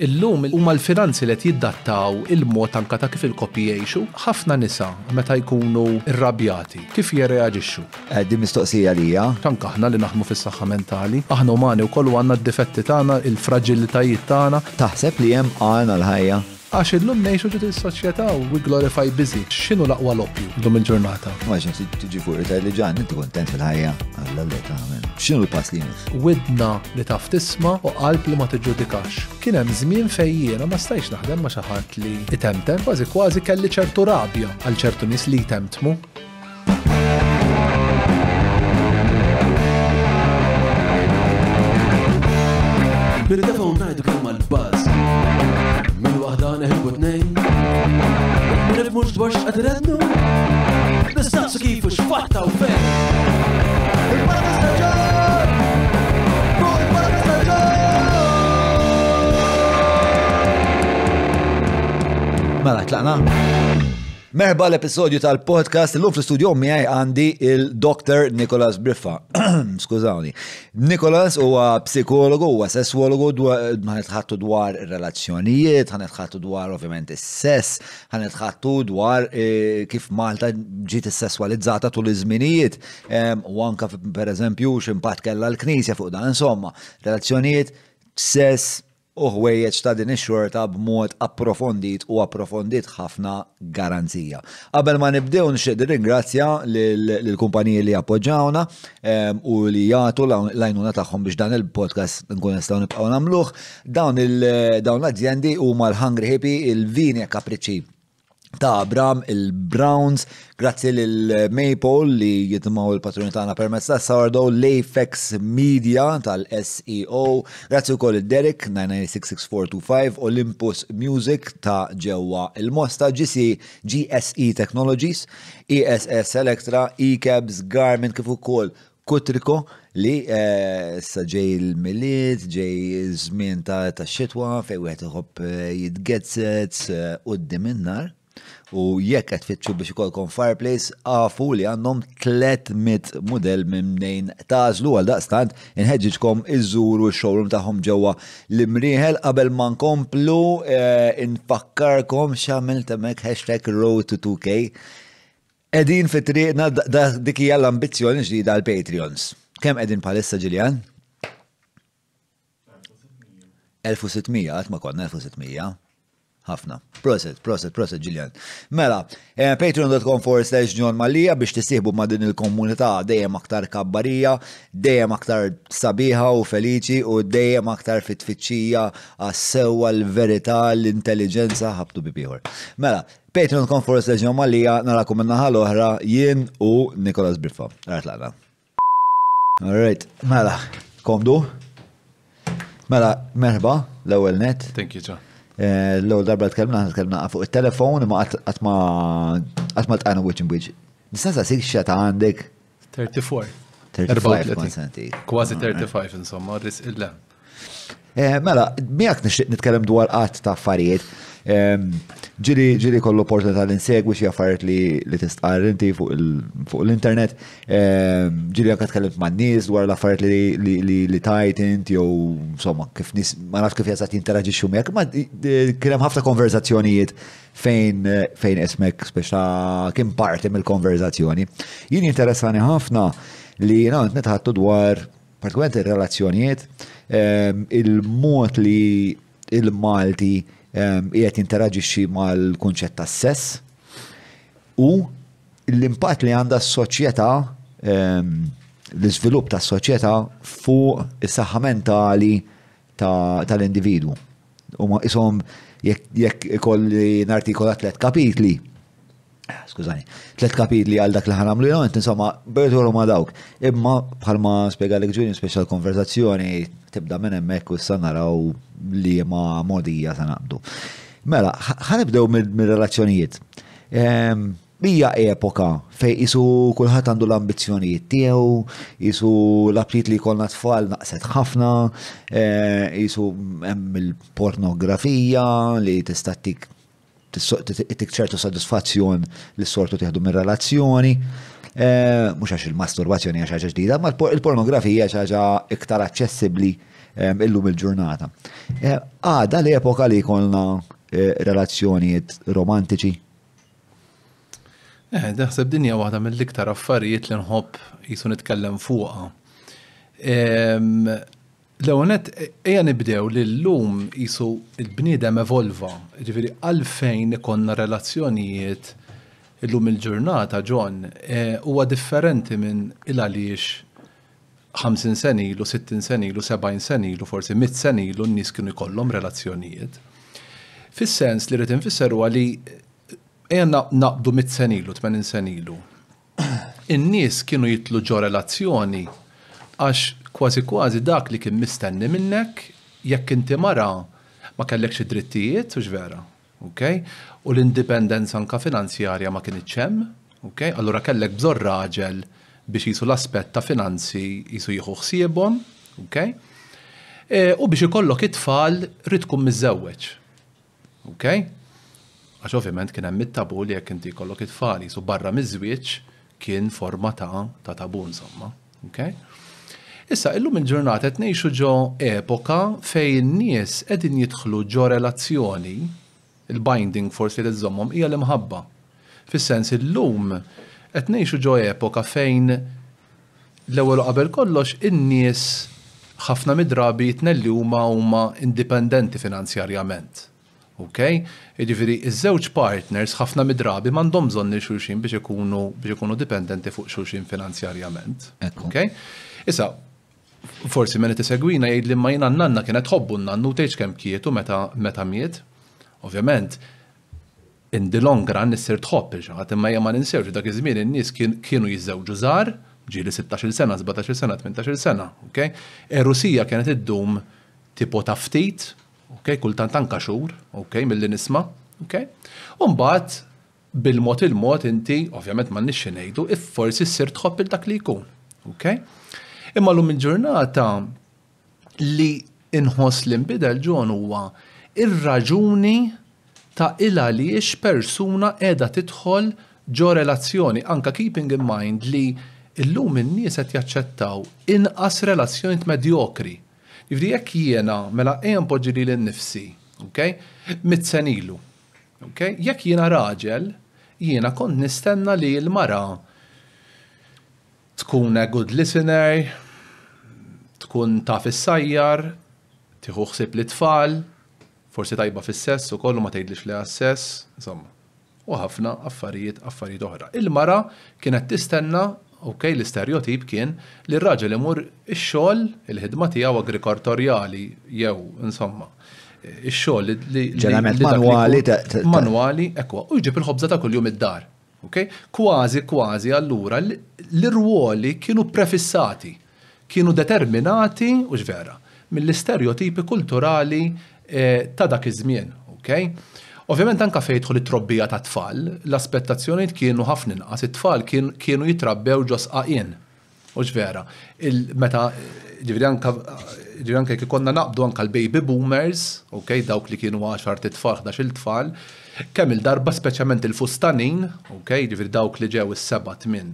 Illum huma l-finanzi li jiddattaw il-mod anka ta' kif il-kopji jgħixu, ħafna nisa meta jkunu irrabjati, kif jirreaġixxu. Eh, Di mistoqsija lija. Tanka aħna li naħmu fis-saħħa mentali, aħna umani wkoll għandna d-difetti tagħna, il-fraġilitajiet tagħna. Taħseb li hemm għana l-ħajja Għax illum neħxu ġiet is-soċjetà u we glorify busy. X'inhu l opju loppju dum il-ġurnata? Ma t-ġi fuq li ġan, inti kontent fil-ħajja għalla li għamen. Xinu l-pass li jmiss? Widna li taf tisma u qalb li ma tiġġudikax. Kien hemm żmien fejjiena ma stajx naħdem ma xi ħadd li itemtem kważi kważi kelli ċertu rabja għal ċertu nis li jitemtmu. bil għana neħbu t-nejn. Nifmux dwar x'qadrednu, nistaqsu kifu x'fatta u fejn. Il-Parti Staġġar! Gol Parti Staġġar! Mela, tlaqna? Merħba l-episodju tal-podcast l-lum fl-studio miħaj għandi il-Dr. Nikolas Briffa. Skużawni. Nikolas huwa psikologu, huwa sesswologu, ħanetħattu dwar relazzjonijiet, ħanetħattu dwar ovvjament is-sess, ħanetħattu dwar eh, kif Malta ġiet is-sesswalizzata tul iż-żminijiet, u anka per eżempju x'impatt kellha l-Knisja fuq dan, insomma, relazzjonijiet, sess, uħwejjeġ ta' din ix-xorta b'mod approfondit u approfondit ħafna garanzija. Qabel ma nibdew nixed ringrazzja lill-kumpaniji li appoġġawna ehm, u li jagħtu l-għajnuna tagħhom biex dan il-podcast nkun nistgħu nibqgħu nagħmluh. Dawn l-azzjendi huma l-Hungry Happy il-vini kapriċi e ta' Abram, il-Browns, grazzi l-Maple li jitmaw il-patroni għana permezz ta' Sardo, l-Afex Media tal-SEO, grazzi wkoll il derek 966425, Olympus Music ta' ġewwa il-Mosta, GC GSE Technologies, ESS Electra, E-Cabs, Garmin kif ukoll Kutriko li eh, ġej il-miliet, ġej żmien ta' xitwa fej u iħobb eh, jitgetzet eh, u d-diminnar U jekk qed fitxu biex ikolkom fireplace, għafu li għandhom 300 model minn tażlu għal daqstant inħeġġiġkom iżuru x-showroom tagħhom ġewwa l-imrieħel qabel ma nkomplu eh, infakkarkom x'għamil temmek hashtag road to 2K. Edin fit-triqna dik hija l-ambizzjoni ġdida għal Patreons. Kemm qegħdin palissa Ġiljan? 1600, għat ma konna 1600 ħafna. Proset, proset, proset Ġiljan. Mela, eh, patreon.com forward slash John Malija biex tisieħbu ma din il-komunità dejjem aktar kabbarija, dejjem aktar sabiħa u feliċi u dejjem aktar fitfittxija għas-sewwa l-verità, l-intelligenza ħabtu bibiħor. Mela, patreon.com forward slash John Malija narakum minnaħa l ohra jien u Nikolas Briffa. Għart Alright, mela, komdu? Mela, merba, l-ewel net. Thank you, John. Eh, l-ewwel darba tkellmna tkellmna fuq it-telefon ma qatt ma tqana wiċċ imbiċ. sik saqsik x'eta għandek? 34. 35 Kważi 35 insomma, rris illa. Eh, mela, miegħek nixtieq nitkellem dwar għat ta' affarijiet. Ġiri kollu opportunità li insegwi xi affarijiet li li tistqar inti fuq l-internet. ġiri anke tkellimt ma' nies dwar l-affarijiet li li tajt jew insomma kif nis ma nafx kif jasat jinteraġixxu miegħek, ma kien hemm ħafna konverzazzjonijiet fejn fejn esmek speċa kien parti mill-konverzazzjoni. Jien interessani ħafna li jina netħattu dwar partikolarment il-relazzjonijiet, il-mod li il-Malti qiegħed interaġixxi mal-kunċett tas-sess u l-impatt li għandha s-soċjetà l-iżvilupp tas-soċjetà fuq is-saħħa mentali tal-individwu. U ma isom jekk ikolli nartikola tliet kapitli Eh, skużani, tlet kapitli għal dak li ħanamlu jom, insomma, bertu ma dawk. Imma bħalma spiega l ġuni speċjal konverzazzjoni, tibda minn hemmhekk u issa naraw li ma modija sa naqdu. Mela, ħanibdew mir-relazzjonijiet. Bija epoka fej isu kulħadd għandu l-ambizzjonijiet tiegħu, isu l-aptit li kolna tfal naqset ħafna, eh, isu hemm il-pornografija li tista' tik tik ċertu soddisfazzjon li s-sortu tiħdu minn relazzjoni. Eh, Mux għax il-masturbazzjoni għax ħaġa ġdida, ma il-pornografija ħaġa iktar aċċessibbli eh, illum il-ġurnata. Għada eh, ah, l-epoka li jkollna relazzjonijiet romantiċi? Eh, daħseb dinja waħda mill-iktar affarijiet li nħobb it-kellem fuqha ehm, L-għonet, eja nibdew li l-lum jisu il-bnidem evolva, ġifiri għalfejn ikonna relazzjonijiet l-lum il-ġurnata, ġon e, huwa differenti minn il-għaliex 50 senilu, 60 senilu, 70 senilu, forsi 100 senilu n-nis kienu jkollhom relazzjonijiet. Fis-sens li rritin fisseru huwa eja naqdu 100 senilu, 80 senilu. In-nies kienu jitlu ġo relazzjoni għax kważi kważi dak li kien mistenni minnek jekk inti mara ma kellekx id-drittijiet, u vera, Okay? U l-indipendenza anka finanzjarja ma kien iċċem, Okay? Allura kellek bżor raġel biex jisu l-aspett ta' finanzi jisu jieħu ħsiebhom, E, U biex ikollok it-tfal rrid tkun Okay? Għax ovvjament kien hemm it-tabu li jekk inti jkollok it-tfal jisu barra miż-żwieġ kien forma ta' ta' tabu insomma, Okay? Issa, illum il-ġurnata qed ngħixu ġo epoka fejn nies qegħdin jidħlu ġo relazzjoni, il-binding forsi li żommhom hija l-imħabba. Fis-sens illum qed ngħixu ġo epoka fejn l-ewwel qabel kollox in-nies ħafna midrabi jitnelli huma huma indipendenti finanzjarjament. Ok? Jiġifieri iż-żewġ partners ħafna midrabi m'għandhom bżonn xulxin biex ikunu biex ikunu dipendenti fuq xulxin finanzjarjament. Ok? Issa, forsi meni mela t-segwina jgħid li ma jina nanna kienet hobbu nannu teċ kemm kietu meta meta miet. Ovvjament, in the long run nisser tħobb il-ġaħat, imma jgħamma ninsewġ dak iż-żmien in-nies kienu jiżewġu żgħar, ġieli 16 sena, 17 sena, 18 sena, ok? Ir-Rusija e kienet iddum tipo taftit, ftit, ok, kultant anka xhur, ok, mill-li nisma, ok? Umbagħad bil mot il-mod inti, ovvjament ma nixxi ngħidu, if forsi ssir tħobb il dak li jkun, ok? Imma l-lum il-ġurnata li inħoss l l ġon huwa il raġuni ta' ila li ix persuna edha titħol ġo relazzjoni, anka keeping in mind li illum in-nies qed jaċċettaw inqas relazzjoni medjokri. Jifri jekk jiena mela qejjem poġġili li l-nifsi, okay? mit-senilu. Okay? Jekk jiena raġel, jiena kont nistenna li l-mara tkun a good listener, tkun taf is-sajjar, tieħu li tfal, forsi tajba fis-sess kollu ma tgħidlix li għas-sess, insomma. U ħafna affarijiet affarijiet oħra. Il-mara kienet tistenna ok, l-istereotip kien li r-raġel imur ix-xogħol il-ħidma tiegħu agrikortorjali jew insomma ix-xogħol li ġeneralment manwali manwali ekwa u jġib il-ħobża ta' kuljum id-dar. Okay? Kważi, kważi allura l-irwoli kienu prefissati, kienu determinati u vera, mill-istereotipi kulturali eh, ta' dak iż-żmien. Okay? Ovvjament anka fejtħu it-trobbija ta' tfal, l-aspettazzjoniet kienu ħafna inqas, it-tfal kienu jitrabbew ġos qaqin. U ġvera, meta ġivri anka konna naqbdu anka l-baby boomers, ok, dawk li kienu għaxar t-tfal, 11 il-tfal, Kemm il-darba speċjalment il-fustanin, ok, ġifir dawk li ġew is sebat min,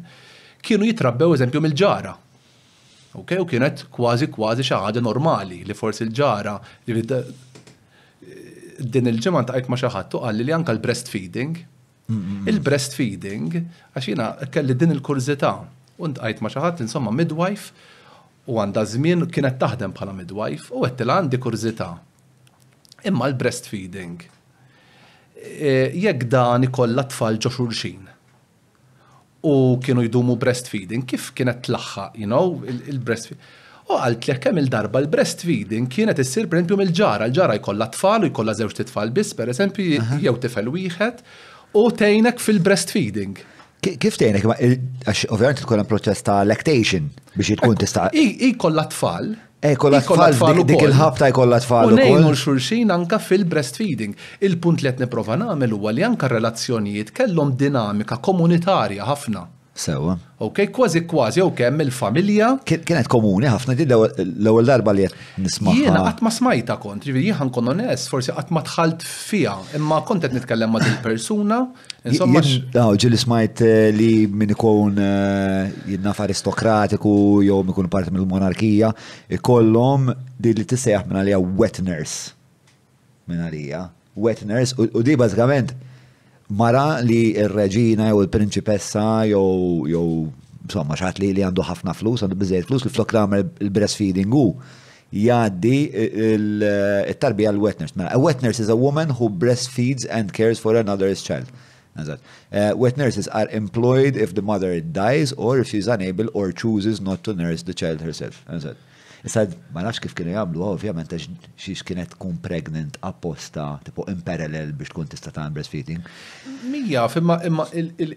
kienu jitrabbew eżempju mill-ġara. Ok, u kienet kważi kważi xi ħaġa normali li forsi l-ġara din il-ġimgħa ta' ma' xi ħadd li li anke l-breastfeeding. Il-breastfeeding għax jiena kelli din il-kurzità u ntqajt ma' xi ħadd insomma midwife u għandha żmien kienet taħdem bħala midwife u qed għandi kurzita. Imma l-breastfeeding Eh, jekk dan ikolla tfal ġo xurxin u kienu jdumu breastfeeding, kif kienet tlaħħa, you know, il-breastfeeding. U għalt li kemm il-darba l-breastfeeding kienet issir per esempio mill-ġara, l-ġara jkollha tfal u jkollha żewġ tfal biss, per esempio, jew tifel wieħed u tejnek fil-breastfeeding. Kif tejnek? Għax ovvjament tkun proċess ta' lactation biex tkun tista' I kollha tfal Ekolla eh, tfal, dik il-ħabta jkollha tfal. Nejnu xurxin anka fil-breastfeeding. Il-punt li qed nipprova nagħmel huwa li anka relazzjonijiet kellhom dinamika komunitarja ħafna. Sewa. Ok, kważi kważi ok, kemm il-familja. Kienet komuni ħafna di l-ewwel darba li nisma'. Jiena qatt ma smajta kont, ġifieri jieħan kon forsi qatt ma tħalt fiha, imma kont qed nitkellem ma' din persuna Insomma, ġili smajt eh, li minn ikun eh, jinnaf aristokratiku jew ikun parti mill-monarkija, ikollhom di li tissejjaħ minn għalija wet nurse. Minn għalija, wet nurse, u di bażikament mara li r-reġina jew il-prinċipessa jew jew insomma xaħat li li għandu ħafna flus, għandu bizzejt flus li flok l il-breastfeeding u jaddi il-tarbija l wetners nurse. Mela, a wetners is a woman who breastfeeds and cares for another's child. Uh, wet nurses are employed if the mother dies or if she's unable or chooses not to nurse the child herself. Issa ma nafx kif kienu jagħmlu, ovvjament xiex kienet tkun pregnant apposta, tipo in parallel biex tkun tista' tagħmel breastfeeding. Mija, imma imma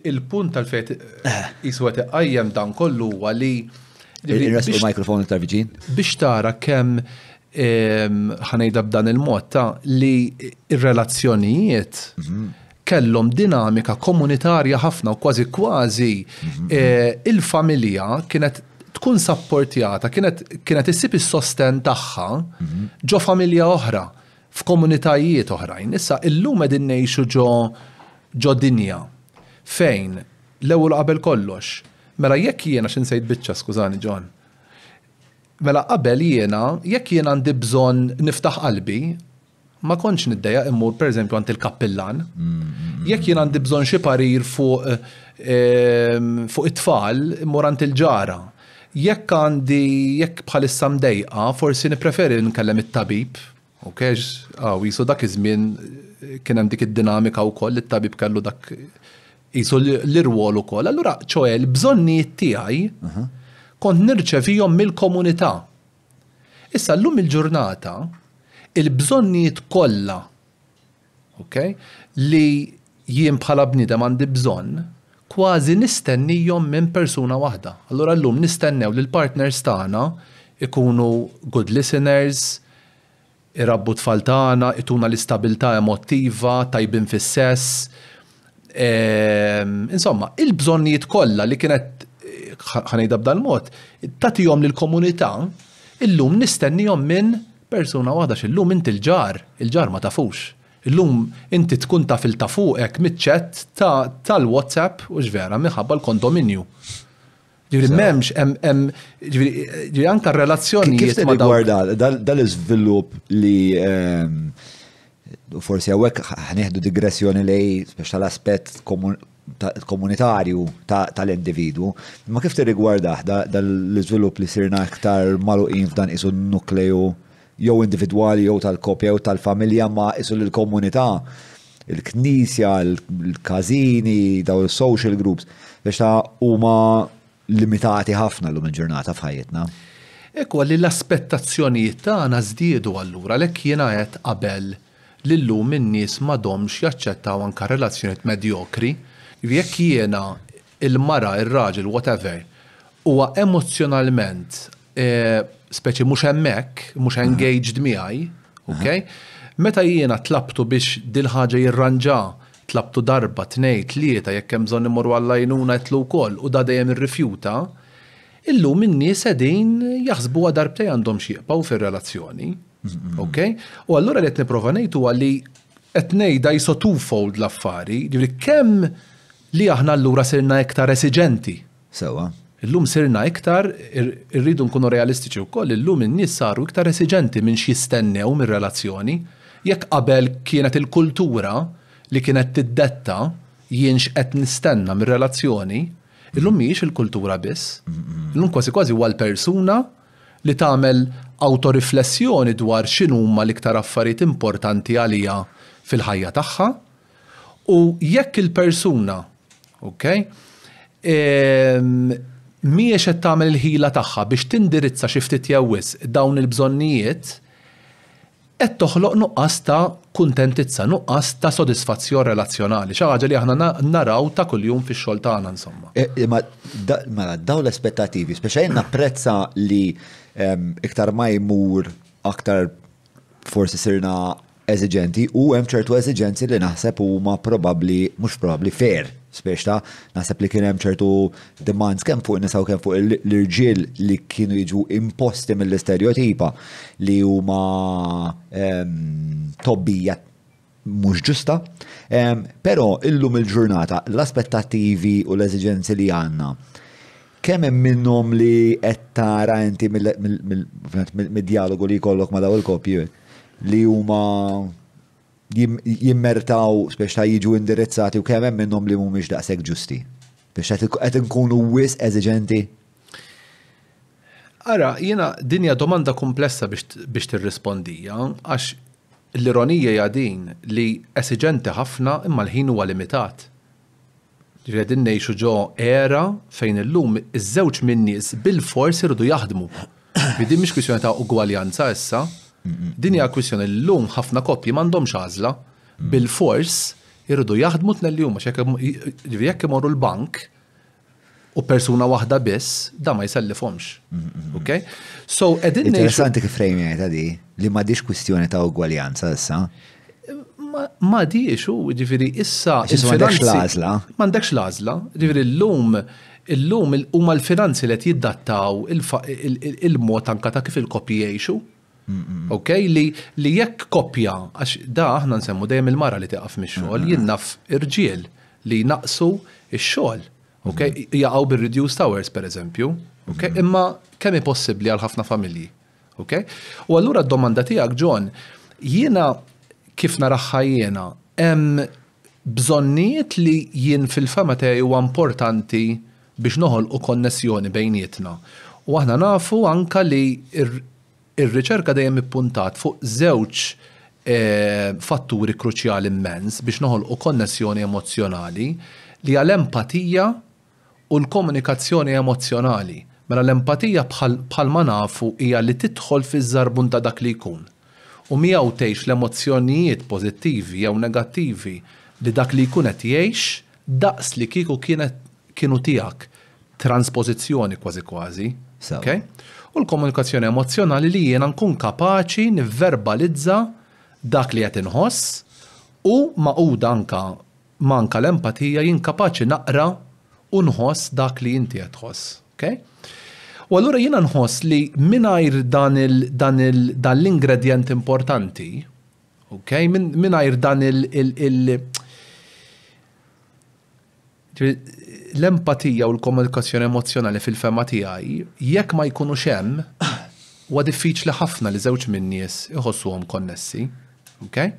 il-punt tal-fet eh. iswa tiqajjem dan kollu huwa li il-mikrofon ta' Viġin. Biex tara kemm ħanejda b'dan il-mod ta' li ir-relazzjonijiet mhm kellhom dinamika komunitarja ħafna u kważi kważi mhm. eh, il-familja kienet tkun supportjata, kienet, kienet issib is-sosten tagħha mhm. ġo familja oħra, f'komunitajiet oħrajn. Issa illum qegħdin innejxu ġo ġo dinja fejn l-ewwel qabel kollox. Mela jekk jiena x'insejt biċċa, skużani John. Mela qabel jiena, jekk jiena għandi bżonn niftaħ qalbi, ma konċ niddeja immur per eżempju għant il-kappillan. Jekk jien għandi bżon xi parir fuq eh, fuq it-tfal immur għant il-ġara. Jekk għandi jekk bħalissa mdejqa, forsi nipreferi nkellem it-tabib. Ok, għaw, ah, jisu dak iż-żmien eh, kien hemm dik id-dinamika wkoll, it-tabib kellu dak jisu l-irwol ukoll. Allura ċoe l-bżonnijiet tiegħi kont nirċevihom mill-komunità. Issa llum il-ġurnata il-bżonnijiet kollha okay, li jien bħala bnidem għandi bżonn kważi nistennihom minn persuna waħda. Allura llum nistennew li l-partners tagħna ikunu good listeners, irabbu tfal tagħna, ituna l-istabilità emotiva tajbin fis-sess. Ehm, insomma, il-bżonnijiet kollha li kienet ħanejda b'dal mod, tagħtihom lill komunità illum nistennihom minn persuna waħda xillum inti l-ġar, il-ġar ma tafux. Illum inti tkun ta' il-tafuqek mitċet tal-WhatsApp u ġvera minħabba l-kondominju. Ġivri memx, ġivri anka relazzjoni. Kif ma gwarda, dal-izvilup li ehm, forsi għawek ħanieħdu digressjoni lej, biex tal-aspet komunitarju tal-individu, ma kif ti rigwarda dal-izvilup li sirna aktar maluqin f'dan isu nukleju jew individwali jew tal-kopja jew tal-familja ma isu l-komunità il-knisja, il-kazini, daw il-social groups, biex ta' huma limitati ħafna l-lum il-ġurnata fħajetna. Ekku għalli l-aspettazzjonijiet tagħna żdiedu allura lek jiena qed qabel li llum in-nies m'għadhomx jaċċettaw anke relazzjonijiet medjokri, jekk jiena il-mara, il-raġel, whatever, huwa emozjonalment eh, speċi mux hemmhekk, mux mhm. engaged miegħi, mhm. ok? Meta jiena tlabtu biex dil-ħaġa jirranġa, tlabtu darba, tnej, tlieta, jekk hemm bżonn immorru għallajnuna jtlu wkoll u da dejjem irrifjuta, illum in-nies qegħdin jaħsbu darbtej għandhom xieqpaw fir-relazzjoni. Mhm. Ok? U allura qed nipprova ngħid għalli li qed ngħidha jiso twofold l-affari, jiġri kemm li aħna allura sirna iktar esiġenti. Sewa. Illum sirna iktar, irridu nkunu realistiċi wkoll, illum n-nis saru iktar esiġenti minn xistennew minn relazzjoni Jekk qabel kienet il-kultura li kienet tiddetta jienx qed nistenna mir-relazzjoni, illum mhijiex il-kultura biss. Illum kważi kważi huwa persuna li tagħmel autoriflessjoni dwar x'inhuma l-iktar affarijiet importanti għalija fil-ħajja tagħha. U jekk il-persuna, ok, miex qed tagħmel il-ħila tagħha biex tindirizza xi ftit jewwis dawn il-bżonnijiet qed toħloq nuqqas ta' kuntentizza, nuqqas ta' sodisfazzjon relazzjonali, xi ħaġa li aħna naraw ta' kuljum fix-xogħol tagħna insomma. E, e, mela dawn l-aspettativi, speċi napprezza li iktar ma jmur aktar forsi sirna eżiġenti u hemm ċertu eżiġenzi li naħseb huma probabbli mhux probabbli fair Speċta, nasab naħseb li kien hemm ċertu demands kemm fuq nisaw kem kemm fuq l-irġiel li kienu jiġu imposti mill-istereotipa li huma tobbija mhux ġusta. Però illum il-ġurnata l-aspettattivi u l-eżiġenzi li għandna kemm hemm minnhom li qed tara inti mill-dialogu li jkollok ma' daw il kopju li huma jimmertaw biex ta' jiġu indirizzati u kemm hemm minnhom li mhumiex daqshekk ġusti. Biex qed inkunu wis eżiġenti. Ara, jiena dinja domanda komplessa biex tirrispondija, għax l-ironija jadin li eżiġenti ħafna imma l-ħin huwa limitat. Ġredin nejxu ġo era fejn illum iż-żewġ minnis bil-fors irdu jaħdmu. Bidin mhix kwistjoni ta' ugwaljanza issa, Din hija kwistjoni l-lum ħafna koppji m'għandhomx għażla bil-fors irridu jaħdmu tnelli huma jekk imorru l-bank u persuna waħda biss da ma jsellifhomx. Ok So qegħdin Interessanti kif frame jgħid di li m'għadix kwistjoni ta' ugwaljanza issa. Ma diex u ġifieri issa. M'għandekx l-għażla. M'għandekx l-għażla, ġifieri llum illum huma l-finanzi li qed jiddattaw il-mod anka ta' kif il koppji jgħixu. Ok, li, li jekk koppja, għax da aħna nsemmu dejjem il-mara li tiqaf mix-xogħol, jinnaf irġiel li naqsu ix xogħol Ok, jaqgħu bir-reduced hours pereżempju. Ok, imma kemm possibbli għal ħafna familji. Ok, u allura d-domanda tiegħek John, jiena kif naraħħa jiena hemm bżonnijiet li jien fil fama tiegħi huwa importanti biex noħol u konnessjoni bejnietna. U aħna nafu anka li ir-riċerka dejjem ippuntat fuq żewġ eh, fatturi kruċjali immens biex u konnessjoni emozjonali li għal-empatija u l-komunikazzjoni emozjonali. Mela l-empatija bħal ma nafu hija li tidħol fi żarbun ta' dak li jkun. U miegħu tgħix l-emozzjonijiet pożittivi jew negattivi li dak li jkun qed jgħix daqs li kieku kienet kienu tiegħek transpożizzjoni kważi kważi. Okay? u l-komunikazzjoni emozjonali li jiena nkun kapaċi nivverbalizza dak li qed inħoss u maquda anka manka l-empatija jien kapaċi naqra u nħoss dak li inti qed tħoss. Okay? U allura jiena nħoss li mingħajr dan l-ingredient importanti, okay? mingħajr dan il, il, il l-empatija u l-komunikazzjoni emozjonali fil-fema tiegħi jekk ma jkunux hemm huwa diffiċli ħafna li żewġ minn nies iħossuhom konnessi. Okay?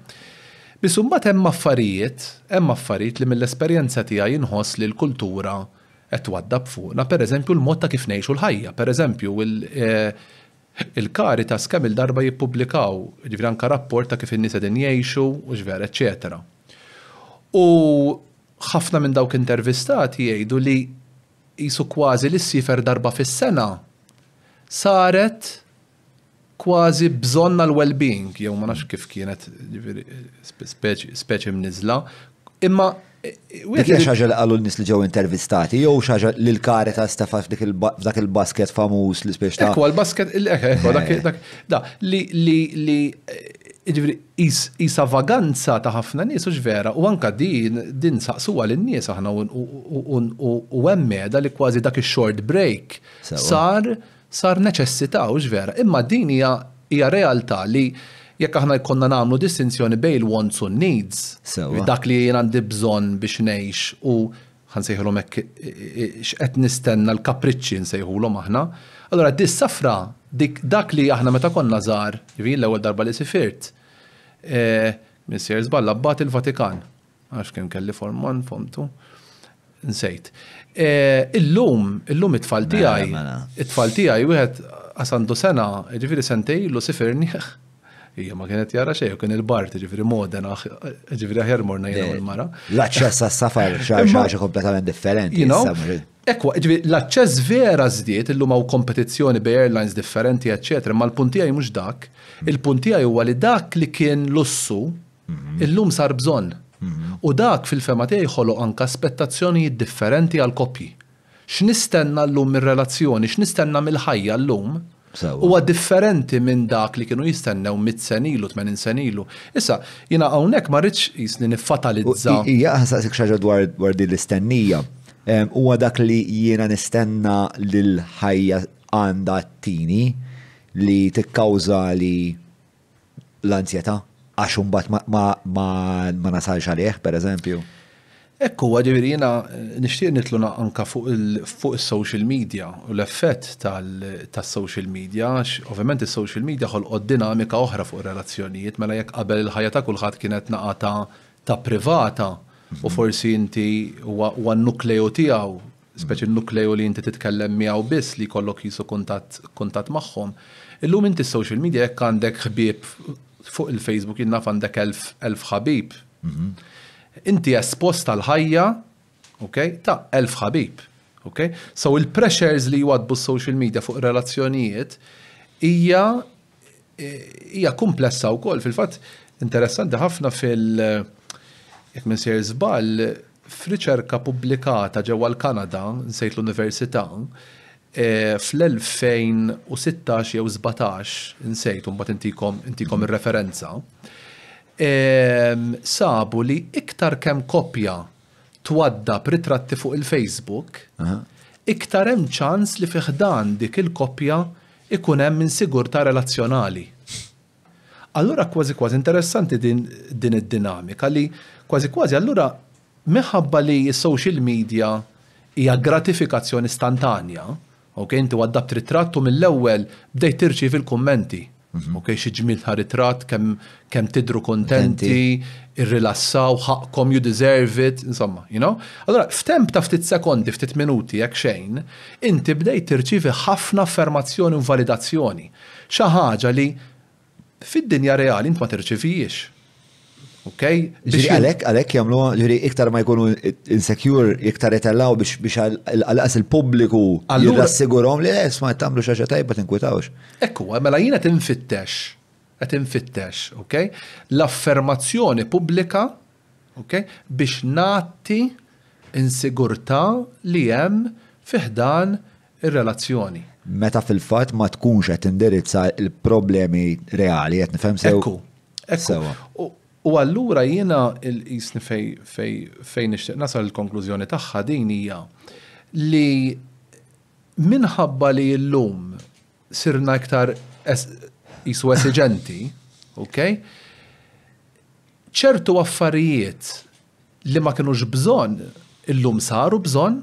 Bis imbagħad hemm affarijiet, hemm affarijiet li mill-esperjenza tiegħi inħoss li l-kultura qed twaddab fuqna, pereżempju l-mod ta' kif ngħixu l-ħajja, pereżempju il eh, ta' skam il-darba jippubblikaw, ġifieri anka rapport ta' kif in nisa din jgħixu u ġver, eccetera. U ħafna minn dawk intervistati jgħidu li jisu kważi li s-sifer darba fis-sena saret kważi bżonna l-well-being, jew ma nafx kif kienet speċi mnizla, imma e, e, Dik hija xaġa li għallu n-nies li ġew intervistati jew xaġa lil karita stafa f'dak il-basket famus li speċta. Ekwa l-basket eh, dak eh. li li Ġifri, jisa vaganza ta' ħafna nies u vera, u anka din, din saqsu għal nies aħna u emmeda li kważi dak il-short break sar sar neċessita u vera. Imma din hija realtà li jekk aħna jkollna nagħmlu distinzjoni bejn l wants u needs, dak li jien għandi bżonn biex ngħix u l-omek x'qed nistenna l-kapriċċi nsejħulhom aħna. Allora dis safra Dik dak li aħna meta konna żgħar, jivin l-ewwel darba li sifirt, e, Missier żballa bbat il-Vatikan, għax kien kelli form fomtu. form 2, nsejt. E, illum, illum it-tfal mela, tiegħi, mela. it-tfal tiegħi wieħed għasandu sena, jiġifieri sentej lu sifirni. Ija ma kienet jara xej, kien il-bart, ġifiri modena, ġifiri ħjar morna jena mara. L-aċċess għas-safar xaġa kompletament differenti. Ekwa, l-access vera zdiet, illum għaw kompetizjoni bi airlines differenti, eccetera, ma l-puntija mux dak, il-puntija huwa li dak li kien lussu, mhm. illum sar bżon. Mhm. U dak fil-fema tiegħi anka aspettazzjoni differenti għal koppji. X'nistenna llum mir-relazzjoni, x'nistenna mill-ħajja llum, Huwa differenti minn dak li kienu jistennew mit senilu, 80 senilu. Issa, jina hawnhekk ma jisni nifatalizza. Ija ħasaqsik xaġa dwar din l-istennija huwa dak li jiena nistenna lil ħajja għandha tini li tikkawża li l-ansjeta għax mbagħad ma nasalx għalih pereżempju. Ekku, għadivir jiena eh, nishtiq nitlu anka fuq il-social media u l-effett tal-social media, ovvjament il-social media ħolqod dinamika oħra fuq relazzjonijiet, mela jekk qabel il-ħajja ta' kulħadd kienet naqata ta' privata u forsi inti huwa n-nukleo tiegħu, speċi n nukleju li inti titkellem miegħu biss li kollok jisu kuntat magħhom. Illum inti social media jekk għandek ħbieb fuq il-Facebook jinnaf għandek elf, elf ħabib. Mhm. Inti espost tal-ħajja, okay, ta' elf ħabib. Okay? So il-pressures li jwadbu social media fuq relazzjonijiet hija hija komplessa wkoll. Fil-fatt interessanti ħafna fil- jekk minn sejr żball, f'riċerka pubblikata ġewwa l-Kanada, nsejt l-Università, eh, fl-2016 jew 17 insejt un intikom intikom ir-referenza. Ehm, sabu li iktar kemm koppja twadda ritratti fuq il-Facebook, iktar hemm ċans li fiħdan dik il-koppja ikun hemm minn sigurta relazzjonali. Allura kważi kważi interessanti din id-dinamika li Kważi kważi, allura meħabba li social media hija gratifikazzjoni stantanja, ok, inti għaddab ritrattu mill-ewwel bdejt tirċi fil-kummenti. Mhm. Ok, xi ta' ritratt kemm kemm tidru kontenti, irrilassaw, ħaqkom, you deserve it, insomma, you know? Allora, f'temp ta' ftit sekondi, ftit minuti, jekk xejn, inti bdejt tirċivi ħafna affermazzjoni u validazzjoni. Xi ħaġa li fid-dinja reali inti ma tirċivijiex. Okay? Ġiri għalek, għalek jamlu, ġiri iktar ma jkunu insecure, iktar jitellaw biex biex għal-qas il-publiku jirrassigurom li esma eh, jtamlu xaxa tajba tinkwitawx. Ekku, mela jina tinfittex, tinfittex, ok? L-affermazzjoni publika, ok? Biex natti insigurta li jem fiħdan il-relazzjoni. Meta fil-fat ma tkunx qed indirizza il-problemi reali qed nifhem sew. Ekku, ekku. U allura jiena il-qisni fej, fej, fej nishtiq nasal il-konklużjoni tagħha din hija li minħabba li l-lum sirna iktar jisu esiġenti, ok? ċertu affarijiet li ma kienux bżon illum saru bżon,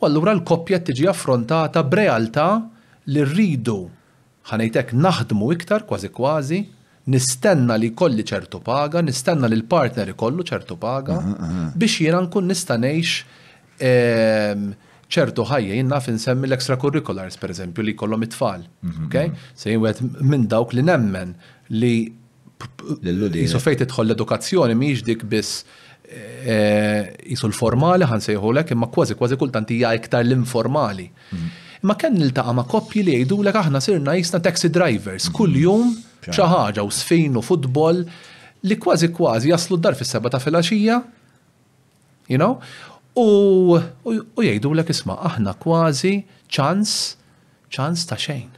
u allura l-koppja tiġi affrontata b'realtà li rridu ħanejtek naħdmu iktar kważi kważi nistenna li kolli ċertu paga, nistenna li l-partner kollu ċertu paga, biex jiena nkun nistanejx ehm, ċertu ħajja jien fin semmi l-extracurriculars per eżempju li kollhom it-tfal. Mhm, mhm. Se jgħet minn dawk li nemmen li jisu fejt tidħol l-edukazzjoni miġ dik biss eh, jisu l-formali ħan sejħulek imma kważi kważi kultant hija iktar l-informali. Mhm. Ma nil niltaqa' ma' koppji li jgħidulek aħna sirna jisna taxi drivers kull jum xi ħaġa u sfin u futbol li kważi kważi jaslu d-dar fis-seba ta' filgħaxija, you know? U, u, jgħidu l isma' aħna kważi ċans ċans ta' xejn.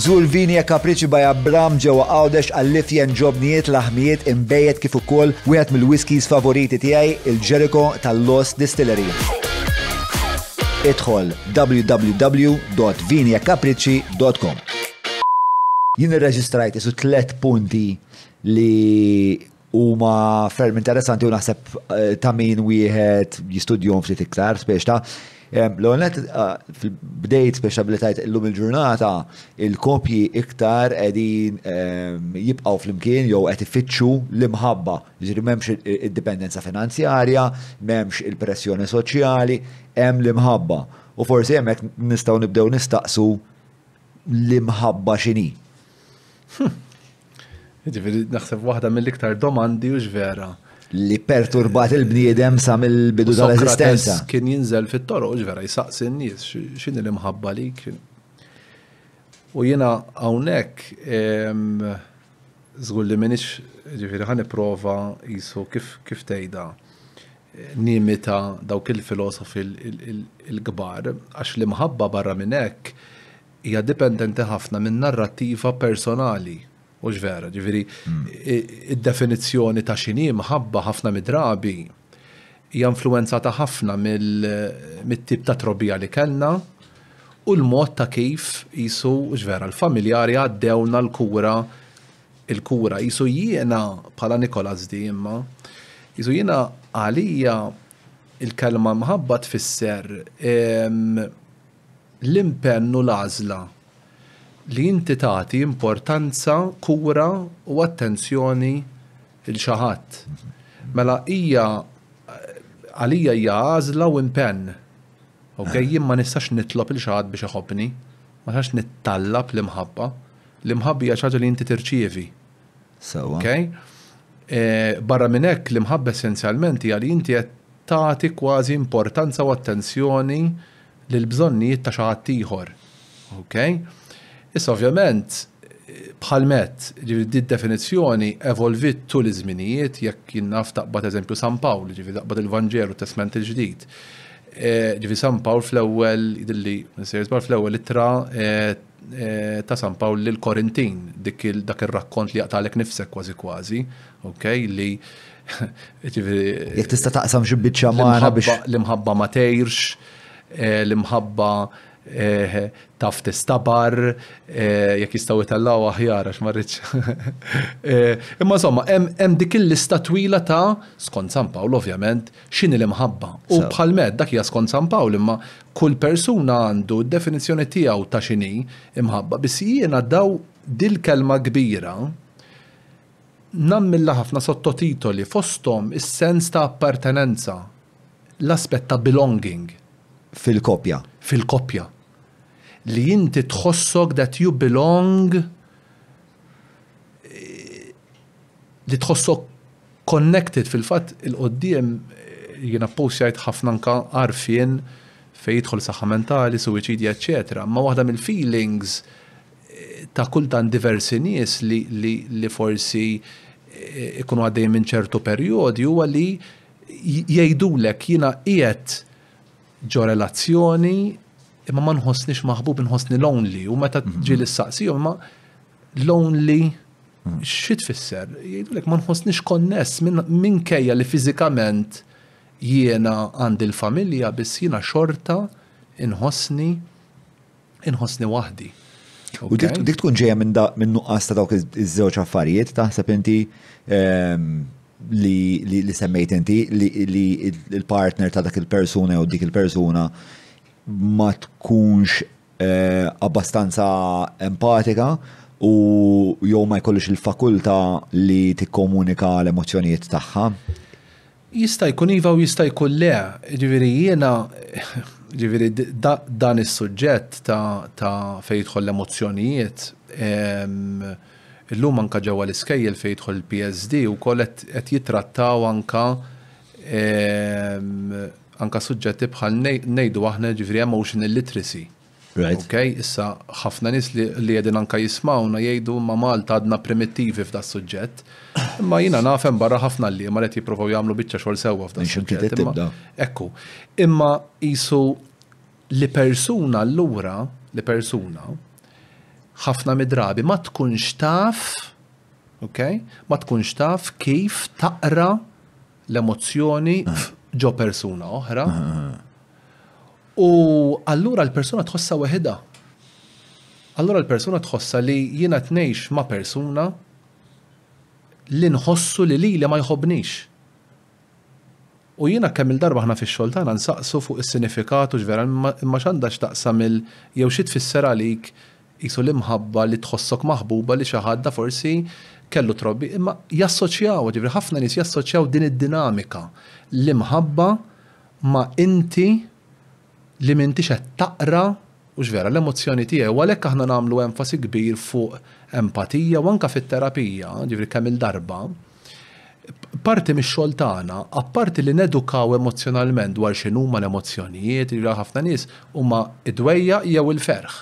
Zur vini e kapriċi by Abram ġewa għawdex jen ġobnijiet laħmijiet imbejet kif ukoll wieħed mill-whiskies favoriti tiegħi il ġeriko tal-Lost Distillery. Idħol www.vinjakapriċi.com e Jien irreġistrajt isu tlet punti li huma ferm interessanti u naħseb eh, ta' min wieħed jistudjon ftit iktar speċta. L-għonet, fil-bdejt biex abilitajt l-lum il-ġurnata, il-kopji iktar edin jibqaw fl-imkien jew għet ifittxu l-imħabba. Ġiri memx id-dipendenza finanzjarja, memx il-pressjoni soċjali, hemm l-imħabba. U forsi jemmek nistaw nibdew nistaqsu l-imħabba xini. Hm. Ġifiri, naħseb wahda mill-iktar domandi u vera li perturbat il-bniedem sa mill-bidu tal-eżistenza. Kien jinżel fit toro ġvera, jisaqsi n-nies, xin li imħabba li U jina għawnek, zgull li minix, ġifiri ħani prova jisu kif, tejda nimita dawk il-filosofi il-gbar, għax li imħabba barra minnek hija dipendenti ħafna minn narrativa personali U vera, ġiviri, id-definizjoni ta' xini mħabba ħafna midrabi hija influenzata ħafna mill-tip ta' trobija li kellna u l-mod ta' kif jisu ġvera l-familjari għaddewna l-kura il-kura jisu jiena bħala Nikola Zdi imma jisu jiena għalija il-kelma mħabba tfisser l-impennu l-azla li inti tagħti importanza, kura u attenzjoni il xaħat. Mela hija għalija hija għażla u impenn. Ok, eh. jien ma nistax nitlob il xaħat biex iħobni, ma nistax nittallab l-imħabba. l mħabbi hija li inti tirċievi. Ok? Eh, barra minn hekk l-imħabba essenzjalment hija li inti qed tagħti kważi importanza u attenzjoni lil bżonnijiet ta' xaħat ieħor. Okay? Issa ovvjament, bħalmet ġivir di definizjoni evolvit tul iż-żminijiet jekk jinnaf taqbad eżempju San Paul, ġivir taqbad il vangelu Testament il-ġdid. E, ġivir San Pawl fl-ewwel idilli fl-ewwel itra e, e, ta' San Pawl lil Korintin dik dak ir-rakkont li jaqtalek nifsek kważi kważi, okej, li Jek tista' taqsam xi biċċa magħna biex l-imħabba ma tgħirx, l-imħabba Eh, taf tistabar, eh, jekk jistgħu itellaw aħjar għax marriċ. Eh, imma somma, hemm dik il-lista twila ta' skont San Pawl, ovvjament, x'inhi l-imħabba. U bħal med dak hija skont San Pawl, imma kull persuna għandu d-definizzjoni tiegħu ta' x'inhi imħabba. bis jiena daw dil-kelma kbira nammilla ħafna sottotitoli fostom is-sens ta' appartenenza, l-aspett ta' belonging. Fil-kopja fil-koppja. Li inti tħossok that you belong li tħossok connected fil-fat il-qoddim jina posjajt ħafna nka arfien fej jidħol saħħa mentali, suwiċidja, eccetera. Ma waħda mill-feelings eh, ta' kultan diversi nies li, li, li forsi eh, ikunu għaddej minn ċertu periodi huwa li jgħidulek jina qiegħed ġo relazzjoni imma ma nħossniex maħbub nħossni lonely u meta mhm. ġieli s-saqsiju imma lonely mhm. xi tfisser? Jgħidulek ma nħossniex konness minn kejja li fiżikament jiena għandi l-familja biss jiena xorta inħossni inħossni waħdi. U dik tkun ġejja minn nuqqas ta' dawk iż-żewġ affarijiet taħseb inti ehm, li, li, li semmejt inti li, li il-partner ta' dak il-persuna u dik il-persuna ma tkunx eh, abbastanza empatika u jew ma jkollux il-fakulta li tikkomunika l-emozjonijiet tagħha? Jista' jkun iva u jista' jkun le. Ġifieri jiena ġifieri dan is-suġġett ta', ta fejn jidħol l-emozzjonijiet ehm, Illum anka ġewwa l-iskejjel fejn jidħol il-PSD kollet qed jitrattaw anka ehm, anka suġġetti bħal ngħidu aħna ġifri emotion illiteracy. Right. Okay, issa ħafna nies li jedin anka jismawna jgħidu ma Malta għadna primittivi f'da suġġett. Imma jiena nafem barra ħafna li ma qed jippruvaw jagħmlu biċċa xogħol sewwa f'da suġġett. Ekku. Imma jisu li persuna allura li persuna ħafna midrabi ma tkunx taf, ok, ma tkunx taf kif taqra l-emozjoni ġo persuna oħra. U allura l-persuna tħossa weħda. Allura l-persuna tħossa li jiena tnejx ma' persuna li nħossu li li li ma jħobnix. U jiena kemm il-darba ħna fix xoltana nsaqsu fuq is-sinifikatu ġvera ma x'għandax taqsam il jew xi tfisser għalik jisu l-imħabba li tħossok maħbuba li xaħadda forsi kellu trobbi, imma jassoċjaw, ġivri ħafna nis jassoċjaw din id-dinamika l-imħabba ma inti li minti qed taqra u ġvera l-emozjoni tiegħi u għalhekk aħna nagħmlu enfasi kbir fuq empatija u anka fit-terapija, ġifri kemm il-darba. Parti mix-xogħol tagħna, apparti li nedukaw emozjonalment dwar x'inhuma l emozjonijiet ġifri ħafna nies huma id-dwejja jew il-ferħ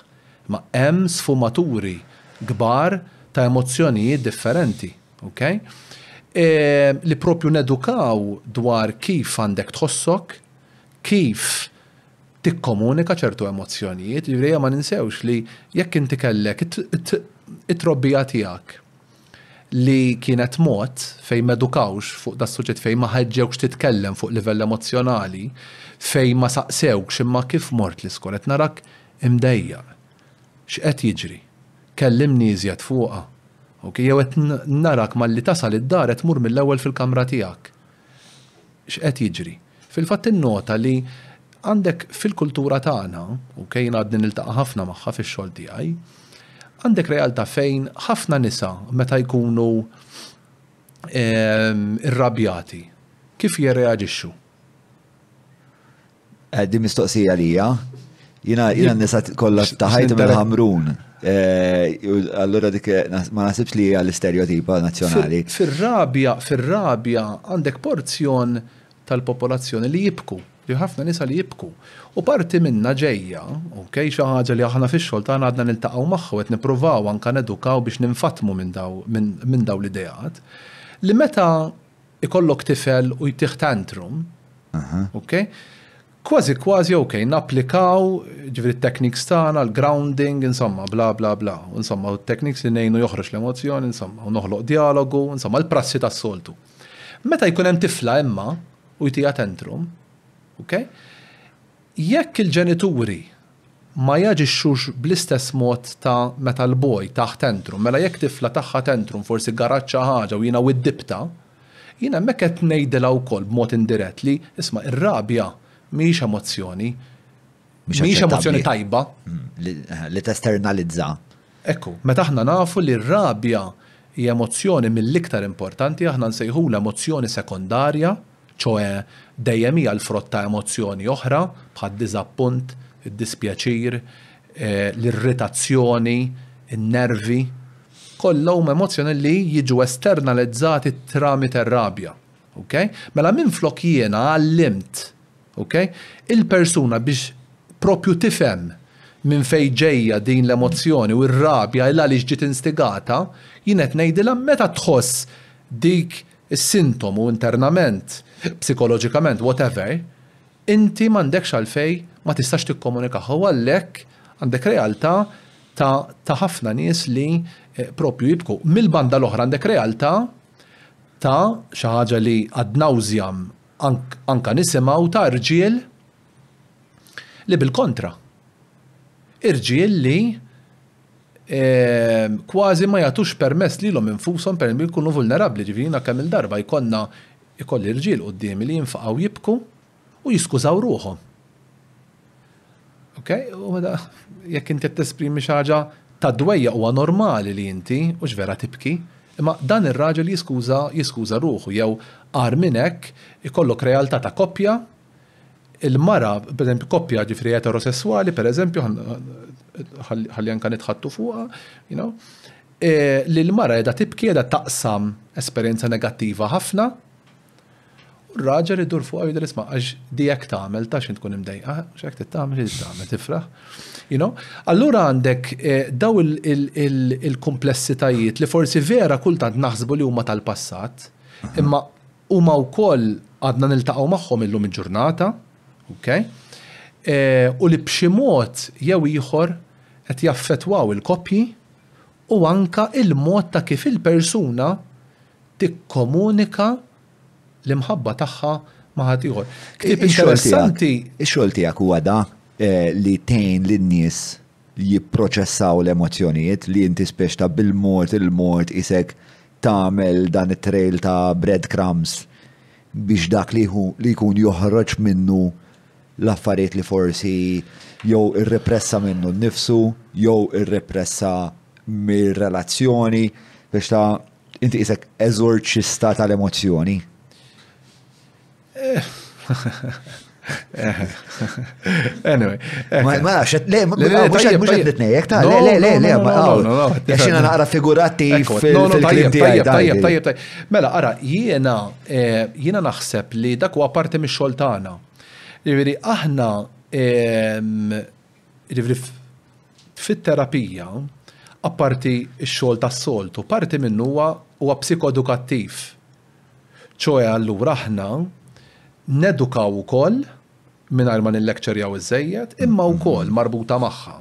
ma hemm sfumaturi kbar ta' emozjonijiet differenti. Okay? E, li propju nedukaw dwar kif għandek tħossok, kif tikkomunika ċertu emozjonijiet: li ma ninsewx li jekk inti kellek it-trobbija it, it tiegħek li kienet mod fej medukawx fuq da suġġett fej ma ħedġewx titkellem fuq livell emozjonali, fej ma saqsewx imma kif mort l-iskola, narak imdejja x'qed jiġri. Kellimni iżjed fuqha. Ok, jew qed narak malli tasal id-dar qed mur mill-ewwel fil-kamra tiegħek. X'qed jiġri? Fil-fatt innota li għandek fil-kultura tagħna, ok, jiena niltaqa' ħafna magħha fix-xogħol tiegħi, għandek realtà fejn ħafna nisa meta jkunu ehm, irrabjati, kif jirreaġixxu? Eh, di mistoqsija lija, Jina, jina nisa kolla taħajt mill-ħamrun. Eh, allora dik ma nasibx li għall-istereotipa nazjonali. fir rabja fir rabja għandek porzjon tal-popolazzjoni li jibku, li ħafna nisa li jibku. U parti minna ġejja, ok, xaħġa li aħna fix-xogħol tagħna nil niltaqgħu magħha qed nippruvaw anka nedukaw biex ninfatmu minn daw l-idejat. Li meta ikollok tifel u jtieħ tantrum, ok, kważi kważi ok, napplikaw ġifri techniques tagħna, l-grounding, insomma, bla bla bla, insomma, techniques li nejnu joħroġ l-emozjoni, insomma, u noħloq dialogu, insomma, l-prassi tas-soltu. Meta jkun hemm tifla imma u jtija tentrum, ok? Jekk il-ġenituri ma xux bl-istess mod ta' meta l-boj taħt tentrum, mela jekk tifla taħħa tentrum forsi garaċċa ħaġa u jiena jina jiena nejdela qed ngħidilha wkoll b'mod indirett li isma' ir-rabja miex emozjoni, miex emozjoni tajba. Mm, eh, li testernalizza. Ekku, meta aħna nafu li r-rabja hija emozjoni mill-iktar importanti, aħna nsejħu l emozjoni sekundarja, ċoe dejjem hija l frotta emozjoni oħra, bħad diżappunt, id-dispjaċir, eh, l-irritazzjoni, in-nervi, kollha emozjoni li jiġu esternalizzati tramit ir-rabja. Okay? Mela minn flok jiena għallimt Okay? Il-persuna biex propju tifhem minn fej ġejja din l-emozjoni u r-rabja illa li ġiet instigata, jinet nejdila meta tħoss dik is-sintomu internament, psikoloġikament, whatever, inti m'għandekx għalfej ma tistax tikkomunika u għallek għandek realtà ta' ħafna nies li eh, propju jibku. Mill-banda l-oħra għandek realtà ta' xi ħaġa li għad anka nisimaw ta' rġiel li bil-kontra. Irġiel li ehm, kważi ma jagħtux permess li l-om infusom per kunu vulnerabli ġivina kemm il-darba jkonna ikolli d qoddimi li jinfaqaw jibku u jiskużaw ruħom. Ok? U meda, jekk inti t-esprimi xaġa ta' dwejja huwa normali li inti u vera tibki, Imma dan ir-raġel jiskuża jiskuża ruħu jew għar minnek ikollok realtà ta' koppja il-mara, per koppja ġifri eterosessuali, per eżempju, ħalli anka nitħattu fuqa, you know, e, li l-mara edha tibki edha taqsam esperienza negattiva ħafna, raġel idur fuq għajdu l-isma, għax dijak tamel, ta' xin tkun imdejqa, ah, xek t-tamel, t-tamel, tifraħ. You know? Allura għandek eh, daw il-komplessitajiet li forsi vera kultant naħsbu li huma tal-passat, imma huma wkoll għadna niltaqgħu magħhom illum il-ġurnata, ok? Eh, u li b'xi mod jew ieħor qed jaffetwaw il-koppji u anka il-mod ta' kif il-persuna tikkomunika l-imħabba tagħha ma' ħaddieħor. Ktib interessanti. Ix-xogħol tiegħek huwa da eh, li tejn lin-nies jipproċessaw l-emozjonijiet li inti speċta bil-mort il-mort isek tagħmel dan it-trail ta' breadcrumbs biex dak li jkun joħroġ minnu l-affarijiet li forsi jew irrepressa minnu nnifsu, jew irrepressa mir-relazzjoni biex ta' inti isek eżorċista tal-emozjoni. Eh. anyway. Eh. Ma nafx, le, mux għed nitnejek ta' le, le, le, le, ma għaw. Jaxina naqra figurati fil-klim tijaj. Tajjeb, tajjeb, tajjeb. Mela, ara, jiena, eh, naħseb li dak huwa parti mix xogħol tagħna. Jiġifieri, aħna ehm, jiġifieri fit-terapija apparti x-xogħol tas-soltu, parti minnu huwa huwa psikodukattiv. ċoja allura aħna nedukaw ukoll mingħajr ma nillekċerjaw iż-żejjed, imma mhm. wkoll marbuta magħha.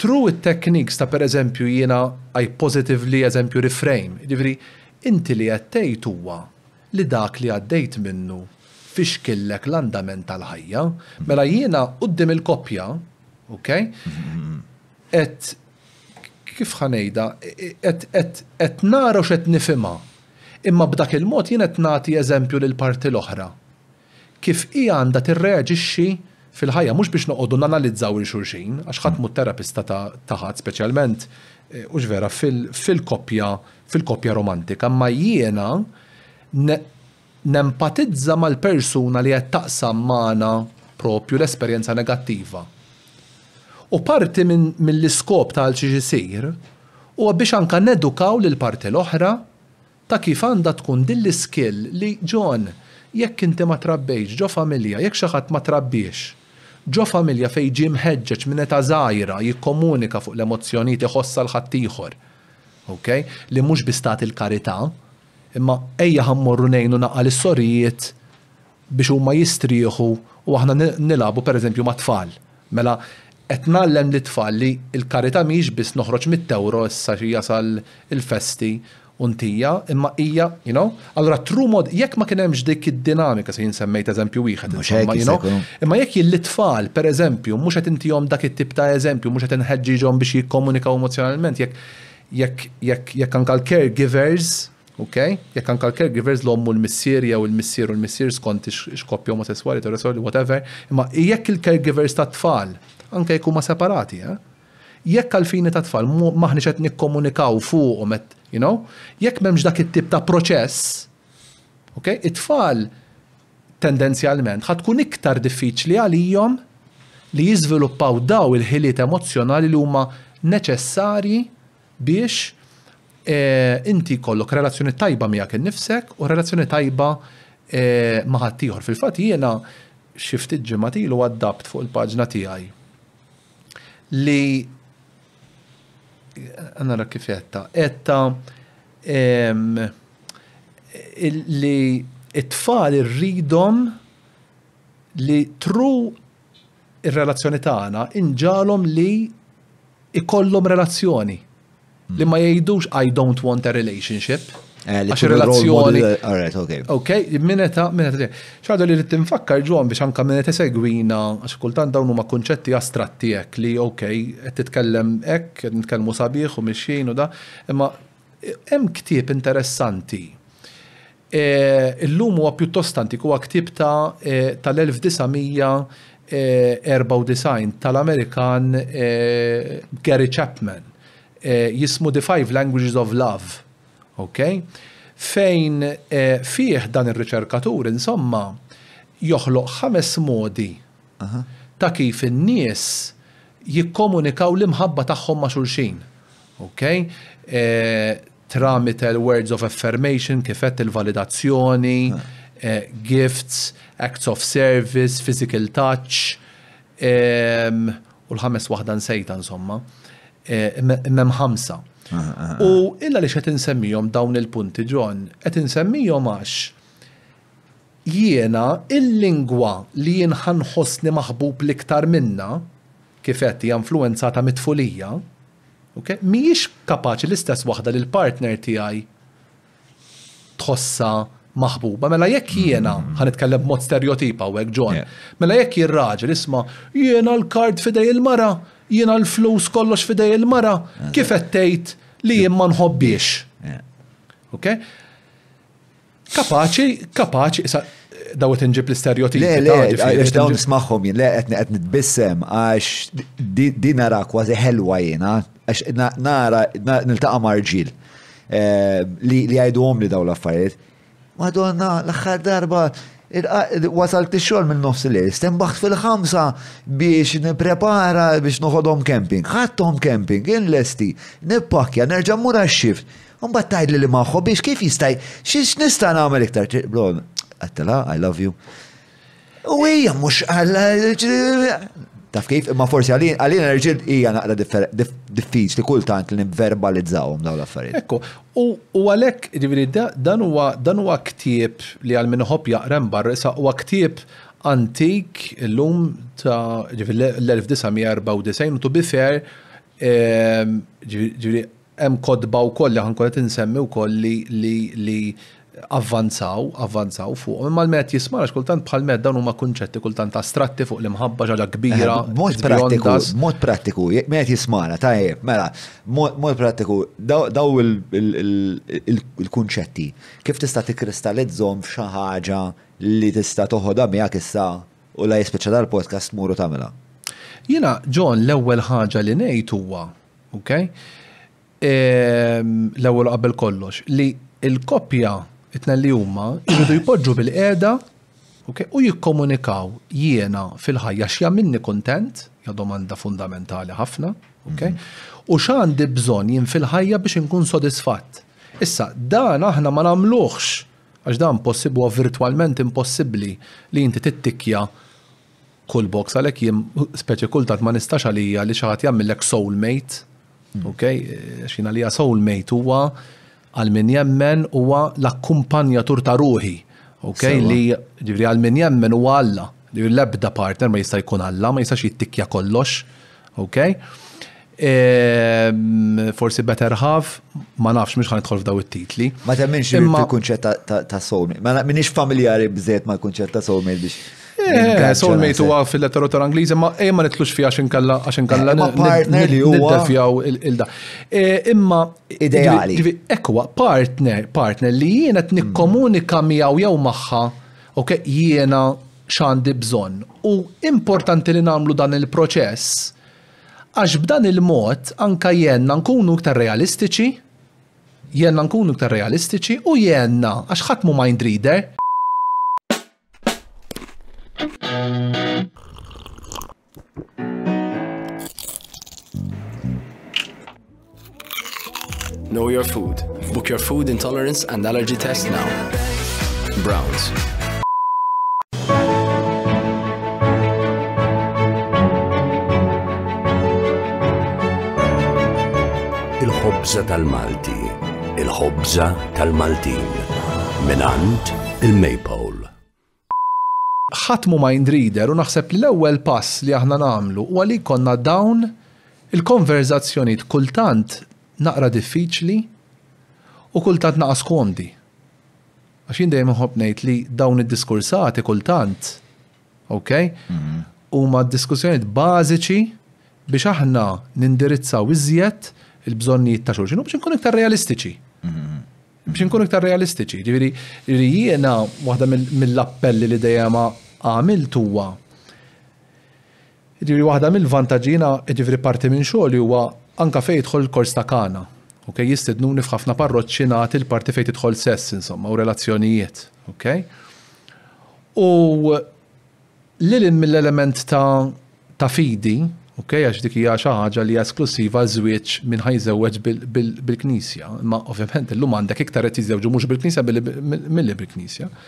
True it-techniques ta' pereżempju jiena I positively eżempju reframe, ġifri inti li għattejt huwa li dak li għaddejt minnu fix killek l-andament tal-ħajja, mhm. mela jiena qoddim il-kopja, ok? Mhm. Et kif ħanejda, et, et, et nara xet nifima, imma b'dak il-mod jiena t-nati eżempju l-parti l-oħra kif i għanda tirreġixxi fil-ħajja, mux biex noqodu nanalizzaw il-xurxin, għax ħatmu terapista taħat specialment, eh, ux vera, fil-kopja, fil-kopja romantika, ma jiena nempatizza mal-persuna li qed maħna propju l-esperjenza negattiva. U parti mill-iskop tal xi u biex anka nedukaw l parti l-oħra ta' kif għandha tkun din l-iskill li ġon jekk inti ma trabbejx ġo familja, jekk xi ħadd ma trabbiex, ġo familja fej ġim mħeġġeġ minn eta żgħira jikkomunika fuq l-emozzjonijiet iħossa l-ħadd Li mhux bistat il-karità, imma ejja ħammorru nejnu naqal l sorijiet biex huma jistrieħu u aħna nilabu pereżempju ma' tfal. Mela qed nallem li tfal li l-karità mhix biss noħroġ mit-tewro issa jasal il-festi untija, imma ija, you know? Allora, tru mod, jekk ma kienemx dik id-dinamika, se jinsemmejt eżempju wieħed, you know? Imma jekk l-tfal, per eżempju, mux għet intijom dak it-tip ta' eżempju, mux għet nħedġiġom biex jikkomunikaw emozjonalment, jekk jekk jekk jekk anka l-caregivers, ok? Jekk anka l-caregivers l-ommu l-missier jew il-missier u l-missier skont xkoppju omosessuali, terrasoli, whatever, imma jekk il-caregivers ta' tfal, anke jkuma separati, eh? jekk għalfini ta' tfal maħni ċet nikkomunikaw fuq u met, you know, jekk memx dak it-tip ta' proċess, ok, it-tfal tendenzjalment ħatkun iktar diffiċli għalijom li jizviluppaw daw il-ħiliet emozjonali li huma neċessari biex e, inti kollok relazzjoni tajba miegħek innifsek u relazzjoni tajba e, ma' ħaddieħor. Fil-fatt jiena xi ftit ġimgħat ilu fuq il-paġna tiegħi li għanara kif jetta, etta li it-tfal irridom li tru ir-relazzjoni tagħna inġalhom li ikollhom relazzjoni li ma jgħidux I don't want a relationship. Eh, għax relazzjoni. Alright, ok. Ok, minneta, minneta. ċaħdu li t-tinfakkar ġuħan biex anka minneta segwina, għax kultant dawnu ma konċetti astratti ek li, ok, t titkellem ek, t-tkellmu sabiħ u miexin u da, imma hemm ktieb interessanti. E, illum huwa pjuttost antik huwa ktieb ta' e, tal-1994 tal-Amerikan e, Gary Chapman jismu The Five Languages of Love ok? Fejn eh, fih dan ir-riċerkatur insomma joħloq ħames modi ta' kif in-nies jikkomunikaw l-imħabba tagħhom ma' xulxin. Ok? Eh, tramite words of affirmation, kifet il-validazzjoni, eh, gifts, acts of service, physical touch, u l-ħames wahda nsejta insomma, eh, mem ħamsa. U illa li xa tinsemmijom dawn il-punti ġon, qed tinsemmijom għax jiena il-lingwa li jien ħanħossni maħbub liktar minna, kifetti ta' mitfulija, okay? miex kapaċi l-istess waħda li l-partner tiegħi tħossa maħbuba. Mela jekk jiena, mm-hmm. ħanitkellem mod stereotipa u hekk ġon, mela jekk ir-raġel isma' jiena l-kard fidej il-mara, jiena l-flus kollox fidej il-mara, ah, kif qed tgħid li jien ma nħobbiex. Ok? Kapaċi, kapaċi, sa dawet nġib l-istereotipi. Le, le, dawn nismaħħom jien, le, etni etni tbissem, għax di nara kważi ħelwa jiena, għax nara niltaqa marġil eh, li għajdu għom li daw l-affarijiet. Madonna, l-axħar darba, wasal t xogħol minn nofs li, lejl stembaħt fil-ħamsa biex nipprepara biex noħodhom camping. ħadthom camping, in-lesti, nippakja, nerġa' mura x-xift. mbagħad tajdli li magħhom biex kif jistaj, xiex nista' nagħmel iktar. Bro, Attela, I love you. U hija mhux Taf kif, ma forsi għalina għalin rġil hija naqra diffiċli kultant li nivverbalizzawhom dawn l-affarijiet. Ekku, u għalhekk ġiviri, dan huwa dan huwa ktieb li għal minħobb jaqrem barra sa huwa ktieb antik l-lum ta' l-1994 u to be ehm, ġiviri, em hemm u wkoll li nsemmi u koll li avvanzaw, avvanzaw fuq. ma l-met jismara xkultant kultant bħal met dawn huma kunċetti kultant astratti fuq l-imħabba ġaġa kbira. Eh, mod pratiku, mod pratiku, met jismara, tajjeb, mela, mod pratiku, daw il-kunċetti, kif tista' tikkristallizzhom f'xi ħaġa li tista' toħodha mija kissa' u la jispeċa dal-podcast muru tagħmilha. Jiena John l-ewwel ħaġa li ngħid huwa, ehm, l-ewwel qabel kollox li il-koppja itna li huma jridu jpoġġu bil-qeda u jikkomunikaw jiena fil-ħajja minni kontent, ja domanda fundamentali ħafna, u x'għandi bżonn jien fil-ħajja biex inkun sodisfatt. Issa, dan aħna ma nagħmluhx għax dan possibwa virtualment impossibbli li inti tittikja kull box għalek jim speċi kultat ma nistax għalija li xaħat jammillek soulmate, ok, xina li soulmate huwa għal min jemmen huwa l-akkumpanjatur ta' ruħi. Ok, li ġivri għal min jemmen huwa Alla. Ġivri l-ebda partner ma jista' jkun Alla, ma jistax jittikja kollox. Ok? E, forsi better half, ma nafx miex ħan f'daw it-titli. Ma temminx il-kunċett ta' soulmate. Ma minix familjari bżiet ma' kunċett ta' soulmate biex. Eh, soulmate huwa fil-letteratura Angliża ma ejja eh, ma nitlux fija għax inkalla għax inkalla eh, partner li huwa il-da. Imma ideali. Ekwa partner, partner li jiena nikkomunika mm. miegħu jew magħha, ok, jiena x'għandi bżonn. U importanti li nagħmlu dan il-proċess għax b'dan il-mod anka jenna nkunu ktar realistiċi, jenna nkunu ktar realistiċi u jenna għax ħatmu mind reader Know your food. Book your food intolerance and allergy test now. Browns. Il-ħobza tal-Malti. Il-ħobza tal-Maltin. Minant il-Maypole. ħatmu mind reader u naħseb li l-ewwel pass li aħna nagħmlu huwa li konna dawn il-konverzazzjonijiet kultant naqra diffiċli u kultant naqas komdi. Għax jien dejjem iħobb ngħid li dawn id-diskursati kultant, ok? Mhm. Huma diskussjonijiet bażiċi biex aħna nindirizzaw iżjed il-bżonnijiet ta' xulxin u biex nkun iktar realistiċi. Mhm. Biex nkun iktar realistiċi. Ġifieri jiena waħda mill-appelli li dejjem għamil huwa Ġifieri waħda mill-vantaġġina ġifieri parti minn xogħol huwa anka fejn jidħol kors ta' kana. Ok, jistednuni f'ħafna parroċċi nagħti il-parti fejn tidħol sess insomma u relazzjonijiet. Ok? U lilin mill-element ta' ta' fidi, ok, għax dik hija xi ħaġa li hija esklusiva żwieġ minn ħajżewweġ bil-Knisja. Ma ovvjament illum għandek iktar qed jiżewġu mhux bil-Knisja milli bil-Knisja. Bil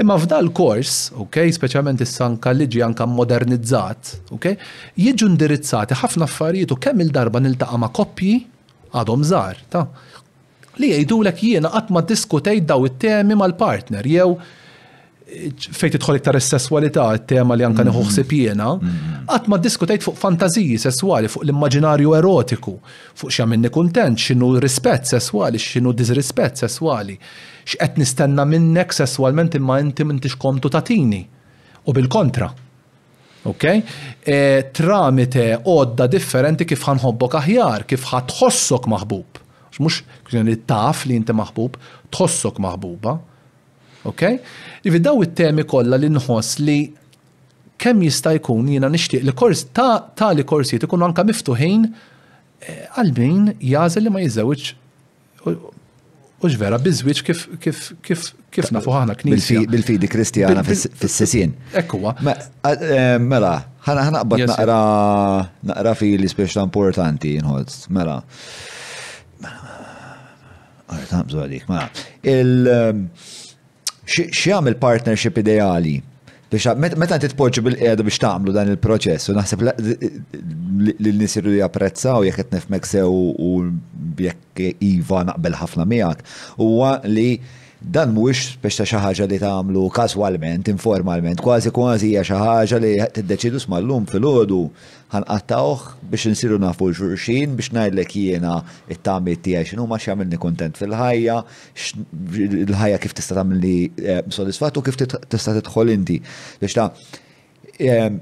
Imma f'dal kors, ok, speċjalment s sanka liġi anka modernizzat, ok, jiġu indirizzati ħafna affarijiet u kemm il-darba niltaqa' ma' koppji għadhom żgħar, ta' li jgħidulek jiena qatt ma diskutejt daw it-temi mal-partner jew Fejt tidħol iktar is-sesswalità, tema li anka mhm. neħu ħsieb jiena, mhm. qatt ma diskutajt fuq fantażiji sesswali, fuq l-immaġinarju erotiku, fuq minni kuntent, x'inhu rispett sesswali, x'inhu disrispett sesswali, x'qed nistenna minnek sesswalment imma inti m'intix komtu tatini. U bil-kontra. Ok? E, tramite odda differenti kif ħanħobbok aħjar, kif ħatħossok maħbub. Mux kħin li taf li inti maħbub, tħossok maħbuba. Ok? Ividdaw it-temi kollha li nħoss li kemm jista' jkun jiena nixtieq li kors ta', ta li korsijiet ikunu anka miftuħin eh, għalmin jażel li ma jiżewġ Ux vera, bizwiċ kif, kif, kif, kif nafu ħana knisja. Bil-fidi kristjana fil-sessin. Ekkuwa. Eh, mela, ħana ħana naqra, naqra fi li speċta importanti nħodz. Mela. mela, mela, mela. Għarta, mela. Il- eh, xiam il-partnership ideali biex meta titpoġġu bil-qeda biex tagħmlu dan il-proċess u naħseb li l nies irridu japprezzaw jekk qed nifmek sew u jekk iva naqbel ħafna miegħek huwa li dan mhuwiex biex ta' xi ħaġa li tagħmlu każwalment, informalment, kważi kważi hija xi ħaġa li tiddeċidu smallum fil-ħodu ħanqattawh biex insiru nafu l-xurxin biex ngħidlek jiena it-tagħmit tiegħi x'inhu ma x'jagħmilni kontent fil-ħajja, l-ħajja kif tista' tagħmilni eh, sodisfatt u kif tista' tidħol inti. Biex ta' ehm,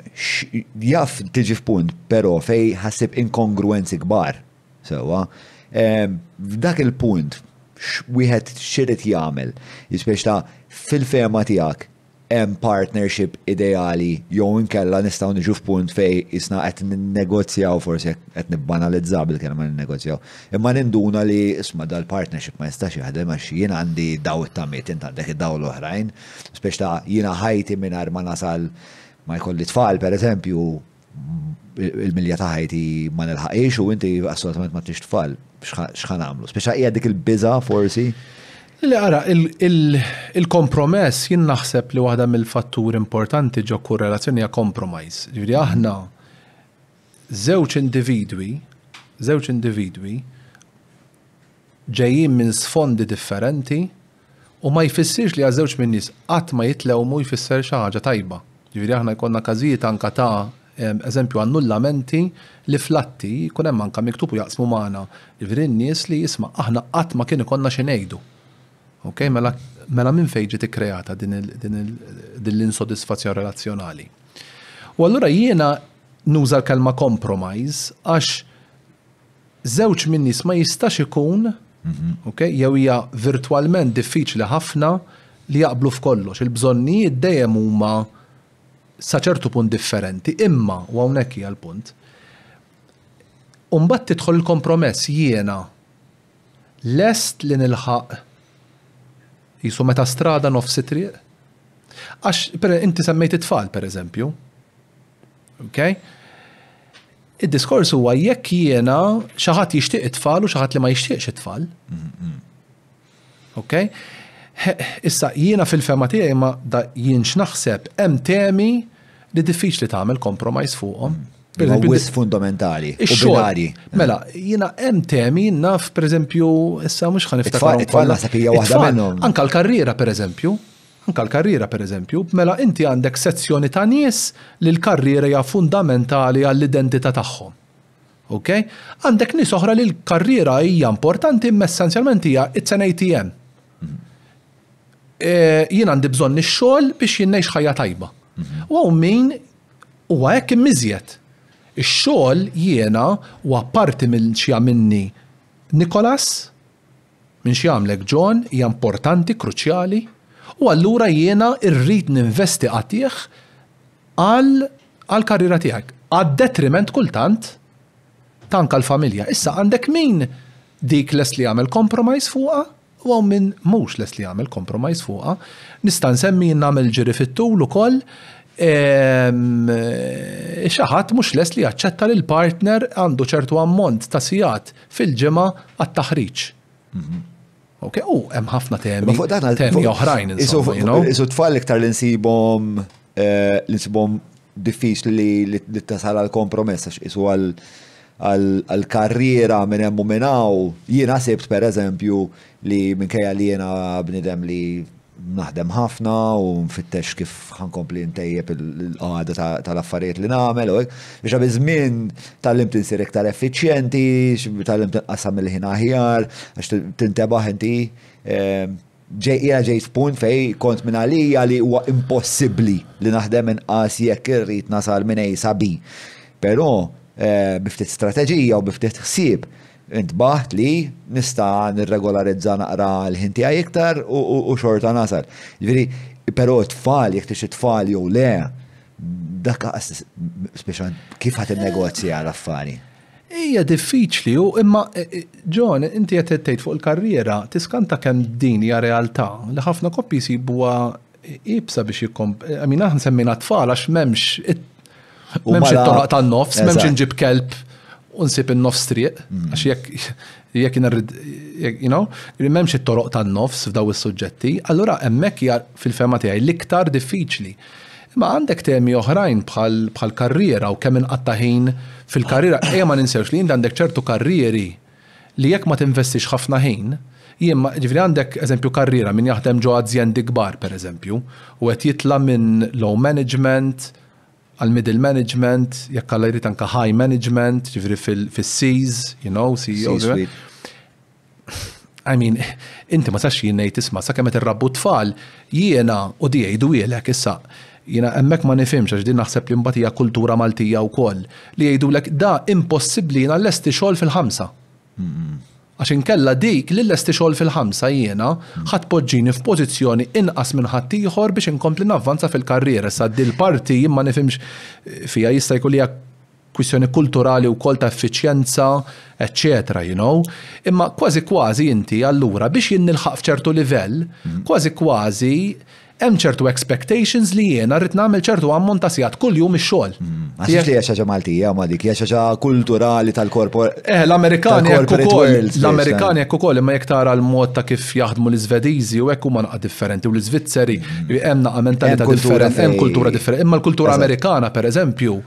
jaf tiġi f'punt, però fej ħassib inkongruenzi kbar. Sewa, ehm, dak il-punt wieħed xirrit jagħmel. Jispex ta' fil-ferma tiegħek hemm partnership ideali jew inkella nistgħu niġu f'punt fej isna qed negozjaw forsi qed nibbanalizzaw bil-kelma negozjaw. Imma ninduna li isma' dal-partnership ma jistax jaħdem għax jien għandi daw it-tamiet int għandek id-daw l-oħrajn, spex ta' jiena ħajti mingħajr ma nasal ma jkolli tfal pereżempju il-milja ta' ħajti ma nilħaqiex u inti assolutament ma tix tfal xħan għamlu? Speċa hija dik il-biza forsi? Li għara, il-kompromess jien naħseb li waħda mill-fattur importanti ġo korrelazzjoni hija kompromiss. Ġifieri aħna żewġ individwi, żewġ individwi ġejjin minn sfondi differenti u ma jfissirx li għaż minn nies qatt ma jitlewmu jfisser xi ħaġa tajba. Ġifieri aħna jkollna każijiet anka ta' eżempju annullamenti li flatti kun hemm anka miktubu jaqsmu magħna. Ġifieri nies li jisma' aħna qatt ma kien ikollna xi ngħidu. Ok, mela mela minn fejn ġiet ikkreata din l-insodisfazzjon relazzjonali. U allura jiena nuża l-kelma compromise għax żewġ minn nies ma jistax ikun mhm. ok, jew hija virtwalment diffiċli ħafna li jaqblu f'kollox. Il-bżonnijiet dejjem huma saċertu punt differenti, imma, u għawnek hija l-punt, umbat tidħol kompromess jiena lest li nilħaq jisu meta strada nof sitriq. Għax, per inti semmejt it-tfal, per eżempju. Ok? Id-diskors huwa jekk jiena xaħat jixtieq it-tfal u xaħat li ma jixtieqx it-tfal. Ok? Issa jiena fil-fema tiegħi ma da jien x'naħseb hemm temi li diffiċli tagħmel kompromajs fuqhom. Mm. Wis fundamentali. Ix-xogħol. Mela, jiena hemm temi naf eżempju, issa mhux ħaniftakar. Tfal naħseb hija waħda Anka l-karriera pereżempju. Anka l-karriera pereżempju, mela inti għandek sezzjoni ta' nies li l-karriera hija fundamentali għall-identità tagħhom. Ok? Għandek nies oħra li l-karriera hija importanti imma essenzjalment hija it an ATM. Mm. Eh, jien għandi bżonn ix-xogħol biex ngħix ħajja tajba. U għaw min huwa hekk imiżjed. Ix-xogħol jiena huwa parti minn xi minni Nikolas, minn xi għamlek John, hija importanti, kruċjali, u allura jiena rrid ninvesti għatih għal karriera tiegħek. Għad-detriment kultant tanka l-familja. Issa għandek min dik les li għamel kompromise fuqa? u għom minn mux les li għamil kompromajs fuqa, nistan semmi għamil ġiri fit-tul u koll, ehm, e, xaħat mux les li għacċetta li l-partner għandu ċertu ammont ta' sijat fil-ġema għat-taħriċ. Mhm. Ok, u hemm ħafna temi. Fuq dan temi oħrajn. Isu tfal iktar l-insibom eh, l-insibom diffiċ li tasal għal kompromess, għax isu għal għal-karriera minn hemm u minn hawn. Jiena per pereżempju li minkejja li jiena bnidem li naħdem ħafna u nfittex kif ħankompli ntejjeb il-qagħda tal-affarijiet li nagħmel u hekk. Biex żmien tal limt tinsir iktar effiċjenti, tal limt tinqasam il-ħin aħjar, għax tintebaħ inti ġejja ehm, ġej punt fej kont minn għalija li huwa impossibbli li naħdem inqas jekk irrid nasal minn A sa B. Però Eh, biftit strateġija u biftit ħsieb intbaħt li nista nirregolarizza naqra l-ħinti għaj iktar u xorta nasal. Ġviri, pero tfal, jek t tfal jew le, dak speċan kif il negozja l-affari? Ija diffiċli u imma eh, eh, John, inti għattettejt fuq il-karriera, tiskanta kem din hija realtà li ħafna koppi jisibuha ibsa biex jikom, għamina nsemmin tfal għax memx Memx mela- it-toroq tan-nofs, memx nġib kelb unsib in-nofs triq, mm. għax jekk jekk narrid, you know, memx it-toroq tan-nofs f'daw is-suġġetti, allura hemmhekk hija fil-fema tiegħi l-iktar diffiċli. Ma għandek temi oħrajn bħal karriera u kemm inqatta ħin fil-karriera, ejja ma ninsewx li għandek ċertu karrieri li jekk ma tinvestix ħafna ħin, jimma ġifri għandek eżempju karriera minn jaħdem ġo azzjendi kbar per eżempju, u għet jitla minn low management, għal middle management, jekk għal jrid anka high management, ġifri fil-C's, you know, CEO. E I mean, inti ma sax jinnejt isma, sa kemet irrabbu tfal, jiena u di jgħidu jgħilek issa, jiena emmek ma nifimx, għax din naħseb li mbatija kultura maltija u koll, li jgħidu l da impossibli jiena l-esti xol fil-ħamsa. Għax inkella dik li l esti xogħol fil-ħamsa jiena ħadd poġġini f'pożizzjoni inqas minn ħat tiħor biex inkompli navvanza fil-karriera sa dil parti ma nifimx eh, fija jista' jkun kwistjoni kulturali u kol ta' effiċjenza, etc. You know? Imma kważi kważi inti allura biex jinnilħaq f'ċertu livell, kważi kważi hemm ċertu expectations li jiena rrid nagħmel ċertu ammont ta' sigħat kuljum ix-xogħol. Għax li hija xaġa Maltija ma dik hija xaġa kulturali tal-korpor. Eh, l-Amerikani hekk ukoll, l-Amerikani hekk ukoll imma jekk tara l-mod ta' kif jaħdmu l-Iżvediżi u hekk huma naqa' differenti u l-Iżvizzeri mm. hemm naqa' mentalità differenti, hemm kultura differenti. Imma l-kultura Amerikana pereżempju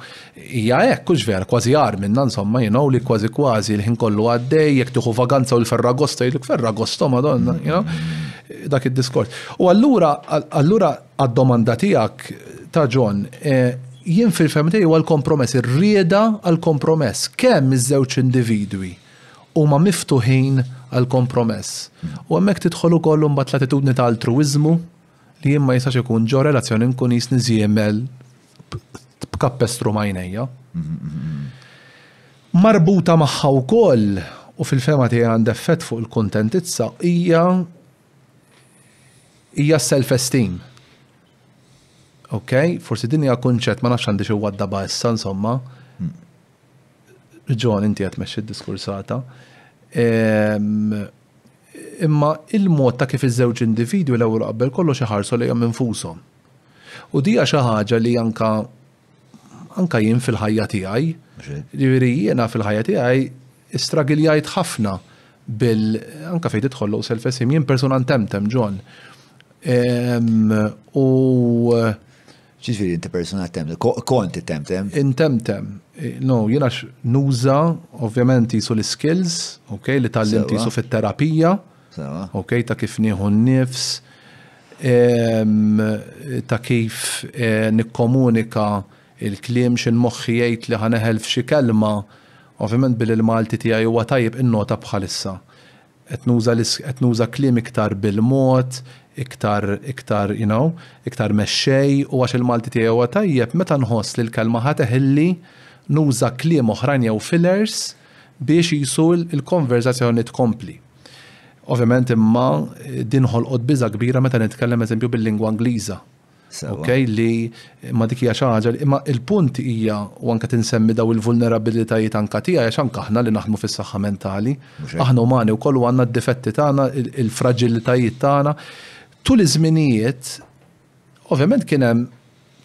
hija hekk hux vera kważi jar minn insomma you li kważi kważi l-ħin kollu għaddej jekk tieħu vaganza u l ferragosto jgħidlek Ferragosto, Madonna, you know. Mm dak id-diskors. U allura allura għad-domanda tiegħek ta' John eh, jien fil-fem huwa l-kompromess, ir-rieda għal-kompromess. Kemm iż-żewġ individwi huma miftuħin għal-kompromess. U hemmhekk tidħol ukoll mbagħad l-attitudni ta' altruizmu li jien ma jistax ikun ġo relazzjoni nkun jisni żiemel b'kappestru majnejja. Marbuta magħha wkoll u fil-fema tiegħi għandha effett fuq il-kontentizza hija hija self-esteem. Ok, forsi din hija kunċett ma nafx għandi xi waddaba ba' issa insomma. Hmm. Ġon, inti qed mexxi diskursata. Ehm, imma il-mod ta' kif iż-żewġ individwi l-ewwel qabel kollox iħarsu lejhom infushom. U dija xi ħaġa li anka anka jien fil-ħajja tiegħi. Jiġri jiena fil-ħajja tiegħi istragiljajt ħafna bil anka fejn tidħollu self-esteem jien persuna temtem ġon. U ċiġviri, inti persona temtem, konti temtem? Intemtem, e, no, jina nuża, ovvjament jisu l-skills, ok, li tal-limti jisu fit-terapija, ok, ta' kif nieħu n-nifs, ta' kif e, nikkomunika il-klim xin moħħi li ħaneħel f'xi kelma, ovvjament bil-Malti il tiegħi huwa tajjeb innota bħalissa. Qed klim iktar bil-mod, iktar, iktar, you know, iktar mexxej u għax il-Malti tiegħu tajjeb meta nħoss li l-kelma ħateħilli nuża kliem oħrajn jew fillers biex jisul il-konverzazzjoni tkompli. Ovvjament imma dinħol qod biża kbira meta nitkellem eżempju bil-lingwa Ingliża. Ok, li ma dik hija xi ħaġa, imma il-punt hija u anke tinsemmi daw il-vulnerabilitajiet anka tiegħi għax anke aħna li naħdmu fis-saħħa mentali. Aħna umani wkoll għandna d-difetti tagħna, il-fraġilitajiet tagħna tul iż-żminijiet ovvjament kien hemm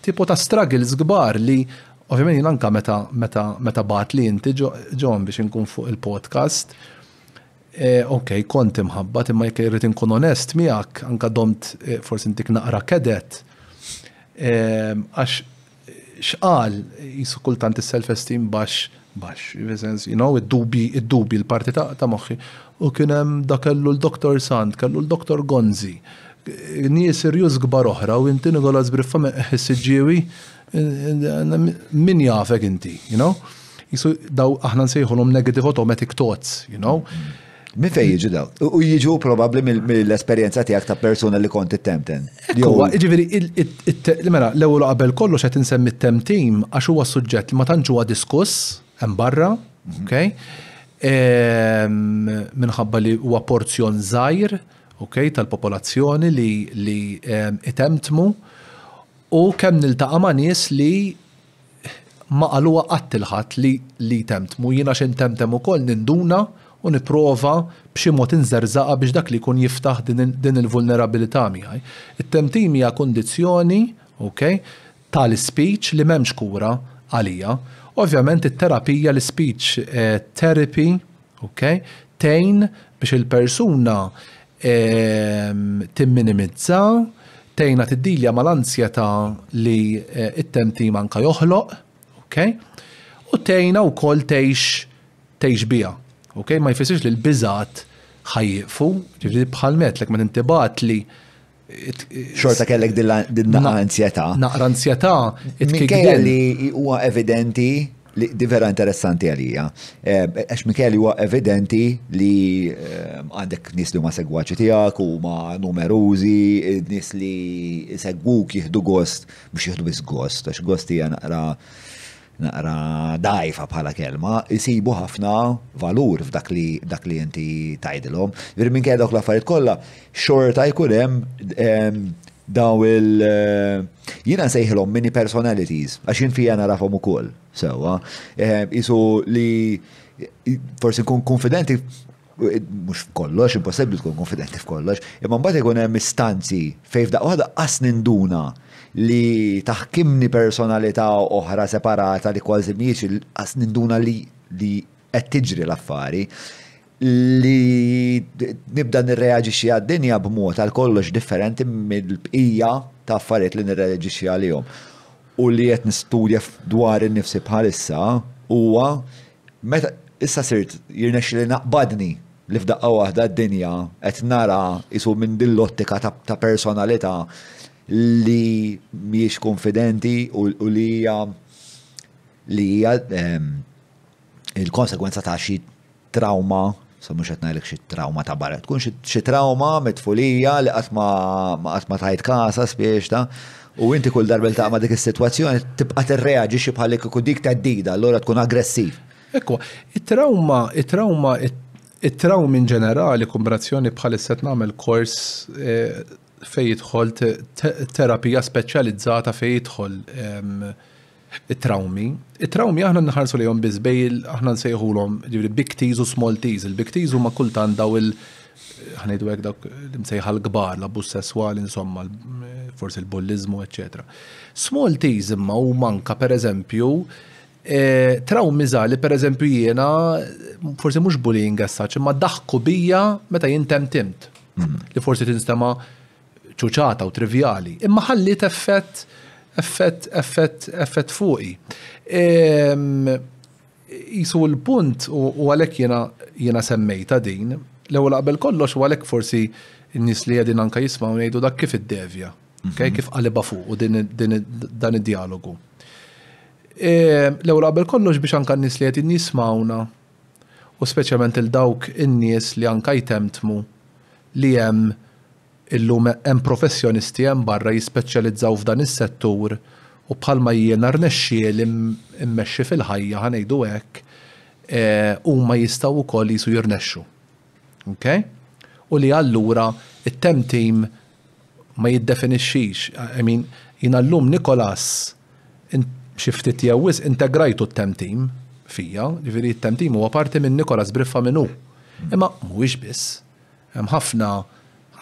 tipu ta' struggles kbar li ovvjament jien anka meta meta meta bat li inti ġon biex inkun fuq il-podcast. E, ok, kont imħabbat imma jek irrid inkun onest miegħek anka domt e, forsi intik naqra kedet. E, għax xqal jisu kultant is-self-esteem bax, bax, sens, you know, id-dubi, id-dubi, l-parti ta', ta moħħi. U kien hemm da kellu l-Dr. Sand, kellu l-Dr. Gonzi, nies serjuż gbar oħra u inti nigola zbriffa ħissiġiewi eh, eh, min jafek inti, you know? Jisu daw aħna nsejħulhom negative automatic thoughts, you know? Mm. Min fej jiġu daw? U jiġu probabli mill-esperienza tiegħek ta' persuna li konti temten. Huwa l mela l-ewwel qabel kollox qed insemmi temtim għax huwa suġġett li ma tantx għad diskuss hemm barra, mhm. ok? Minħabba li huwa porzjon żgħir okay, tal-popolazzjoni li, li um, itemtmu u kemm niltaqa' ma' nies li ma qaluha qatt il-ħadd li li temtmu jiena x'in temtem ukoll ninduna u niprofa b'xi mod inżerżaqa biex dak li jkun jiftaħ din il-vulnerabilità miegħi. It-temtim hija kondizzjoni, okay, tal-speech li m'hemmx kura għalija. Ovvjament it-terapija l-speech eh, therapy, okay, tejn biex il-persuna timminimizza, tejna tiddilja mal-ansjeta li eh, it-temti manka joħloq, ok? u tejna u kol tejx tejx bija. ok? Ma jfessirx li l-bizat ħajjifu, ġifri l-ek ma t-intibat li xorta kellek din ansjeta. Naqra ansjeta. Minkejja li huwa evidenti di vera interessanti għalija. Eh, għax Mikeli huwa evidenti li eh, għandek nis li ma segwaċi tijak u ma numerużi, nis li segwuk jihdu gost, biex jihdu bis gost, għax gost hija naqra naqra dajfa bħala kelma, jisibu ħafna valur f'dak li dak li inti tajdilhom. Vir minn dawk l-affarijiet kollha, xorta jkun hemm daw il- eh, jina sejħilhom mini personalities, għax jien fija narafhom ukoll sewwa. Eh, isu li forsi kun konfidenti mux kollox, impossibli tkun konfidenti f'kollox, imma mbagħad ikun hemm istanzi fejn f'daqqa daqqas ninduna li taħkimni personalità oħra separata li kważi miex qas ninduna li qed tiġri l-affari li nibda xie għad-dinja b'mod għal kollox differenti mill-bqija ta' affarijiet li nirreagġixxi għalihom. U li qed nistudja dwar in-nifsi bħalissa huwa meta issa sirt jirnexxi li naqbadni li f'daqqa waħda d-dinja qed nara isu minn din l-ottika ta' personalità li mhijiex konfidenti u li hija li hija ehm, il-konsekwenza ta' xi trauma So mux għetnajlek xie trauma ta' barra. Tkun xie trauma metfulija li għatma tajt kasa spiex ta' u inti kull darbel ta' ma' dik il-situazzjoni tibqa t-reagġi xie bħalik u dik ta' d-dida, allora tkun aggressiv. Ekku, il-trauma, il-trauma, il-trauma in ġenerali, kombinazzjoni bħal set namel kors e, fej jidħol terapija specializzata fej jidħol it-traumi. It-traumi aħna nħarsu li jom bizbejl, aħna nsejħulom, ġivri big tease u small teas. Il-big u huma kultan daw il- ħanejdu għek dak imsejħa l-gbar, l-abbus sessual, insomma, forse il-bullizmu, ecc. Small teas imma u manka, per eżempju, e, traumi zaħli, per eżempju, jena, forse mux bullying għessaċ, imma daħku bija meta jintem timt. Hmm. Li forse tinstema ċuċata u trivjali. Imma ħalli effett effett effett effett fuqi. Ehm, jisu l-punt u għalek jena jena semmejta din, l-ewwel qabel kollox u għalek forsi n-nis li għedin anka jisma' jgħidu dak kif id-devja, mhm. kif qaliba fuq u dan id-dialogu. Ehm, l-ewwel qabel kollox biex anka n-nis li qegħdin jismawna u speċjalment il-dawk in-nies li anka jtemtmu li hemm illum hemm professjonisti hemm barra jispeċjalizzaw f'dan is-settur u bħalma jiena li immexxi fil-ħajja ħanejdu hekk e, huma jistgħu wkoll jisu jirnexxu. Okay? U li allura it temtim ma jiddefinixxix. I mean, jien llum Nikolas xi ftit integrajtu t temtim fija, ġifiri t temtim huwa parti minn Nikolas briffa minnu. Imma mhuwiex biss. Hemm ħafna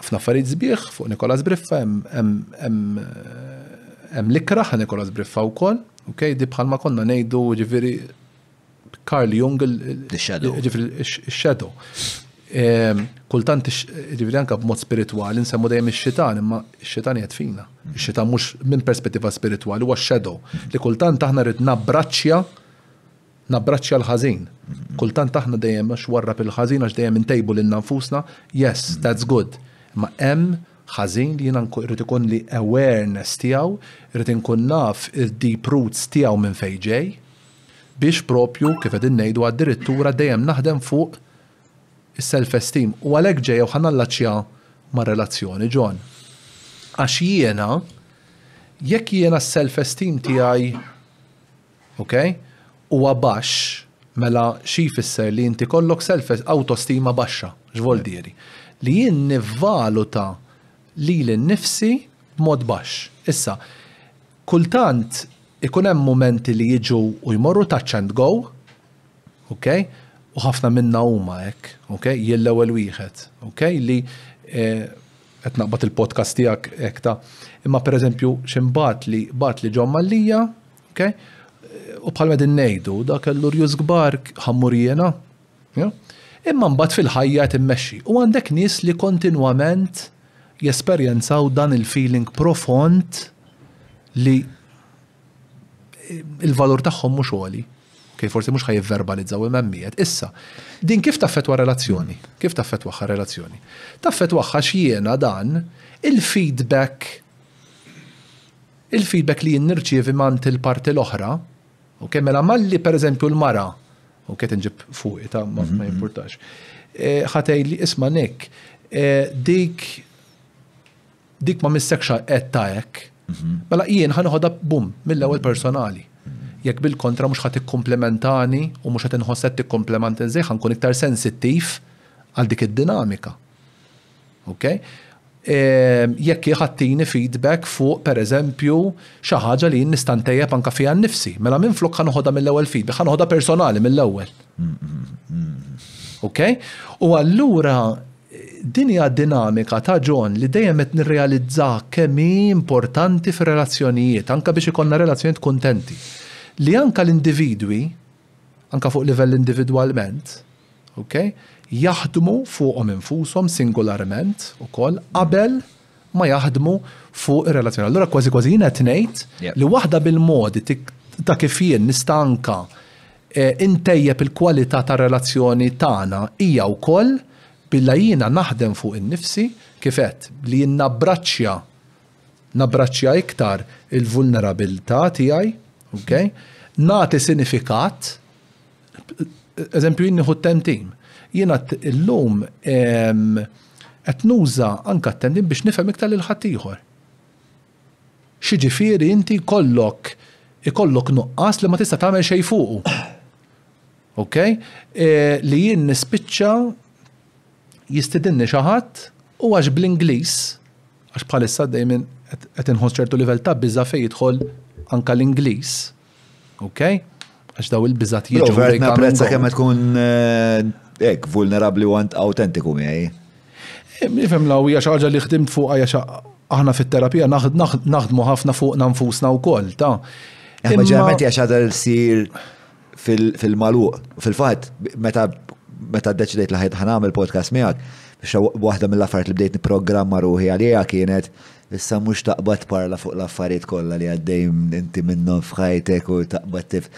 f'naffarijiet zbieħ fuq Nikolas Briffa hemm eh, l-ikraħ Nikolas Briffa wkoll, okej, di bħalma konna ngħidu ġifieri Carl Jung il-shadow. Ehm, kultant ġifieri anke b'mod spiritwali nsemmu dejjem ix-xitan, imma x-xitan qed fina. Ix-xitan mhux minn perspettiva spiritwali huwa x-shadow li kultant aħna rid nabbraċċja nabraċċja l-ħażin. Kultant aħna dejjem għax warra il ħażin għax dejjem intejbu lil nafusna, yes, that's good ma' hemm ħażin li jiena rrid ikun li awareness tiegħu, rrid inkun naf id-deep roots tiegħu minn fejn biex propju kif qed ngħidu għad-dirittura dejjem naħdem fuq is-self-esteem u għalhekk ġej u ħanallaċċja ma' relazzjoni ġon. Għax jiena jekk jiena s-self-esteem tiegħi ok? huwa għabax, mela xi jfisser li inti kollok self autostima baxxa, x'vol dieri. Yeah li jien nivvaluta li l-nifsi mod baxx. Issa, kultant ikun hemm momenti li jiġu u jmorru touch and go, ok? U ħafna minna huma hekk, ok? Jill ewwel wieħed, ok? Li eh, qed naqbad il-podcast tiegħek hekk ta' imma pereżempju ximbat li bat li ġom mallija, ok? U bħalma din ngħidu dak l-urjuż kbar ħammur jiena, Imma mbagħad fil-ħajja timmexxi u għandek nies li kontinwament jesperjenzaw dan il-feeling profond li il-valur tagħhom mhux għoli. Kif forsi mhux il imemmijiet. Issa, din kif taffetwa relazzjoni? Kif taffetwaħħa relazzjoni? Taffetwaħħa x'jiena dan il-feedback il-feedback li jinnirċievi mant il-parti l-oħra, u mela malli per eżempju l-mara u kiet nġib fuq ta' ma mhm, mhm. jimpurtax. E, Ħatej li isma' nek, e, dik dik ma missekxa ta' tajek. Mhm. Mela jien ħanħodha bum mill-ewwel personali. Jekk bil-kontra mhux ħadd ikkomplementani u mhux ħadd inħosset tikkomplementi nżej ħankun iktar sensittiv għal dik id-dinamika. Okay? Ehm, jekk jħattini feedback fuq per eżempju xaħġa li nistantejja panka fija nifsi. Mela minn flok ħanħoda mill-ewel feedback, ħanħoda personali mill-ewel. Ok? U allura dinja dinamika ta' ġon li dejjem qed nirrealizza kemm importanti fir-relazzjonijiet, anka biex ikonna relazzjonijiet kontenti. Li anka l-individwi, anka fuq livell individwalment, okay? jaħdmu fuqhom infushom singolarment ukoll qabel ma jaħdmu fuq ir-relazzjoni. Allura kważi kważi jiena ngħid li waħda bil-modi ta' kif jien nista' anka e, intejjeb il-kwalità ta' relazzjoni tagħna hija wkoll billa jiena naħdem fuq in-nifsi kifet li jien nabbraċċja iktar il-vulnerabilità tiegħi, okay? nagħti sinifikat eżempju jinniħu t-temtim jiena l-lum qed nuża anke t biex nifhem iktar lil ħadd ieħor. Xiġifieri inti kollok ikollok nuqqas li ma tista' tagħmel xejn fuq. Ok? E, li jien nispiċċa jistidinni xi ħadd u għax bl-Ingliż għax bħalissa dejjem qed inħoss ċertu livell ta' biża fejn jidħol anka l-Ingliż. Ok? Għax daw il-biżat jiġu. Verna prezza kemm tkun eh, ek vulnerabli u autentiku miegħi. Nifhem la hija xi li ħdimt fuq hija aħna fit-terapija naħdmu ħafna fuqna nfusna wkoll ta' Imma ġermet hija xi l-sir fil-maluq. Fil-fatt, meta meta deċidejt li ħajt podcast miegħek, biex waħda mill-affarijiet li bdejt nipprogramma ruħi għalija kienet issa mhux taqbad parla fuq l-affarijiet kollha li għaddej inti minnhom f'ħajtek u taqbad tif.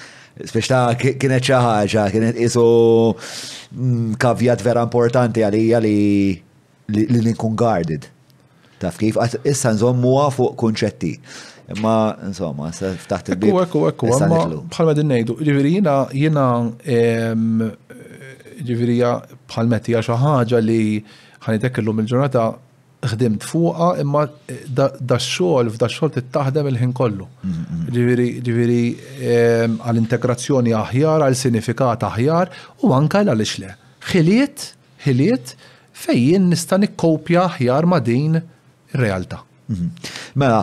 Spiex ta' kienet xi ħaġa, kienet isu mm, kavjat vera importanti għalija li li ninkun guarded. Taf kif issa nżommuha fuq kunċetti. Ma, insomma, taħt il-bib. Ekku, ekku, ekku, bħalma dinnejdu. Ġiviri, jina, jina, ġiviri, bħalmet xi ħaġa li ħanitek illum il-ġurnata ħdimt fuqa imma eh, da xogħol f'da xogħol tittaħdem il-ħin kollu. Ġifieri ehm, għall-integrazzjoni aħjar, għal sinifikat aħjar u anke għal le. Ħiliet, ħiliet fejn nista' nikkopja aħjar ma' din ir-realtà. Mm-hmm. Mela,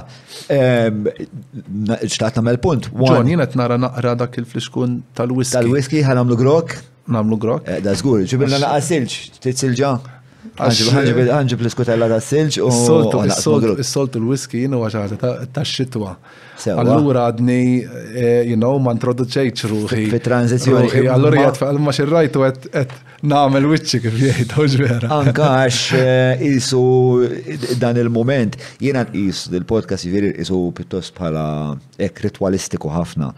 ċtaqt ehm, namel punt. Ġon, jenet nara naqra dak il-fliskun tal-whisky. Tal-whisky, għal-għamlu grok? Namlu grok. Eh, da zgur, ġibirna silġ t-tilġa. Għanġib l-iskutella ta' silġ u. Soltu l-whisky jinu għaxħaxħa ta' xitwa. Allura għadni, eh, you know, ma' introduċejċ ruħi. Fi tranzizjoni. Allura jgħat fa' ma' xirrajtu għet namel wicċi kif jgħid, uġvera. Anka għax jisu eh, dan il-moment, jina jis il-podcast jiviri jisu pittos bħala ek ritualistiku ħafna.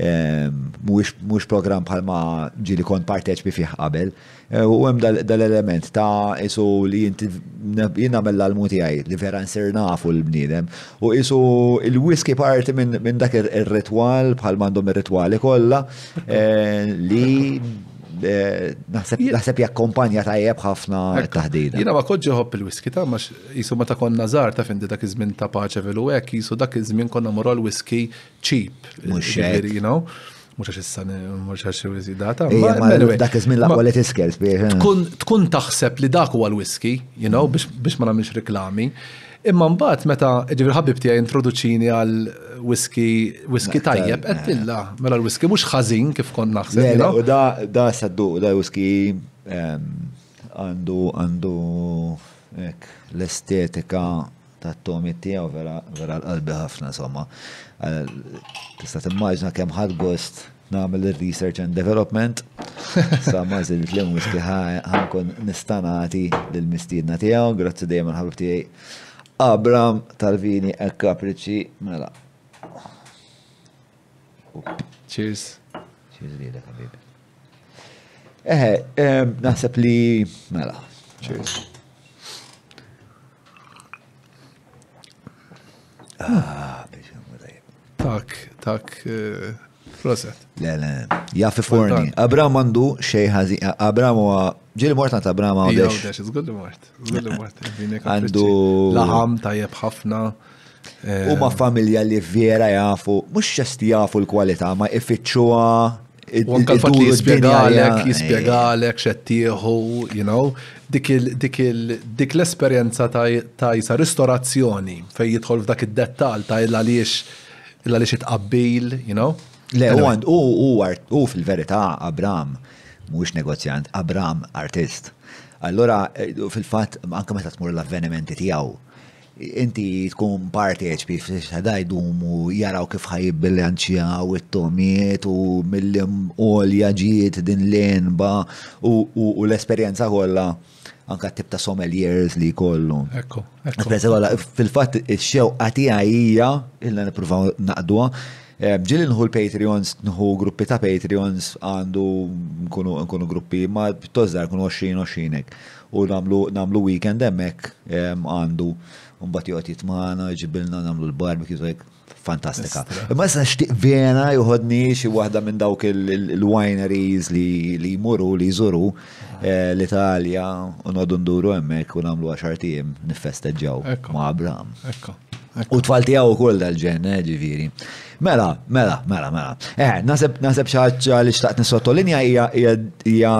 Eh, Mux program bħalma ġili kon parteċ bi fiħ qabel. Eh, u hemm dal-element ta' isu li jinti jina mella l-muti għaj li vera nsir nafu l-bnidem. U isu il-whisky parti minn dak il ritwal bħal mandom ir-ritwali kollha eh, li eh, naħseb jakkompanja tajjeb ħafna taħdida. Jina ma kodġi hopp il-whisky ta' max jisu ma ta' konna nazar ta' fendi dak iż-żmien ta' paċe veluwek, jisu dak iż-żmien konna l whisky cheap. Mux you know? mux għax issa mux għax data. Dak iżmin laqwa li tiskers eh. Tkun taħseb li dak huwa l-whisky, you know, biex ma nagħmilx reklami. Imma mbagħad meta ġifir ħabib tiegħi introduċini għal whisky whisky tajjeb qed illa mela l-whisky mhux ħażin kif kont naħseb. U da da saddu da whisky għandu għandu l-estetika ta' Tomi tiegħu vera vera l-qalbi ħafna insomma. Tista' t kemm kem ħadgost namel research and development. Sa ma żil tlim whisky ħankun nistanati l mistiedna tijaw. grazzi dejjem ħabib tiegħi. Abram talvini vini e mela. Cheers. Cheers li dak ħabib. Eħe, naħseb li mela. Cheers. Ah, Tak, tak, e, proset. Le, le, jaffi forni. Abram għandu xej ħazi, Abram u ġili mort għant Abram għu għu għu għu mort, zgulli mort. Laħam tajjeb ħafna. U ma familja li vera jafu, mux ċest jafu l-kualita, ma ifittxuha għu għu fat li jispiegalek, jispiegalek, xettieħu, you know, dik l-esperienza ta' jisa ristorazzjoni fej jidħol f'dak id-dettal ta' il għaliex illa li qabbil, you know? Le, u għand, u, u, u fil-verità, Abram, mux negozjant, Abram artist. Allora, eh, fil-fat, anka meta tmur l-avvenimenti tijaw, inti tkun parteċpi f'xada jdumu jaraw kif bil-lanċija u t-tomiet u mill-olja ġiet din l-enba u l-esperienza kollha anka tip ta' sommeliers li kollu. Ekku. Fil-fat, il-xew għatijajija, illa niprufaw naqdua, eh, ġili nħu l-Patreons, nħu gruppi ta' Patreons għandu nkunu gruppi ma' tozzar kunu 20-20 u namlu weekend emmek eh, għandu un-bat t-mana, ġibilna namlu l-barbecue, fantastika. Imma issa vena juħodni xi waħda minn dawk il-wineries li jmuru li jżuru ah. eh, l-Italja u nodu nduru hemmhekk u nagħmlu għaxar tiem niffesteġġaw ma' Abram. U tfal tiegħu wkoll dal-ġen, eh, ġifieri. Mela, mela, mela, mela. Eh, naseb naseb xaġġa li xtaqt nisottolinja hija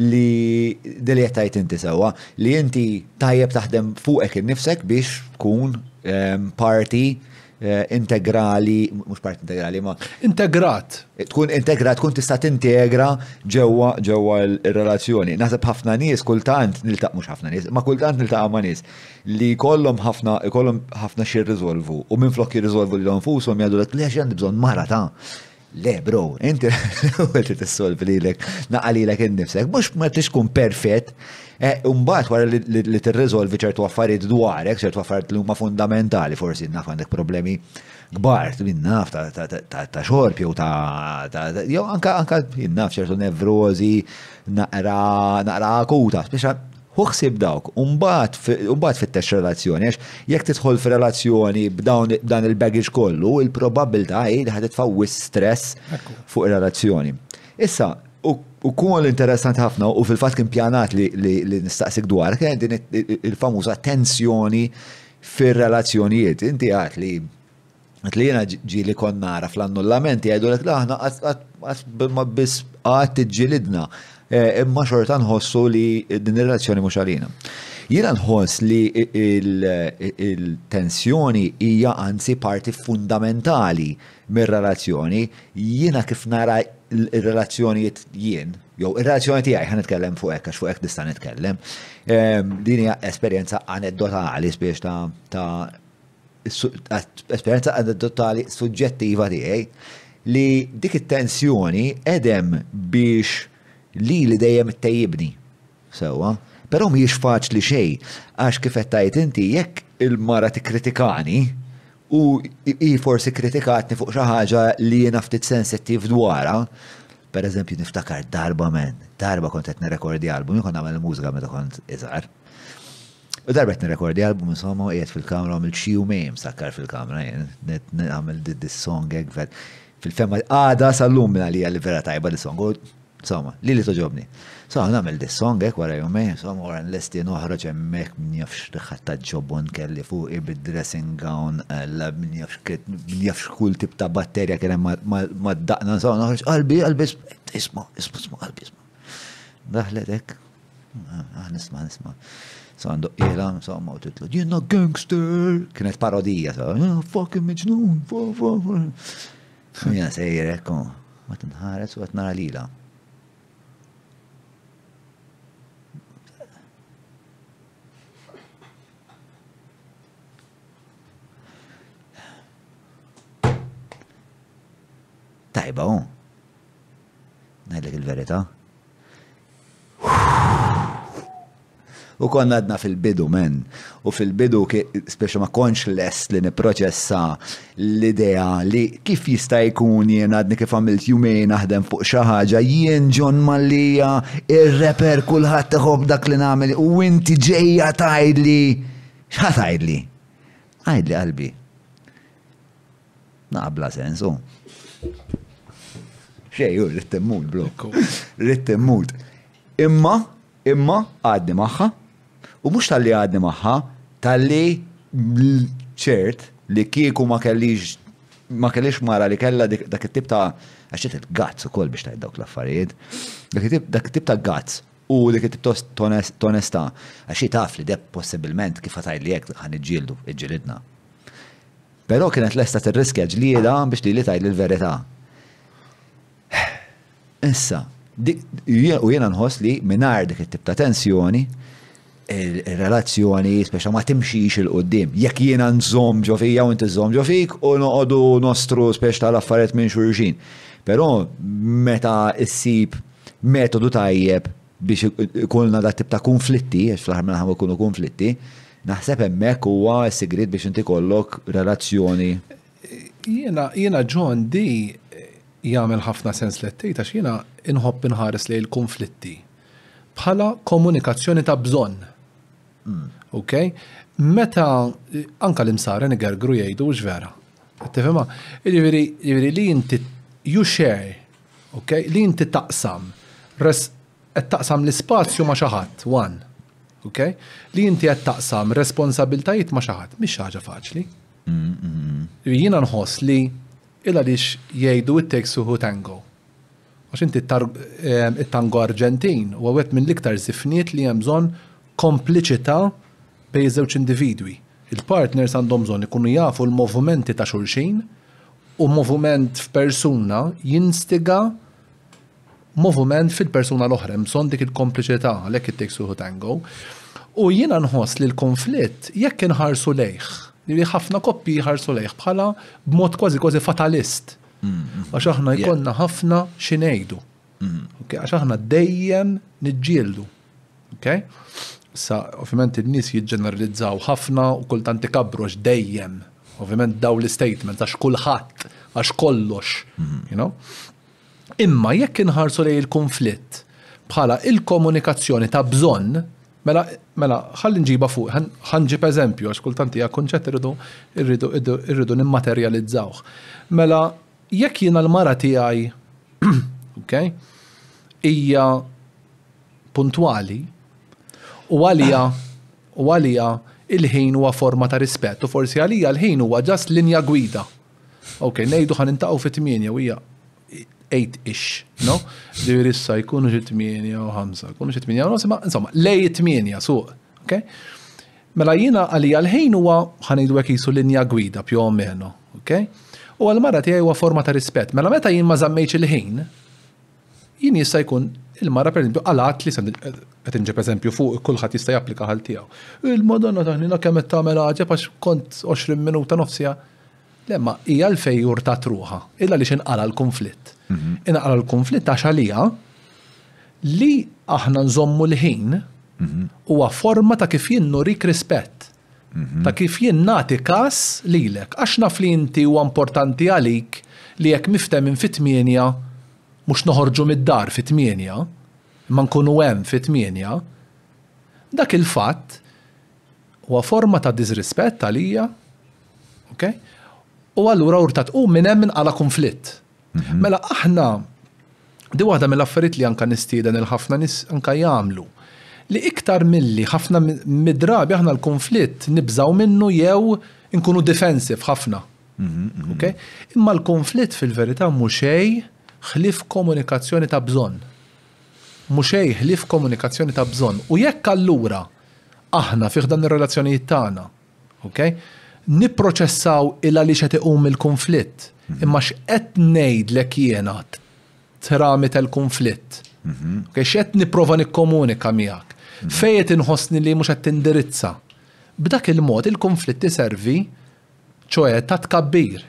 li deljettajt inti sewa li inti tajjeb taħdem fuqek innifsek biex tkun ehm, parti Eh, integrali, mux part integrali, ma. Integrat. Tkun integrat, tkun tista tintegra ġewwa ġewwa l-relazzjoni. Naħseb ħafna nies kultant niltaq mhux ħafna nies, ma kultant niltaq ma' nies li kollom ħafna kollom ħafna xi rizolvu, u minflok jirriżolvu lilhom fushom jgħidu lek li għandi bżonn mara ta' Le, bro, inti għet t-solvi li l-ek, naqali l-ek innifsek, mux ma t-iġkun perfett, Eh, umbat wara li tirriżolvi ċertu affarijiet dwarek, ċertu affarijiet li huma fundamentali, forsi naf għandek problemi kbar, naf ta' xorp jew ta' jow anka anka naf ċertu nevrozi naqra naqra akuta, speċa Uħsib dawk, umbat fit-tex relazzjoni, għax jek titħol f-relazzjoni b'dan il-baggage kollu, il-probabilta għaj li t-fawis stress fuq il-relazzjoni. Issa, U kun interessant ħafna u fil-fat kien pjanat li, li, li nistaqsik dwar, kien din il-famuża tensjoni fir-relazzjonijiet. Inti għat li għat li jena ġili konnara fl-annullamenti għajdu l laħna għat ma bis għat ġilidna. Eh, imma xorta nħossu li din il-relazzjoni mux għalina. Jena nħoss li il-tensjoni hija anzi parti fundamentali mir-relazzjoni, jiena kif nara il-relazzjonijiet jien, jew il-relazzjoni tiegħi għan nitkellem fuq hekk għax fuq hekk nista' nitkellem. Din hija esperjenza aneddotali spiex ta' ta' esperjenza aneddotali suġġettiva tiegħi li dik it-tensjoni edem biex li li dejjem tejjibni. Sewa, però mhijiex faċli xejn għax kif qed tajt inti jekk il-mara tikkritikani, u i forsi kritikatni fuq xi ħaġa li jiena ftit sensittiv dwarha. Per eżempju, niftakar darba men, darba kont qed nirrekordi album, jkun kont nagħmel mużika meta kont iżgħar. U darba qed nirrekordi album insomma qiegħed fil-kamra għamil xi mejm, sakkar fil-kamra jien nagħmel dis-song fil-femma għada sal-lum li għal vera tajba dis-song. Insomma, li li toġobni. So għan għamil dis-song ek għara jume, eh, so għamur għan l-esti noħroċ emmek minn jafx ħatta ġobon kelli fuq ibid dressing gown, eh, minn jafx kull tip ta' batterja kena ma' d-daqna, so noħroċ qalbi, għalbi, isma, isma, isma, għalbi, isma. Daħlet ek, ah, nisma, nisma. So għandu jela, so ma' titlu, you're not gangster. Kienet parodija, so, you're fucking meġnun, fuck, fuck, fuck. Jena sejre, ekku, oh. ma tinħares u għat nara lila. Tajba, u. Najdlek il-verita. U konna għadna fil-bidu men. U fil-bidu, speċa ma konx lest li niproċessa l-idea li kif jista' jkun jien għadni kif għamilt jumejn naħdem fuq xi ħaġa jien ġon mallija ir-reper kulħadd iħobb dak li nagħmel u inti ġejja tgħidli. X'ħa tgħidli? Għajdli qalbi. Naqbla sensu xej, rittemmut, blokku. Rittemmut. Imma, imma, għadni maħħa, u mux tal-li għadni maħħa, tal-li ċert li kieku ma kellix ma kellix mara li kella dak it-tip ta' għaxċet il-gazz u koll biex ta' dawk l-affarijiet. Dak it-tip ta' gazz u dik it-tip ta' tonesta għaxċi taf li deb possibilment kif għataj li jek għan iġildu, iġilidna. Pero kienet l-esta t riski għagġlieda biex li li ta' l-verita. Issa, u jena nħos li minnar dik it-tip ta' tensjoni, il-relazzjoni, speċa ma timxix il-qoddim. Jekk jiena nżom ġofija u inti nżom ġofik u noqogħdu nostru speċa tal-affarijiet minn xurġin. Però meta issib metodu tajjeb biex kunna da tip ta' konflitti, għax fl-ħar minnaħam kunu konflitti, naħseb hemmhekk huwa s-sigrid biex inti kollok relazzjoni. Jiena jiena John di jagħmel ħafna sens li ttejt għax jiena inħobb inħares lejn il-konflitti bħala komunikazzjoni ta' bżonn. Mm. Ok? Meta anka l-imsara nigergru jgħidu vera. Tifema? Ġifieri jiġifieri li inti you share, ok? Li jinti taqsam. Res qed taqsam l-ispazju ma' xi ħadd, one. Ok? Li inti qed taqsam responsabiltajiet ma' xi ħadd, mhix ħaġa faċli. Mm, mm, jiena nħoss li illa lix jgħidu it-tekst suħu tango. Għax inti tango Arġentin u għawet minn liktar zifniet li jemżon kompliċita bej żewġ individwi. Il-partners għandhom zon ikunu jafu l-movimenti ta' xulxin u movument f'persuna jinstiga movument fil-persuna l-oħra, mson dik il-kompliċità għalhekk it-tekst tango. U jiena nħoss li l-konflitt jekk inħarsu lejh li ħafna koppi ħarsu lejħ bħala b'mod kważi kważi fatalist. Mm-hmm. Għax aħna jkollna ħafna xinejdu. Mm-hmm. Għax aħna dejjem niġġieldu. Sa, ovvjament, il-nis jiġġeneralizzaw ħafna u kultant ikabru dejjem. Ovvjament, daw l-statement għax kulħadd, għax kollox. Mm-hmm. Imma jekk inħarsu lej il-konflitt bħala il-komunikazzjoni ta' bżonn Mela, mela, ħalli nġiba fuq, ħanġib eżempju, għax kultant hija konċett irridu irridu nimmaterializzawx. Mela, jekk jina l-mara tiegħi, ok, hija puntwali u għalija u għalija il-ħin huwa forma ta' rispett u forsi għalija l-ħin huwa ġas linja gwida. Ok, nejdu ħan intaqgħu fit-tminja u hija 8-ish, no? Diri issa jkunu xi 8 u ħamsa jkunu xi minja u 9, insomma, lej 8 suq, ok? Mela jina għalija l-ħin huwa ħanejdu għek jisu linja gwida pjo meno, ok? U għal-mara tiegħi huwa forma ta' rispett. Mela meta jien ma żammejx il-ħin, jien jista' jkun il-mara per esempio għalat li qed per esempio fuq kulħadd jista' japplika ħal tiegħu. Il-madonna ta' ħnina kemm qed tagħmel ħaġa għax kont 20 minuta nofsija Lemma, hija l-fejjur ta' truħa, illa li xinqala l-konflitt. Mhm. Inqala l-konflitt ta' xalija li aħna nżommu l-ħin mhm. huwa forma ta' kif jinnurik rispett. Mhm. Ta' kif jien nagħti kas lilek, għax naf li inti huwa importanti għalik li jekk miftem minn fitmienja mux mhux noħorġu mid-dar fit man ma nkunu hemm fit dak il-fatt huwa forma ta' disrispett għalija, okay? U għallura urtat u minn hemm inqala konflitt. Mhm. Mela aħna di waħda mill-affarijiet li anka nistieden il-ħafna nis anka jagħmlu. Li iktar milli ħafna midrabi aħna l-konflitt nibżaw minnu jew inkunu defensive ħafna. Mhm, mhm. Okay? Imma l-konflitt fil-verità mhux xejn ħlif komunikazzjoni ta' bżonn. Mhux xejn komunikazzjoni ta' bżonn. U jekk allura aħna fih dan ir-relazzjonijiet tagħna, okay? niproċessaw illa li xet iqum il-konflitt. Mhm. Imma x'qed ngħidlek jiena tramit il-konflitt. Mhm. Okay, x'qed nipprova nikkomunika miegħek. Mhm. Fejn inħossni li mhux qed tindirizza. B'dak il-mod il-konflitt iservi ċoe ta' tkabbir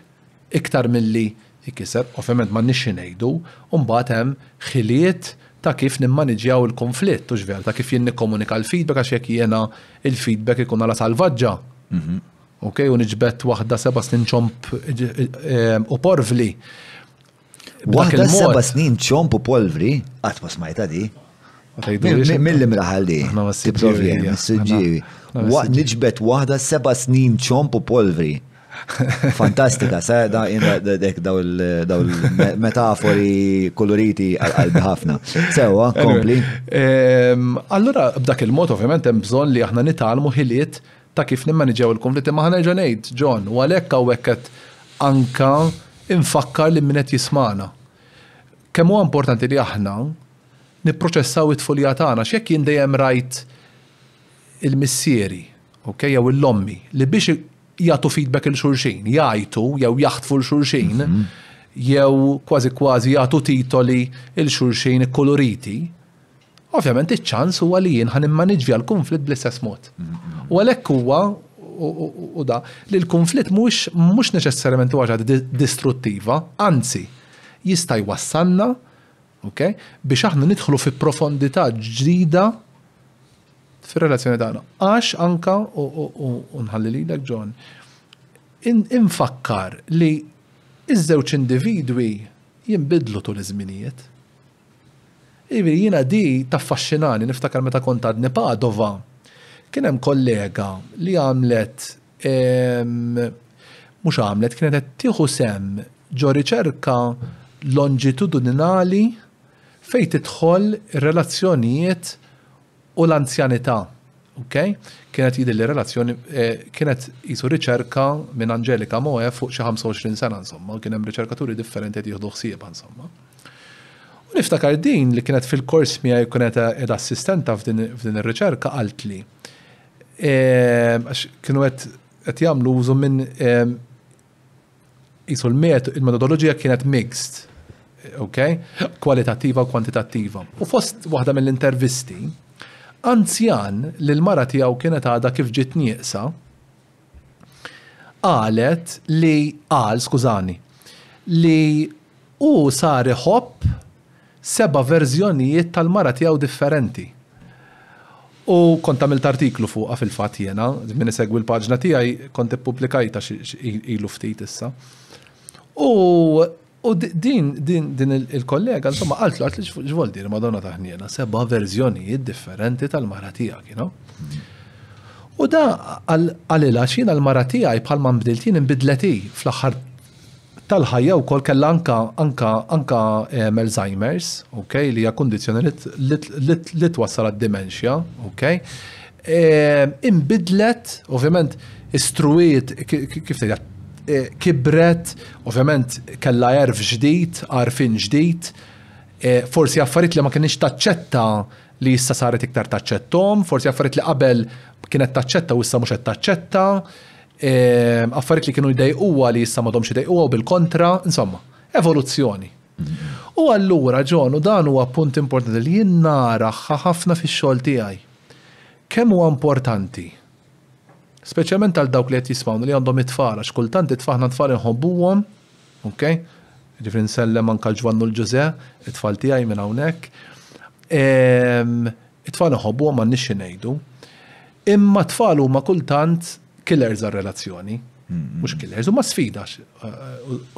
iktar milli ikiser, ovvjament ma nixi ngħidu, u mbagħad hemm ħiliet ta' kif nimmanġjaw il-konflitt, u ta' kif jien nikkomunika l-feedback għax jek jiena il-feedback ikun għala salvaġġa ok, u nġbet wahda eh, eh, seba snin ċomp u porvli. Wahda seba snin ċomp u polvri, għat ma smajta di. Mill-li mraħal di. Nġbet wahda seba snin ċomp u polvri. Fantastika, sa' daw il-metafori koloriti għal-qalbi ħafna. Sewa, kompli. Ehm, Allura, b'dak il-mod, ovvjament, hemm bżonn li aħna nitalmu ħiliet ta' kif nimmanġew il-konflitti ma' ħanerġa' ngħid, John, u għalhekk hawnhekk qed anka infakkar li min qed jismana. Kemm huwa importanti li aħna nipproċessaw it-tfulija tagħna x'jekk jien dejjem rajt il-missieri, okej, jew l lommi li biex jagħtu feedback il xulxin jgħajtu jew jaħtfu l xulxin mhm. jew kważi kważi jagħtu titoli il xulxin ikkoloriti. Ovvjament iċ-ċans huwa li jien ħan immaniġvja l-konflitt bl-istess mod. U għalhekk huwa u da li l-konflitt mhux mhux neċessarjament huwa distruttiva, anzi jista' jwassalna okay, biex aħna nidħlu fi profondità ġdida fir relazzjoni tagħna. Għax anka u nħalli lilek John, infakkar li iż-żewġ individwi jinbidlu tul iż-żminijiet. Ibi jina di taffaxxinani niftakar meta konta għadni Padova. Kien hemm kollega li għamlet mhux għamlet kienet tiħu tieħu sem ġo riċerka longitudinali fejn tidħol relazzjonijiet u l-anzjanità. Ok? Kienet jidil li relazzjoni, eh, kienet jisu riċerka minn Angelika Moe fuq xi 25 sena, insomma, kien hemm riċerkaturi differenti qed jieħdu ħsieb, insomma. U niftakar din li kienet fil-kors għaj kunet ed assistenta f'din ir-riċerka għalt li. Ehm, għax kienu qed jagħmlu użu minn jisu ehm, il-metodoloġija kienet mixed, ok? Kualitativa u kwantitattiva. U fost waħda mill-intervisti, anzjan li l-mara tiegħu kienet għadha kif ġiet nieqsa, qalet li qal, skużani, li u sar hopp seba verżjonijiet tal-mara tiegħu differenti. U kont għamilt artiklu fuqha fil-fatt jiena, minn segwi l-paġna tiegħi kont ippubblikajta ilu ftit issa. U U din, din, din il-kollega, insomma, għalt l ġvol dir madonna taħnjena, seba verżjonijiet differenti tal-mara tijak, you know? U da għal xina l-mara tijaj bħal man bdiltin imbidleti fl-axar tal-ħajja u kol kella anka, anka, anka um, Alzheimer's, ok, li hija kondizjoni li twassal għad-demensja, ok, imbidlet, ovvjament, istruiet, kif tgħidha, e, kibret, ovvjament kella erf ġdid, arfin ġdid, e, forsi affarijiet li ma kienix taċċetta li issa saret iktar taċċettom, forsi affarijiet li qabel kienet taċċetta u issa mhux qed taċċetta, Ehm, affarijiet li kienu jdejquwa li issa m'għadhomx jdejquwa bil-kontra, insomma, evoluzzjoni. U allura ġonu dan huwa punt importanti li jien naraħħa ħafna fix-xogħol tiegħi. Kemm huwa importanti? Speċjalment għal dawk li qed jismawnu li għandhom it-tfal għax kultant it-tfaħna tfal inħobbuhom, okej? Ġifrin nsellem anka ġwannu l-ġuże, it-tfal tiegħi minn hawnhekk. Ehm, it-tfal inħobbuhom nix ngħidu. Imma tfal huma kultant killers għal-relazzjoni, mux killers, u ma sfida,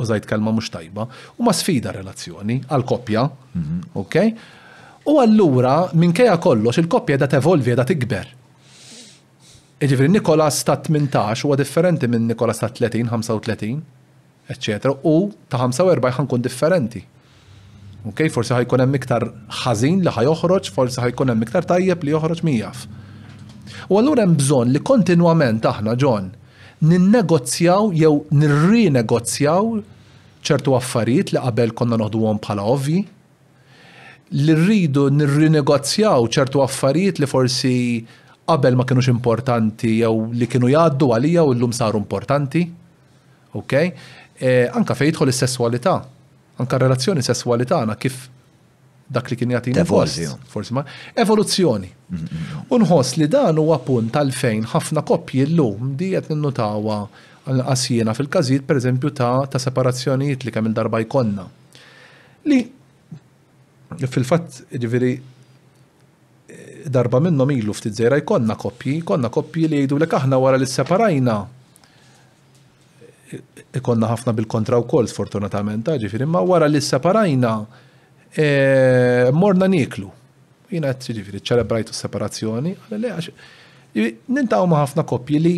użajt kalma mux tajba, u ma sfida relazzjoni għal-koppja, mm-hmm. ok? U għallura, minnkeja kollox, il-koppja da tevolvi, da tikber. Iġifri, Nikola sta 18 huwa differenti minn Nikola sta 30, 35, eccetera, u ta' 45 ħankun differenti. Ok, forse ħajkun hemm iktar ħażin li ħajoħroġ, forsi ħajkun hemm iktar tajjeb li joħroġ mijaf. Mm U allura hemm bżonn li kontinwament aħna ġon ninnegozjaw jew nirrinegozjaw ċertu affarijiet li qabel konna noħduhom bħala ovvi, li rridu nirrinegozjaw ċertu affarijiet li forsi qabel ma kienux importanti jew li kienu jgħaddu għalija u llum saru importanti. Ok? E, anka fejn jidħol is-sesswalità, anka relazzjoni sesswalità kif dak li kien jagħtini forsi. Forsi ma evoluzzjoni. Unħoss li dan huwa punt għalfejn ħafna koppji llum di qed ninnutawa għasjena fil-każijiet pereżempju ta' ta' separazzjonijiet li kemm darba jkollna. Li fil-fatt ġifieri darba minnhom ilu ftit żejra jkollna koppji, jkollna koppji li jgħidu lek aħna wara li separajna ikonna ħafna bil-kontra u kol sfortunatament, ġifiri, ma wara li separajna E, morna niklu. Jina għed ġifiri, ċelebrajtu separazzjoni, nintaw ħafna koppji li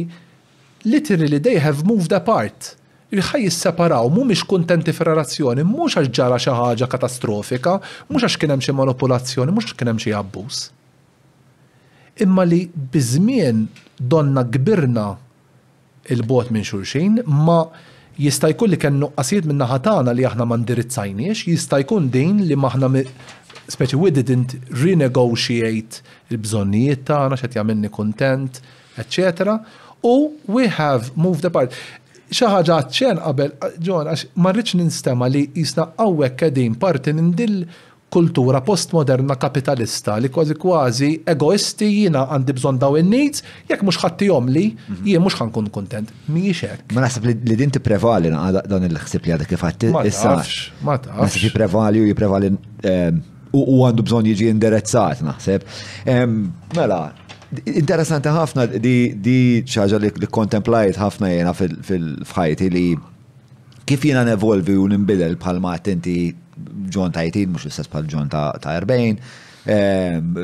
literally they have moved apart. Ħaj jisseparaw, mu miex kontenti fil-relazzjoni, mux għax ġara xi ħaġa katastrofika, mux għax kienem xi manipolazzjoni, mux kienem xi abbuż. Imma li bizmien donna kbirna il-bot minn xurxin, ma' jista' jkun li kien nuqqasijiet minn naħa tagħna li aħna ma ndirizzajniex, jista' jkun din li maħna speċi we didn't renegotiate il-bżonnijiet tagħna x'qed jagħmilni kuntent, etc. U we have moved apart. Xi ħaġa ċen qabel, John, għax ma rridx ninstema li jisna hawnhekk qegħdin parti minn kultura postmoderna kapitalista li kważi kważi egoisti jina għandi bżon daw in-needs, jekk mhux ħattihom li mux mhm. mhux ħankun kontent. Mhijiex hekk. Ma naħseb li din tipprevali dan il ħsib li għadak kif Ma Issa. Ma tafx. Nasib jipprevali u jiprevali u għandu bżon jiġi indirezzat naħseb. Mela, interessanti ħafna di ċaġa li kontemplajt ħafna jena fil-ħajti li kif jena nevolvi u nimbidel bħalma inti ġon ta' 80 mux l-istess pal ġon ta' 40 ehm,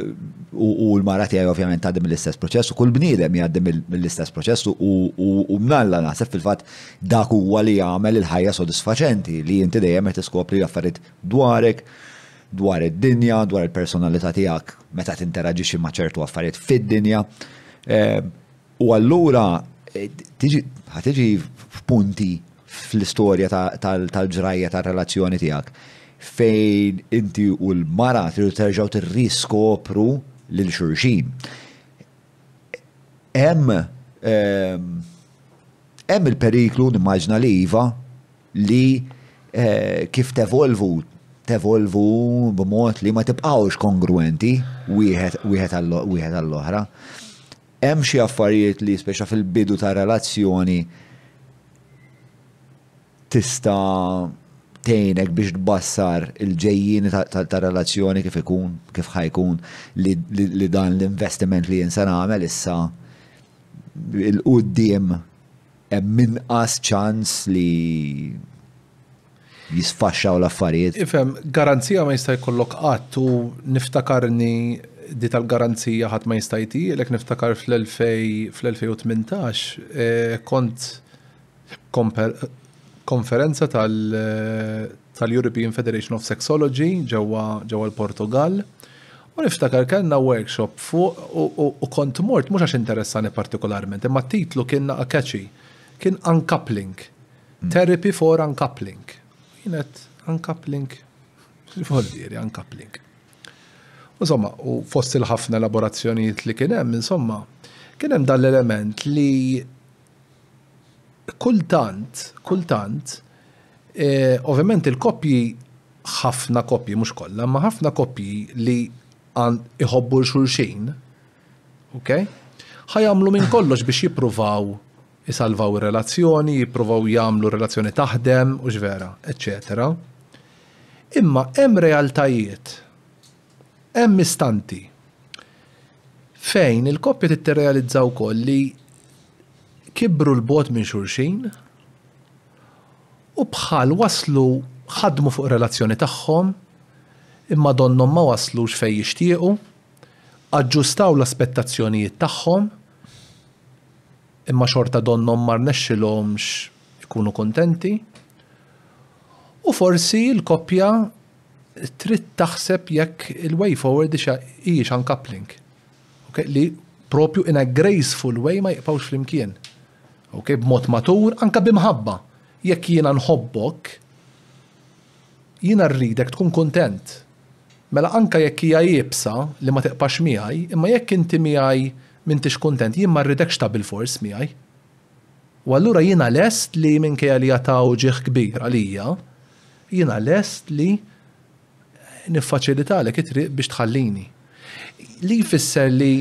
u l-mara tiegħi ovvjament għaddim l-istess proċess u kull bniedem jgħaddim l-istess proċess u mnalla naħseb fil-fatt dak huwa li jagħmel il-ħajja sodisfaċenti li jinti dejjem qed tiskopri affarijiet dwarek dwar id-dinja, dwar il-personalità tiegħek meta tinteraġixxi ma' ċertu affarijiet fid-dinja. Ehm, u allura ħatiġi eh, f'punti fl-istorja tal-ġrajja tal-relazzjoni tiegħek fejn inti u l-mara tridu terġaw tirriskopru lil xurxin. Hemm ehm, hemm il-periklu nimmaġna li iva li eh, kif tevolvu tevolvu b'mod li ma tibqawx kongruenti wieħed għall-oħra. Hemm xi affarijiet li speċa fil-bidu ta' relazzjoni tista' tejnek biex tbassar il-ġejjini ta' relazzjoni kif ikun, kif ħajkun li dan l-investiment li jinsan għamel issa il-qoddim minqas ċans li jisfaxxaw l-affarijiet. Ifem, garanzija ma jista' jkollok qatt u niftakarni di tal-garanzija ħadd ma jista' jtielek niftakar fl-2018 eh, kont konferenza eh, tal-European tal Federation of Sexology ġewwa l-Portugal. U niftakar kellna workshop fuq u kont mort mhux għax interessani partikolarment, imma titlu kien naqa catchy. Kien uncoupling. Hmm. Therapy for uncoupling. Kienet uncoupling. Voldieri, uncoupling. Insomma, u fost il-ħafna elaborazzjonijiet li kien hemm, insomma, kien hemm dan l-element li kultant, kultant, e, ovvjament il-koppji, ħafna koppji, mux kollha, ma ħafna koppji li iħobbu l-xulxin, ok? ħajamlu minn kollox biex jipruvaw jisalvaw relazzjoni, jipruvaw jamlu relazzjoni taħdem, u ġvera, etc. Imma hemm realtajiet, hemm istanti, fejn il-koppja titterrealizzaw koll li kibru l-bot minn xurxin u bħal waslu ħadmu fuq relazzjoni tagħhom imma donnom ma waslux fej jixtiequ, aġġustaw l-aspettazzjonijiet tagħhom imma xorta donnom mar nexxilhomx ikunu kontenti. U forsi l-koppja trid taħseb jekk il-way forward hijiex uncoupling. Okay? Li propju in a graceful way ma jiqpawx flimkien ok, b'mod matur, anka bimħabba. Jekk jiena nħobbok, jiena rridek tkun kontent. Mela anka jekk hija jibsa li ma teqpax miegħi, imma jekk inti miegħi m'intix kontent, jien ma rridekx ta' bil-fors miegħi. U allura jiena lest li minkejja li jataw ġieħ kbir għalija, jiena lest li niffaċilitalek it-triq biex tħallini. Li jfisser li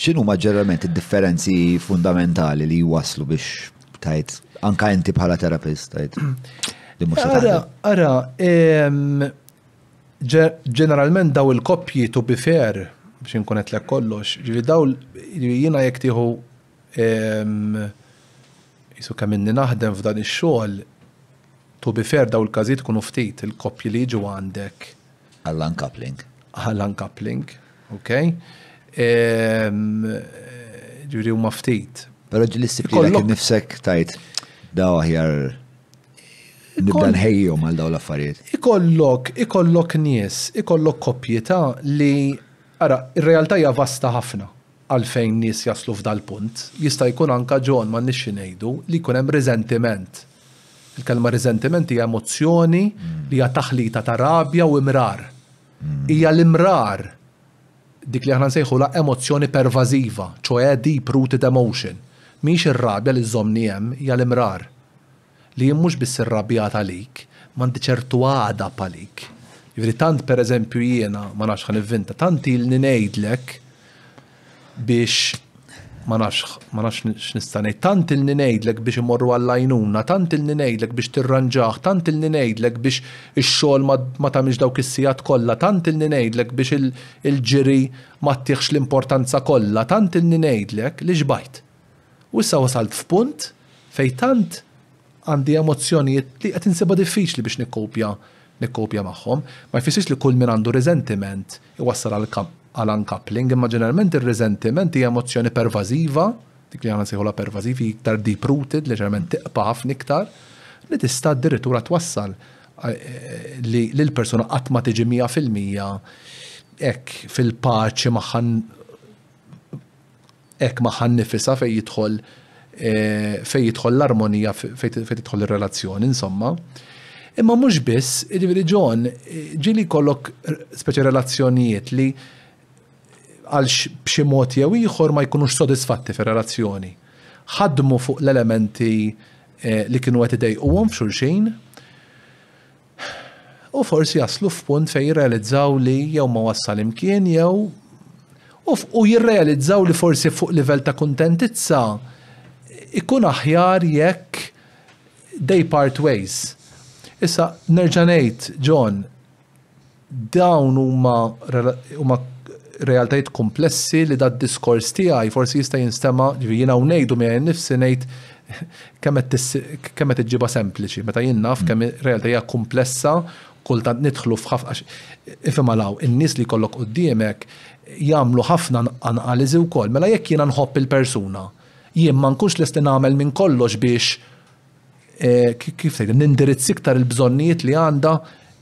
xinu maġġerament differenzi fundamentali li jwaslu biex tajt, anka inti bħala terapist tajt. Ara, ara, ġeneralment daw il-koppji to be fair, biex nkunet l kollox, ġivi daw jina jek tiħu jisu kaminni naħdem f'dan ix-xogħol to be fair daw il-każijiet kunu ftit il-koppji li jiġu għandek. Għall-uncoupling. Għall-uncoupling, ok? ġuri huma ftit. Però ġil kollu nifsek tajt daw aħjar nibda nħejjom għal daw l-affarijiet. Ikollok, ikollok nies, ikollok kopjeta li ara, il realtà hija vasta ħafna għalfejn nies jaslu f'dal punt. Jista' jkun anka ġon ma nixxi ngħidu li jkun hemm riżentiment. Il-kelma riżentiment hija emozzjoni mm. li hija taħlita ta' rabja u imrar. Mm. Hija l-imrar dik li aħna nsejħu la emozjoni pervaziva, ċoħe deep rooted emotion. Miex il rabja li żomni hemm hija l-imrar. Li mhux biss ir-rabja talik, m'għandi ċertu għada palik. Jifri tant per eżempju jiena ma nafx ħan tant il ngħidlek biex ma nafx ma nafx x'nistanej ngħid. Tant il ngħidlek biex imorru għall-għajnuna, tant il ngħidlek biex tirranġaħ, tant il ngħidlek biex ix-xogħol ma tagħmilx dawk is-sijat kollha, tant il ngħidlek biex il-ġiri ma ttieħx l-importanza kollha, tant il ngħidlek li xbajt. U issa wasalt f'punt fej tant għandi emozzjonijiet li qed insibha diffiċli biex nikkopja nikkopja magħhom, ma jfissirx li kull min għandu resentiment iwassal għal-kamp għal uncoupling, imma ġeneralment ir-resentiment hija emozjoni pervażiva, dik li għana siħola pervażivi iktar deep rooted, leġerment tiqpa ħafna iktar, li tista' addirittura twassal eh, li l-persuna qatt ma tiġi mija fil-mija hekk fil-paċi maħan hekk maħan nifisa fejn jidħol eh, fej jidħol l-armonija fejn jidħol ir-relazzjoni insomma. Imma mhux biss, ġifieri John, eh, ġili kollok speċi relazzjonijiet li għal b'xi mod jew ieħor ma jkunux sodisfatti fir-relazzjoni. Ħadmu fuq l-elementi eh, li kienu qed idejquhom f'xulxin u forsi jaslu f'punt fejn jirrealizzaw li jew ma wassal imkien jew u jirrealizzaw li forsi fuq livell ta' kuntentizza ikun aħjar jekk they part ways. Issa, nerġanejt, John, dawn huma realtajt komplessi li dat diskors tiegħi forsi jista' jinstema' jiena u ngħidu minn nifsi ngħid kemm qed iġġibha sempliċi, meta jien naf kemm realtà hija komplessa kultant nidħlu f'ħafna ifhem għalaw in-nies li jkollok quddiemek jagħmlu ħafna anqaliżi wkoll, mela jekk jiena nħobb il-persuna, jien ma nkunx lest nagħmel minn kollox biex eh, kif tgħid nindirizz iktar il-bżonnijiet li għandha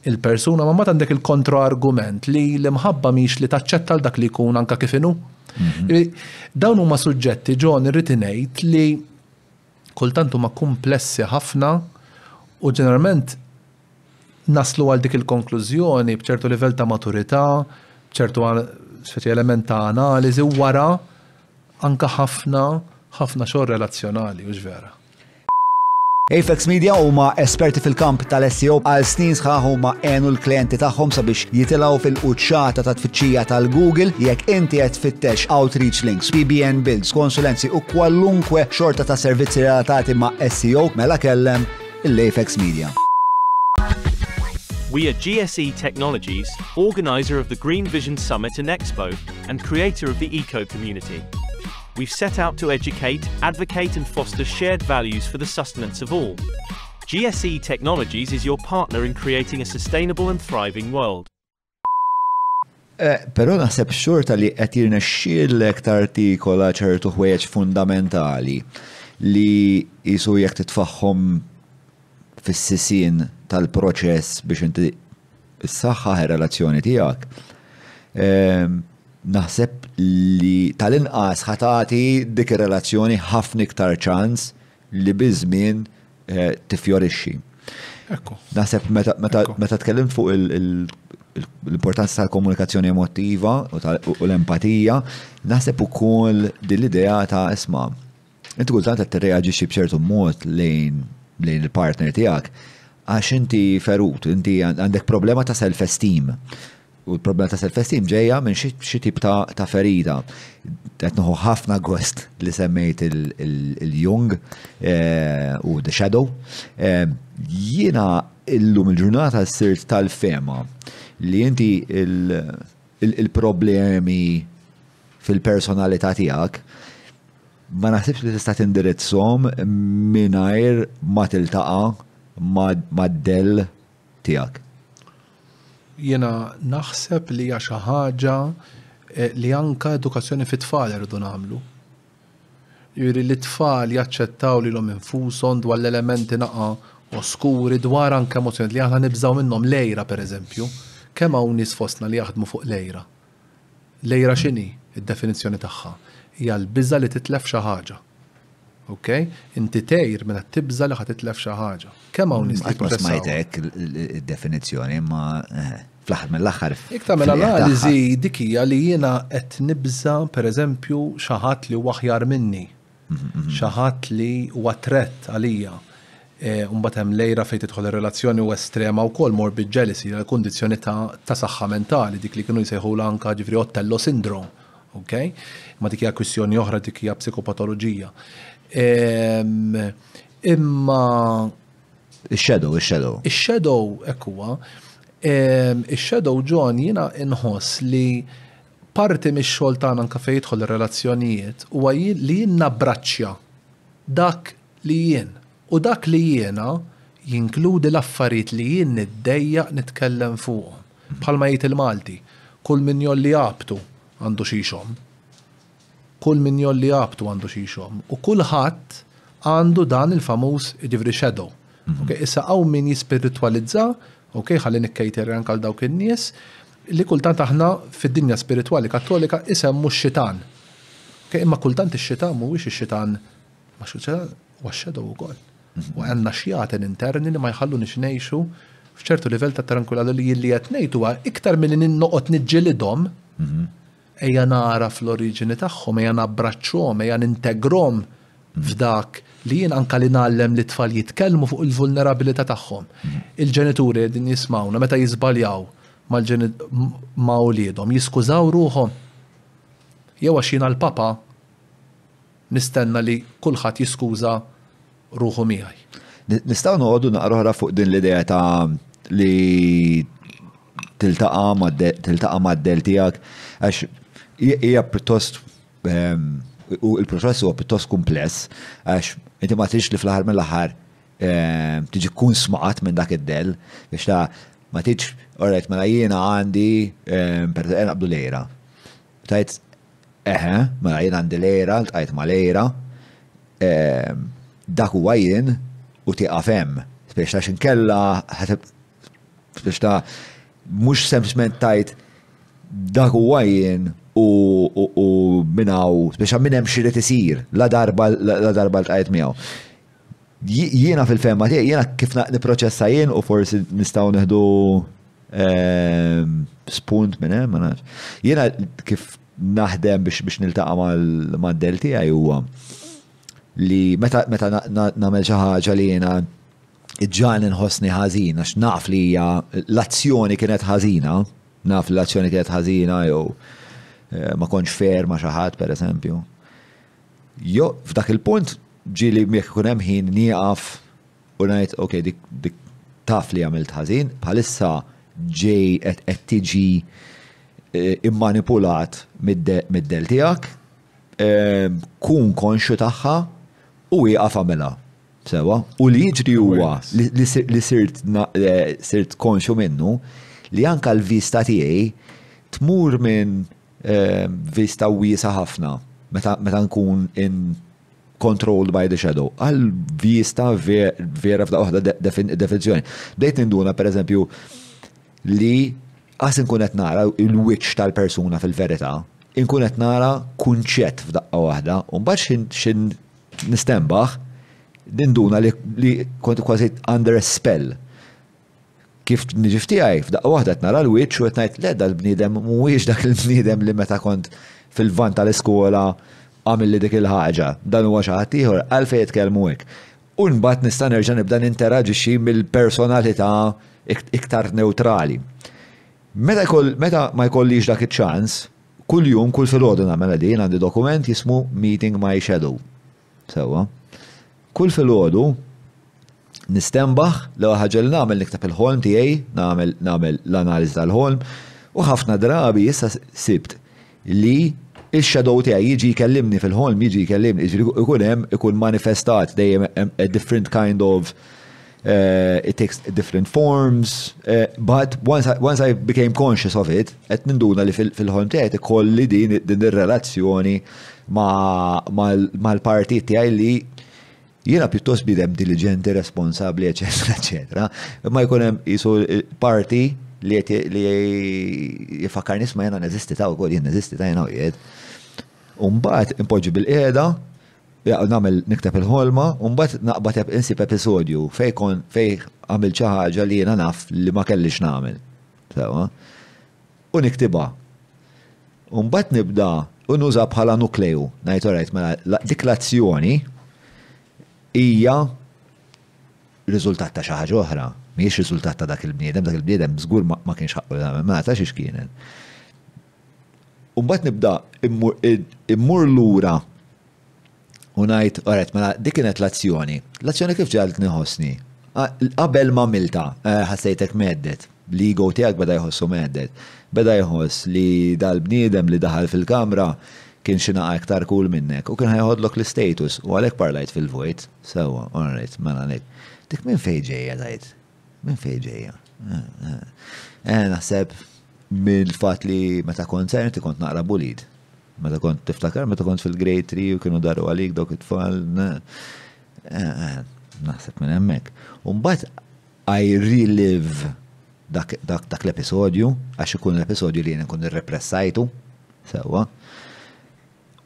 il-persuna ma mat għandek il-kontra-argument li l-imħabba miex li taċċetta l dak li jkun anka kifinu. Mhm. Dawn huma suġġetti ġon irrid ngħid li kultant huma komplessi ħafna u ġeneralment naslu għal dik il-konklużjoni bċertu livell ta' maturità, bċertu speċi element ta' analiżi wara anka ħafna ħafna xogħol relazzjonali u ġvera. Apex Media huma esperti fil-kamp tal-SEO għal snin sħaħ huma enu l-klienti tagħhom sabiex jitilgħu fil-quċċata ta' tfittxija tal-Google jekk inti qed fittex outreach links, PBN builds, konsulenzi u kwallunkwe xorta ta' servizzi relatati ma' SEO mela kellem l-Apex Media. We are GSE Technologies, organizer of the Green Vision Summit and Expo and creator of the Eco Community. we've set out to educate, advocate and foster shared values for the sustenance of all. GSE Technologies is your partner in creating a sustainable and thriving world. Eh, Pero naħseb xorta li qed jirnexxielek tartikola ċertu ħwejjeġ fundamentali li jisu jekk titfaħħom fis-sisin tal-proċess biex inti s-saħħaħ relazzjoni tiegħek. naħseb li tal-inqas ħatati dik ir-relazzjoni ħafna iktar ċans li biżmien eh, tifjorixxi. Naħseb meta tkellim fuq l-importanza tal-komunikazzjoni emotiva u l-empatija, naħseb ukoll din l-idea ta' isma' inti kultant qed tirreaġixxi b'ċertu mod lejn lejn il-partner tiegħek għax inti ferut, inti għandek problema ta' self-esteem. U l-problema ta' self-esteem ġeja minn xi tip ta' ferida. Qed ħafna gwest li semmejt il-Jung eh, u The Shadow. Eh, jiena illum il-ġurnata s-sirt tal-fema li inti il-problemi fil-personalità tiegħek ma naħsibx li tista' tindirizzhom mingħajr ma tiltaqa' ma' del tiegħek jena naħseb li hija xi ħaġa eh, li anka edukazzjoni fit-tfal irridu nagħmlu. Juri li tfal jaċċettaw li l-om infuson dwar l-elementi naqa oskuri dwar anke emozjoni li aħna nibżaw minnhom lejra pereżempju. Kemm hawn nies fostna li jaħdmu fuq lejra? Lejra x'inhi id-definizzjoni tagħha? Hija l-biża li titlef xi ħaġa ok? Inti tejr minna mela tibza li ħatitlef xi ħaġa. Kemm hawn nies li smajtek id-definizzjoni ma eh, fl-aħħar mill-aħħar. Iktar minn analiżi dik hija li jiena qed nibża pereżempju xi ħadd li waħjar minni. Mhm, mhm. Xi li huwa trett għalija. Umbat e, hemm lejra fejn tidħol ir-relazzjoni u estrema wkoll morbid jealousy, l-kundizzjoni ta' saħħa mentali dik li kienu jsejħula anka ġifri Ottello syndrome ok? Ma dik hija kwistjoni oħra dik hija psikopatoloġija. Imma. Ix-shadow, il shadow Ix-shadow, ekkuwa. il shadow John jina inħoss li parti mis xogħol tagħna anke fejn ir-relazzjonijiet huwa li jien nabbraċċja dak li jien. U dak li jiena jinkludi l-affarijiet li jien niddejjaq nitkellem fuq. Bħalma jgħid il-Malti, kull min jolli jabtu għandu xiexom, kull min jolli għabtu għandu xiexom. U kull ħat għandu dan il famus ġivri shadow. Mhm. Okay, issa għaw min jispiritualizza, ok, ħalli nikkejter għal dawk in-nies, li kultant aħna fid-dinja spirituali kattolika isem mux xitan Ok, imma kultant il xitan mhuwiex il xitan ma xitan huwa x u ukoll. U mhm. għanna xijaten interni li ma jħallu nixnejxu f'ċertu livell ta' tranquillità li jilli qed ngħid huwa iktar milli ninnoqgħod niġġilidhom mhm eja nara fl-oriġini tagħhom, eja nabbraċċhom, eja nintegrom f'dak li jien anka li nallem li tfal jitkellmu fuq il-vulnerabilità tagħhom. Mhm. Il-ġenituri din jismawna meta jizbaljaw ma' uliedhom jiskużaw ruhom. Jew għax jiena l-papa nistenna li kulħadd jiskuża ruħu miegħi. Nistgħu noqogħdu naqroħra fuq din l-idea ta' li tiltaqa' mad-del tiegħek għax hija pjuttost ehm, u il-proċess huwa pjuttost kumpless għax inti ma tix li fl-aħħar mill-aħħar ehm, tiġi kun smaqat minn dak id-del biex ta' ma tiġ orret mela jiena għandi ehm, per qabdu lejra. Tajt eħe, mela jiena għandi lejra, tajt ma lejra, dak huwa jien u tiqaf hemm. Biex ta' xinkella biex ta' mhux sempliment tajt dak huwa jien u minnaw, speċa minnem hemm xi isir la darba la darba l tajt miegħu. Jiena fil-femma tiegħi jiena kif niproċessa jien u forsi nistgħu neħdu ehm, spunt minn hemm ma nafx. Jiena kif naħdem biex biex niltaqa' mal-del tiegħi huwa li meta meta nagħmel xi ħaġa li jiena ġan inħossni ħażin għax naf li hija l-azzjoni kienet ħażina, naf l-azzjoni kienet ħażina jew Eh, ma konċ ferma xaħat per eżempju. Jo, f'dak il-punt ġili mek kunem ħin nieqaf u najt, ok, dik, dik taf li għamilt ħazin, bħalissa ġej qed tiġi eh, immanipulat mid-del tijak, eh, kun konxu taħħa u jieqaf għamela. Sewa, u li ġri huwa li sirt konxu minnu li anka l-vista tiegħi tmur minn Ehm, vista wiesa ħafna meta nkun in controlled by the shadow. Għal vista vera f'da uħda definizjoni. Dejt ninduna per eżempju li għas nkun qed nara il-witch tal-persuna fil-verità, inkun qed nara kunċett f'daqqa waħda, u mbagħad xin nistembaħ ninduna li kont kważi under a spell kif nġifti għaj, f'daqqa wahda t-nara l-witx u t-najt l-edda l-bnidem mhuwiex dak il-bnidem li meta kont fil vant tal-iskola għamil li dik il-ħaġa, dan huwa xi ħadd ieħor għalfejn jitkellmu hekk. U mbagħad nista' nerġa' nibda ninteraġixxi mill-personalità iktar neutrali. Meta meta ma jkollix dak iċ-ċans, kull jum kull filgħodu nagħmel din għandi dokument jismu Meeting My Shadow. Sewa. Kull filgħodu nistembaħ l ħaġa li nagħmel niktab il-ħolm tiegħi, namel nagħmel l-analiż tal-ħolm u ħafna drabi issa sibt li il-shadow tiegħi jiġi jkellimni fil-ħolm, jiġi jkellimni, ikun hemm ikun manifestat dejjem a different kind of Uh, it takes different forms, uh, but once I, once I became conscious of it, et ninduna li fil-ħolm tiegħi ikolli din din ir-relazzjoni ma' l partiet tiegħi li Jiena pjuttost bidem diligenti, responsabli, eccetera, eccetera. Ma jkun hemm jisu eh, parti li jifakar nisma jena neżisti ta' u kol jena neżisti ta' jena u jed. Umbat, impoġi bil-qeda, namel niktab il-ħolma, umbat naqbat insib episodju kon fej għamil ċaħġa li jena naf li ma kellix namel. U niktiba. Umbat nibda, unuża bħala nukleju, najtorajt mela, l l-azzjoni, hija riżultat ta' xi ħaġa oħra, mhijiex riżultat ta' dak il-bniedem, dak il-bniedem żgur ma kienx ħaqqu ma ta' xiex kienen. Umbat nibda immur lura u unajt, oret, ma' mela, dik kienet l-azzjoni. L-azzjoni kif ġalt nħosni? Qabel ma milta, eh, ħassejtek meddet, li go tijak beda jħossu meddet, beda jħoss li dal-bniedem li daħal fil-kamra, kien xina aktar cool minnek u kien ħajħodlok l-status u għalek parlajt fil-vojt. Sewa, right, mela nek. Dik minn fejġeja tajt? Minn fejġeja? Eh, eh. Eh, naħseb minn fat li meta koncert kont naqra bulid. Meta kont tiftakar, meta kont fil-grade 3 u kienu daru għalik dok it-tfal. Naħseb minn emmek. Umbat, I relive dak l-episodju, għax ikun l-episodju li jena kun repressajtu, sewa,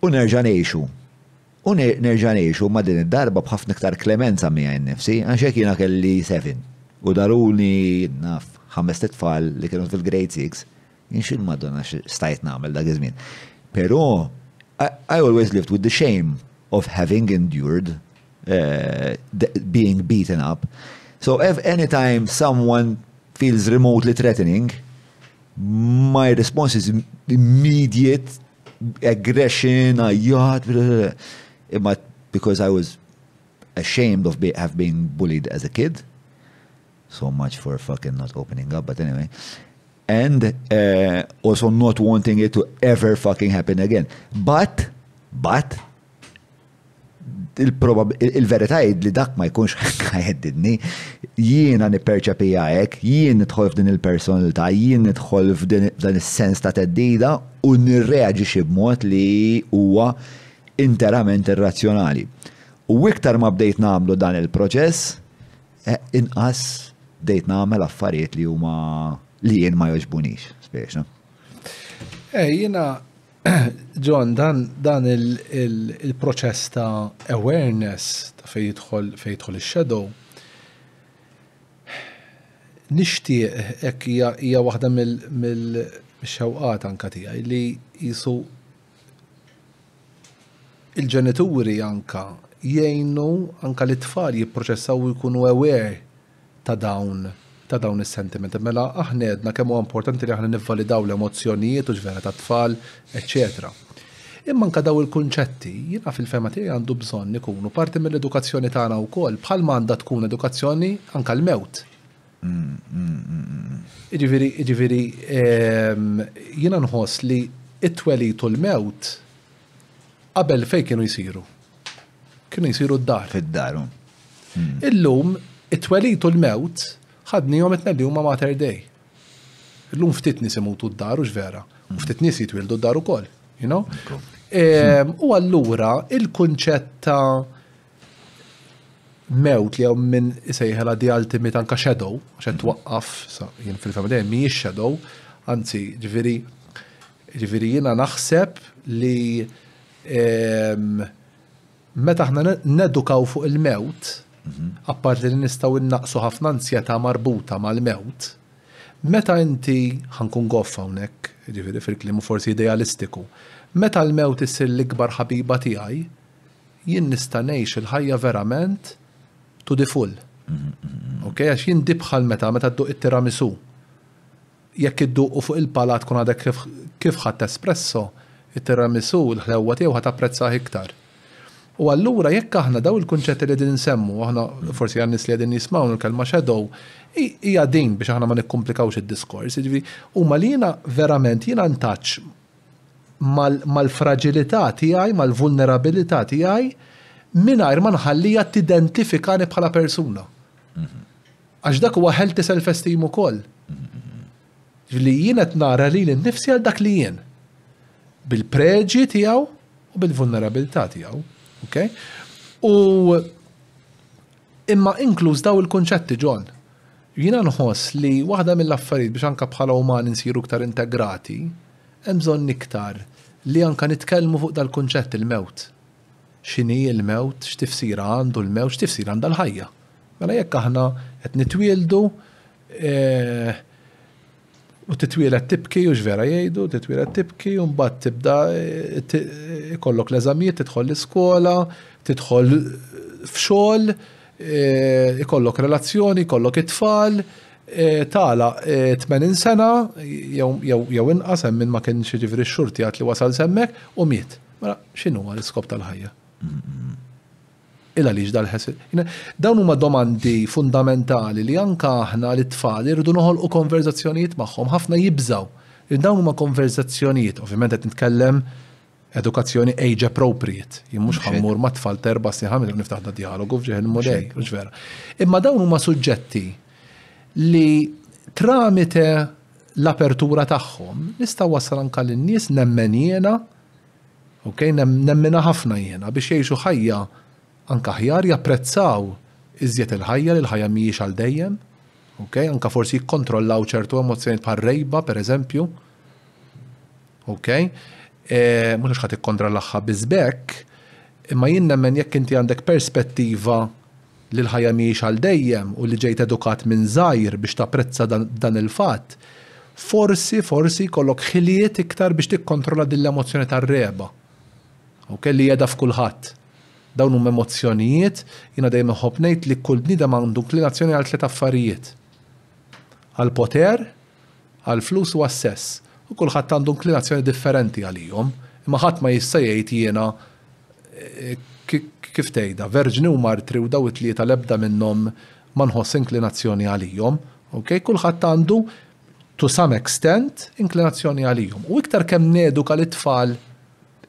u nerġa' ngħixu. U nerġa' ngħixu ma' din id-darba b'ħafna iktar klemenza mija nnifsi għax hekk jiena kelli seven. U daruni naf ħames tfal li kienu fil-grade 6, jinxil madonna stajt nagħmel dak iż-żmien. Però I always lived with the shame of having endured uh, being beaten up. So if anytime someone feels remotely threatening, my response is immediate aggression, I yacht, blah, blah, blah. it because I was ashamed of be, have being bullied as a kid. So much for fucking not opening up, but anyway. And uh, also not wanting it to ever fucking happen again. But, but, il-verità jgħid li dak ma jkunx ħakka jgħeddidni, jiena niperċepija hekk, jien nidħol f'din il-personalità, jien nidħol f'dan is-sens ta' teddida u xi b'mod li huwa interament irrazzjonali. U iktar ma bdejt namlu dan il-proċess, eh, inqas bdejt l affarijiet li huma li jien ma joġbunix, spiex, no? Eh, jiena. John, dan, dan il-proċess il, il ta' awareness ta' fej jidħol il-shadow, nishtiq ek hija waħda mill-xewqat anka tiegħi li jisu il-ġenituri anka jgħinu anka li tfal jipproċessaw jkunu aware ta' dawn ta' dawn is-sentimenti. Mela aħna edna kemm huwa importanti li aħna nivvalidaw l-emozzjonijiet u ġvera ta' tfal, ecc. Imma nka daw il-kunċetti, jiena fil-fema tiegħi għandu bżonn ikunu parti mill-edukazzjoni tagħna wkoll bħalma għandha tkun edukazzjoni anka l-mewt. Iġifieri, iġifieri, ehm, jiena nħoss li it-twelit u l-mewt qabel fejn kienu jsiru. Kienu jsiru d-dar. Fid-daru. Hmm. Illum it twelitu l-mewt ħadni jom etnelli huma Mater Day. Illum ftit nies imutu d-dar u x'vera, u ftit nies jitwildu d-dar ukoll, you know? U allura il kunċetta mewt li għom minn sejħela di ultimate anka shadow, għaxet twaqqaf, jien fil-familja miex shadow, anzi ġviri, ġviri jina naħseb li meta ħna nedukaw fuq il-mewt, Apparti li nistaw innaqsu ħafna ansjeta marbuta mal-mewt, meta inti ħankun goffa unek, ġifiri fil-klimu forsi idealistiku, meta l-mewt issir l-ikbar ħabiba tiegħi, jien nista' ngħix il-ħajja verament to the full. Ok, għax jien dibħal meta, meta dduq it-tiramisu. Jekk u fuq il-palat kun għadek kif ħadd espresso, it-tiramisu l-ħlewwa tiegħu ħat apprezzah iktar. U allura jekk aħna daw il-kunċetti li din nsemmu, aħna forsi għannis li għedin nismaw il kalma shadow, hija din biex aħna ma nikkomplikawx id-diskors. U ma li verament jina ntaċ mal-fragilità tiegħi, mal-vulnerabilità tiegħi, mingħajr ma nħallija t bħala persuna. Mhm. Għax dak huwa healthy self-esteem ukoll. Mhm. Li jien qed nara li l-nifsi għal dak li jien. Bil-preġi tiegħu u bil-vulnerabilità tiegħu. Okay? U imma inkluż daw il-konċetti ġon. Jina nħoss li waħda mill-affarijiet biex anka bħala umani insiru ktar integrati, hemm bżonn iktar li anka nitkellmu fuq dal kunċett il-mewt. X'inhi il-mewt, x'tifsira għandu l-mewt, x'tifsira għandha l-ħajja. Mela jekk aħna qed nitwieldu eh, U titwila tibki u ġvera jgħidu, titwila tibki u mbagħad tibda e, e, kollok l-eżamijiet, tidħol l-iskola, tidħol f'xogħol, e, ikollok relazzjoni, kollok it-tfal, tala 80 sena jew inqas minn ma kienx ġivri jiġifieri x-xurti għad li wasal semmek u miet. Mela xinu l-iskop tal-ħajja? Mm, mm illa liġ dal ħesir Dawn huma domandi fundamentali li anka aħna li tfal irridu noħolqu konverzazzjonijiet magħhom ħafna jibżaw. Dawn huma konverzazzjonijiet, ovvjament qed nitkellem edukazzjoni age appropriate. Jien mhux ħammur ma tfal terba si ħamil niftaħ dialogu f'ġeħ il mudej mhux vera. Imma dawn huma suġġetti li tramite l-apertura tagħhom nista' wassal anke lin-nies nemmen jiena, okej, nemmena ħafna jiena biex jgħixu ħajja anka ħjar japprezzaw iżjed il-ħajja li l-ħajja mhijiex għal dejjem, ok, anka forsi jikkontrollaw ċertu emozzjonijiet bħal rejba pereżempju, ok, e, mhux ħadd ikkontrollaħħa biżbekk, imma jien nemmen jekk inti għandek perspettiva li l-ħajja mhijiex għal dejjem u li ġejt edukat minn żgħir biex tapprezza dan il-fatt, forsi, forsi kollok ħiliet iktar biex tikkontrolla din l-emozjoni tar-reba. Ok, li jedha f'kulħadd dawn hum emozzjonijiet, jiena dejjem ħobb ngħid li kull bniedem għandu klinazzjoni għal tliet affarijiet. Għal poter, għal flus u għas-sess. U kulħadd għandu inklinazzjoni differenti għalihom, imma ħadd ma jista' jgħid jiena eh, kif tgħidha, verġni u martri u daw it-tlieta l-ebda minnhom ma nħoss inklinazzjoni għalihom. Okej Kulħadd għandu to some extent inklinazzjoni għalihom. U iktar kemm neduka l-tfal.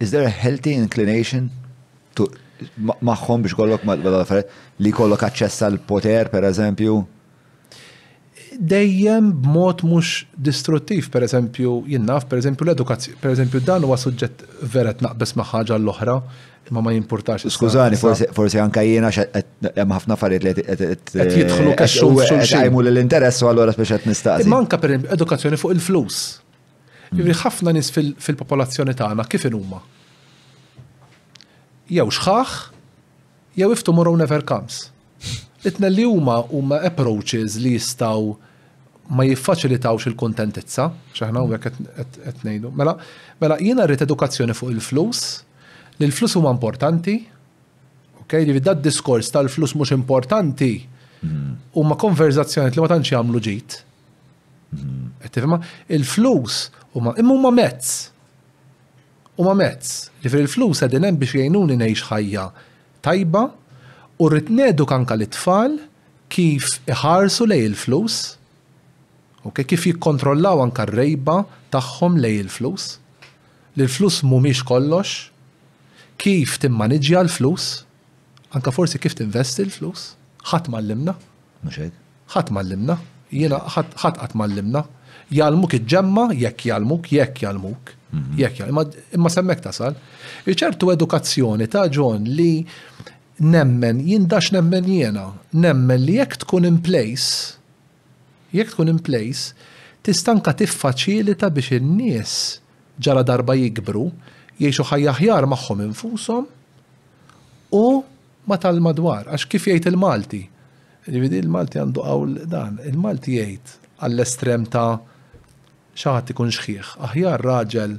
Is there a healthy inclination to maħħom biex kollok li kollok aċċess għal poter per eżempju? Dejjem b'mod mhux distruttiv, per eżempju, jinnaf, per eżempju, l-edukazzjoni, per eżempju, dan huwa suġġett veret naqbes ma' ħaġa l-oħra, imma ma jimpurtax. Skużani, forsi anka jiena hemm ħafna affarijiet li qed jidħlu kexxu l-interess u allura speċi qed nistaqsi. Manka per edukazzjoni fuq il-flus. Mm. Ħafna nies fil-popolazzjoni tagħna kif huma? jew xħax, jew if tomorrow never comes. Itna li huma huma approaches li jistaw ma jiffaċilitawx il-kontentizza, xaħna u għek etnejdu. Mela, mela jina rrit edukazzjoni fuq il-flus, li l-flus huma importanti, ok, li jiġifieri vidda diskors tal-flus mux importanti, mm-hmm. huma konverzazzjoni li ma tantx jagħmlu ġit. Mm-hmm. il-flus huma imma huma mezz u ma mezz. li fil flus għedin biex jgħinuni neħx ħajja tajba u rritnedu kanka l-tfal kif iħarsu lej il-flus, okay, kif jikkontrollaw anka r-rejba tagħhom lej il-flus, li l-flus mhumiex kollox, kif timmaniġja l-flus, anka forsi kif tinvesti l-flus, ħadd mallimna. Mhux Ħadd mallimna. Jiena ħadd mallimna. Jalmuk iġġemma jekk jalmuk, jekk jalmuk. Mhm. Jekk, imma semmek tasal. Iċertu edukazzjoni ta' ġon li nemmen, jindax nemmen jena, nemmen li jekk tkun in place, jekk tkun in place, tistanka tiffaċilita biex in-nies ġara darba jikbru, jiexu ħajjaħjar maħħom infusom u ma tal-madwar, għax kif jgħid il-Malti. il-Malti għandu għaw dan, il-Malti jgħid għall-estrem ta' xaħat ikun xħiħ. Aħjar raġel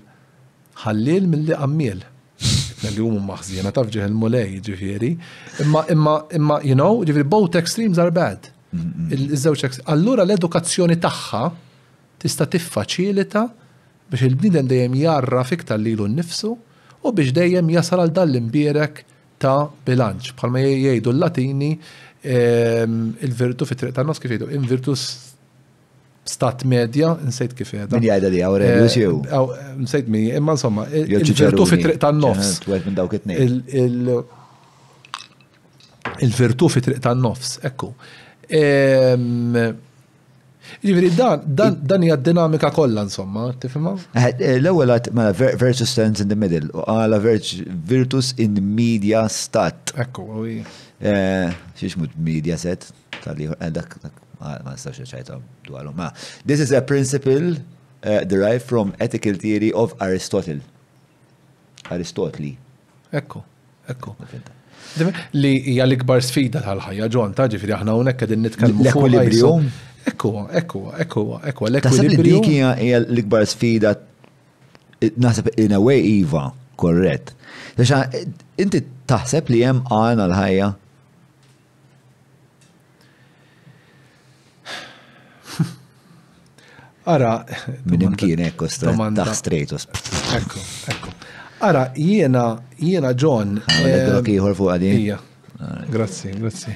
ħallil mill-li għammil. Nelli li għumu maħżina, taf ġiħ il-mulej ġifiri. Imma, imma, imma, you know, ġifiri, both extremes are bad. Iż-żewġ Allura l-edukazzjoni tagħha tista' tiffaċilita biex il bniden dejjem jarra fiktar lilu nnifsu u biex dejjem jasal għal dan l ta' bilanċ. Bħalma jgħidu l-Latini ehm, il-virtu fit-triq tan-nos kif jgħidu, in virtus stat medja, nsejt kif edha. Min jgħajda li Aurelius eh, jew. Nsejt mi, imma insomma, il-virtu fi triq tan-nofs. Il-virtu fi triq tan-nofs, ekku. Ehm, Ġifiri, dan dan hija dinamika kollha insomma, tifhimha? Eh, eh, l-ewwel ma versus stands in the middle, u għala virtus in media stat. Ekku, xiex mut media set, tal-liħor, dak ma nistax ċajta dwarhom. Ma, this is a principle uh, derived from ethical theory of Aristotle. Aristotli. Ekko, ekko. Li hija l-ikbar sfida tal-ħajja ġon ta' ġifieri aħna hawnhekk qegħdin nitkellmu l-ekwilibrju. Ekku, ekku, ekku, ekku, l-ekwilibrju. Dik hija l-ikbar sfida naħseb in a way iva, korrett. Inti taħseb li hemm għana l-ħajja Ara. Minn imkien ekku taħ strejtus. Ekku, ekku. Ara, jiena, jiena John. Għalek eh, ieħor fuq għadi. Ija. Grazzi, grazzi.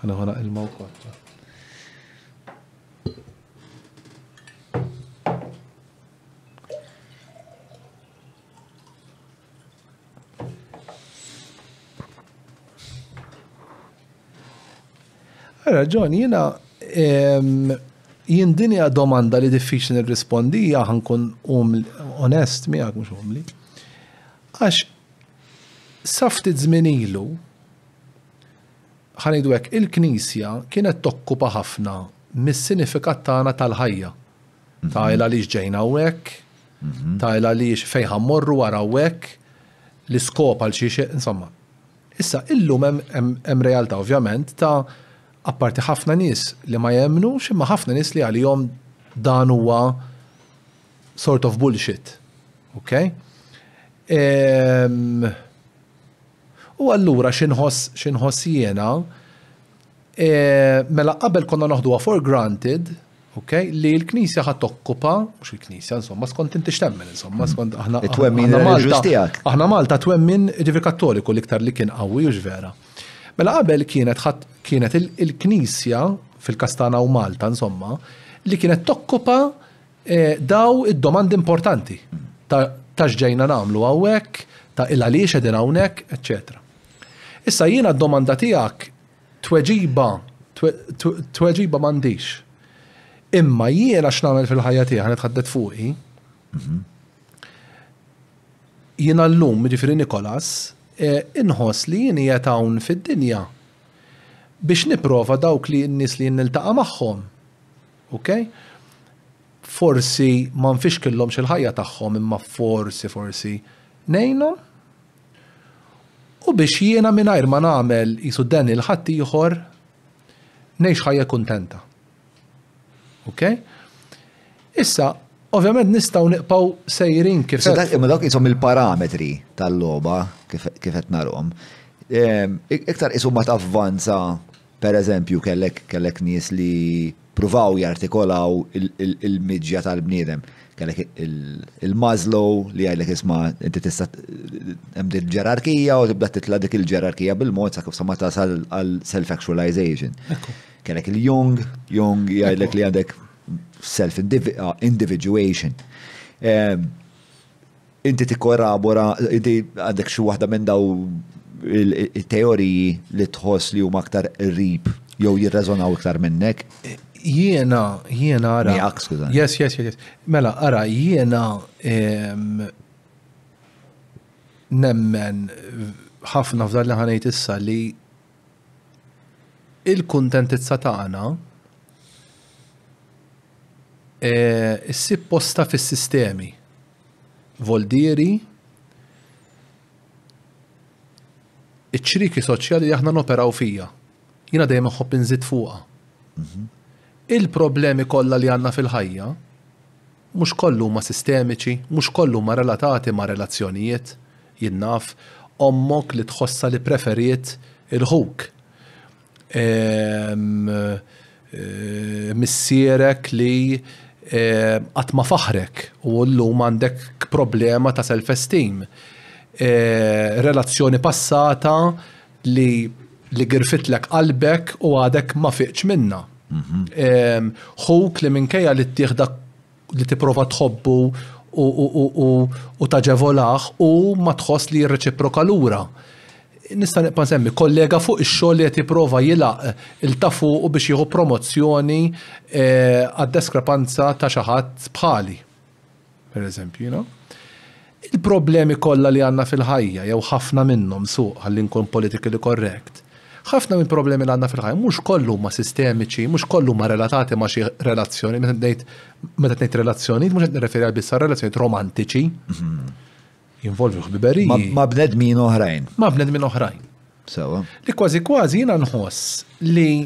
Għana għana il mawkot Ara, John, jiena jien dini domanda li diffiċli nirrispondi ħankun um- onest għak mhux umli. Għax saftit żmien ilu ħanejdu il-Knisja kienet tokkupa ħafna mis-sinifikat tagħna tal-ħajja. Mhm. Tajla li ġejna ta' mhm. tajla li fejn ħammorru wara hawnhekk, l-iskop għal xi insomma. Issa illum hemm realtà ovvjament ta' apparti ħafna nis li ma jemnu, ximma ħafna nis li għal-jom dan huwa sort of bullshit. Ok? Um, u għallura xinħoss xinħoss jena, e, mela qabel konna noħduha for granted, ok, li l-knisja ħat okkupa, mux l-knisja, insomma, skont inti xtemmen, insomma, skont aħna. Twemmin Malta. Aħna Malta twemmin ġivri kattoliku ktar li kien qawwi u ġvera. vera. Mela qabel kienet kienet il-Knisja fil-Kastana u Malta insomma li kienet tokkupa eh, daw id-domand importanti ta' xġejna namlu għawek, ta' il-għaliex edin għawnek, etc. Issa jiena d-domanda tijak tweġiba, tweġiba mandiċ. Imma jiena x'namel fil-ħajja tiegħek ħanetħaddet fuqi. Mhm. Jiena llum lum ġifieri Nikolas, Eh, inħoss li jien hija tawn fid-dinja biex niprofa dawk li n-nis li niltaqa magħhom. Ok? Forsi ma nfix kellhom xil-ħajja tagħhom imma forsi forsi nejno. U biex jiena mingħajr ma nagħmel isu dan il-ħadd ieħor ngħix ħajja kuntenta. Ok Issa Ovvjament nistaw niqpaw sejrin kif. Ma dawk jisom il-parametri tal-loba kif qed narhom. Iktar isu ma tavvanza per eżempju kellek kellek nies li pruvaw jartikolaw il midja tal-bniedem. Kellek il mazlow li għajlek isma inti tista' hemm din ġerarkija u tibda titla dik il-ġerarkija bil-mod sa kif sa ma tasal għal self-actualization. Kellek il-Jung, Jung jgħidlek li għandek self-individuation. Uh, inti tikkorrabora, inti għandek xi waħda minn daw il-teoriji li tħoss li huma aktar rib jew jirreżonaw iktar minnek? Jiena, jiena ara. Miak, skuża. Yes, yes, yes. Mela, ara, jiena nemmen ħafna f'dan li ħanajt issa li il-kuntentizza tagħna E, issib posta fis-sistemi. Voldieri, iċ-ċriki soċjali li aħna noperaw fija. Jina dejjem nħobb inżid fuqha. Mhm. Il-problemi kollha li għandna fil-ħajja mhux kollu ma sistemiċi, mhux kollu ma relatati ma relazzjonijiet, jinnaf, ommok li tħossa li preferiet il-ħuk. E, missierek li Eh, għatma faħrek u l-lum għandek problema ta' self-esteem. Eh, relazzjoni passata li li girfitlek qalbek u għadek ma fiqċ minna. Huk li minkejja li t-tieħda li t-prova tħobbu u taġevolaħ u ma tħoss li reċiproka l-ura nista' neqpa' semmi kollega fuq ix-xogħol li qed jipprova jilaq eh, il-tafu u biex jieħu promozzjoni eh, għad-deskrepanza ta' xi ħadd bħali. Pereżempju, you know? Il-problemi kollha li għandna fil-ħajja jew ħafna minnhom suq ħalli nkun politically correct. Ħafna minn problemi li għandna fil-ħajja mhux kollu ma' sistemiċi, mhux kollu ma' relatati ma' xi relazzjoni, meta ngħid meta relazzjonijiet mhux qed nirreferi għal biss relazzjonijiet romantiċi. Mhm jinvolvi ħbiberi. Ma bnedmin oħrajn. Ma bnedmin oħrajn. Sawa. Li kważi kważi jina nħoss li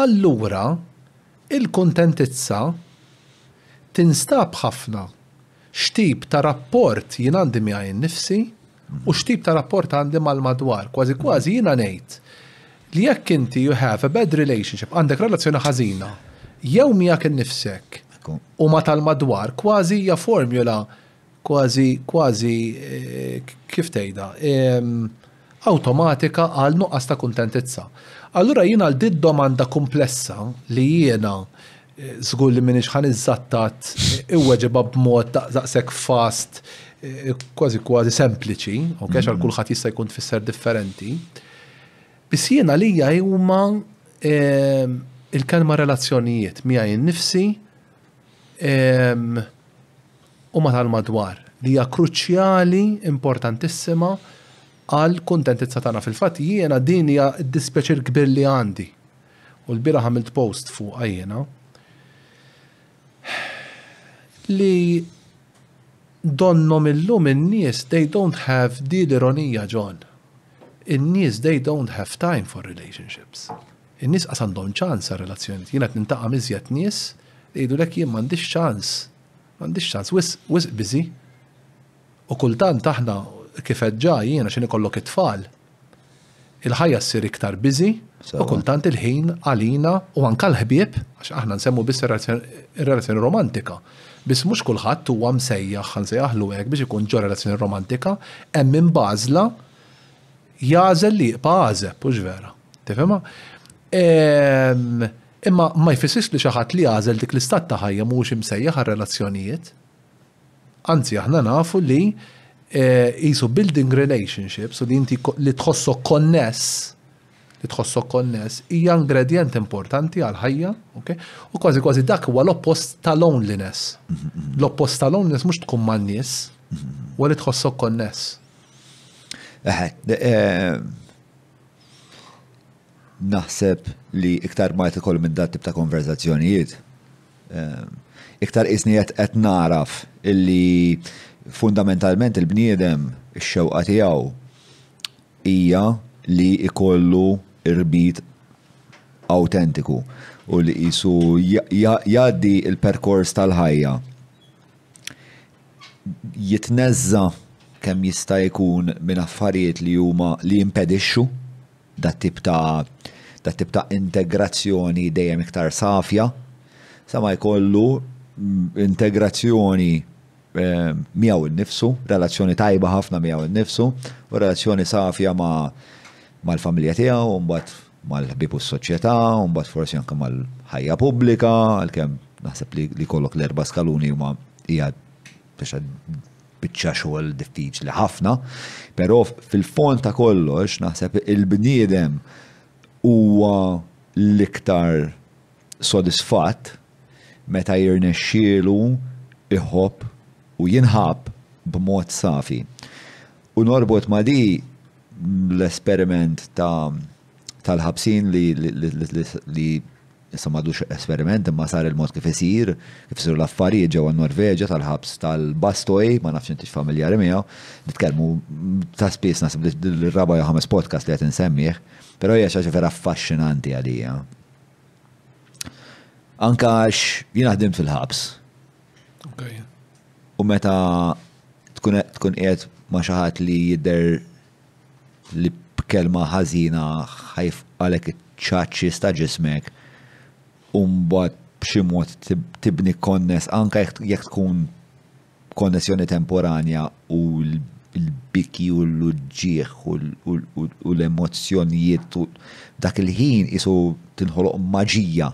allura il-kontentizza tinstab ħafna xtib ta' rapport jien għandi miħaj nifsi u xtib ta' rapport għandi mal-madwar. Kważi kważi jina nejt li jekk inti you have a bad relationship, għandek relazzjoni ħażina, jew miegħek nifsek u ma tal-madwar kważi hija formula kważi kważi eh, kif tgħidha awtomatika għal nuqqas ta' kuntentizza. Allura jiena għal did domanda komplessa li jiena eh, żgur li minix ħan iżattat eh, iwweġeba b'mod daqshekk fast kważi kważi sempliċi, ok, għal mhm. kulħadd jista' jkun tfisser differenti. bis jiena lija huma il-kelma relazzjonijiet miegħi nnifsi nifsi u ma tal-madwar li hija kruċjali importantissima għal kontentizza tagħna fil-fatt jiena din hija d dispjaċir kbir li għandi. U l-bira ħamilt post fuq għajjena li donnom illum in-nies they don't have di l-ironija John. In-nies they don't have time for relationships. In-nies qas għandhom ċans għal relazzjonijiet. Jiena qed nintaqa' miżjed nies jgħidu lek jien m'għandix ċans Għandix ċans, wis bizi. U kultant aħna kif ġaj jiena xini kollok it-tfal. Il-ħajja ssir iktar bizi u kultant il-ħin għalina u anka l-ħbieb, għax aħna nsemmu biss relazzjoni romantika. Biss mhux kulħadd huwa msejjaħ ħansejjaħlu hekk biex ikun ġo relazzjoni romantika, hemm minn bażla jażel li pa għażeb, u vera. Tifhema? Imma ma jfissix li xaħat li għazel dik l-istat ta' ħajja mhux imsejjaħ relazzjonijiet. Anzi aħna nafu li e, jisu building relationships u li inti li tħossok konness li tħossok konness hija ingredient importanti għal ħajja, okay u kważi kważi dak huwa l-oppost ta' loneliness. L-oppost ta' loneliness mhux tkun man-nies, u li tħossok konness. E, naħseb li iktar majt ikoll minn dat tip ta' konverzazzjonijiet. Ehm, iktar isni qed naraf illi fundamentalment il-bniedem ix-xewqa tiegħu hija li ikollu irbit autentiku u li jisu jaddi il-perkors tal-ħajja jitnezza kemm jista' jkun minn affarijiet li huma li jimpedixxu dat tip ta' ta' tip ta' integrazzjoni dejjem iktar safja, sama jkollu mm, integrazzjoni ehm, miegħu nifsu relazzjoni tajba ħafna miegħu nifsu u relazzjoni safja ma' mal-familja tiegħu, mbagħad mal-ħbib s-soċjetà, mbagħad forsi anke mal-ħajja pubblika, għalkemm naħseb li kollok l-erba' skaluni huma hija biex biċċa xogħol diffiċli ħafna, però fil-fond ta' kollox naħseb il-bniedem il bniedem huwa l-iktar sodisfatt meta jirnexxielu iħob u jinħab b'mod safi. U norbot ma di l-esperiment ta' tal-ħabsin li, li, li, li issa dux esperiment imma sar il-mod kif isir, kif isir l-affarijiet ġewwa Norveġa tal-ħabs tal-Bastoj, ma nafx intix familjari miegħu, nitkellmu ta' spiss nasib l-raba jew ħames podcast li qed insemmih, però hija xi vera affaxxinanti għalija. Anka għax jien ħdimt fil-ħabs. U meta tkun qiegħed ma xi ħadd li jidher li b'kelma ħażina ħajf għalek iċ-ċaċċi ta' ġismek umbat b'ximot tibni konness, anka jek tkun konnessjoni temporanja u l-biki u l-ġieħ u l-emozjonijiet u dak il-ħin isu tinħoloq maġija.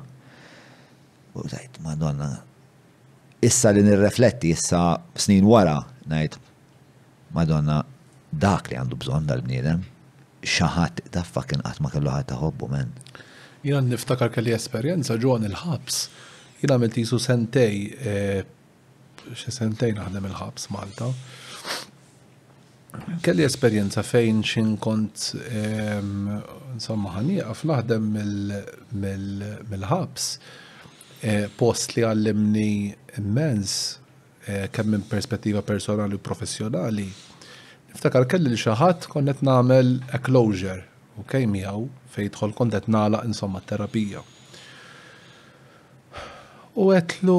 U tajt, madonna, issa li nirrefletti issa snin wara, najt, madonna, dak li għandu bżon dal-bniedem, xaħat daffa kien għatma kellu ħat taħobbu, men. Jina niftakar kelli esperienza ġon il-ħabs. Jina għamilt jisu sentej, e, xe sentej naħdem il-ħabs Malta. Kelli esperienza fejn xin kont insomma ħanija naħdem mill-ħabs. E, post li għallimni immens e, kemm minn perspettiva personali u professjonali. Niftakar kelli li xaħat konnet namel a closure, ok, miegħu fejdħol kont qed insomma terapija. U għetlu,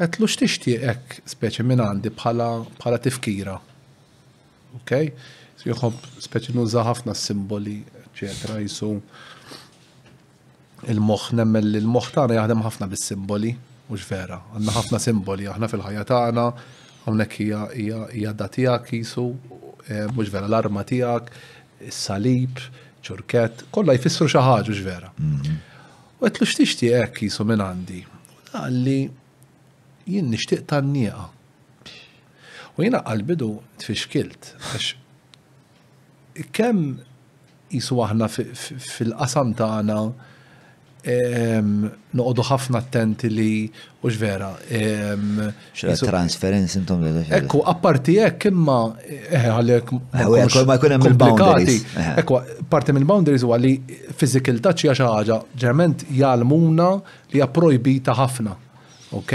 għetlu x'tixtieq hekk speċi minn għandi bħala bħala tifkira. Ok? Jħob speċi nuża ħafna simboli, eċetera, jisu il-moħ nemmel il l-moħ tagħna jaħdem ħafna bis-simboli, mhux vera. Għandna ħafna simboli aħna fil-ħajja tagħna, hawnhekk hija hija hija da tiegħek jisu, eh, mhux vera l-arma tiegħek, is-salib, ċurket, kollha jfissru xi ħaġa mhm. U qed xtiċti tixtieq hekk jisu minn għandi. Għalli jien nixtieq tannija. U U jiena qalbidu fiskilt għax kemm jisu aħna fil-qasam tagħna noqodu ħafna attenti li u vera. Transferenz intom li Ekku, apparti ek imma eh, għalek eh, ma jkun hemm il-boundaries. Eh. Ekku, parti mill-boundaries huwa li physical touch hija xi ħaġa ġerment jgħalmuna li hija ta' ħafna. Ok?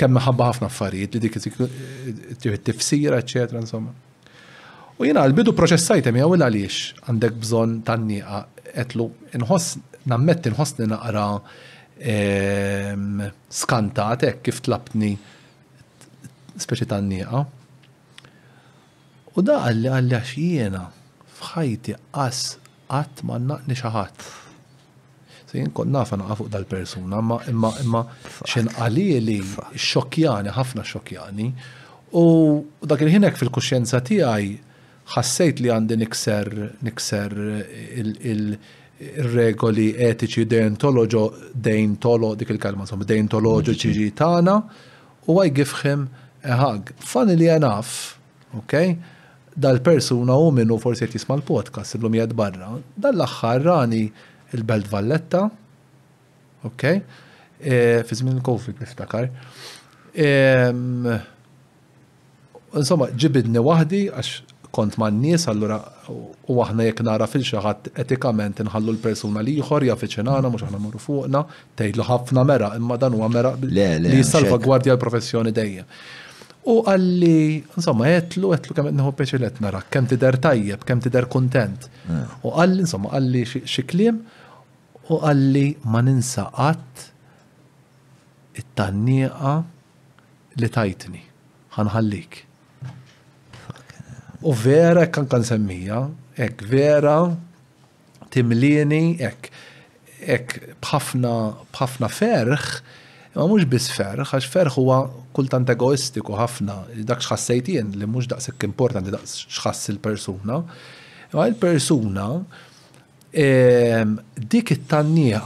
Kemm ħabba ħafna affarijiet li dik tifsira, eccetera, insomma. U jena għal-bidu proċessajtem jgħu l-għaliex għandek bżon tanniqa etlu inħoss nammetti nħossni naqra ehm, skantat hekk kif tlapni speċi ta' U da għalli għalli għax jiena fħajti għas qatt ma naqni xi ħadd. Se nafa naqqa fuq dal-persuna, imma imma imma xinqalieli xokjani, ħafna xokjani, u dak hinnek fil-kuxjenza tiegħi ħassejt li għandi nikser nikser il-regoli etiċi deontologo, deontolo dik il-kalma som ċiġi tagħna u għaj give eħag. a hug. Funnily enough, dal-persuna u minnu forsi jt jisma l-podcast, illum jgħad barra. Dal-axħar rani il-Belt Valletta, ok? E, fi żmien il-Covid niftakar. Insomma, ġibidni wahdi, għax kont ma' n-nies, allura u aħna jekk nara fil xaħat etikament nħallu l-persuna li jħor jaffiċinana, mux aħna morru fuqna, tgħidlu ħafna mera, imma dan huwa mera li gwardja l-professjoni dejjem. U għalli, insomma, għetlu, għetlu kemm nħu peċilet nara, kemm tider tajjeb, kemm tider kontent. Ah. U għalli, insomma, għalli xiklim, u għalli ma ninsaqat it-tanniqa li tajtni, ħanħallik U vera kan kan semmija, ek vera timlini, ek ek bħafna bħafna ferħ, ma mhux biss ferħ, għax ferħ huwa kultant egoistiku ħafna, dak xħassejt jien li mhux daqshekk importanti daqs xħass il-persuna. Ma il-persuna dik it-tannija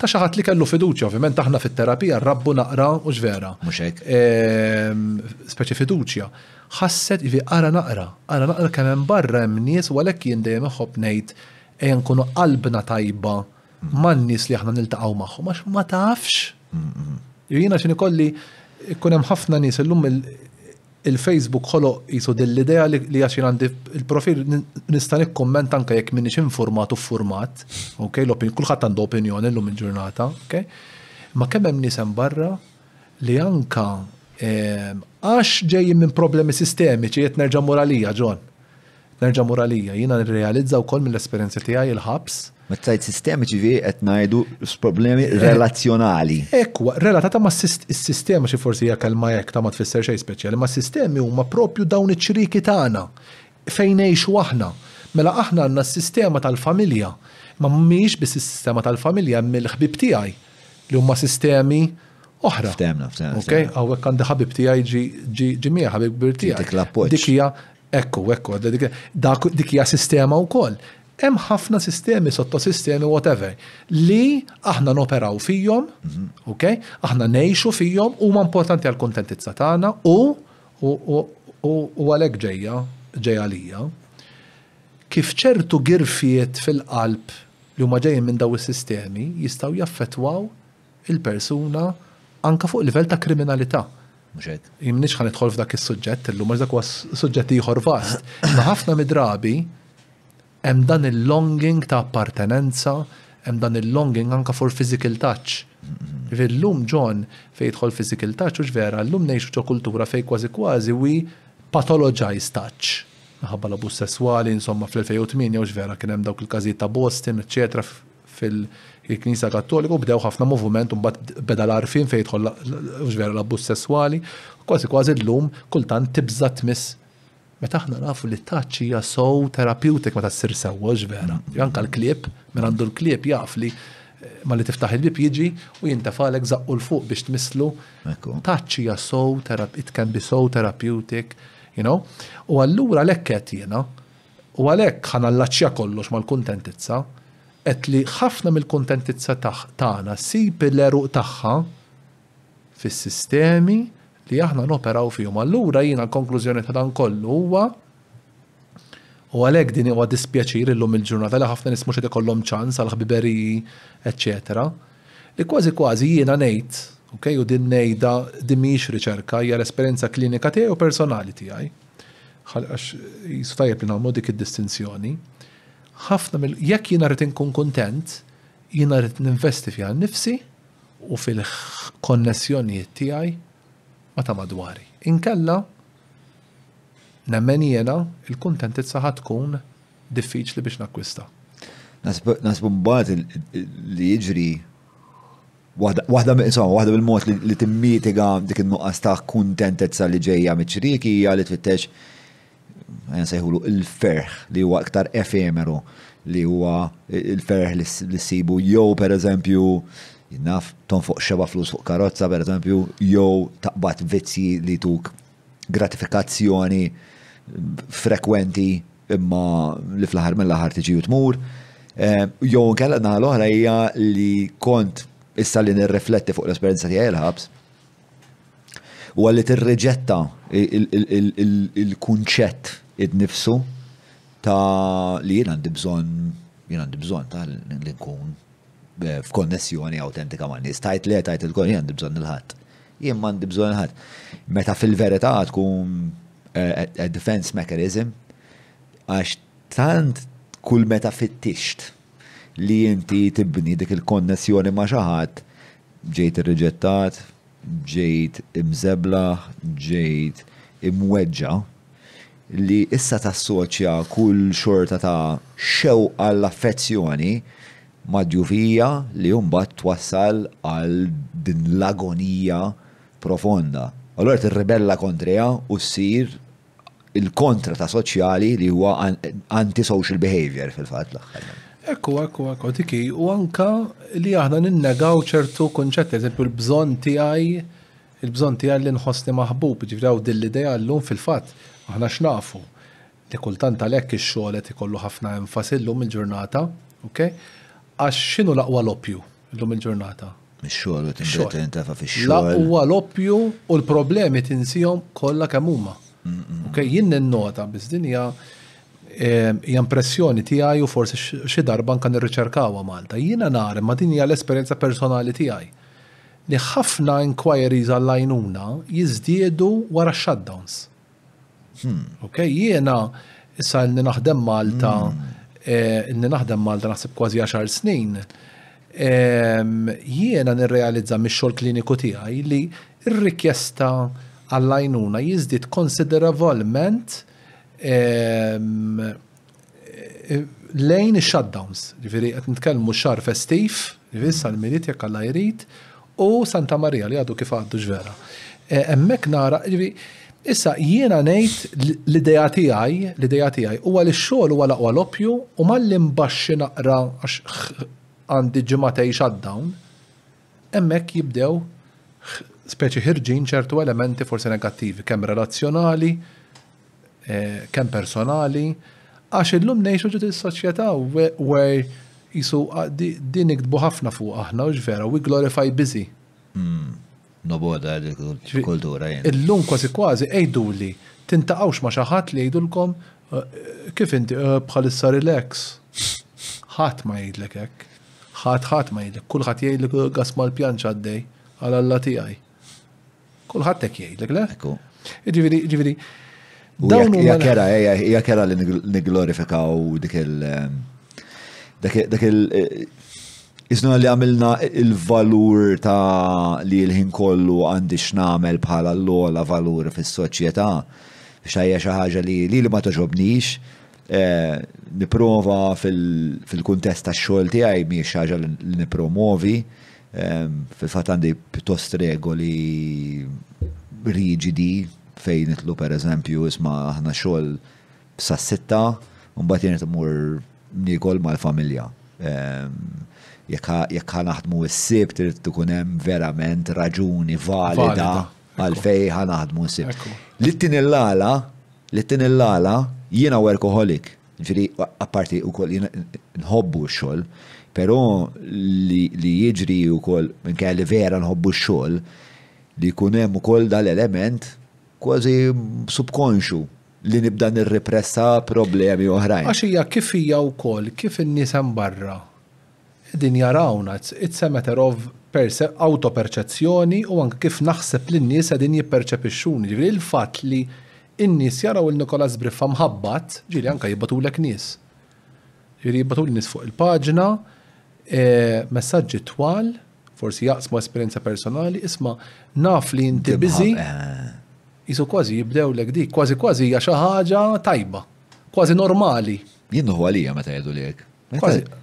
ta' xaħat li kellu fiduċja, ovvjament aħna fit-terapija rabbu naqra u ġvera. Mhux ek. Speċi fiduċja ħasset ivi ara naqra, ara naqra kemm hemm barra hemm nies u jien dejjem iħobb ngħid ejja nkunu qalbna tajba man-nies li aħna niltaqgħu magħhom għax ma tafx. Jiena x'in ikolli ikun hemm ħafna nies illum il-Facebook ħoloq jisu dill-idea li għaxin għandi il-profil nista' nikkomment anke jekk minni informat u format, ok, l-opinjoni, kulħadd għandu opinjoni l-lum il-ġurnata, ok? Ma kemm hemm nies barra li anka Ehm, għax ġejjin minn problemi sistemiċi jett nerġa' moralija, ġon. Nerġa' moralija, jiena nirrealizzaw kol mill-esperjenza tiegħi il-ħabs. Meta tajt sistemiċi vi qed ngħidu problemi relazzjonali. Eh, Ekwa, relatata ma' s-sistema xi forsi hija ma jekk ta' ma tfisser xejn speċjali, ma' s sistemi huma propju dawn iċ-ċriki tagħna fejn ngħixu aħna. Mela aħna għandna s-sistema tal-familja, ma mhix bis-sistema tal-familja mill-ħbib tiegħi li huma sistemi oħra. Ftemna, ftemna. Ok, għawek għandi ħabib ti għaj ġimija ħabib bir tijaj. Dikija, ekku, ekku, dikija sistema u koll. Hemm ħafna sistemi, sottosistemi, whatever, li aħna noperaw fihom, mhm. ok, aħna nejxu fihom u ma importanti għal kontentizza tagħna u għalhekk ġejja, ġejja lija. Kif ċertu girfiet fil-qalb li huma ġejjin minn daw is-sistemi jistgħu jaffetwaw il-persuna il persuna anka fuq livell ta' kriminalità. Jimniċ ħan idħol f'dak is-suġġett, illum dak huwa suġġetti ieħor vast. Ma ħafna midrabi hemm dan il-longing ta' appartenenza, hemm dan il-longing anka fuq physical touch. Illum ġon fejn jidħol physical touch u vera, llum ngħixu ġo kultura fejn kważi kważi wi pathologize touch Naħabba l-abus sessuali, insomma, fl-2008 jew vera kien hemm dawk il-każijiet ta' Boston, eċetera, fil- il-Knisja Kattoliku bdew ħafna movement u mbagħad beda l-arfin fejn jidħol vera l-abbuż sesswali, kważi kważi llum kultant tibża tmiss Meta aħna nafu li taċċi hija terapeutik therapeutic meta ssir sewwa vera. Janka l-klieb, minn għandu l-klieb jaf li eh, ma li tiftaħ il-bib jiġi u jintafalek zaqqu l-fuq biex tmislu. Taċċi hija sow it can be so therapeutic, you know? U allura qed jiena, u għalhekk ħanallaċċja kollox mal-kuntentizza, et li ħafna mill-kontentizza tagħna sib l-eruq tagħha fis-sistemi li aħna noperaw fihom. Allura jiena l-konklużjoni ta' dan kollu huwa U għalek din huwa dispjaċir illum il-ġurnata li ħafna nismux qed ikollhom ċans għal ħbiberiji, etc. Li kważi kważi jiena ngħid, okej, u din din mhijiex riċerka, hija l-esperjenza klinika tiegħi u personali tiegħi. Għax jistajjeb li nagħmlu dik id-distinzjoni ħafna mill jekk jina rrit nkun kontent, jina rrit ninvesti fiha nnifsi u fil-konnessjonijiet tiegħi ma ta' madwari. Inkella nemmen jiena il kuntentizza ħad tkun diffiċli biex nakkwista. Nasbu mbagħad li jiġri Waħda insomma, waħda bil-mod li timmitiga dik in-nuqqas ta' kuntentezza li ġejja miċ-ċriki hija li twittex sejħulu il-ferħ li huwa iktar efemeru li huwa il-ferħ li sibu jew per eżempju jinnaf tonfoq xeba flus fuq karozza per eżempju jew taqbad vizzi li tuk gratifikazzjoni frekwenti imma li fl-ħar mill-ħar tiġi u tmur. Eh, jew kella naħal oħra hija li kont issa li nirrifletti fuq l esperienza tiegħi l-ħabs u li tirreġetta il-kunċett id-nifsu ta' li jien għandi bżon, jien għandi bżon ta' li nkun eh, f'konnessjoni autentika ma' nis. Tajt le, tajt il-kon, jien għandi bżon il-ħat. Jien għandi bżon il-ħat. Meta fil-verità tkun eh, a defense mechanism għax tant kull meta fittixt li inti tibni dik il-konnessjoni ma' xaħat ġejt irriġettat, ġejt imżebla, ġejt imweġġa li issa tassoċja kull xorta ta' xew għall-affezzjoni madjuvija li jumbat twassal għal din l-agonija profonda. Allora tirribella kontrija u ssir il-kontra ta' soċjali li huwa anti-social behavior fil-fat l-axħar. Ekku, ekku, ekku, tiki, u anka li aħna ninnegaw ċertu kunċett, eżempju l-bżon tiegħi, il-bżon tiegħi li nħossni maħbub, ġifraw dill-ideja l-lum fil fatt aħna xnafu li kultant għalhekk ix-xogħol qed ikollu ħafna enfasi llum il-ġurnata, ok? Għax xinu laqwa l-oppju l il-ġurnata? mix xogħol u tinbeta jintafa fix-xol. Laqwa l-oppju u l-problemi tinsihom kollha kemm huma. Mm, mm, ok, mm. jinn nota bizdinja dinja Ehm, impressjoni tiegħi u forsi xi darba kan nirriċerkawha Malta. Jiena nara ma din hija l-esperjenza personali għaj. li ħafna inquiries għall-għajnuna jizdiedu wara shutdowns. Hmm. Ok, jiena issa inni naħdem Malta, inni hmm. eh, naħdem Malta naħseb kważi 10 snin, ehm, jiena nirrealizza mix-xogħol kliniku tiegħi li r-rikjesta għall-għajnuna jizdiet konsiderevolment Eh, lejn il-shutdowns, ġifiri, għet nitkellmu xar festif, ġifiri, San Militia kalla jrid, u Santa Maria li għadu kif għaddu ġvera. Eh, emmek nara, ġifiri, issa jiena nejt l-ideja tijaj, l-ideja tijaj, u għal xol u għal għal opju, u mal-lim naqra għandi ġimatej shutdown, emmek jibdew speċi ħirġin ċertu elementi forse negattivi, kemm relazzjonali, Eh, kemm personali, għax illum nejxu ġut il-soċjetà where jisu din iktbu ħafna fuq aħna u ġvera, we glorify busy. Hmm, Noboda l-kultura jen. Illum kważi kważi ejdu li tintaqawx ma xaħat li jgħidulkom eh, kif inti eh, bħalissa relax. ħadd ma jgħidlek hekk. Ħadd ħadd ma jgħidlek, kulħadd jgħidlek gasma l-pjanċ għaddej għal alla tiegħi. Kulħadd hekk jgħidlek le? Ġiviri, ġiviri. Jakera, jakera ja kera li niglorifikaw dik il- ehm, dak il- Iżna eh, li għamilna il-valur ta' li l-ħin kollu għandi x'namel bħala l-ola valur fis-soċjetà xajja xi ħaġa li li li ma toġobnix, eh, niprova fil-kuntest ta' xogħol tiegħi mi ħaġa li nipromovi, ehm, fil-fatt għandi pjuttost regoli riġidi fejn nitlu per eżempju isma aħna xogħol sa' sitta u mbagħad jenet imur nikol mal-familja. Jekk naħdmu s-sib trid tkun hemm verament raġuni valida għalfej ħanaħdmu s-sib. Littin il-lala, littin il-lala jiena workaholic. Ġiri, apparti u koll nħobbu x-xogħol, pero li jiġri u koll minn kelli vera nħobbu x-xogħol li kunem u koll dal-element kważi subkonxu li nibda nirrepressa problemi oħrajn. Għaxija kif hija wkoll, kif in-nies barra din jarawna, it's a matter of autoperċezzjoni u anke kif naħseb li n-nies qegħdin jipperċepixxuni. Ġifieri il-fatt li n-nies jaraw il-Nikolas Briffa mħabbat, ġieli anke jibbatulek nies. Ġifieri jibbatul nies fuq il-paġna, e, messaġġi twal, forsi jaqsmu esperjenza personali, isma' naf li inti biżi jisu kważi jibdew l dik, kważi kważi hija xi ħaġa tajba, kważi normali. Jien nuħu għalija meta jgħidu li hekk.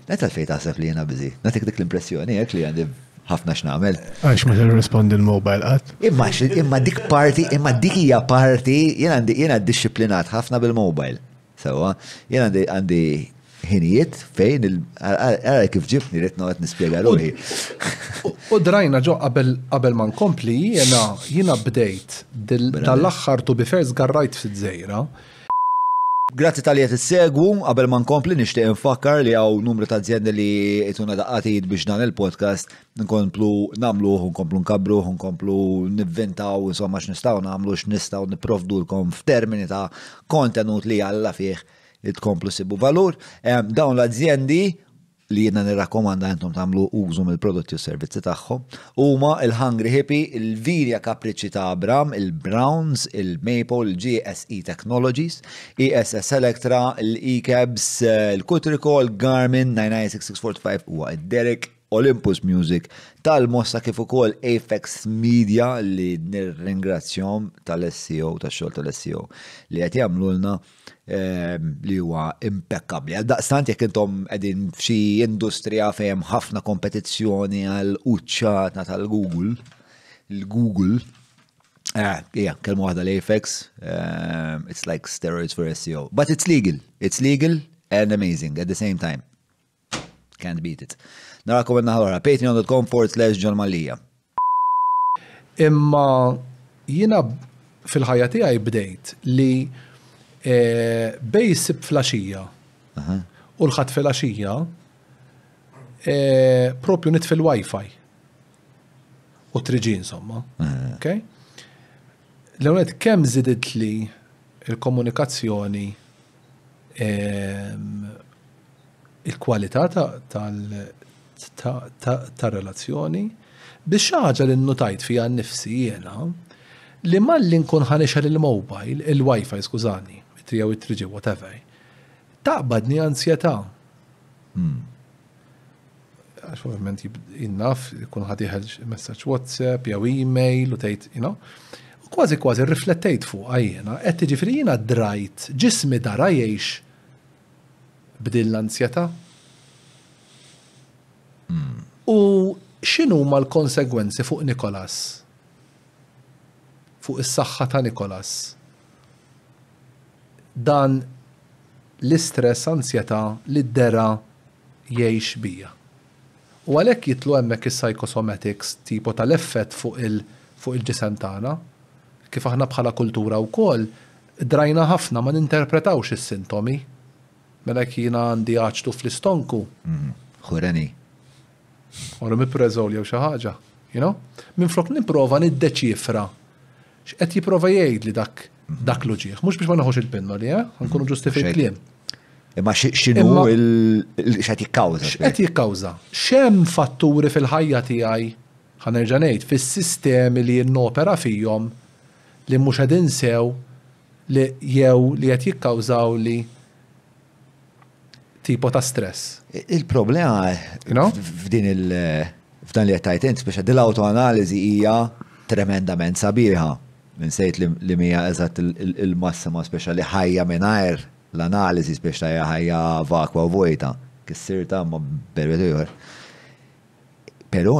Meta fejn taħseb li jiena biżi, natik dik l-impressjoni hekk li għandi ħafna x'nagħmel. Għax meta nirrispondi l-mobile qatt. Imma imma dik parti, imma dik hija parti, jien għandi jiena ddixxiplinat ħafna bil-mobile. Sewa, jien għandi għandi ħinijiet fejn għara kif ġibni rrit nawet nispiega l U drajna ġo qabel ma nkompli jena jiena bdejt dal-aħħar tu bifers garrajt fit zejra Grazzi tal segwu qabel ma nkompli nixtieq infakkar li għaw numru ta' aziende li jtuna daqqatijiet biex dan il-podcast nkomplu namlu, nkomplu nkabru, nkomplu nivvintaw, insomma niprofdu l-kom f f'termini ta' kontenut li għalla fih li tkomplu sibu valur. Dawn l-azzjendi li jena nirrakomanda jentom tamlu użum il-prodotti u servizzi tagħhom. Huma il-Hungry Hippie, il-Virja Kapriċi ta' Abram, il-Browns, il-Maple, il-GSE Technologies, ESS Electra, il-ECABS, il-Kutriko, il-Garmin, 996645 huwa il-Derek, Olympus Music, tal-mossa kif ukoll Apex Media li nirringrazzjom tal-SEO, tal-xogħol tal-SEO li qed jagħmlulna Ehm, li huwa impeccabli. Għal daqstant jekk intom edin f'xi industrija fejem ħafna kompetizzjoni għal uċċata tal-Google, il-Google, yeah, eh, kelmu waħda l-Apex, ehm, it's like steroids for SEO, but it's legal, it's legal and amazing at the same time. Can't beat it. Narakom għedna ħalora, patreon.com forward slash John Malija. Imma jina fil-ħajja tiegħi bdejt li Eh, bej sib flasġija u l-ħat flasġija eh, propju nit fil-wifi u triġi insomma. L-għonet kem zidit li il-komunikazzjoni ehm, il-kwalità ta' relazzjoni biex ħaġa li notajt fija nifsi jena li mal-li nkun ħanixar il-mobile, il-wifi skużani, it jew it-triġi, whatever. Taqbadni ansjetà. Hmm. Għax ovvjament jinnaf, kun ħad jħelġ messaċ WhatsApp, jew email, u tejt, you know. U kważi kważi riflettejt fuq għajjena, qed tiġifieri jiena drajt, ġismi dara jgħix b'din l-ansjetà. Hmm. U ma l-konsegwenzi fuq Nikolas? Fuq is-saħħa ta' Nikolas? dan l-istress ansjeta li d-dera jiex bija. U għalek jitlu emmek il-psychosomatics tipo tal-effett fuq il-ġisem tagħna, kif aħna bħala kultura u kol, drajna ħafna ma ninterpretawx is-sintomi. Mela kiena għandi għaċtu fl-istonku. Mhm. Ħurani. Għorru mi jew xi ħaġa, you know? nipprova niddeċifra x'qed jipprova jgħid li dak dak loġieħ. Mux biex ma naħoċ il-penna li, għankunu eh? ġusti fil-kliem. Imma xinu il-xet jikkawza? Xet jikkawza? Xem fatturi fil-ħajja tijaj, ħanerġanejt, fil-sistemi li jinnopera fijom li mux għedin sew li jew li għet jikkawzaw li tipo ta' stress. Il-problema f'din il- f'dan li għetajt int, biex l-autoanalizi hija tremendament sabiħa Nsejt li mija eżat il-massima speċa li ħajja minnajr l-analizi speċa ħajja vakwa u vojta. Kissirta ma berbetu Pero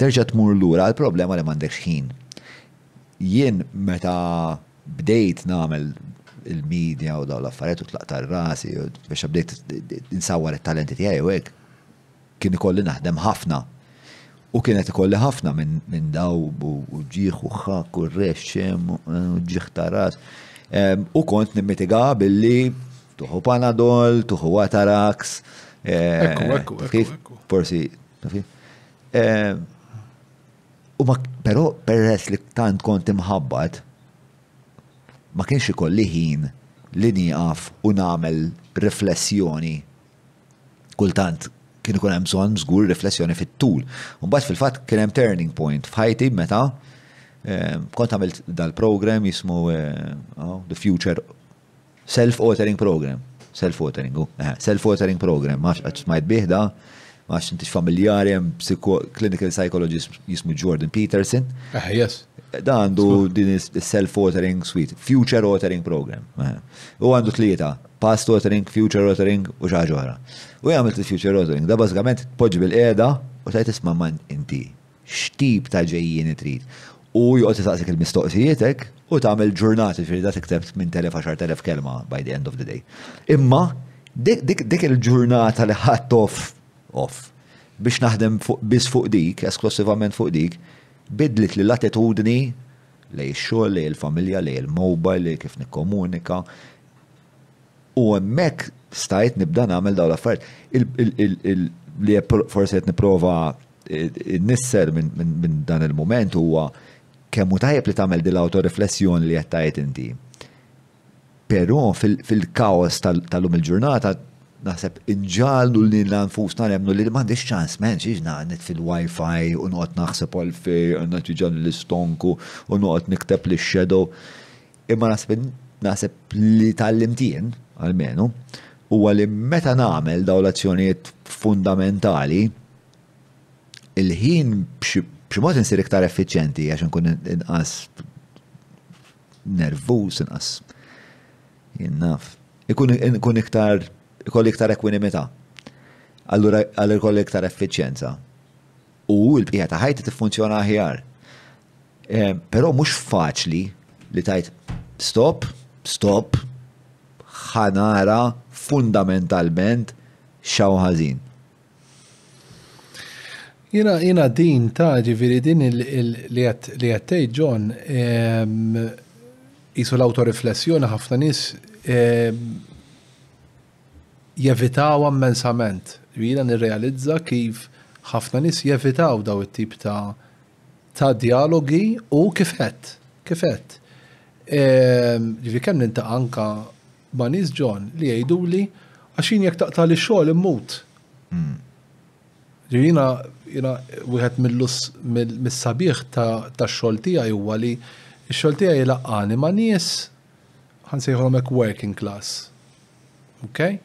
terġa tmur lura għal-problema li mandek ħin. Jien meta bdejt namel il-medja u daw l affaret u r rasi u biex bdejt insawar il-talenti tijaj u għek kien ikolli naħdem ħafna U kienet ikolli ħafna minn min daw u ġieħ u ħak u reċem eh, u ġieħ taras. U kont nimmitiga billi tuħu panadol, tuħu atarax. Eh, ekku, ekku, Forsi, U ma, pero peress li tant kont imħabbat, ma kienx ikolli ħin li nieqaf u nagħmel riflessjoni kultant kien ikun hemm bżonn żgur riflessjoni fit-tul. Mbagħad fil-fatt kien hemm turning point f'ħajti meta ehm, kont għamilt dal-program jismu eh, oh, The Future Self-Authoring Program. Self-Authoring, oh, eh, Self-Authoring Program, maċ smajt biħda, maħx inti familjari, clinical psychologist jismu Jordan Peterson. Ah, yes. Da għandu din self-authoring suite, Future Authoring Program. U għandu tlieta, Past Authoring, Future Authoring u xaġora. U jgħamil t future authoring, da t-poġ bil-qeda u t-għajt isma' man inti. Xtib ta' ġejjini trid. U t saqsik il-mistoqsijietek u tagħmel ġurnati fil da tikteb minn telef għaxar telef kelma by the end of the day. Imma dik il-ġurnata li ħadd off off biex naħdem biss fuq dik, esklusivament fuq dik, bidlit li l-attitudni x xogħol, li il-familja, li il-mobile, li kif nikkomunika. U hemmhekk stajt nibda nagħmel daw l-affarijiet. Li forsi qed nipprova eh, nisser minn dan il-moment huwa kemm tajjeb li tagħmel din l-autoriflessjoni li qed tajt inti. Però fil-kaos tal-lum il-ġurnata naħseb inġallu li l-anfusna nemnu li m'għandix ċans menx xiex naqnet fil-wifi u noqgħod naħseb għal fej u noqgħod l-istonku u noqgħod nikteb li shadow Imma naħseb naħseb li tal-limtien għalmenu huwa li meta nagħmel daw l-azzjonijiet fundamentali, il-ħin b'xi mod insir iktar effiċenti għax nkun inqas nervuż, inqas jinnaf. Ikun iktar, ikolli iktar ekwinimita. Allura għalli ikolli iktar effiċjenza. U l-bqija ta' ħajti tiffunzjona aħjar. Eh, però mhux faċli li tajt stop, stop, ħanara fundamentalment xaw ħażin. jina jena din ta' ġiviri din li għattej ġon jisu l-autoriflessjoni ħafna nis jevitaw ammensament. Jina nirrealizza kif ħafna nis jevitaw daw it-tip ta' ta' dialogi u kifet, kifet. Ġifi kem ninta anka ma' ġon li jgħidu li għaxin jek taqta li xogħol immut. Hmm. Ġirina, jina, wieħed mill-sabiħ ta' xogħol tiegħi huwa li x-xogħol tiegħi laqqani ma' nies għan hekk working class. Ok?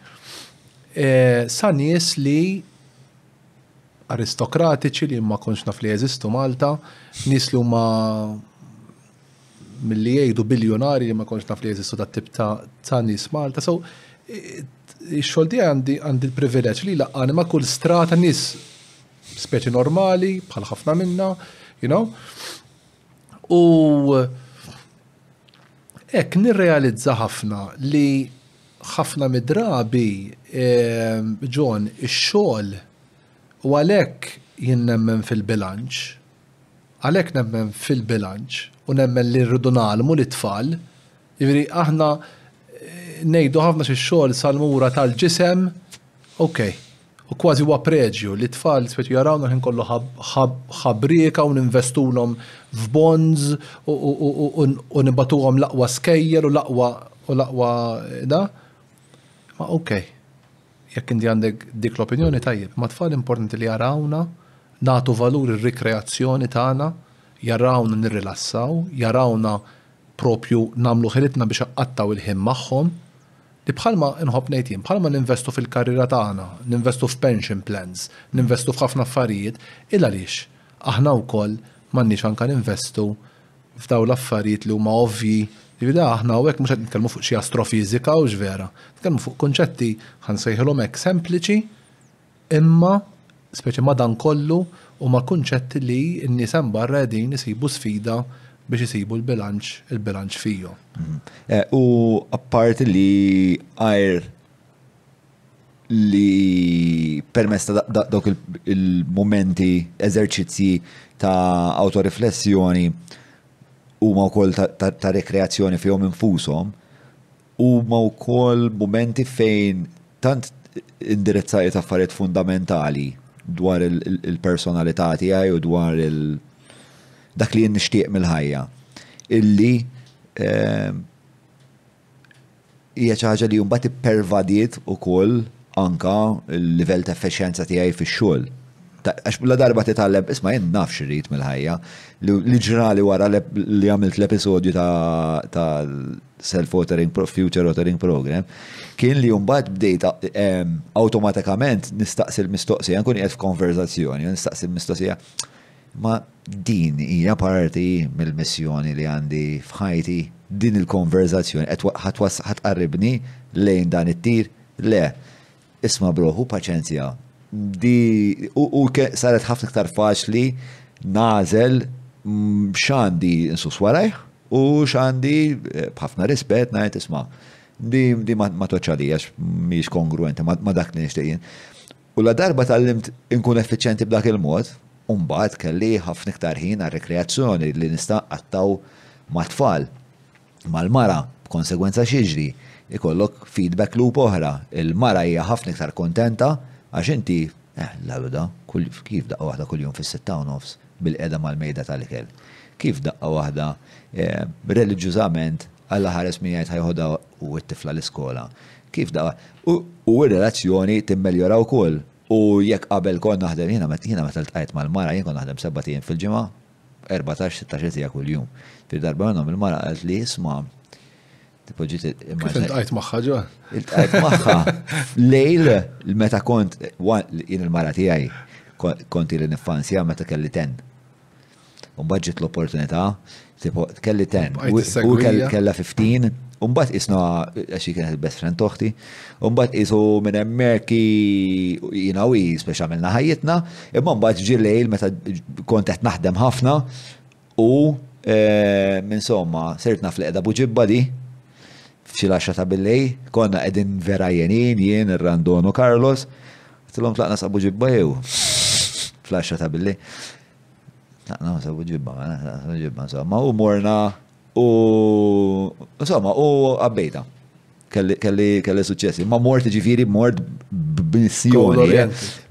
E, sa nis li aristokratiċi li ma konx naf li jeżistu Malta, nis li huma mill-li jgħidu biljonari li ma konx naf li jeżistu ta' tip ta' nis Malta. So, xol di għandi għandi l privileċ li laqqani ma kull strata nis speċi normali, bħal ħafna minna, you know? U ek nirrealizza ħafna li ħafna midrabi ġon ehm, ix-xogħol u għalhekk jien nemmen fil-bilanċ, għalhekk nemmen fil-bilanċ u li rridu nagħlmu li tfal. Jiġri aħna eh, ngħidu ħafna xi xogħol sal-mura tal-ġisem, okej. U kważi huwa preġju li tfal speċi jarawna ħin kollu ħabrika u ninvestulhom f'bonds u nibatuhom laqwa skejjer u laqwa u laqwa eh, da. Ma okej. Jekk inti għandek dik l-opinjoni tajjeb, ma tfal importanti li jarawna nagħtu valur ir-rikreazzjoni tagħna. Ta jarawna nirrilassaw, jarawna propju namlu ħilitna biex għattaw il-ħin maħħom, li bħalma nħob nejtim, bħalma ninvestu fil-karriera tagħna, ninvestu f'pension plans, ninvestu f'ħafna affarijiet, illa lix, aħna wkoll m'għandniex anka ninvestu f'daw l-affarijiet li huma ovvji li da aħna u hekk mhux qed nitkellmu fuq xi astrofizika u vera, nitkellmu fuq konċetti sejħilom hekk sempliċi imma speċi madan kollu u ma kunċett li n nisan barra din jisibu sfida biex jisibu l-bilanċ, il-bilanċ fiju. Mhm. Eh, u apparti li għajr li permesta ta' dawk il-momenti, eżerċizzi ta' autoriflessjoni u ma' wkoll ta' rekreazzjoni fihom infushom u ma' wkoll momenti fejn tant indirizzajt affarijiet fundamentali dwar il-personalità tiegħi u dwar il- dak li jien nixtieq mill-ħajja. Illi ehm, hija xi ħaġa li mbagħad ippervadiet ukoll anka l-livell ta' effiċjenza tiegħi fix-xogħol. Għax la darba titgħallem, isma' jien naf xirrit mill-ħajja. Li ġrali wara li għamilt l-episodju ta' self-watering, future watering program, kien li bdejta bdejt automatikament l mistoqsija, nkun konverzazzjoni, f'konverzazzjoni, l mistoqsija. Ma din hija parti mill-missjoni li għandi fħajti din il-konverzazzjoni, ħatqarribni lejn dan it-tir, le, isma broħu paċenzja. Di, u saret ħafna ktar faċli nażel mm, xandi insus warajħ u xandi eh, bħafna rispet najt isma' di, di ma għax miex kongruenti, ma dak li nishtiqin. U la darba tal-limt inkun effiċenti b'dak il-mod, umbat kelli ħafna iktar ħin għal rekreazzjoni li nista' għattaw ma' tfal, mal-mara, konsegwenza xiġri, ikollok feedback loop oħra, il-mara hija ħafna iktar kontenta għax inti, eh, l-għaluda, kif daqqa waħda kull-jum fis-sitta u bil edha mal-mejda tal-ikel. Kif daqqa waħda, eh, reliġjużament, għalla ħares min jgħid ħajħoda u t-tifla l-iskola. Kif da? U r-relazzjoni timmeljora u koll. U jekk qabel kon naħdem jena jena meta l-tqajt mal-mara jena kon naħdem sebba tijen fil-ġimgħa 14-16 tiegħek kuljum. Fil-darba minnhom il-mara għalt li jisma'. tipo ġiet immaġna. Iltqajt magħha ġo. Iltqajt magħha. Lejl meta kont jien il-mara tiegħi konti l-infanzja meta kelli ten. Umbaġġit l-opportunità kelli 10, u kella 15, Umbat isna, għaxi kien il-best friend toħti, umbat isu minn emmerki, jina u jispeċa ħajjitna, imma umbat ġillejl meta kontet naħdem ħafna u e, minn somma, sirtna fl-edha buġibba di, fxilaxa ta' billej, konna edin vera jenin, jien, il-Randono Carlos, t-lom tlaqna sa' buġibba jew, flaxa ta' billej na, sabu ġibba, sabu ġibba, insomma, u morna u, insomma, u għabbejta. Kelli successi, ma mort ġifiri mort missjoni, eh?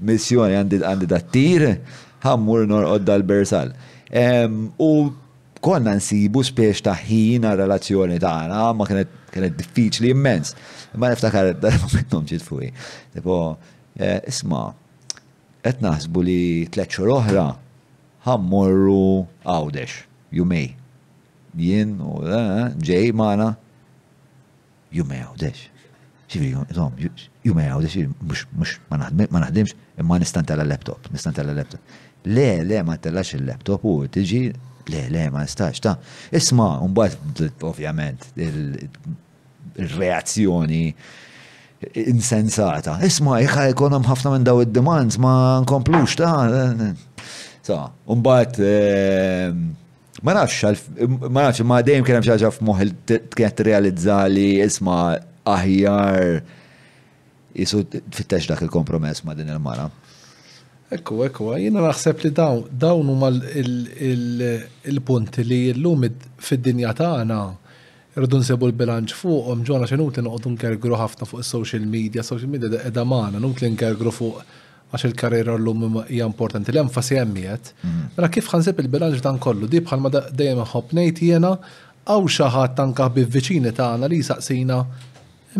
missjoni għandi għandi dattir, nor norqod l bersal U konna nsibu spiex taħħina relazzjoni taħna, ma kienet diffiċli immens. Ma niftakar dal-moment nomġit fuqi. Tipo, eh, isma, etnaħsbu li tletxor oħra ħammurru għawdex, jumej. Jien u eh, eh, ġej maħna, jumej għawdex. Ġivri, tom, jumej għawdex, mux ma naħdimx, imma nistan tala laptop, nistan tala laptop. Le, le, ma tellax il-laptop u tiġi, le, le, ma nistax, ta' isma, un ovvjament, il-reazzjoni insensata. Isma, jħa ħafna minn daw id-demands, ma nkomplux ta' Sa, umbat, ehm, ma nafx, ma nafx, ma dejjem kienem xaġa f'moħ kienet realizza li isma aħjar jisu fittex dak il-kompromess ma din il-mara. Ekku, ekku, jina naħseb li dawn, huma il-punti li l-lum fid-dinja tagħna rridu nsebu l-bilanċ fuqhom ġona xinu tinqogħdu nkergru ħafna fuq is-social media, social media edha magħna, num nkergru fuq għax il-karriera l-lum hija importanti, l-enfasi hemmijed. Mhm. Mela kif ħansib il bilanġ dan kollu, di bħalma ma dejjem ħobb ngħid jiena għaw xaħat tanka bivviċini tagħna li jisaqsina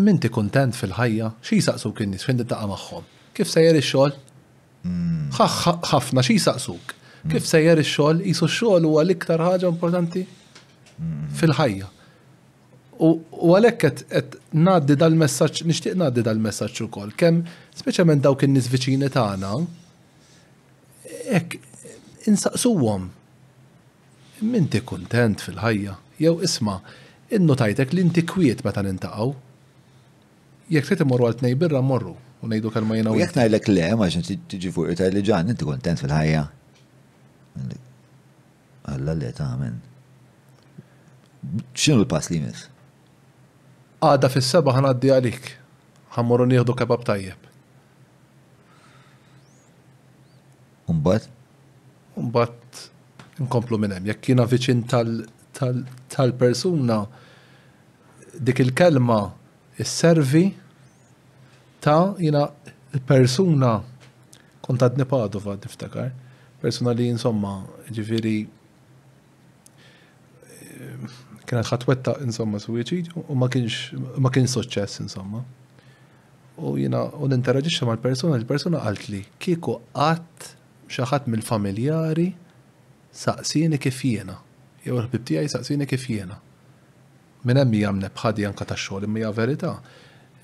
minti kontent fil-ħajja, xi jisaqsuk in-nies fejn taqa' magħhom. Kif sejjer ix-xogħol? Mm. ħafna xi jisaqsuk. Kif mm. sejjer ix-xogħol? qisu x-xogħol huwa l-iktar ħaġa importanti mm. fil-ħajja. U għalek qed ngħaddi dal-messaġġ, nixtieq ngħaddi dal-messaġġ ukoll, kemm speċjalment dawk in-nies viċini tagħna, hekk insaqsuhom. Minti kuntent fil-ħajja, jew isma' innu tajtek li inti kwiet meta nintaqgħu. Jekk trid imorru għal tnej birra morru u ngħidu kelma jiena. Jekk ngħidlek le, ma xint tiġi fuq li ġan inti kuntent fil-ħajja. Alla le ta' x'inhu l-pass li mis? għada fis-seba għaddi għalik. Ħammorru nieħdu kebab tajjeb. Umbat? Umbat nkomplu minnem. Jek Jekk jiena viċin tal-persuna dik il-kelma il servi ta' jiena persuna kont nipadu fa' diftakar. Persuna li insomma ġifiri kienet ħatwetta insomma suwiċidju u ma kienx ma kien suċċess insomma. U jina u ninteraġixxa mal-persuna, il-persuna qalt li kieku qatt xi ħadd mill-familjari saqsini kif jiena. Jew il-ħbib tiegħi saqsini kif jiena. Minn hemm hija mnebħadi anke tax-xogħol imma hija verità.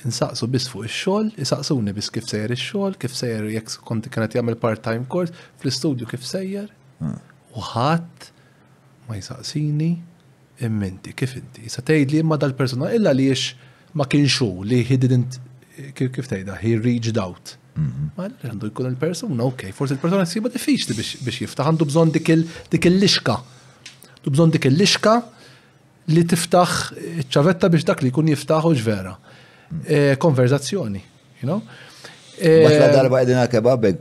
Insaqsu biss fuq ix-xogħol, isaqsuni biss kif sejjer ix-xogħol, kif sejjer jekk kont kienet jagħmel part-time course fl-istudju kif sejjer. Hmm. U ħadd ma jisaqsini imminti, kif inti? Sa li imma dal-persuna illa li jiex ma kienxu li he didn't kif tgħidha, he reached out. Mhm. Ma għandu jkun il-persuna, ok, forse il-persuna siba diffiċli biex jiftaħ, għandu bżon dik il-lixka. Du bżon dik il-lixka li tiftaħ ċavetta biex dak li jkun jiftaħ u ġvera. Mhm. E, konverzazzjoni, you know? Bat la e, darba għedina kebabek,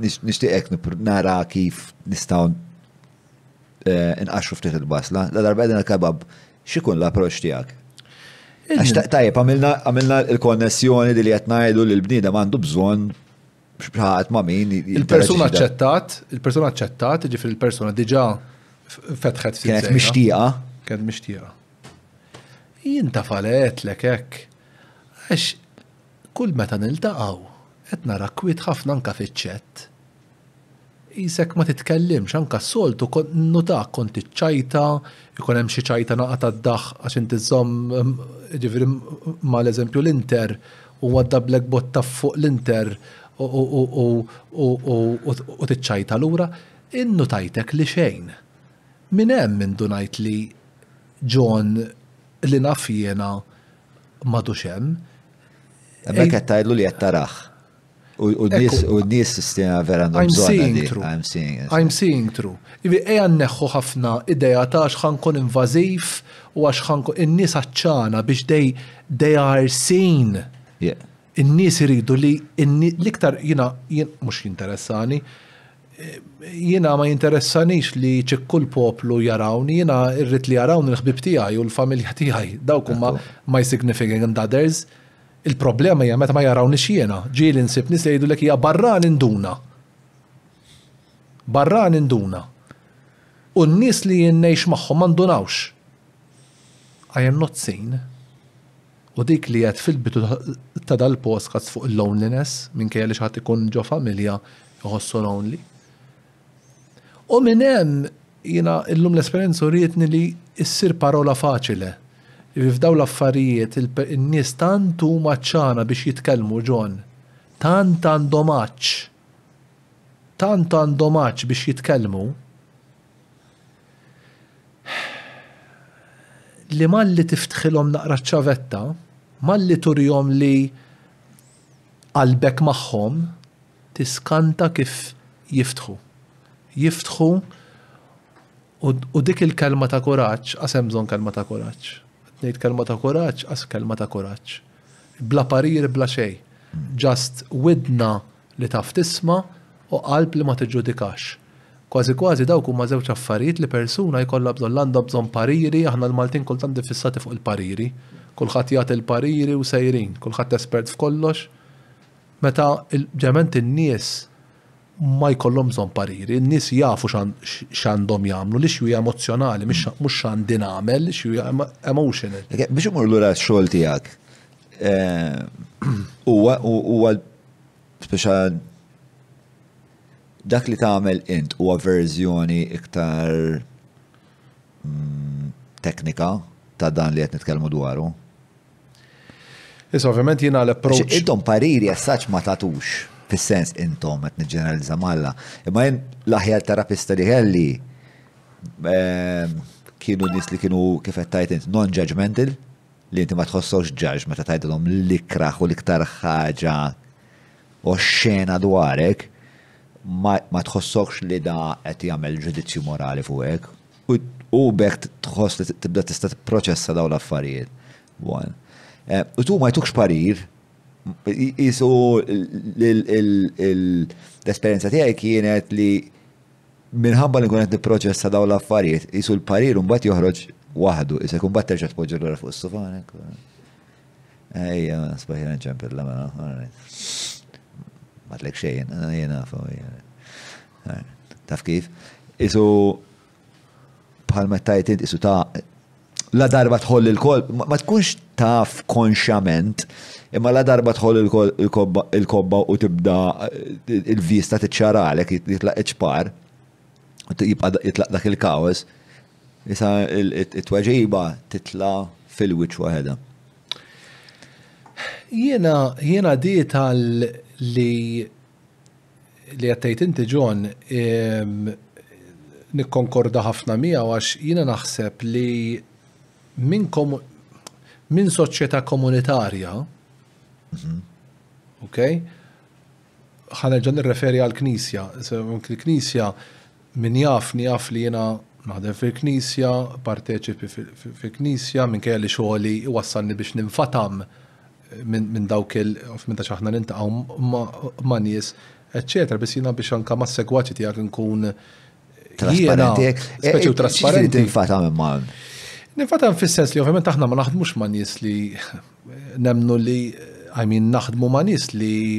nishtiqek nara kif nistaw Eh, inqaxru ftit il-basla, la darba għedin il-kabab, xikun l-approċ tijak? Tajjeb, għamilna il-konnessjoni li qed ngħidu li l-bnida għandu bżonn bħat ma' min. Il-persuna ċettat, il-persuna ċettat, ġifri il-persuna diġa fetħet fi. Kienet mixtieqa. Kienet mixtieqa. Jinta falet l hekk. Għax kull meta niltaqgħu qed nara ħafna nka fiċ-ċett jisek ma titkellimx, anka soltu nutak konti ċajta, ikon hemm xi ċajta ta' d-daħ għax inti żomm ehm, ġifieri mal eżempju l-Inter u għadda black bot ta' fuq l-Inter u tiċċajta ura innu tajtek li xejn. Min hemm minn dunajt li John li naf jiena madux hemm. kettajlu qed li qed U d sistema vera I'm seeing true. I'm seeing it. I'm seeing true. Ivi eja neħħu ħafna ideja ta' xħankun invaziv u għaxħankun in-nies ħacċana biex dej, they are seen. Yeah. In-nies iridu li l-iktar jina, mux jinteressani, jina ma jinteressanix li ċekkul poplu jarawni, jina irrit li jarawni l-ħbib tijaj u l-familja tijaj, dawkum ma jisignifikin significant others. Il-problema hija meta ma jaraw jiena, ġieli nsib nis jgħidu lek hija barran induna. Barran induna. U n-nies li jinnejx magħhom mandunawx. I am not seen. U dik li qed fil-bitu ta' dal-post kas fuq il-loneliness minkejja li xaħat ikun ġo familja jħossu lonely. U minn hemm jiena llum l-esperjenza rietni li issir parola faċile F'daw l-affarijiet il-nies tant huma ċana biex jitkellmu ġon. Tant għandhom aċ. Tant għandhom aċ biex jitkellmu. Li malli tiftħilhom naqra ċavetta, malli turjom li qalbek magħhom tiskanta kif jiftħu. Jiftħu u dik il-kelma ta' kuraċ, għasem zon kelma ta' kuraċ ngħid kelma ta' kuraġġ, as kelma ta' kuraġġ. Bla parir, bla xej. Just widna li taf tisma' u qalb li ma tiġġudikax. Kważi kważi dawk huma żewġ affarijiet li persuna jkollha bżonn għandha bżonn pariri, aħna l-Maltin kultant diffissati fuq il-pariri. Kulħadd jagħti il-pariri u sejrin, kulħadd espert f'kollox. Meta ġement in-nies ma jkollhom bżon pariri, n-nies jafu x'għandhom jagħmlu, li xwija emozzjonali, mhux x'għandi nagħmel, li xwija emotional. Biex imur lura x-xogħol tiegħek. Eh, huwa speċa dak li tagħmel int huwa verżjoni iktar mm, teknika ta' dan li qed nitkellmu dwaru. Issa ovvjament jiena l-approach. Intom pariri għassaċ ma tatux fis-sens intom qed nġeneralizza malla. Imma jien l-aħjar terapista li kelli ehm, kienu nis li kienu kif qed non-judgmental li inti ma tħossux ġaġ meta tajtilhom l-ikraħ u l-iktar ħaġa u xena dwarek ma tħossokx li da qed jagħmel ġudizzju morali fuqek u bekt tħoss li tibda tista' t-proċessa daw l-affarijiet. Eh, u tu ma jtukx parir jisu l-esperienza tijaj kienet li minħabba li kunet niproċessa daw l-affarijiet, jisu l-parir un bat joħroġ wahdu, jisa kun bat terġa tpoġġu l-għara fuq s-sofanek. Ejja, sbaħjena ċempil la mela, ma t-lek xejn, jena Taf kif? Isu bħal ma tajt isu ta' la darba tħoll il-kol, ma tkunx taf konxament, imma la darba tħoll il-kobba u tibda eh, il-vista t għalek, jitlaq iċpar, jitlaq dak il kawes jisa it-tweġiba titla fil-wiċ waħeda. Jena, jena di tal li li għattajt inti ġon nikkonkorda ħafna mija għax jina naħseb li minn min soċjetà komunitarja, mhm. ok, ġan nirreferi għal-Knisja, il-Knisja min jafni jaf li jena naħdem fil-Knisja, parteċipi fil-Knisja, minn li xoħli wassalni biex ninfatam minn dawk il minn ta' xaħna nintaqaw ma' nies, eccetera, biex jena biex anka ma' segwaċi tijak nkun trasparenti. Speċi e- e- trasparenti. Infatam Nifatan fis-sens li ovvjament aħna ma naħdmux ma' nis li nemnu li I mean naħdmu ma' nies li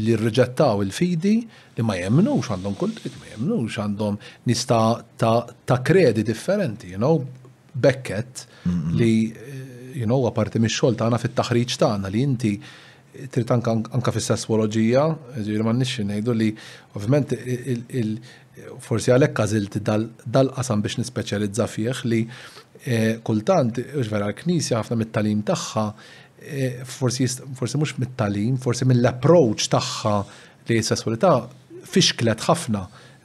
li rriġettaw il-fidi li ma jemnu għandhom kull ma jemnu għandhom nista ta', ta kredi differenti, you know, bekket li, you know, għaparti mi xol ta' għana fit-taħriċ ta' għana li inti trid anka, fis-sesswoloġija, ġiri ma nixxi ngħidu li ovvjament forsi għalhekk għażilt dal-qasam biex nispeċjalizza fih li Eh, kultant, vera l-Knisja ħafna mit-talim tagħha, eh, forsi mhux mit-talim, forsi mill-approach tagħha li s-sessualità fixklet ħafna.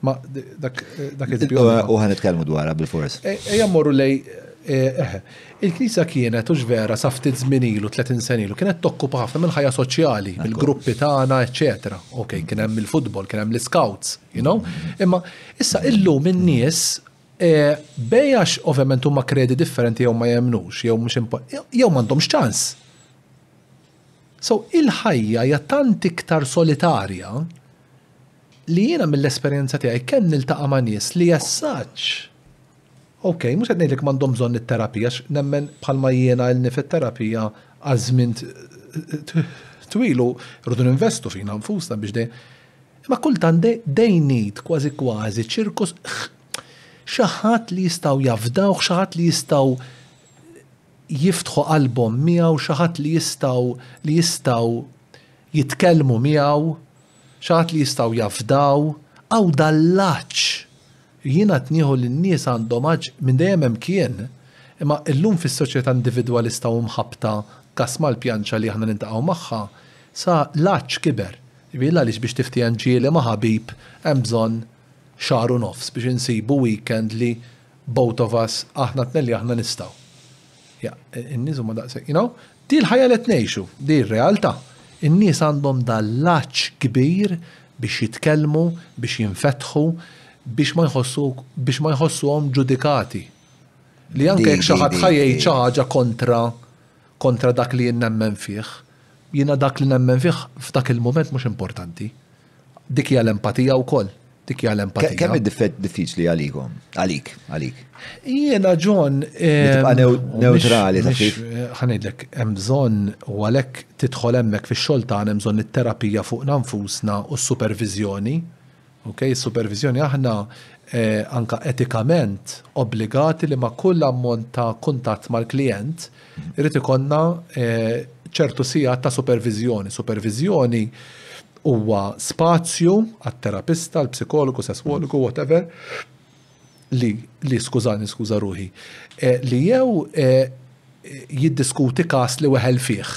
Ma dak il-bjom. U ħanitkellmu dwarha bil-fors. Eh, ejja morru lej Il-Knisja kienet uġ vera saftit zminilu, 30 senilu, kienet tokkupa ħafna mill ħajja soċjali, mill-gruppi tagħna, eċetera. Ok, kien hemm il-futbol, kien hemm l-scouts, you know? Mhm. Imma issa illum in-nies E, bejax ovvjament huma kredi differenti jew ma jemnux, jew mhux jew m'għandhomx ċans. So il-ħajja hija tant iktar solitarja li jiena mill-esperjenza tiegħi kemm niltaqa' ma' nies li jessaġġ. Ok, mhux qed ngħidlek m'għandhom bżonn it-terapija nemmen bħalma jiena l it-terapija għażmin twilu rridu ninvestu fina nfusna biex dej. Ma kultant they need kważi kważi ċirkus xaħat li jistaw jafdaw, xaħat li jistaw jiftħu album miegħu xaħat li jistaw li jistaw jitkellmu miegħu, xaħat li jistaw jafdaw, għaw dallaċ. Jiena tnieħu l-nies għandhom aġ minn dejjem hemm kien, imma llum fis-soċjetà individwalista u mħabta kasma l-pjanċa li aħna nintaqgħu magħha sa laċ kiber. Jbilla lix biex tifti anġieli ma' ħabib, hemm bżonn xaru nofs biex insibu weekend li both of us aħna tnelli aħna nistaw. Ja, n-nizu ma daqseg, you know, di l-ħajja li t-nejxu, di l-realta. N-nis għandhom dal-laċ kbir biex jitkellmu, biex jinfetħu, biex ma jħossu, biex ma jħossu għom ġudikati. Li anke jek xaħat ħajjej ċaħġa kontra, kontra dak li jinnemmen fih. Jina dak li nemmen fih f'dak il-moment mux importanti. Dik hija l-empatija u koll dik hija l-empatija. Kemm diffiċli għalikom? Għalik, għalik. Jiena ġon. Tibqa' neutrali ta' kif. Eh, Ħanejdlek hemm bżonn u għalhekk tidħol hemmhekk fix-xogħol tagħna hemm bżonn it-terapija fuq nfusna u s-supervizjoni. Ok, s-supervizjoni aħna eh, anka etikament obbligati li ma' kull ammont ta' kuntatt mal-klient irid ikonna eh, ċertu sija ta' supervizjoni. Supervizjoni huwa spazju għat-terapista, l-psikologu, sesswologu, whatever, li, li skużani, skuża ruħi, eh, li jew eh, jiddiskuti kas li weħel fih.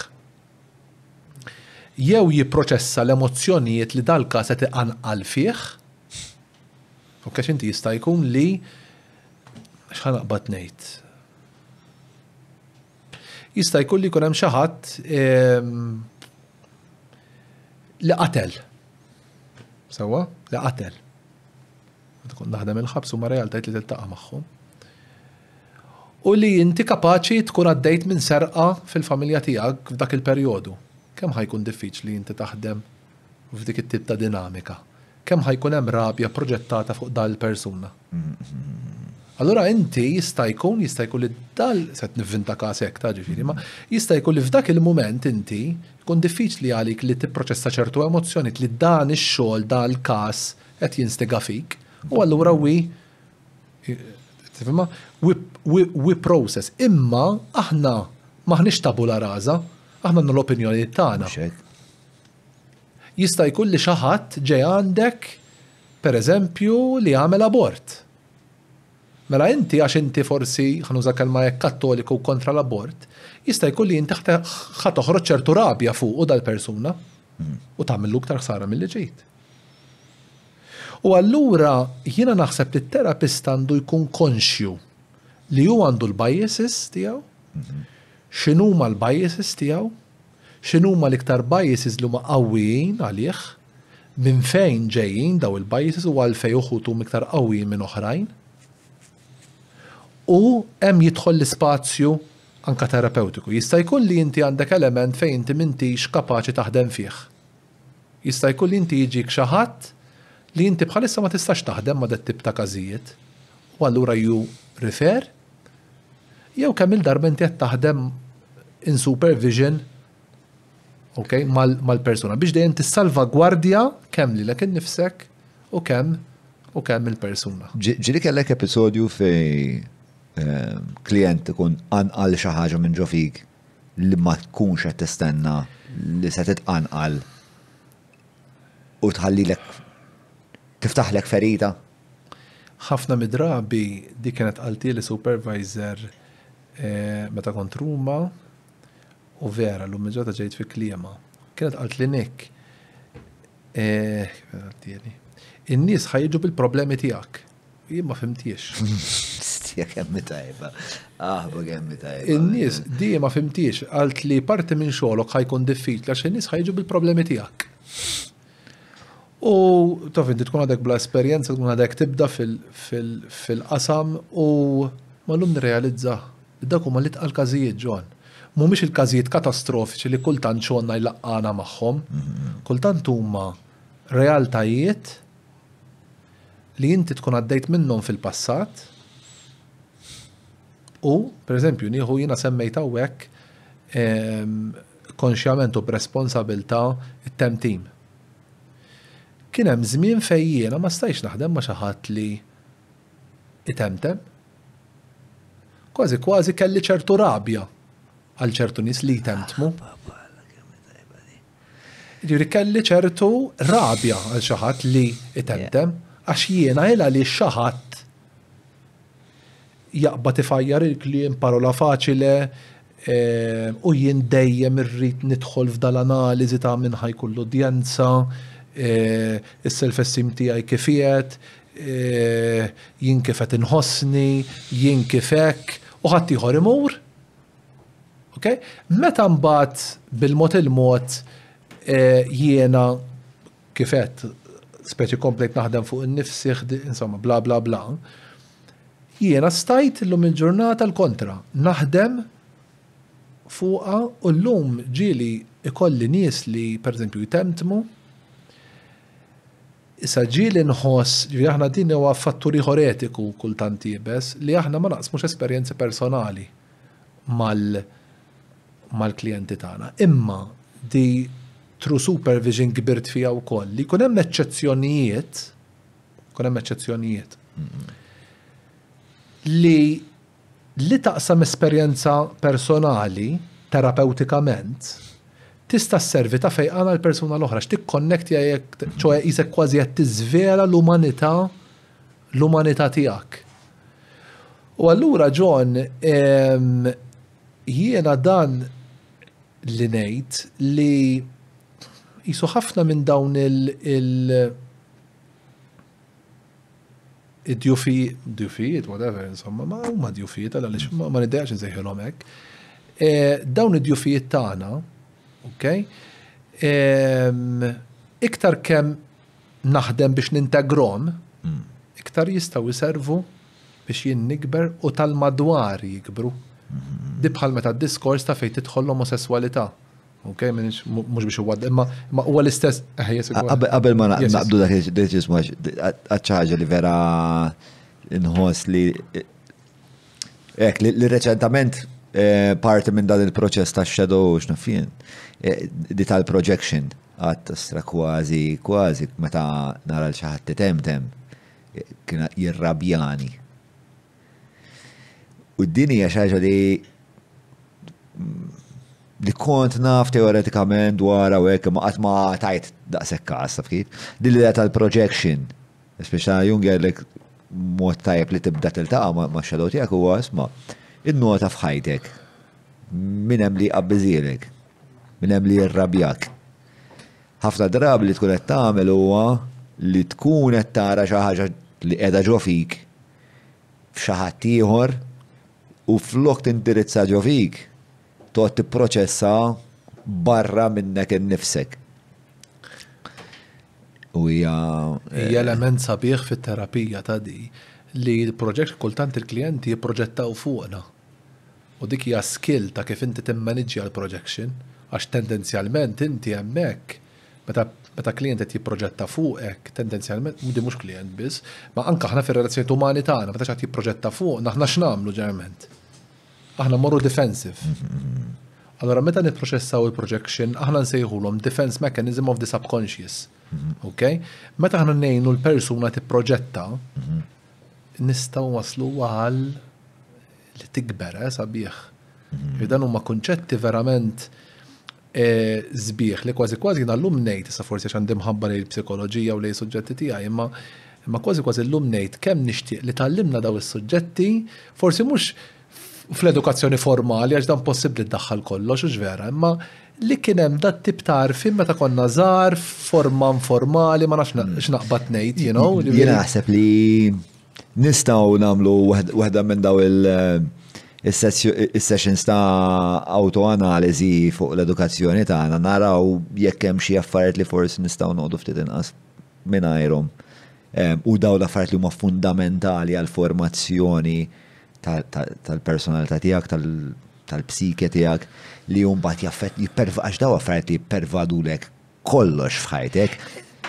Jew jipproċessa l emozjonijiet li dal-kas qed iqanqal fih. U kax inti jista' jkun li x'ħan qbad ngħid. Jista' jkun li jkun hemm xi ħadd ehm, li qatel. Sewa, li qatel. Tkun naħdem il-ħabs u ma realtajt li tiltaqa magħhom. U li inti kapaċi tkun għaddejt minn serqa fil-familja tiegħek f'dak il-perjodu. Kemm ħajkun diffiċli inti taħdem f'dik it-tip ta' dinamika? Kemm ħajkun hemm rabja proġettata fuq dal persuna? Mm-hmm. Allora inti jista' jkun jista' jkun li dal set nivvinta hekk ta' ġifieri, ma jista' jkun li f'dak il-mument inti jkun diffiċli għalik li tipproċessa ċertu emozzjoni li dan ix-xogħol dan il-każ qed jinstiga fik. U allura wi tifhimha wi process. Imma aħna maħniex tabula raża, aħna l-opinjoni tagħna. Jista' jkun li xi ħadd ġej għandek pereżempju li għamel abort Mela inti għax inti forsi ħanuża kelma jekk kattoliku kontra l-abort, jista' jkun li inti ħa toħroġ ċertu rabja fuq u dal-persuna u tagħmel ktar ħsara mill-li ġejt. U allura jiena naħseb li t-terapist għandu jkun konxju li ju għandu l-biases tiegħu, x'inhuma l-biases tiegħu, x'inhuma l-iktar biases li huma qawwijin għalih, minn fejn ġejjin daw il-biases u fejn uħutu miktar qawwijin minn oħrajn u hemm jidħol l-ispazju anka terapeutiku. Jista' jkun li inti għandek element fejn inti m'intix kapaċi taħdem fih. Jista' jkun li inti jiġik xi li inti bħalissa ma tistax taħdem ma dat tip ta' każijiet. U allura ju refer jew kemm il-darba inti qed taħdem in supervision okay, mal-persuna mal biex dejjem gwardja kemm lilek innifsek u kemm u kemm il-persuna. Ġiri kellek episodju fej Ehm, klient ikun anqal xi ħaġa minn ġofik li ma tkunx qed tistenna li se titqanqal u tħallilek tiftaħlek ferita? ħafna midrabi di kienet qalti li supervisor eh, meta kont ruma u vera l ġata ġejt fi kliema. Kienet qalt eh, li nek. In-nies ħajġu bil-problemi tiegħek. Jien ma fimtiex. Grazie, kemmi tajba. ah Aħba kemmi tajba. In-nies di ma fimtiex, għalt li parti minn xolok ħajkun diffit għax in-nies ħajġu bil-problemi tiegħek. U taf inti tkun għadek bla esperjenza, tkun għadek tibda fil-qasam u l-lum nirrealizza dak huma li tqal każijiet ġon. Mhumiex il-każijiet katastrofiċi li kultant xogħolna jlaqqana magħhom, mhm. kultant huma realtajiet li inti tkun għaddejt minnhom fil-passat U, per eżempju, nieħu jina semmejta wek konxjament ehm, u b'responsabilta it-tem tim. Kienem zmin żmien fejn jiena ma stajx naħdem ma xi ħadd li temtem Kważi kważi kelli ċertu rabja għal ċertu nies li temtmu. Ġiri kelli ċertu rabja għal xi ħadd li itemtem għax jiena jela li xaħat ħadd jaqba tifajjar il klim parola faċile eh, u jien dejjem irrid nidħol f'dal-analiżi ta' minn l-udjenza, eh, self esim tiegħi kifiet, eh, jien kifet inħossni, jien u ħadd ieħor imur. Okay? Meta mbagħad bil-mod il-mod jiena kifet speċi komplet naħdem fuq in-nifsi, insomma, bla bla. bla Jiena stajt l-lum il-ġurnata l-kontra. Naħdem fuqa u l-lum ġili ikolli nies li per eżempju jitemtmu. Issa ġili nħoss, ġili aħna din huwa fatturi ħoretiku kultant jibes li aħna ma naqsmux esperjenzi personali mal mal-klijenti tagħna. Imma di true supervision gbirt fija wkoll li kunem hemm kunem kun hemm eċċezzjonijiet. Mm -hmm li li taqsam esperjenza personali terapeutikament tista s-servi ta' fejqana l-persuna l-oħra, x'tikkonnekti jgħajek, ċoħe jisek kważi għed zvera l-umanità l-umanità tijak. U allura, John, jiena dan li nejt li jisu ħafna minn dawn il-, il id-djufi, djufijiet, whatever, insomma, ma huma djufijiet, għal għalix ma nidejax nżejħilhom hekk. E, dawn id-djufijiet tagħna, ok, iktar kemm naħdem biex nintegrom, hmm. iktar jistaw jiservu biex jinnikber u tal-madwar jikbru. Hmm. Dibħal meta d-diskors ta' fejn tidħol l-omosessualità. Ok, minix, mux biex għad, imma u għal l-istess. Eh, Għabel ma naqdu dak il-ġismu, għacċaġa li vera nħos li. Ek, li reċentament eh, parti minn dan il-proċess ta' shadow xnafien, eh, di tal-projection, għat tasra kważi, kważi, meta nara l-xaħat temtem, kena jirrabjani. U d-dini għaxħaġa li li kont naf teoretikament dwar u hekk ma qatt ma tajt daqsek każ taf kif. Din tal-projection, speċa Junger li mod tajb li tibda tiltaqa' ma' xadow tiegħek u għasma, in-nota f'ħajtek min hemm li qabbiżilek, min hemm li jirrabjak. Ħafna drab li tkun qed tagħmel huwa li tkun qed tara xi ħaġa li qiegħda ġofik fxaħat tiħor ieħor u flok tindirizza ġofik t tipproċessa barra minnek innifsek. U hija eh, hija element sabiħ fit-terapija ta' di li l-proġett kultant il-klijenti jipproġettaw fuqna. U dik hija skill ta' kif inti timmaniġġja l-projection għax tendenzjalment inti hemmhekk meta meta klient qed jipproġetta fuqek tendenzjalment di mhux klient biss, ma anke aħna fir relazzjoni umani tagħna meta x'qed jipproġetta fuq naħna x'namlu ġerment aħna morru defensive. Allora, meta niprocessaw il-projection, aħna nsejħulhom defense mechanism of the subconscious. Ok? Meta aħna nejnu l-persuna tipproġetta, nistaw waslu għal li tikber, eh, sabiħ. Dan huma konċetti verament eh, zbieħ li kważi kważi nallum nejt, sa forsi għax għandim ħabba li l-psikoloġija u li suġġetti tiegħi, imma imma kważi kważi l-lum nejt kemm nixtieq li tallimna daw is-suġġetti, forsi mhux fl-edukazzjoni formali għax dan possibbli ddaħħal kollox u vera, imma li kien hemm dat tip ta' arfin meta konna żgħar forma informali ma nafx hmm. x'naqbad ngħid, you know. Jiena naħseb li nistgħu nagħmlu waħda minn daw il- sessions ta' autoanalizi fuq l-edukazzjoni tagħna naraw jekk hemm xi affarijiet li forsi nistgħu noqdu ftit inqas mingħajrhom. U daw l-affarijiet li huma fundamentali għal formazzjoni tal-personalità tiegħek, tal-psike tiegħek li bat jaffet jipperva għax daw affarijiet li jippervadu lek kollox f'ħajtek.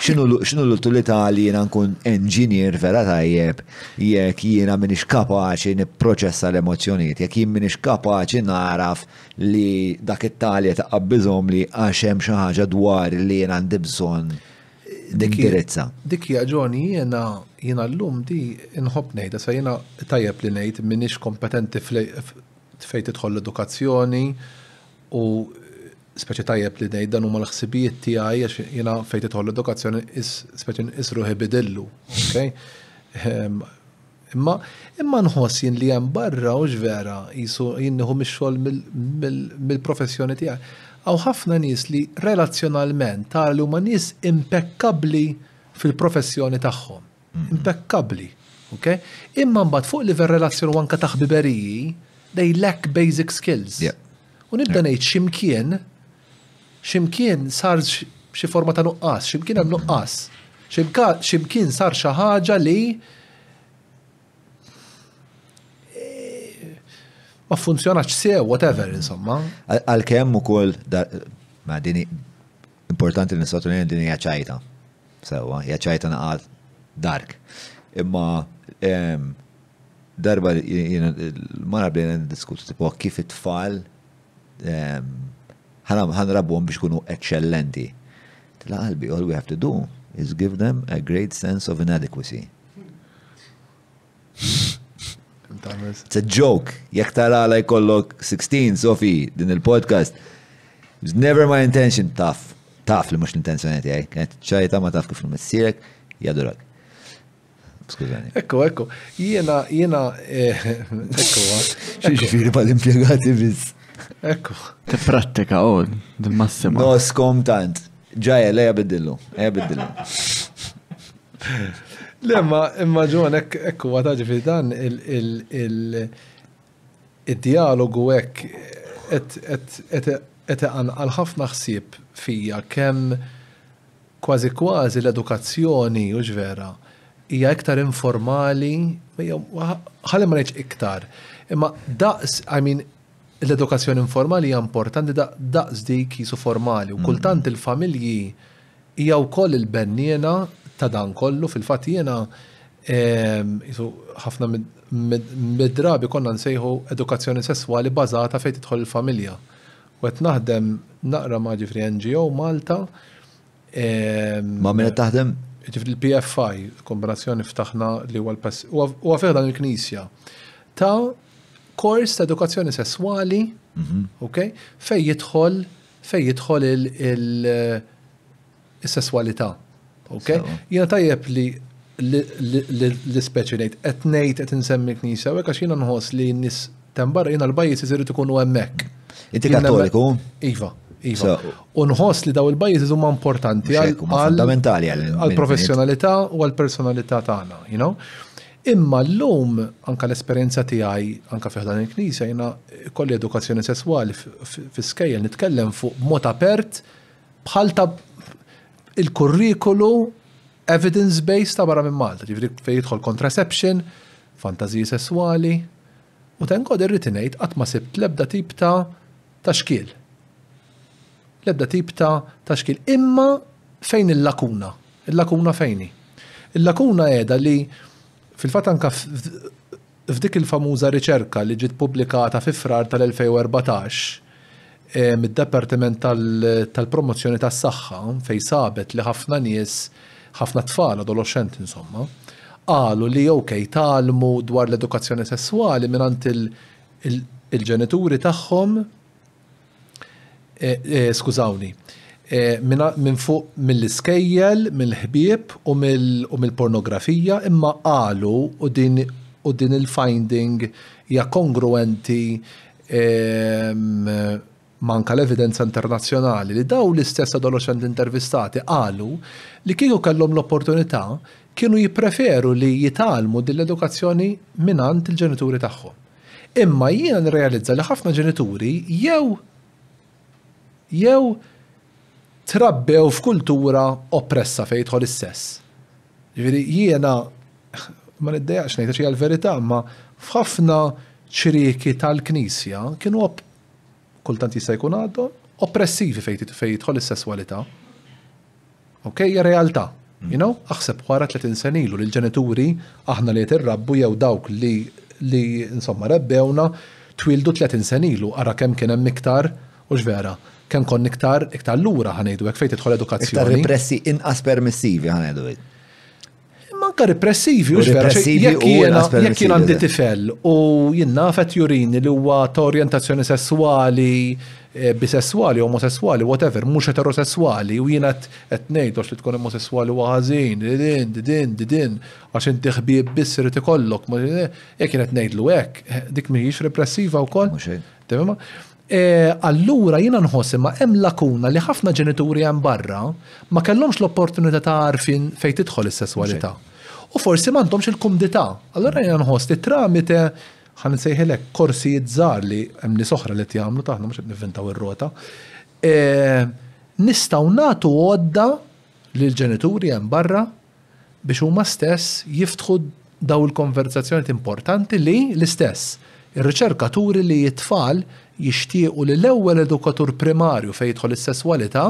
X'inhu l ultu li jiena nkun enġinier vera tajjeb jekk jiena m'iniex kapaċi nipproċessa l emozjoniet jekk jien m'iniex kapaċi naraf li dak it-talja ta' għabbizom li għax hemm xi ħaġa dwar li jena għandi bżonn dik jirezza. Dik hija ġoni jiena jiena llum di inħobb nejda, sa jiena tajab li ngħid minix kompetenti fejn tidħol l-edukazzjoni u speċi tajjeb li ngħid dan huma l-ħsibijiet tiegħi għax jiena fejn tidħol l-edukazzjoni speċi isruħi bidillu. Okay? Ehm, imma imma nħos jen li hemm barra u vera jisu jinniħu mix-xogħol mill-professjoni għaj għaw ħafna nis li relazzjonalment talu ma nis impeccabli fil-professjoni tagħhom. Impeccabli. Okay? Imma mbagħad fuq livell relazzjoni anka taħbiberiji, ħbiberiji, they lack basic skills. U nibda ngħid ximkien ximkien sar xi forma ta' nuqqas, ximkien hemm nuqqas. Ximkien sar xi ħaġa li ma funzjonax sew, whatever, insomma. Għal-kem u koll, ma dini, importanti n li nisatunin dini jaċajta. Sewa, jaċajta naqad dark. Imma, darba l-mara n diskutu tipo kif it-tfal ħanrabbuhom biex kunu eccellenti. Tla qalbi, all we have to do is give them a great sense of inadequacy. It's a joke. Jek tara la jkollok 16, Sofi, din il-podcast. It's never my intention. Taf. Taf li mux l-intenzjoni tijaj. Kent ċajta ma taf kif l-messirek, jadurak. Skużani. Ekko, ekko. Jena, jena, ekko. Eh, eh. Xieġifiri pal-impiegati biz. Ekko. Te prattika għod, oh, d-massima. No, skomtant. Ġaj, leja biddillu. Eja biddillu. Lemma, imma ġon, ekku għataġi fi dan il-dialogu ek et għal ħafna ħsieb fija kemm kważi kważi l-edukazzjoni u ġvera hija iktar informali, ħalli ma iktar. Imma daqs, I mean, l-edukazzjoni informali hija importanti daqs dik jisu formali u mm. kultant il-familji hija wkoll il-bennjena ta' dan kollu fil-fatt jiena ehm, ħafna mid-drabi konna nsejħu edukazzjoni sessuali bażata fejn tidħol il-familja. U qed naħdem naqra ma' ġifri NGO Malta. Ehm, ma' minn taħdem? Ġifri l-PFI, kombinazzjoni ftaħna li huwa l-pass. U dan il-Knisja. Ta' kors ta' edukazzjoni sessuali, mhm. ok, fej jidħol fej jidħol il-sessualità. il, il, eh, il Ok? Jena tajjeb li l-speċinejt, etnejt et nsemmi knisa, u għax jena nħos li nis tembar, jena l-bajis jizirrit ikunu emmek. Inti kattoliku? Iva. Iva. Unħos li daw il-bajis huma importanti għal-professjonalità u għal-personalità tagħna, you know? Imma l-lum anka l-esperienza tiegħi anka fiħdan il-knisja jina kolli edukazzjoni sesswali fiskejl, nitkellem fuq mod apert bħal il-kurrikulu evidence-based ta' barra minn Malta, ġifri fej jidħol contraception, fantaziji sessuali, u tenkod irritinejt għat ma sibt lebda tip ta' taxkil. Lebda tip ta' taxkil. Imma fejn il-lakuna? Il-lakuna fejni? Il-lakuna edha li fil-fat anka f'dik il-famuża riċerka li ġiet pubblikata fi frar tal-2014 Eh, mid-Departiment tal-Promozzjoni tas-Saħħa fej sabet li ħafna nies, ħafna tfal adolescenti insomma, qalu li okej talmu dwar l-edukazzjoni sessuali minant il-ġenituri tagħhom eh, eh, skużawni, minn fuq mill-iskejjel, mill-ħbieb u mill-pornografija, imma qalu u din din il-finding ja kongruenti ehm, manka l-evidenza internazzjonali li daw l-istess adolescenti intervistati qalu li kienu kellhom l-opportunità kienu jipreferu li jitalmu din l-edukazzjoni minant il-ġenituri tagħhom. Imma jiena nirrealizza li ħafna ġenituri jew jew trabbew f'kultura oppressa fejn jidħol is-sess. Ġifieri jiena ma niddejaqx ngħid xi l-verità, ma f'ħafna ċriki tal-Knisja kienu kultant jista' jkun għadhom, oppressivi fejn fejn is-sesswalità. Ok, hija realtà. You know, aħseb wara 30 sen ilu li l-ġenituri aħna li irrabbu jew dawk li li insomma rebbewna twildu 30 sen ilu ara kemm kien hemm iktar u x'vera kemm kon iktar iktar lura ħanejdu hekk fejn tidħol edukazzjoni. Iktar repressi inqas permissivi ħanejdu anka repressivi, u jek jien għandi tifel u jinnafet jurini li huwa ta' orientazzjoni sessuali, eh, bisessuali, omosessuali, whatever, mux heterosessuali, u jiena qed ngħid li tkun omosessuali u ħażin, din, din, din, għax inti ħbieb biss irid ikollok, eh, jekk jien qed ngħidlu hekk, eh, dik mhijiex repressiva wkoll. Allura jiena nħoss imma hemm lakuna li ħafna ġenituri hemm barra ma kellhomx l-opportunità ta' għarfin fejn tidħol is-sesswalità u forsi m'għandhomx il-kumdità. allora jena nħost it-tramite ħan sejħelek korsijiet jizzar li hemm nies oħra li jagħmlu taħna mhux qed nivvintaw ir-rota. E, nistgħu nagħtu għodda lill ġenituri hemm barra biex huma stess jiftħu daw il-konverzazzjoni importanti li l-istess. Ir-riċerkaturi li jitfall jixtiequ li l-ewwel edukatur primarju fejn jidħol is-sesswalità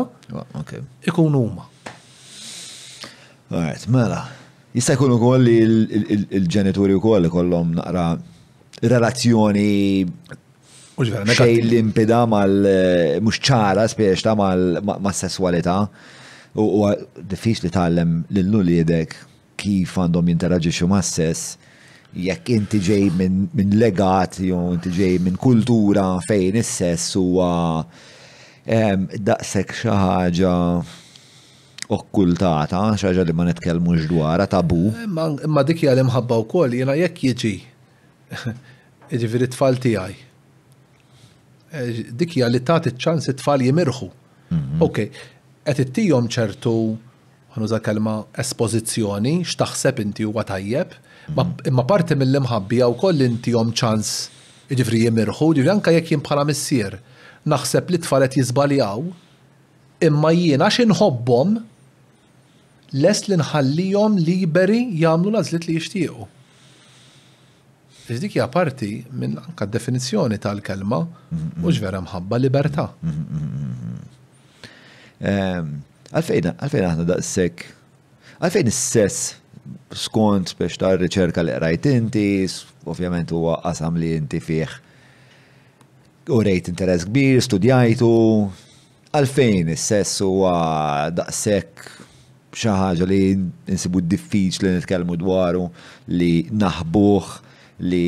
ikun huma. Alright, mela. Jista' jkun ukoll li l-ġenituri wkoll ikollhom naqra relazzjoni xej limpida mal eh, mhux ċara spiex mal sesswalità u diffiċli tgħallem lil jedek kif għandhom jinteraġixxu mas-sess jekk inti ġej minn legat jew inti ġej minn kultura fejn is-sess huwa daqshekk xi ħaġa okkultata, xaġa li ma nitkellmux dwarha tabu. Imma eh, dik hija l-imħabba wkoll jiena jekk jiġi jiġifieri t tfal tiegħi. Eh, dik jgħal li tagħti ċans it-tfal jimirħu. Mhm. Ok, qed ittihom ċertu ħanuża kelma espożizzjoni, x'taħseb inti huwa tajjeb, mhm. imma parti mill-imħabbija wkoll intihom ċans jiġifieri jimirħu, ġifieri anke jekk jien bħala missier naħseb li t-fallet jizbaljaw, imma jiena x'inħobbhom lest li nħallihom liberi jagħmlu lażlit li jixtiequ. Iżdik hija parti minn anka definizzjoni tal-kelma mhux vera mħabba libertà. Ehm, għalfejn aħna daqshekk għalfejn s sess skont biex ta' riċerka li qrajt inti, ovvjament huwa qasam li inti fih u rejt interess kbir, studjajtu, għalfejn is-sess huwa daqshekk xaħġa li nsibu diffiċ li nitkellmu dwaru, li naħbuħ, li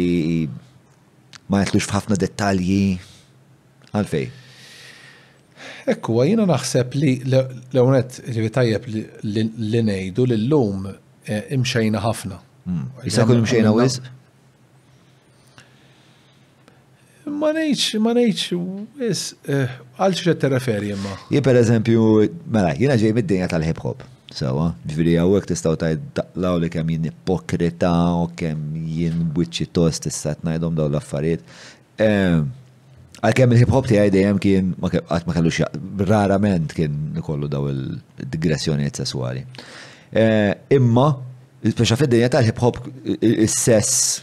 ma jtlux f'ħafna dettalji. Għalfej. Ekku, jina naħseb li l-għonet li tajjeb li nejdu li l-lum eh, imxajna ħafna. Hmm. Issa kull imxajna wiz? Ma nejċ, ma nejċ, eh, għal xie t-referi imma. Jie per eżempju, mela, jina ġej mid-dinja tal-hip hop. Sawa, ġviri għawek tistaw ta' daqlaw li kem jinn ipokrita u kem jinn wicċi tost tista' tnajdom daw l-affarijiet. Għal-kem il-hip-hop ti dejjem kien għat ma kellux rarament kien nikollu daw il-digressjoniet sessuali. Eh, imma, speċa fid-dinja tal-hip-hop il-sess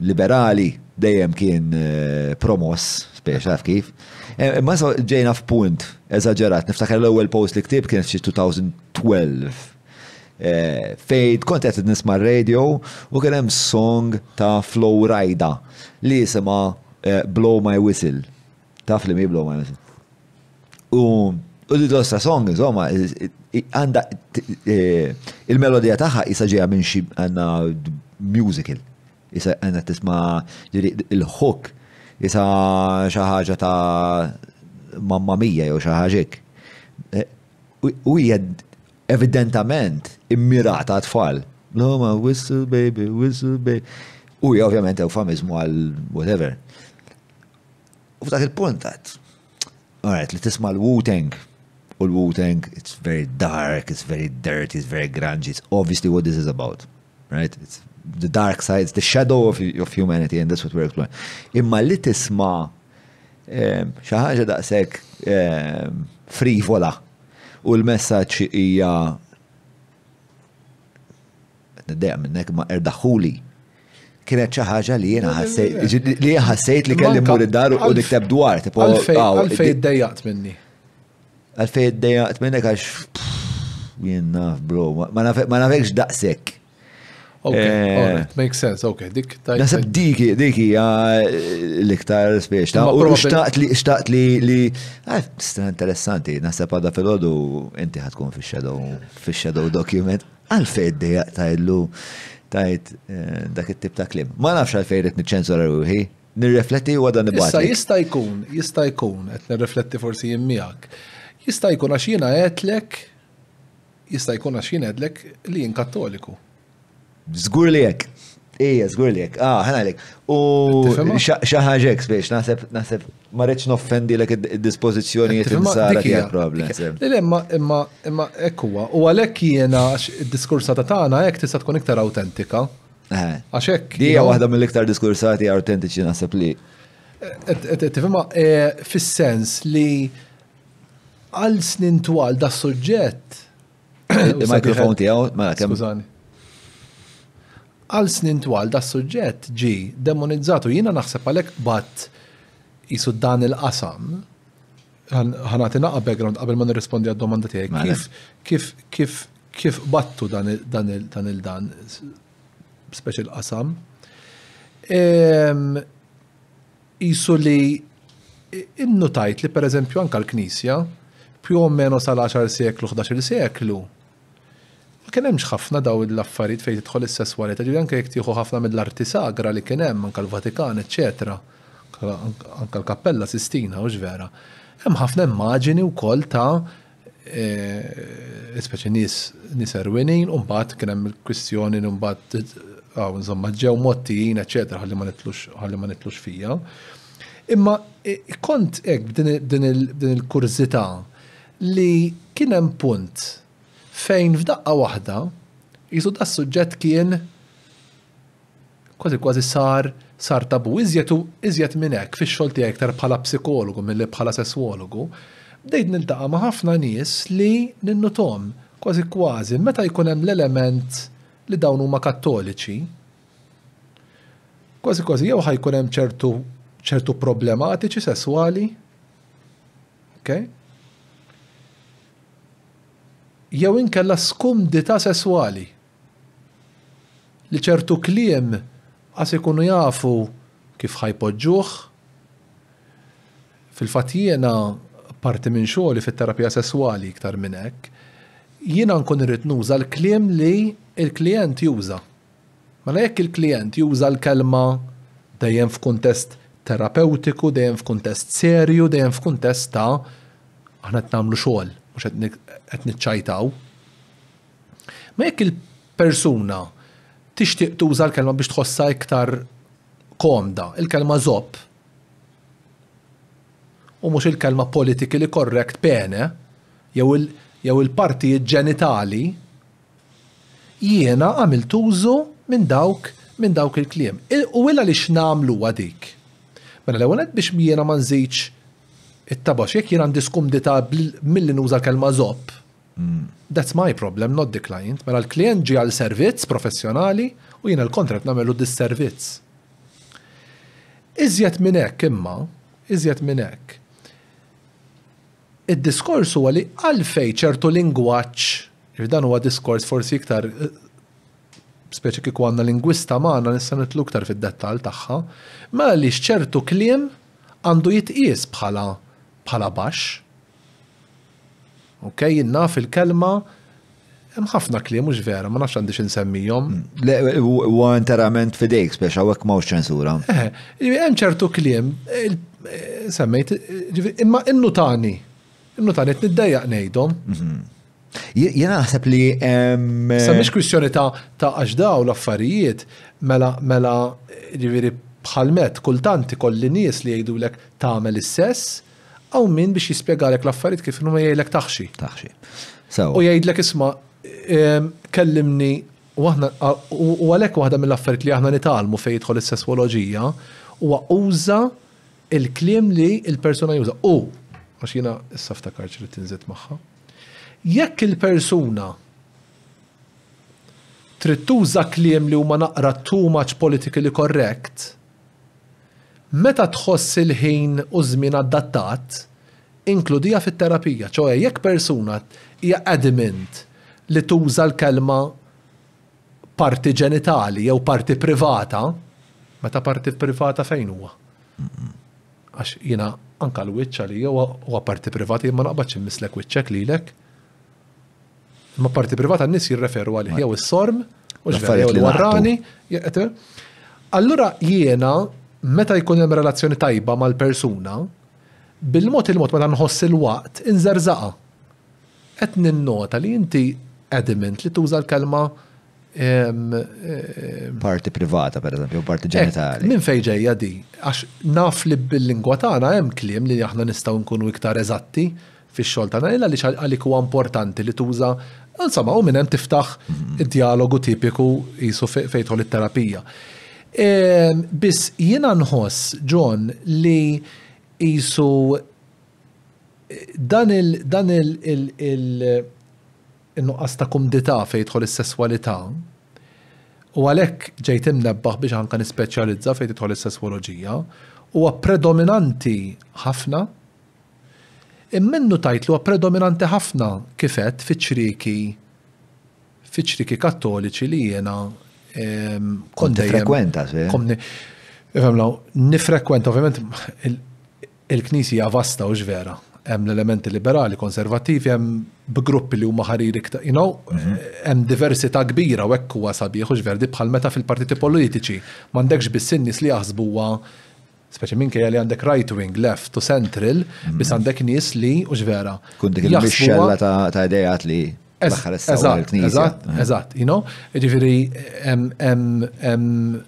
liberali dejjem kien eh, promos speċa kif. Eh, ma ġejna f'punt, eżagġerat, niftakar l-ewwel post li ktib kien f'xi 2012 fejt kont qed nisma' radio u kien hemm song ta' Flow Rida li jisima eh, Blow My Whistle. Taf li mi Blow My Whistle. U u di dosta song, insomma, għanda eh, il-melodija tagħha isa ġejja minn xi għandna musical. Jisa għandna tisma' il-hook jisa xaħġa ta' mamma mija jew xaħġik. E, u hija evidentament immirata tfal. No, ma whistle baby, whistle baby. U hija ovvjament eufemizmu għal whatever. U f'dak il-punt għat. Alright, li tisma l wooting U l wu it's very dark, it's very dirty, it's very grungy, it's obviously what this is about. Right? It's the dark sides, the shadow of, of humanity, and that's what we're exploring. Imma li tisma xaħġa daqsek frivola u l-messaċ hija dejjem minnek ma erdaħuli kienet xi ħaġa li jiena li ħassejt li kelli mur id-dar u nikteb dwar. Għalfej iddejjaqt minni. Għalfej iddejjaqt minnek għax jien naf bro, ma nafekx daqsek Eh, makes sense, ok, dik tajt. Nasab diki, diki eh, l-iktar speċta. U xtaqt li, xtaqt li, li, ah, interessanti, nasab għada fil-ħodu, inti ħatkun fi shadow fi shadow document, għalfej d-dija tajlu, tajt eh, dak it-tip ta' klim. Ma nafx għalfej rrit nċenzora ruħi, nirrefletti u nibgħat. Issa Jista jkun, jista jkun, għet nirrefletti forsi jimmijak. Jista jkun għax jiena għetlek, jista jkun għax jien għetlek li jien kattoliku. Zgur li jek. Ija, zgur li jek. Ah, ħana lek. U xaħġek biex, nasib, nasib, marreċ noffendi lek il-dispozizjoni sara tija problem. Imma, imma, imma, ekkuwa. U għalek jena diskursa ta' tana, jek tista' tkun iktar autentika. Għaxek. Dija wahda mill-iktar diskursati autentiċi nasib li. Tifima, e, fis-sens li għal snin twal da' suġġett. Il-mikrofon tijaw, ma' mela, kem. Skużani għal snin twal da suġġett ġi demonizzatu jina naħseb għalek bat jisu dan il-qasam ħanati naqa background qabel ma nirrispondi għad domanda tiegħek. Kif kif kif battu dan il-dan dan il-dan special qasam. Jisu li innu tajt li per eżempju anka l-Knisja, più o meno sal-10 seklu, 11 seklu, kien hemmx ħafna daw l-affarijiet fejn tidħol is-sesswalità, ġifieri anke jekk tieħu ħafna mill-arti sagra li kien hemm anke l-Vatikan, eċetera, anke l-Kappella Sistina u vera. Hemm ħafna immaġini wkoll ta' e, speċi nies nies erwinin u mbagħad kien hemm il-kwistjoni u mbagħad għaw insomma ġew mottijin, eċetera, ħalli ma nitlux fija. Imma e, kont hekk din il-kurzità li kien hemm punt fejn f'daqqa waħda jisu ta' suġġett kien kważi kważi sar sar tabu iżjetu iżjet minn hekk fix-xogħol tiegħek tar bħala psikologu milli bħala sesswologu bdejt niltaqa' ma' ħafna nies li ninnutom kważi kważi meta jkun hemm l-element li dawn huma kattoliċi kważi kważi jew ħajkun hemm ċertu ċertu problematiċi sesswali. Okay? jew inkella skumdita sesswali li ċertu kliem għas ikunu jafu kif ħajpoġġuħ. Fil-fat jiena parti minn xogħli fit-terapija sesswali iktar minn hekk, jiena nkun irrid nuża l-kliem li l-klijent juża. Mela jekk il-klijent juża l-kelma dejjem f'kuntest terapeutiku, dejjem f'kuntest serju, dejjem f'kuntest ta' aħna qed nagħmlu xogħol mux għet nitċajtaw. Ma jekk il-persuna tixtieq tuża l-kelma biex tħossa iktar komda, il-kelma zob, u mux il-kelma li correct pene, jew il-parti ġenitali, jiena għamilt użu minn dawk minn dawk il-kliem. U illa li namlu għadik. Mela l-ewwel biex jiena ma nżidx it-tabax, jekk jien għandi skumdita mill-li nuża kelma zopp, that's my problem, not the client. Mela l-klient ġi għal servizz professjonali u jien l-kontrat namelu dis-servizz. Iżjed minn hekk imma, iżjed minnek. hekk. Id-diskors huwa li għalfej ċertu lingwaġġ, dan huwa diskors forsi iktar eh, speċi kiku għanna lingwista maħna nista' nitlu iktar fid-dettal taħħa, ma mela li ċertu kliem għandu jitqies bħala bħala baxx. Ok, jinna fil-kelma Hemm ħafna kliem mhux vera, ma nafx għandi insemmihom. Mm. Le huwa interament fidejk speċa hekk m'hawnx ċensura. Eh, hemm ċertu kliem eh, semmejt imma innutani. Innutani qed niddejjaq ngħidhom. Mhm. Jena naħseb li. Eh, Semmix kwistjoni ta' għax l-affarijiet mela mela ġifieri bħalmet kultanti kolli nies li jgħidulek tagħmel is-sess għaw min biex jispiegalek l-affarijiet kif n-numma jgħidlek taħxi. Taħxi. U jgħidlek isma' kellimni u għalhekk waħda mill-affarijiet li aħna nitalmu fejn jidħol is-sesswoloġija huwa uża il-kliem li il-persuna juża. U għax jiena safta karċi li tinżet magħha. Jekk il-persuna trid tuża kliem li huma naqra too much politically correct, Meta tħoss il-ħin u żmien adattat, inkludija fit-terapija, ċoħe jekk persuna hija adamant li tuża l-kelma parti ġenitali jew parti privata, meta parti privata fejn huwa? Għax jina anka l-wicċa li huwa parti privata ma naqbad mislek wiċċek lilek. Ma parti privata n nies jirreferu għalih jew is-sorm, u l-warrani. Allura jiena meta jkun hemm relazzjoni tajba mal-persuna, bil-mod il-mod meta nħoss il-waqt inżerżaqa. Qed ninnota li inti adamant li tuża l-kelma parti privata, per eżempju, parti ġenitali. Eh, Min fej ġejja di, għax naf li bil-lingwa tagħna hemm kliem li aħna nistgħu nkunu iktar eżatti fix-xogħol tagħna illa li għalik huwa importanti li tuża insomma u minn hemm tiftaħ id-dialogu mhm. tipiku qisu fejtħol it-terapija. Biss jiena nħoss, John, li jisu eh, dan il dan il il il eh, nuqqas ta' kumdita fej tħol is-sesswalità. U għalhekk ġejt imnebbaħ biex anka nispeċjalizza fejn jidħol is-sesswoloġija huwa predominanti ħafna imminnu tajt li huwa predominanti ħafna kifet fiċriki fiċriki kattoliċi li jena Ehm, Konti frekwenta, Ifemlaw, nifrekwenta, ovvijament, il-knisija vasta u ġvera. Hemm l-elementi liberali, konservativi, hemm b'gruppi li huma ħariri you know, mhm. hemm diversità kbira u hekk huwa sabiħ u ġverdi bħal meta fil-partiti politiċi. M'għandekx bis-sinnis li jaħsbu huwa speċi minn li għandek right wing, left u central, mhm. bis għandek nies li u ġvera. Kun dik il-mixxella ta' idejat li Eżatt, eżatt, you know, ġifiri, hemm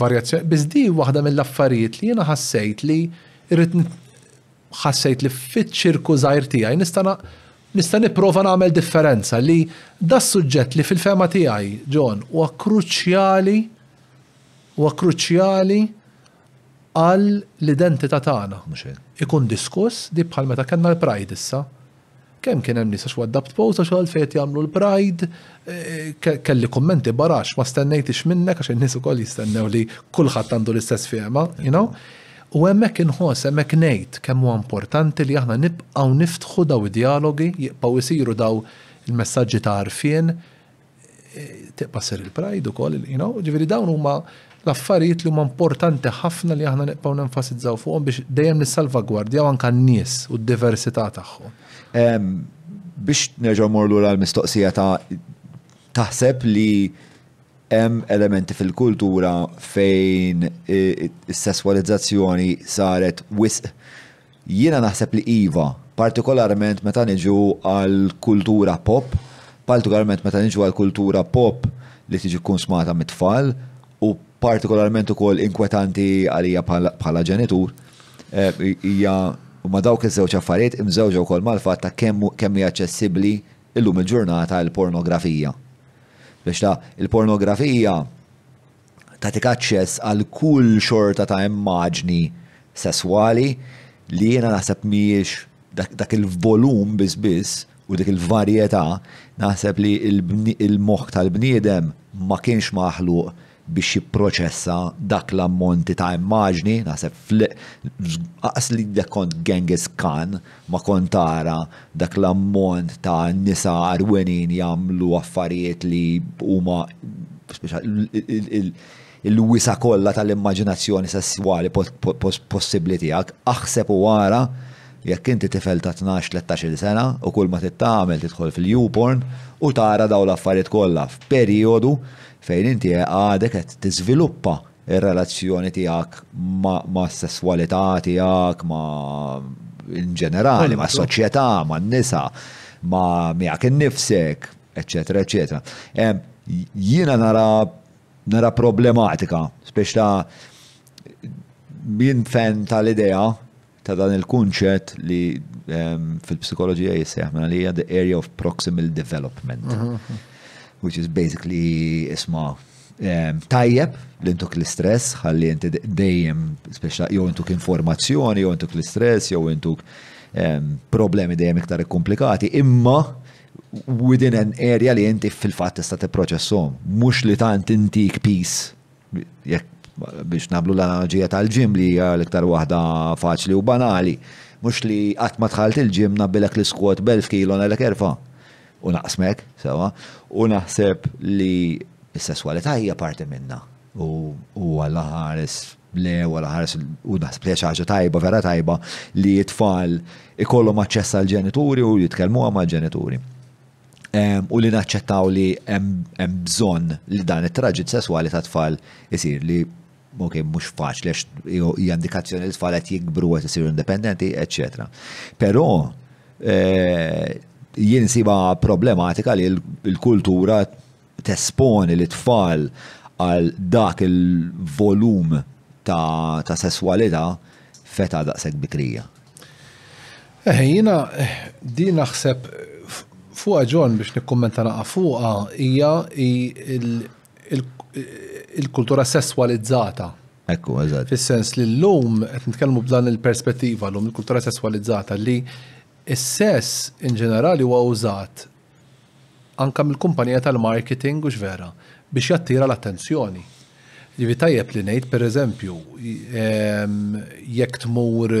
varjazzjoni. Bizdi waħda mill-affarijiet li jiena ħassejt li irrid ħassejt li fit-ċirku żgħir tiegħi nista' nista' nipprova nagħmel differenza li da suġġett li fil-fema tiegħi, John, huwa kruċjali huwa kruċjali għal l-identità tagħna. Ikun diskuss di bħal meta kellna l-Pride issa kemm kien hemm nisa xwa dabt post għax għal fejt jagħmlu l-pride, eh, kelli kummenti barax, ma stennejtix minnek għax in-nies ukoll jistennew li kulħadd għandu l-istess fiema, you know? U hemmhekk inħoss hemmhekk ngħid kemm huwa importanti li aħna nibqgħu niftħu daw id-dialogi, jibqgħu isiru daw il-messaġġi ta' għarfien, eh, tibqa' ser il-pride ukoll, you know? Ġifieri dawn huma l-affarijiet li huma importanti ħafna li aħna nibqgħu nenfasizzaw fuqhom biex dejjem nissalvagwardjaw anke n-nies u d-diversità tagħhom. Biex nerġaw morlu l-mistoqsija ta' taħseb li hemm elementi fil-kultura fejn is-sesswalizzazzjoni saret wisq. Jiena naħseb li iva, partikolarment meta niġu għal-kultura pop, partikolarment meta niġu għal-kultura pop li tiġi smata mit-tfal u partikolarment ukoll inkwetanti għalija bħala ġenitur eh, hija U ma dawk iż-żewġ affarijiet imżewġ wkoll mal-fatt ta' kemm hija aċċessibbli llum il-ġurnata l-pornografija. Biex ta' il-pornografija tagħtik aċċess għal kull xorta ta' immaġni sesswali li jiena naħseb mhijiex dak il-volum biss u dik il-varjetà naħseb li il-moħħ tal-bniedem ma kienx maħluq biex jipproċessa dak l-ammonti ta' immaġni, naħseb fl-qas li dak kont Genghis Khan ma kontara dak l-ammont ta' nisa arwenin jamlu affarijiet li huma il-wisa kollha tal-immaġinazzjoni sessuali possibbli tiegħek, aħseb u għara, jekk inti tifel ta' 12-13 sena u kull ma tittamel tidħol fil uporn u tara daw l-affarijiet kollha f'perjodu fejn inti għadek qed tiżviluppa il relazzjoni tiegħek ma' s-sessualità tiegħek ma' in ġenerali, ma' soċjetà, ma' nisa, ma' miegħek innifsek, eċetera, eċetera. Jiena nara nara problematika, spiex ta' fen tal-idea ta' dan il-kunċett li fil-psikologija jisseħ li hija the area of proximal development. Mhm, mhm which is basically isma tajjeb l-intuk l-istress, ħalli inti dejjem, speċa, jow intuk informazzjoni, jow intuk l-istress, jow intuk problemi dejjem iktar komplikati, imma within an area li inti fil-fat tista' tipproċessom. Mhux li tant intik peace jekk biex nablu l-analogija tal-ġim li hija l-iktar waħda faċli u banali. Mhux li qatt ma tħalt il-ġim nabbilek l-iskwot belf kilo nelek erfa' u naqsmek, sewa, u naħseb li s-sessualità hija parti minna. U għalla ħares le għalla ħares u naħseb li ħaġa tajba, vera tajba li jitfall ikollhom maċċessa l ġenituri u jitkellmu l ġenituri. U li naċċettaw li hemm bżonn li dan it-traġit sesswali ta' tfal isir li ok, mux faċ, lex jandikazzjoni li tfalet jikbru għet jisir indipendenti, eccetera. Pero, eh, jien siba problematika li l-kultura tesponi l-tfal għal dak il-volum ta', ta sessualità feta daqshekk bikrija. Eh, jina di naħseb fuqa ġon biex nikkommenta naqa fuqa hija il-kultura sessualizzata. Ekku, eżatt. Fis-sens li l-lum qed nitkellmu b'dan il-perspettiva l-lum il-kultura sessualizzata li is-sess in ġenerali huwa użat anka mill-kumpanija tal-marketing u vera biex jattira l-attenzjoni. Ġivi tajjeb li ngħid pereżempju jekk tmur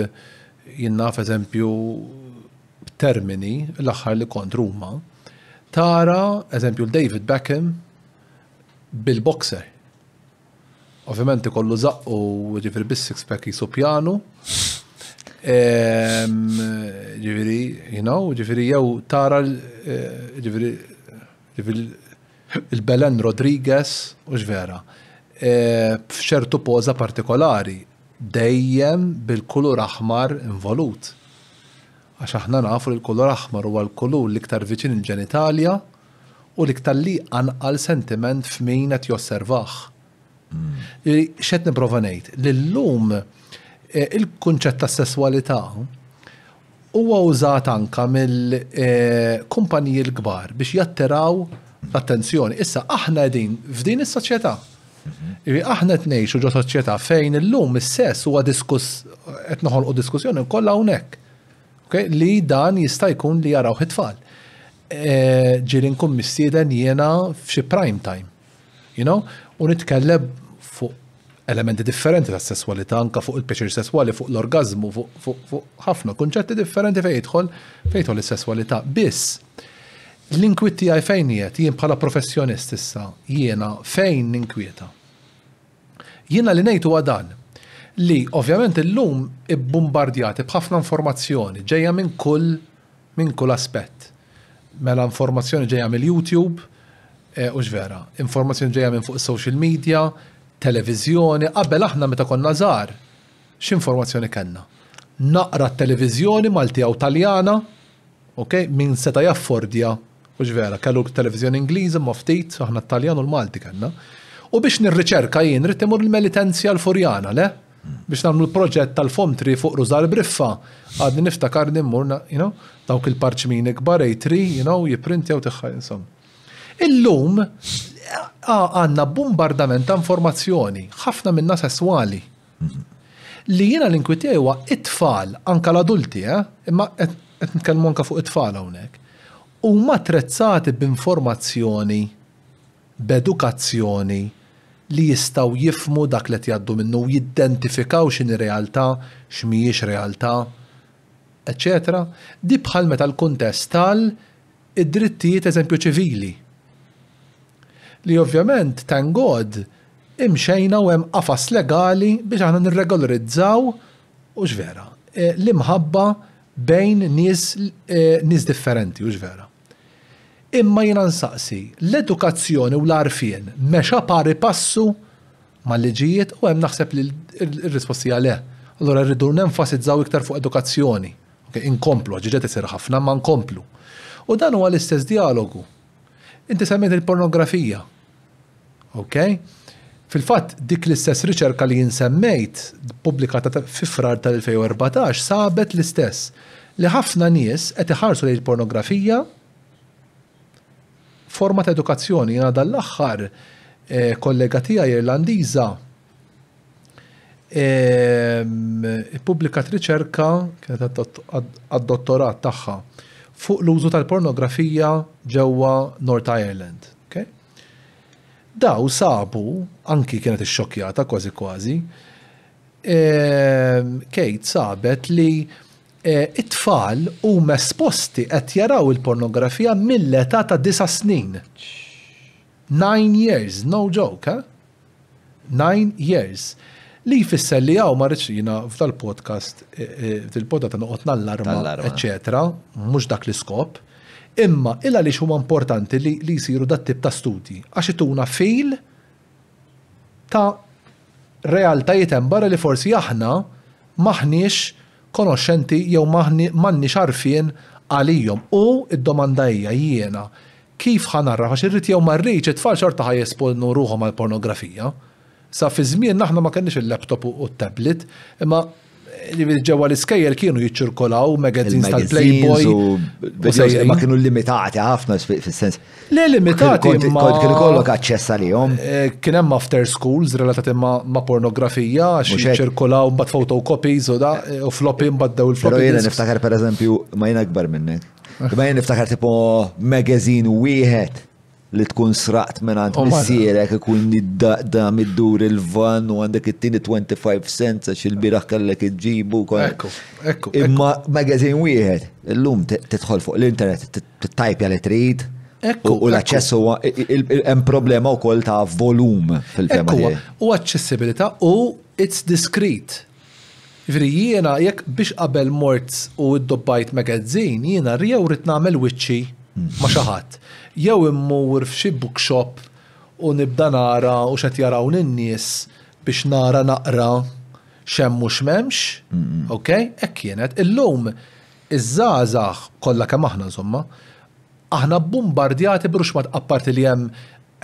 per eżempju termini l-aħħar li kont Ruma, tara eżempju david Beckham bil-boxer. Ovvjament ikollu zaqqu ġifir bis-six pack jisu pjanu Ġifiri, you know, ġifiri jew tara eh, ġifiri il-Belen Rodriguez u ġvera. Eh, f'ċertu poza partikolari, dejjem bil-kulur aħmar involut. Għax aħna nafu li l-kulur aħmar huwa l-kulur l-iktar viċin il-ġenitalja u l-iktar li anqal sentiment f'min qed josservah. Mm. Xed niprova ngħid, l-lum Eh, il-kunċett ta' sessualità huwa użat anka mill-kumpaniji eh, l-kbar biex jatteraw l-attenzjoni. Issa aħna din f'din is-soċjetà. Iri aħna t-nejxu ġo soċjetà fejn illum is-sess huwa diskuss qed noħolqu diskussjoni kollha hawnhekk. Li dan jista' jkun li jaraw it-tfal. Eh, ġirin kun missieden jiena f'xi prime time. You know? U nitkellem elementi differenti ta' sessualità anka fuq il-peċir sessuali, fuq l-orgazmu, fuq ħafna kunċetti differenti fejn jidħol fejn is-sessualità. Biss l-inkwiet tiegħi fejn jiet jien bħala professjonist issa jiena fejn ninkwieta. Jiena li ngħidu dan li ovvjament illum ibbombardjati b'ħafna informazzjoni ġejja minn kull minn kull aspett. Mela informazzjoni ġejja mill-YouTube, eh, u ġvera, informazzjoni ġejja minn fuq social media, televizjoni, qabel aħna meta konna żgħar, x'informazzjoni kellna. Naqra t-televizjoni Malti u Taljana, ok, min seta jaffordja, u vera, kellu televizjoni Ingliża ma ftit, aħna Taljan u l-Malti kellna. U biex nirriċerka jien, imur l-Melitenzja l-Furjana, le? biex namlu proġett tal-fomtri fuq Rużar Briffa, għadni niftakar nimmurna, you know, dawk il-parċmini kbar, A3, you know, jiprintja u insomma. Illum, għanna bombardament ta' informazzjoni, ħafna minna sessuali. Li jina l-inkwitija it-tfal, anka l-adulti, eh? imma qed nitkellmu anka fuq it-tfal hawnhekk. ma trezzati b'informazzjoni, b'edukazzjoni li jistaw jifmu dak li jaddu minnu, jidentifikaw xini realtà, x'mijiex realtà, eccetera. Di bħal meta l-kuntest tal id-drittijiet eżempju ċivili li ovvjament tangod imxejna u hemm qafas legali biex aħna nirregolarizzaw u ġvera. E, l-imħabba bejn nies e, differenti u ġvera. Imma jina nsaqsi, l-edukazzjoni u l-arfien meċa pari passu ma' liġijiet u hemm naħseb li l-risposti għale. Allora rridu nenfasizzaw iktar fuq edukazzjoni. Inkomplu, ġiġet isir ħafna ma nkomplu. U dan huwa l-istess dialogu. Inti semmejt il-pornografija Ok? Fil-fatt, dik l-istess riċerka li jinsemmejt, publikata fi frar tal-2014, sabet l-istess li ħafna nies qed iħarsu lejn pornografija forma ta' edukazzjoni għada l aħħar eh, kollega tiegħi Irlandiża eh, riċerka kienet għad-dottorat tagħha fuq l-użu tal-pornografija ġewwa North Ireland. Daw sabu, anki kienet ixxokjata kważi kważi, e, Kate sabet li e, it-tfal u mesposti qed jaraw il-pornografija mill-età ta' disa snin. Nine years, no joke, eh? Nine years. Li jfisser li għaw marriċ jina f'dal-podcast, e, fil-podcast ta' noqot nall-arma, eccetera, mux dak li skop. Imma illa li huma importanti li, li jisiru dat tip ta' studi, għax ituna fil ta' realtajiet embara li forsi aħna maħniex konoxenti jew maħniex arfien għalijom. U id-domanda hija jiena kif ħanarra għax irrit jew marriċ it-tfal xorta ħajesponu ruħom għal pornografija. Sa fi żmien naħna ma kenniex il-laptop u t-tablet, imma li ġewwa l-iskejjel kienu jiċċirkolaw magazines tal-Playboy. Ma kienu limitati ħafna fis-sens. Le limitati. Kont kienu kollok għalihom. Eh, kien hemm after schools relatati ma' pornografija għax jiċċirkolaw mbagħad photocopies u da eh, u floppy mbagħad daw il-floppy. Però jiena niftakar pereżempju ma jien akbar minnek. Ma jien niftakar tipo magazine wieħed li tkun sraqt minn għand oh missierek ikun da middur il-van u għandek it-tini 25 cents għax il-biraħ kellek iġġibu. Ekku, ekku. Imma magazin wieħed, illum tidħol fuq l-internet, tittajpja li trid. Ekku. U l-aċċess hemm problema wkoll ta' volum fil-tema. U aċċessibilità u it's discreet. Jifri jiena jekk biex qabel mort u id-dobbajt magazin, jiena rjew rrit nagħmel wiċċi ma' xaħat jew immur f'xi bookshop u nibda nara u xed jaraw n-nies biex nara naqra xemm mhux m'hemmx, ok? Hekk kienet. Illum iż-żgħażagħ kollha kemm aħna insomma, aħna bombardjati brux ma apparti li hemm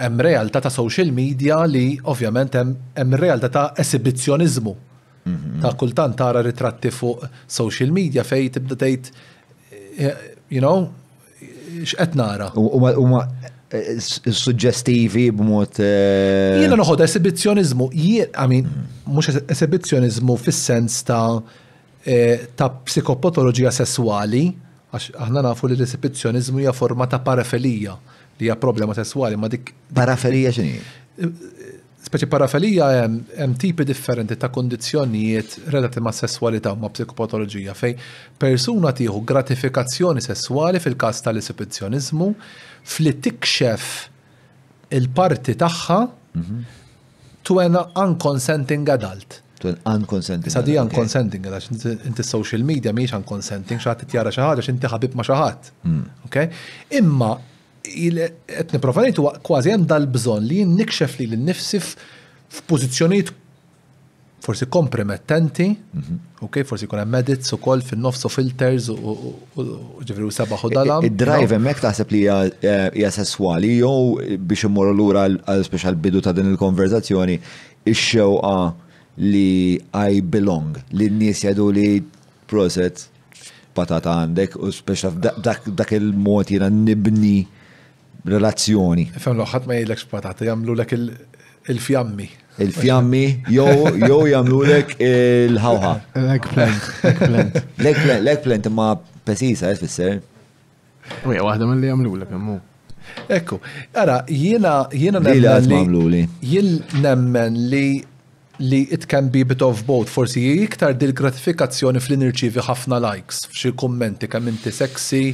hemm realtà ta' social media li ovvjament hemm realtà ta' esibizzjonizmu. Ta' kultant tara ritratti fuq social media fej tibda tgħid eh, you know, x'qed nara. Huma eh, suġġestivi b'mod. Eh, Jiena noħod esibizzjonizmu, jien, għamin, mhux esibizzjonizmu fis-sens ta' eh, ta' psikopatoloġija sessuali, għax aħna nafu li l-esibizzjonizmu hija forma ta' parafelija li hija problema sessuali ma dik. Parafelija xini? speċi parafelija hemm tipi differenti ta' kondizzjonijiet relati ma' sessualità u ma' psikopatoloġija fej persuna tieħu gratifikazzjoni sessuali fil-każ tal-esibizzjonizmu fli tikxef il-parti tagħha mhm. to an unconsenting adult. To an unconsenting Sadi unconsenting adult, inti social media miex unconsenting, xaħat t-tjara xaħat, xaħat inti tjara ma xaħat. Mm. Okay? Imma il-etniprofanit huwa kważi hemm dal-bżonn li nikxef li l-nifsi f'pożizzjonijiet forsi kompromettenti, mhm. ok, forsi kuna medits u koll fin-nofs u filters u ġifri u sabaħu dalam. Id-drive emmek taħseb li hija sessuali jew biex immorru lura għal speċal bidu ta' din il-konverzazzjoni ix-xewqa li I belong, li n-nies jadu li proset patata għandek u speċa dak il-mod jiena nibni relazzjoni. Fem loħat ma jgħidlek spatata, jagħmlulek lek il-fjammi. Il-fjammi, jow jamlu lek il-ħawħa. L-eggplant. L-eggplant imma pesisa, jfisser. Eh, Uja, wahda mill-li jamlu lek, immu. Ekku, għara, jiena jiena nemmen jien nemmen li li it can be bit of both, forsi iktar dil gratifikazzjoni fl-inirċivi ħafna likes, f'xi kummenti kemm inti sexy,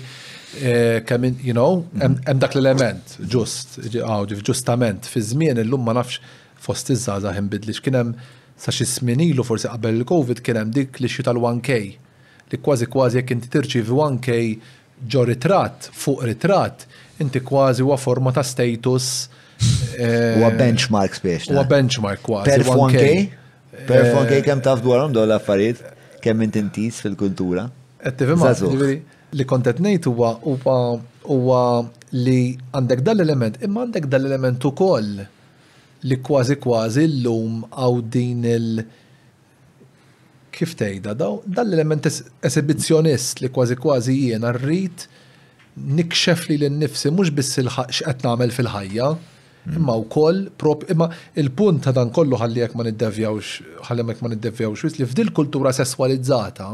Eh, kemm you know, mhm. hemm dak l-element ġust, ah, ġustament fi żmien illum ma nafx fost iż hemm inbidlix kien hemm sa xi żmien ilu forsi qabel il-COVID kien hemm dik li xi tal-1K li kważi kważi jekk inti tirċivi 1K ġo ritratt fuq ritratt inti kważi huwa forma ta' status eh, Huwa benchmark spiex. Huwa benchmark kważi. Per 1K? Per 1K kemm taf dwarhom dawn l-affarijiet? Kemm intintis fil-kultura? Qed tifhem li kontet nejt huwa huwa li għandek dal-element, imma għandek dal-element ukoll li kważi kważi l-lum għaw din il- kif tgħidha daw dal-element esibizzjonist li kważi kważi jiena rrid nikxef li l-nifsi mhux biss il ħax x'qed nagħmel fil-ħajja, hmm. imma wkoll koll, imma il-punt ta' dan kollu ħalli jekk ma niddevjawx ħalli jekk ma niddevjawx li f'dil kultura sesswalizzata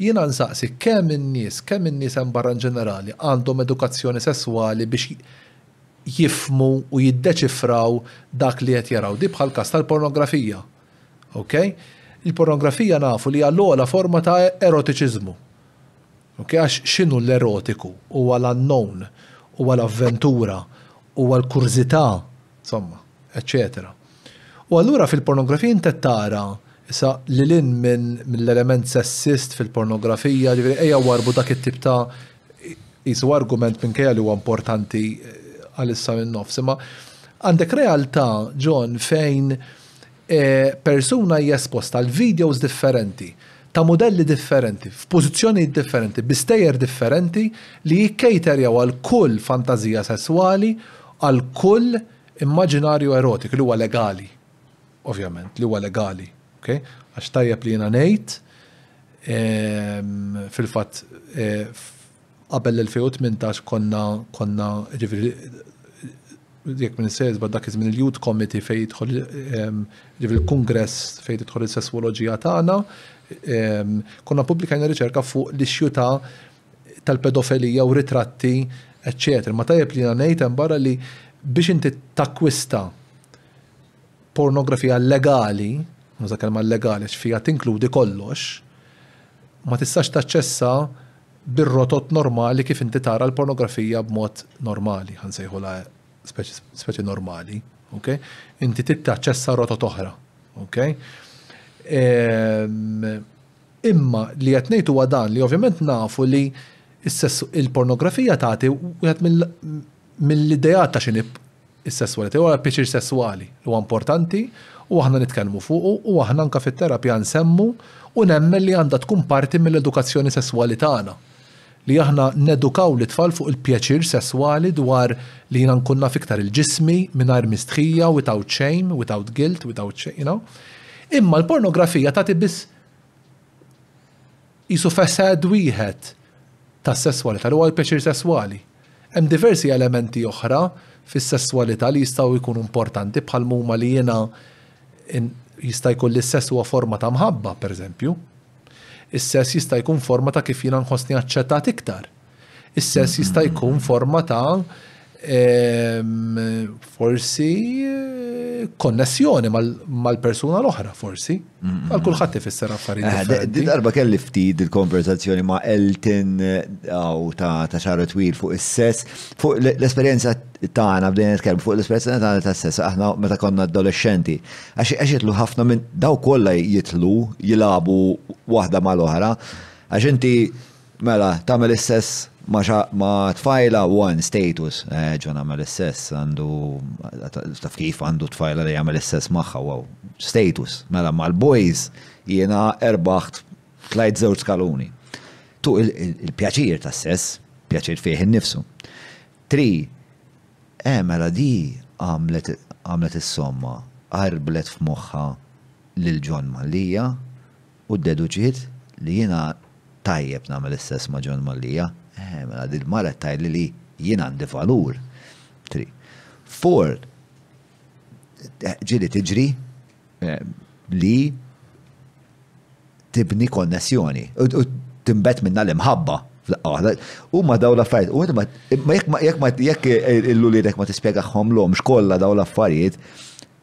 Jiena nsaqsi kemm in-nies, kemm in-nies hemm barra ġenerali għandhom edukazzjoni sesswali biex jifmu u jiddeċifraw dak li qed jaraw di bħal kas tal-pornografija. Ok? Il-pornografija nafu li għall forma ta' erotiċiżmu. Ok, għax xinu l-erotiku u għal-unknown u għal-avventura u għal-kurzità, insomma, eccetera. U allura fil-pornografija inti tara Sa li lin minn mill-element sessist fil-pornografija, li eja warbu dak it-tip ta' jisu argument minn kajja li huwa importanti eh, għal-issa minn nofs. Ma għandek realtà, John, fejn eh, persuna hija esposta għal videos differenti ta' modelli differenti, f'pożizzjoni differenti, bistejjer differenti li jikkejterjaw għal kull fantazija sessuali, għal kull immaġinarju erotik li huwa legali. Ovvjament, li huwa legali. Okay? Għax tajjeb li jena nejt, fil-fat e, qabel l-2018 konna konna ġifiri jek minn sejz bad dak iż-żmien il-Youth Committee fejn jidħol il-Kongress fejn jidħol is-sesswoloġija tagħna, konna pubblikajna riċerka fuq l-issju ta' tal-pedofilija u ritratti, ecc. Ma tajjeb li ngħid hemm barra li biex inti takkwista pornografija legali, nuża kelma legali x'fija tinkludi kollox, ma tistax taċċessa bir-rotot normali kif inti tara l-pornografija b'mod normali, ħan sejħu la speċi normali, ok? Inti trid taċċessa rotot oħra, ok? Ehm, imma li qed ngħid huwa dan li ovvjament nafu li il-pornografija tagħti wieħed mill-ideat ta' x'inhi is-sesswalità, huwa l-piċir sesswali, huwa importanti u aħna nitkellmu fuq u aħna anka fit-terapja nsemmu u nemmen li għandha tkun parti mill-edukazzjoni sesswali tagħna. Li aħna nedukaw l tfal fuq il-pjaċir sesswali dwar li jina nkunna fiktar il-ġismi mingħajr mistħija, without shame, without guilt, without shame, you know? Imma l-pornografija tagħti biss jisu fesad wieħed tas sesswalità li huwa l-pjaċir sesswali. Hemm diversi elementi oħra fis-sesswalità li jistgħu jkunu importanti bħal muma li jiena jista' jkun l-istess huwa forma ta' mħabba, pereżempju. Is-sess jista' jkun forma ta' kif jiena nħossni aċċettat iktar. Is-sess jista' jkun forma ta' Ehm, forsi eh, konnessjoni mal-persuna l-oħra, forsi. Għal kulħadd ifisser affarijiet. Eh, Din darba kelli ftit il konversazzjoni ma' Elton u eh, ta' xara twil fuq is-sess, fuq l-esperjenza tagħna b'din nitkellmu fuq l ta' tagħna ta' sess aħna meta konna adolescenti. Għax jitlu ħafna minn daw kollha jitlu jilabu waħda mal-oħra għax inti mela tagħmel is-sess ma tfajla one status, ġon eh, għamel sess għandu, taf kif għandu tfajla li għamel sess maħħa, wow, status, mela ma l-boys jena erbaħt tlajt zewġ skaluni. Tu il-pjaċir ta' sess, pjaċir fieħ nifsu. Tri, e eh, mela di għamlet is-somma, f f'moħħa lil-ġon mallija u d-deduċiet li jena tajjeb namel istess ma' ġon mallija Eh, mela dil-mara tajli li jien għandi valur. Tri. Four, eh, ġili tiġri eh, li tibni konnessjoni u timbet minna l-imħabba. Ah, u ma daw l-affarijiet, u ma jek ma jek l-lulidek ma t-spiega om xkolla daw l-affarijiet,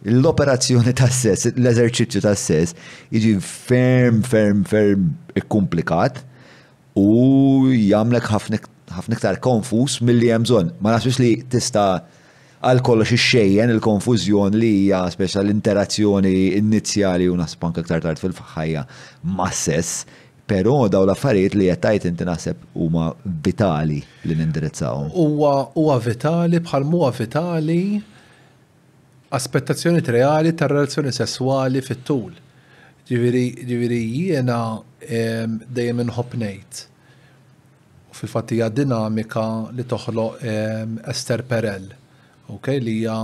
l-operazzjoni ta' sess, l-eżerċizzju ta' sess, iġi ferm, ferm, ferm komplikat u jamlek ħafna iktar konfus milli hemm jemżon. Ma nafx li tista' għal kollox xiexxejjen il-konfużjon li hija speċa l-interazzjoni inizjali u naspank iktar tard fil-ħajja ma' sess, però daw l-affarijiet li qed tajt inti naħseb huma vitali li nindirizzaw. Huwa huwa vitali bħal huwa vitali aspettazzjoni reali tar-relazzjoni sesswali fit-tul. Ġifieri jiena dejjem inħobb ngħid. U fil-fatt hija dinamika li toħloq Ester Perel, okay? li hija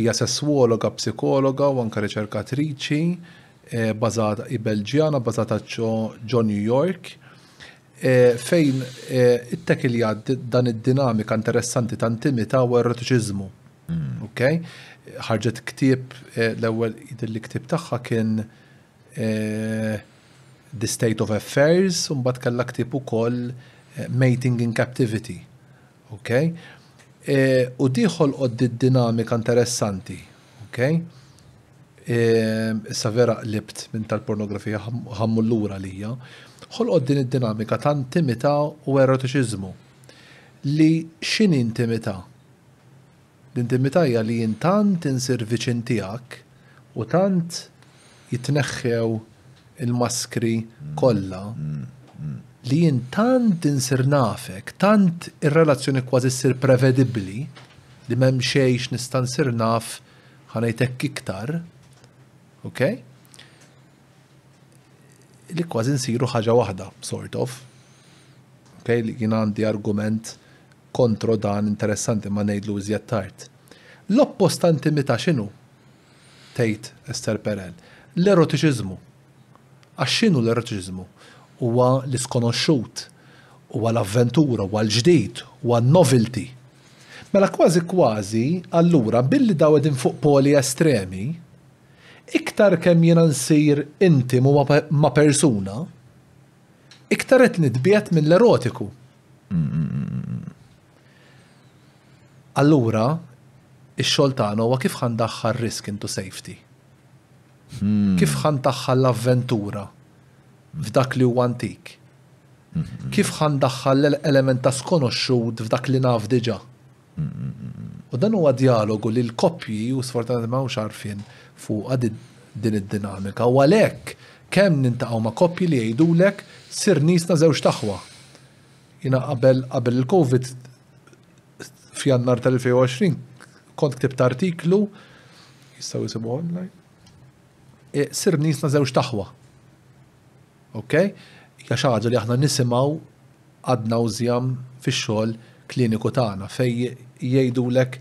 hija sessuologa, psikologa u anka riċerkatriċi eh, bażata i-Belġjana, bażata ġo New York. Eh, fejn eh, it tekilja dan id-dinamika interessanti ta' intimita u erotiċiżmu. Mm. Okay? ħarġet ktieb eh, l-ewwel li ktieb tagħha kien eh, The State of Affairs u mbagħad kellha ktieb ukoll eh, Mating in Captivity. ok? U diħol qod dinamika interessanti. ok? Issa vera libt minn tal-pornografija ħammu l-lura lija. Ħolqod din id-dinamika ta' intimità u erotiċiżmu. Li x'in intimità? l intimitajja li jintant insir viċin tiegħek u tant jitneħħew il-maskri kollha li jintant insir nafek, tant ir-relazzjoni kważi ssir prevedibbli li m'hemm xejn nista' nsir naf ħanajtek iktar, ok? Li kważi nsiru ħaġa waħda, sort of. Ok, li jien għandi argument kontro dan interessanti ma ngħidlu iżjed tard. L-oppost antimita x'inhu? Tgħid Ester Perel. L-erotiċiżmu. Għaxinu l-erotiċiżmu? Huwa l-iskonoxxut, huwa l-avventura, huwa l-ġdid, huwa novelty. Mela kważi kważi, allura billi daw edin fuq poli estremi, iktar kemm jiena nsir intimu ma' persuna, iktar biet minn l erotiku mm, mm, mm, Allura, il xogħol tagħna huwa kif ħandaħħal risk into safety. Hmm. Kif ħandaħħal l-avventura f'dak li huwa antik. Hmm. Kif ħandaħħal l-element ta' skonoxxud f'dak li naf diġa. Hmm. U dan huwa dialogu li l-koppji u sfortunatament ma' xarfin fuq din id-dinamika. U għalhekk kemm nintaqgħu ma' koppji li jgħidulek sir nisna żewġ taħwa. Jina qabel qabel il-COVID f'jannar tal-2020 kont ktibt artiklu jistaw jisibu online. E, sir nisna zewġ taħwa. Ok? Ja xaħġa li aħna nisimaw għadna użjam fi xol kliniku tagħna fej jgħidulek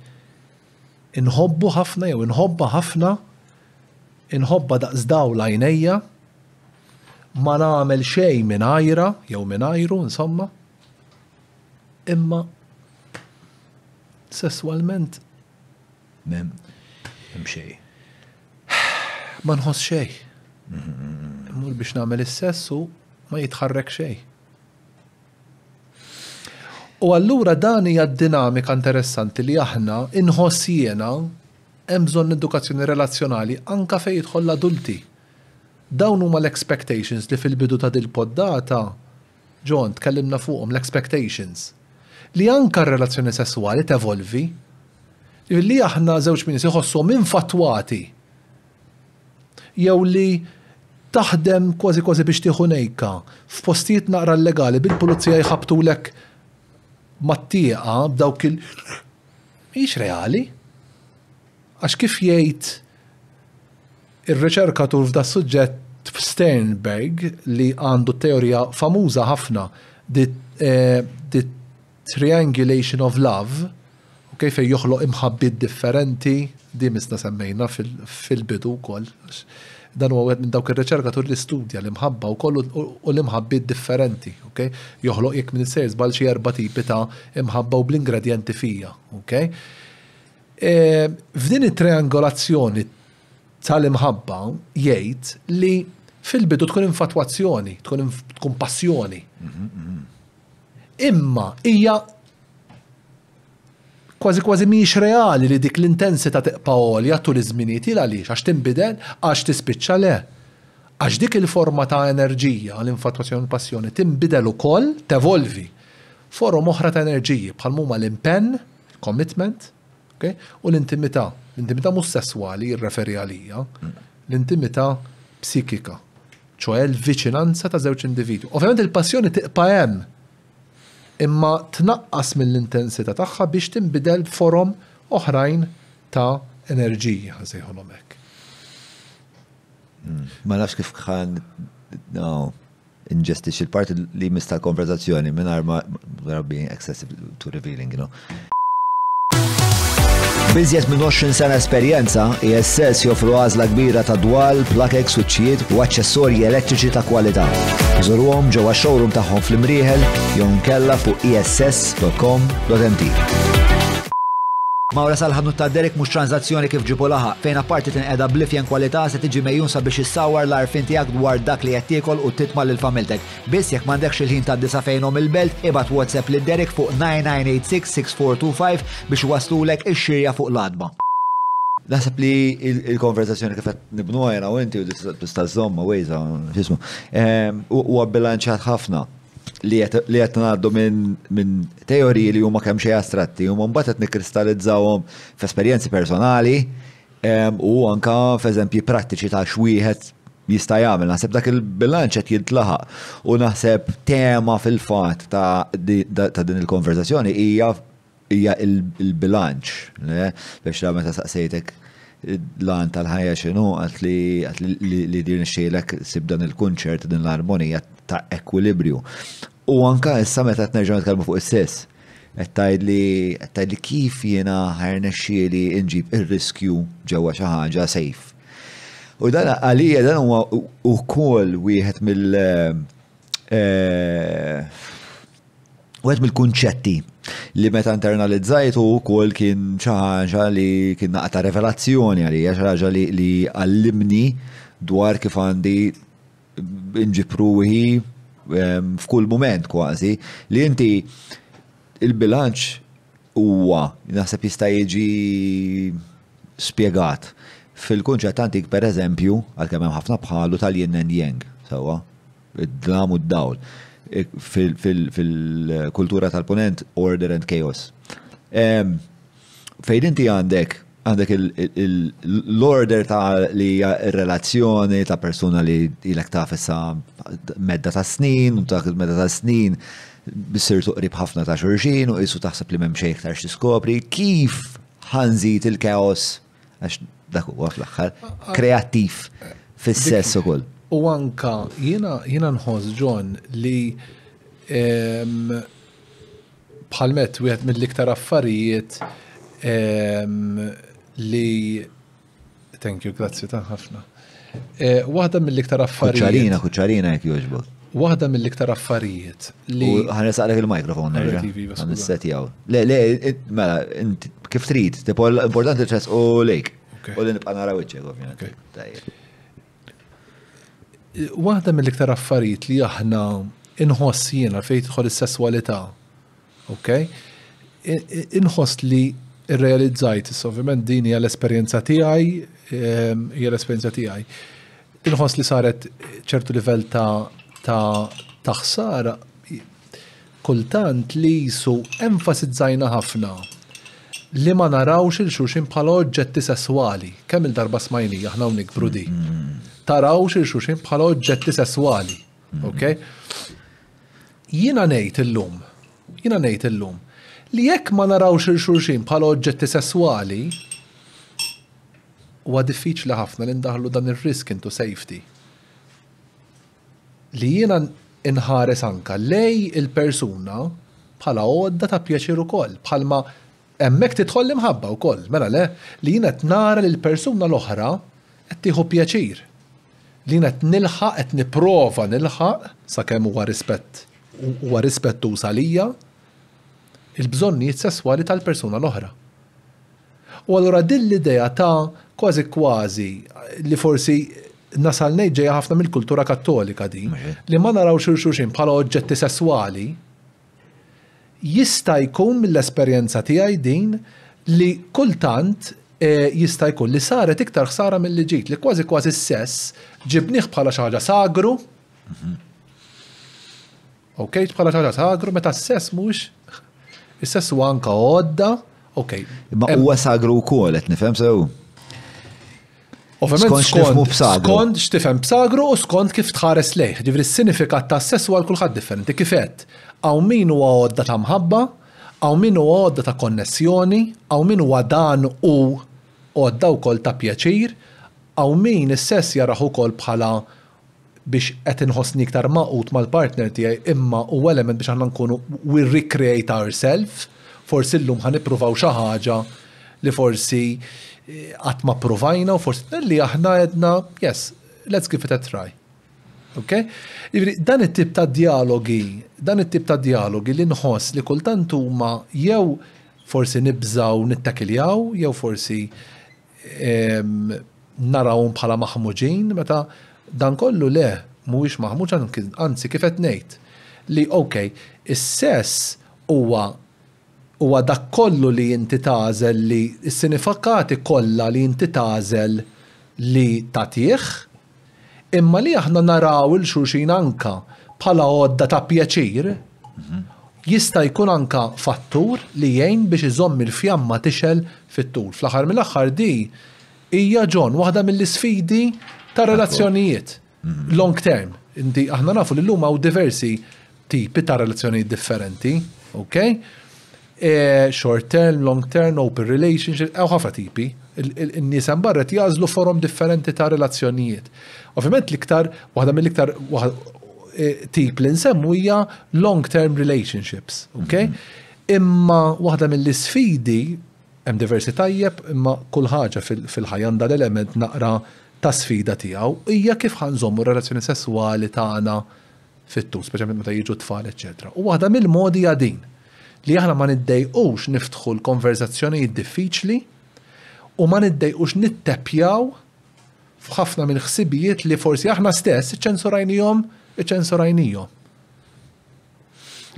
inħobbu ħafna jew inħobba ħafna inħobba daqsdaw lajnejja ma nagħmel xejn minn ajra jew minn ajru insomma imma sessualment mem mem xej. Ma nħoss xej. Mm-hmm. Mur biex nagħmel s sessu ma jitħarrek xej. U allura dan hija dinamika interessanti li aħna inħoss jiena hemm bżonn edukazzjoni relazzjonali anka fejn jidħol l-adulti. Dawn huma l-expectations li fil-bidu ta' dil-poddata John tkellimna fuqhom l-expectations li anka r-relazzjoni sessuali tevolvi. Li aħna żewġ minn jħossu minn fatwati. Jew li taħdem kważi kważi biex tieħu nejka f'postijiet naqra legali bil-pulizija jħabtulek mat mattija b'dawk il- Miex reali. Għax kif jgħid ir-riċerkatur f'da suġġett f'Sternberg li għandu teorija famuża ħafna di eh, triangulation of love, u kif joħloq imħabbit differenti, di misna semmejna fil-bidu kol. Dan huwa minn dawk ir-riċerkatur li studja l-imħabba u kollu u l-imħabbit differenti, okay? Joħloq jekk minn sejrs bħal xi erba' tipi ta' imħabba u bl-ingredjenti fija, okay? E, f'din it-triangolazzjoni tal-imħabba jgħid li fil-bidu tkun infatwazzjoni, tkun passjoni. Mhm, mhm. Imma hija kważi kważi miex reali li dik l-intensità teqpa għolja tul iż-żminijiet il għaliex għax tinbidel għax tispiċċa le. Għax dik il-forma ta' enerġija l-infatuazzjoni passjoni tinbidel ukoll tevolvi forum oħra ta' enerġiji bħal huma l-impenn, commitment, okay? u l-intimità. L-intimità mhux sesswali jirreferi għalija, l-intimità psikika, ċoħe l-viċinanza ta' żewġ individu. Ovvijament il-passjoni tiqpa hemm imma tnaqqas mill-intensità tagħha biex tinbidel forom oħrajn ta' enerġija sejħolhom hekk. Ma nafx kif kħan inġestix il-parti li mista konverzazzjoni minn arma rabbi excessive to revealing, you know. Bizjet minn 20 sena esperienza, ISS e joffru għazla kbira ta' dwal, plakek, switchijiet u aċċessorji elettriċi ta' kwalità. Żurhom ġewwa showroom tagħhom fl imriħel jew nkella fuq iss.com.mt. E Mawra salħanu ta' Derek mux tranzazzjoni kif ġibu laħa, fejn apparti tin qeda blifjen kwalità se tiġi mejjusa biex issawar l-arfin tiegħek dwar dak li qed jiekol u titma' lil familtek. Biss jekk m'għandekx il-ħin ta' disa fejnhom il-belt, ibad WhatsApp lil Derek fuq 9986-6425 biex waslulek ix-xirja fuq l-adba. Naħseb li il-konverzazzjoni kif qed nibnu għajna u inti u tista' żomma wejza, xismu, huwa bilanċat ħafna li qed ngħaddu minn teoriji li huma kemm xi astratti u mbagħad qed nikkristalizzawhom f'esperjenzi personali u anka f'eżempji prattiċi ta' xwieħed jista' jagħmel. Naħseb dak il-bilanċ qed jintlaħaq u naħseb tema fil-fatt ta' din il-konverzazzjoni hija hija il-bilanċ, biex da meta saqsejtek l-għan tal-ħajja xinu għat li li dir sibdan il-kunċert din l-armonija ta' ekwilibrju. U anka issa meta t-nerġan t fuq il-sess, għattajd li kif jena ħarna xieli nġib il-riskju ġewa xaħġa sejf. U dan għalija dan huwa u kol wieħed mill- Wet mill-kunċetti li meta internalizzajtu kol kien ċaħġa li kien naqta revelazzjoni għalija, ċaħġa li għallimni dwar kif għandi inġipruħi f'kull moment kważi li inti il-bilanċ huwa naħseb jista' jiġi spjegat fil-kunċett antik per eżempju għalkemm hemm ħafna bħallu tal-yin and yang, sewa, id-dlam u d-dawl fil-kultura eh, tal-ponent order and chaos. Fejn inti għandek għandek l-order ta' li relazzjoni ta' persuna li ilek ta' fessa medda ta' snin, u ta' medda ta' snin bissir tuqrib ħafna ta' xurxin u isu taħseb li memxej iktar xtiskopri kif ħanżit il-kaos għax dak huwa fl-axħar kreattiv fis-sess ukoll. U anka jiena jina nħoss John li bħalmet wieħed mill-iktar affarijiet li thank you, grazzi ta' ħafna. E, waħda mill-iktar affarijiet. Kuċarina, kuċarina jek joġbot. Waħda mill-iktar affarijiet li. Ħanisaqlek il-mikrofon nerġa. Iva, Għan-set jaw. Le, le, mela, kif trid, tipo l-importanti ċas u lejk. U li nibqa nara ovvijament waħda mill-iktar affarijiet li aħna inħoss jiena fejn tidħol is-sesswalità. Ok? Inħoss li irrealizzajt, ovvjament din hija l-esperjenza tiegħi, ehm, hija l-esperjenza tiegħi. Inħoss li saret ċertu livell ta' ta' ħsara kultant li jisu enfasizzajna ħafna li ma narawx il xuxin bħala oġġetti sessuali, kemm il-darba smajni, aħna unik brudi. Mm taraw xil xuxin bħala oġġetti sessuali. Mhm. Ok? Jina nejt illum, jina nejt illum, li jekk ma naraw xil xuxin bħala oġġetti sessuali, huwa diffiċli ħafna li ndaħlu dan ir-risk into safety. Li jiena inħares anka lej il-persuna bħala għodda ta' pjaċir ukoll, bħalma emmek titħolli mħabba u koll, mela le, li jina t-nara l-persuna l-oħra għettiħu pjaċir li qed niprofa qed nipprova nilħaq sakemm huwa rispett għarispet rispettu salija il-bżonnijiet sesswali tal-persuna l-oħra. U għallura din l-idea ta' kważi kważi li forsi nasal ġeja ħafna mill-kultura kattolika di mhmm. li ma naraw xurxuxin bħala oġġetti sesswali jista' jkun mill-esperjenza tiegħi din li kultant Eh, jista' jkun li saret iktar ħsara mill-li ġit li kważi kważi s-sess ġibniħ bħala xi sagru. Mhm. Ok, bħala xi sagru meta s-sess mhux s sess huwa anka għodda. Ok. Ma huwa sagru wkoll et nifhem sew. Ovvijament skont skont xtifhem b'sagru u skont kif tħares lejh. Ġifri s-sinifikat ta' s-sess huwa kulħadd differenti kifet. Aw min huwa għodda ta' mħabba, għaw minu għodda ta' konnessjoni, għaw minu għadan u għodda wkoll ta' pjaċir, għaw min is-sess jaraħ ukoll bħala biex qed inħossni iktar maqut mal-partner tiegħi imma u element biex aħna nkunu we recreate ourselves, forsi llum ħan ippruvaw xi ħaġa li forsi eh, qatt ma provajna u forsi li aħna għedna, yes, let's give it a try. Ok? Dan it-tip ta' dialogi, dan it-tip ta' dialogi li nħoss li kultant huma jew forsi nibżaw nittakiljaw, jew forsi narawhom bħala maħmuġin, meta dan kollu le, mhuwiex maħmuġ anzi kif qed ngħid li ok, is-sess huwa huwa dak kollu li inti tażel li s-sinifikati kollha li inti tażel li tatih, imma li aħna naraw il-xulxin anka bħala għodda ta' pjaċir, mhm jista' jkun anka fattur li jgħin biex iżomm il-fjamma tixel fit-tul. Fl-aħħar mill-aħħar di hija ġon waħda mill-isfidi ta' relazzjonijiet mhm. long term. Inti aħna nafu li l-lum diversi tipi ta' relazzjonijiet differenti, ok? E, short term, long term, open relationship, għaw ħafna tipi. Il-nies barret jażlu forum differenti ta' relazzjonijiet. Ovvjament l-iktar, waħda mill-iktar, Eh, tip li nsemmu hija long-term relationships, ok? Mhm. Imma waħda mill-isfidi hemm diversi tajjeb, imma kull ħaġa fil-ħajjan dal-element naqra ta' sfida tiegħu hija kif ħanżommu relazzjoni sesswali tagħna fit-tul, speċjalment meta jiġu tfal, eċċetera. U waħda mill-modi għadin li aħna ma niddejqux niftħu l-konverzazzjonijiet diffiċli u ma niddejqux nittepjaw f'ħafna mill-ħsibijiet li forsi aħna stess ċensurajnijom iċensorajnijo.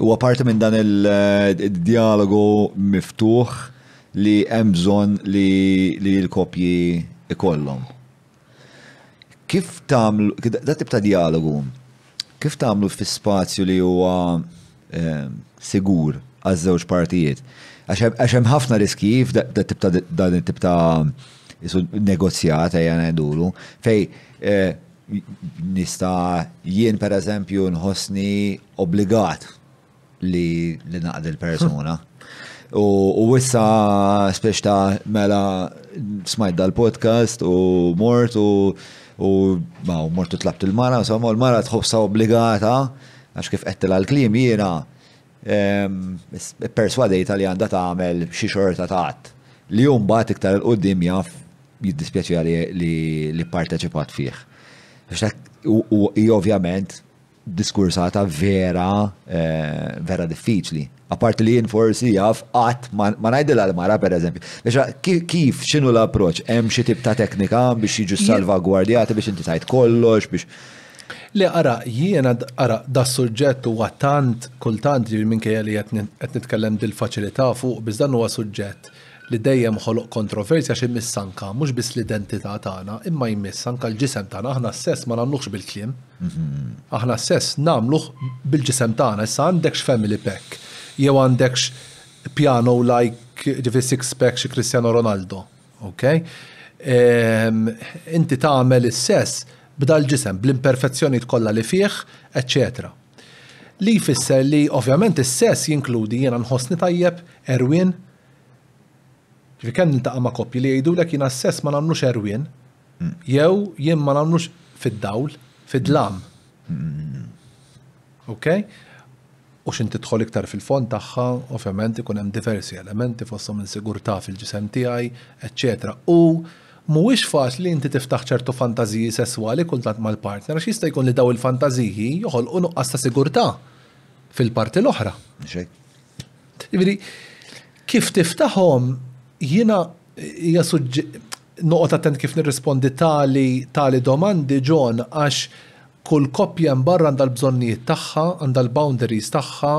U għaparti minn dan il-dialogu eh, miftuħ li emżon li l-kopji ikollom. Kif tamlu, da tibta dialogu, kif tamlu fi spazju li huwa eh, sigur għaż-żewġ partijiet? Għaxem ħafna riski f'da tibta dan tibta negozjata jgħan għedulu, fej eh, nista jien per eżempju nħossni obbligat li, li naqd il-persuna. U wissa speċta mela smajt dal-podcast u mort u u ma u mortu tlabt il-mara, somma l-mara tħobsa obbligata għax kif qed l-klim jiena Perswadej li għandha tagħmel xi xorta taħt li hu mbagħad iktar il-qoddim jaf jiddispjaċi li, li parteċipat fih. U ovvjament diskursata vera, eh, vera diffiċli. part li jien forsi jaf qatt ma ngħidil għal mara pereżempju. Biex kif x'inhu l-approċċ? Hemm xi tip ta' teknika biex jiġu salvagwardjati biex inti tajt kollox biex. Le ara, jiena ara, da suġġett huwa tant kultant li minkejja li qed nitkellem dil-faċilità fuq bizdan dan huwa suġġett li dejjem ħoloq kontroversja xi missanka mhux biss l-identità tagħna, imma jmiss anka l-ġisem tagħna aħna stess ma nagħmluhx bil-kliem. Mhm. Aħna stess nagħmluh bil-ġisem tagħna, issa għandekx family pack, jew għandekx piano like ġifi six pack xi Cristiano Ronaldo, ok? Ehm, inti tagħmel is-sess b'dal ġisem, bl-imperfezzjoni kollha li fih, eccetera li jfisser li ovvjament is-sess jinkludi jiena nħossni tajjeb, Erwin, Ġifi kemm niltaqa' ma' koppji li jgħidu li jiena stess ma nagħmlux erwin, jew jien ma nagħmlux fid-dawl, fid-dlam. Ok? U xin tidħol iktar fil-fond tagħha, ovvjament ikun hemm diversi elementi fosthom insigurtà fil-ġisem tiegħi, eċċetera. U mhuwiex faċli inti tiftaħ ċertu fantażiji sesswali kultant mal-partner għax jista' jkun li daw il-fantażiji joħolqu nuqqas ta' sigurtà fil-parti l-oħra. Ġej. kif tiftaħhom Jiena hija noqgħod attent kif nirrispondi tali tali domandi ġon għax kull koppja mbarra għandha l-bżonnijiet tagħha, għandha l-boundaries tagħha,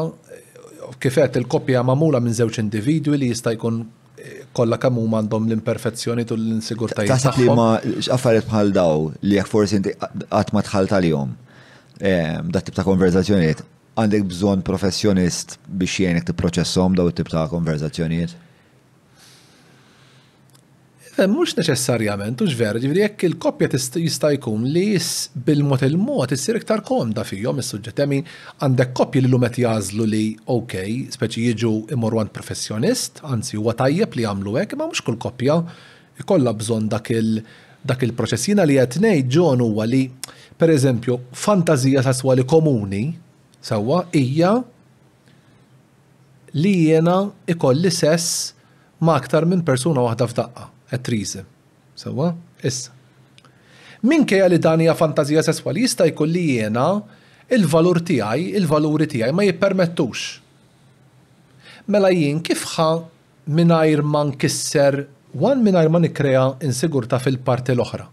kifet il-koppja mamula minn żewġ individwi li jista' jkun eh, kolla kemm huma għandhom l-imperfezzjoni u l-insigurtajiet. Taħseb li ma affarijiet bħal daw li jekk forsi inti qatt ma tħalt għalihom ehm, dat tip ta' konverzazzjonijiet għandek bżonn professjonist biex jgħinek tipproċesshom daw it-tip ta' konverzazzjonijiet? Eh, Mux neċessarjament, u ġver, ġivri jekk il-kopja jista' jkun li bil mot il-mod issir iktar komda fihom is-suġġett. Min għandek kopji li lumet jażlu li ok, speċi jiġu imorru għand professjonist, anzi huwa tajjeb li jagħmlu hekk, ma mhux kull koppja ikollha bżonn dak il- proċessina li qed ngħid ġon huwa li pereżempju fantazija sasswali komuni sawa, hija li jiena ikolli sess ma' aktar minn persuna waħda f'daqqa attrizi. Sawa? Issa. Minkejja li dan hija fantazija sesswali jista' jkun li jiena il-valur tiegħi, il-valuri tiegħi ma jippermettux. Mela jien kifħa minajr mingħajr ma nkisser wan mingħajr ma nikkrea insigurta fil-parti l-oħra.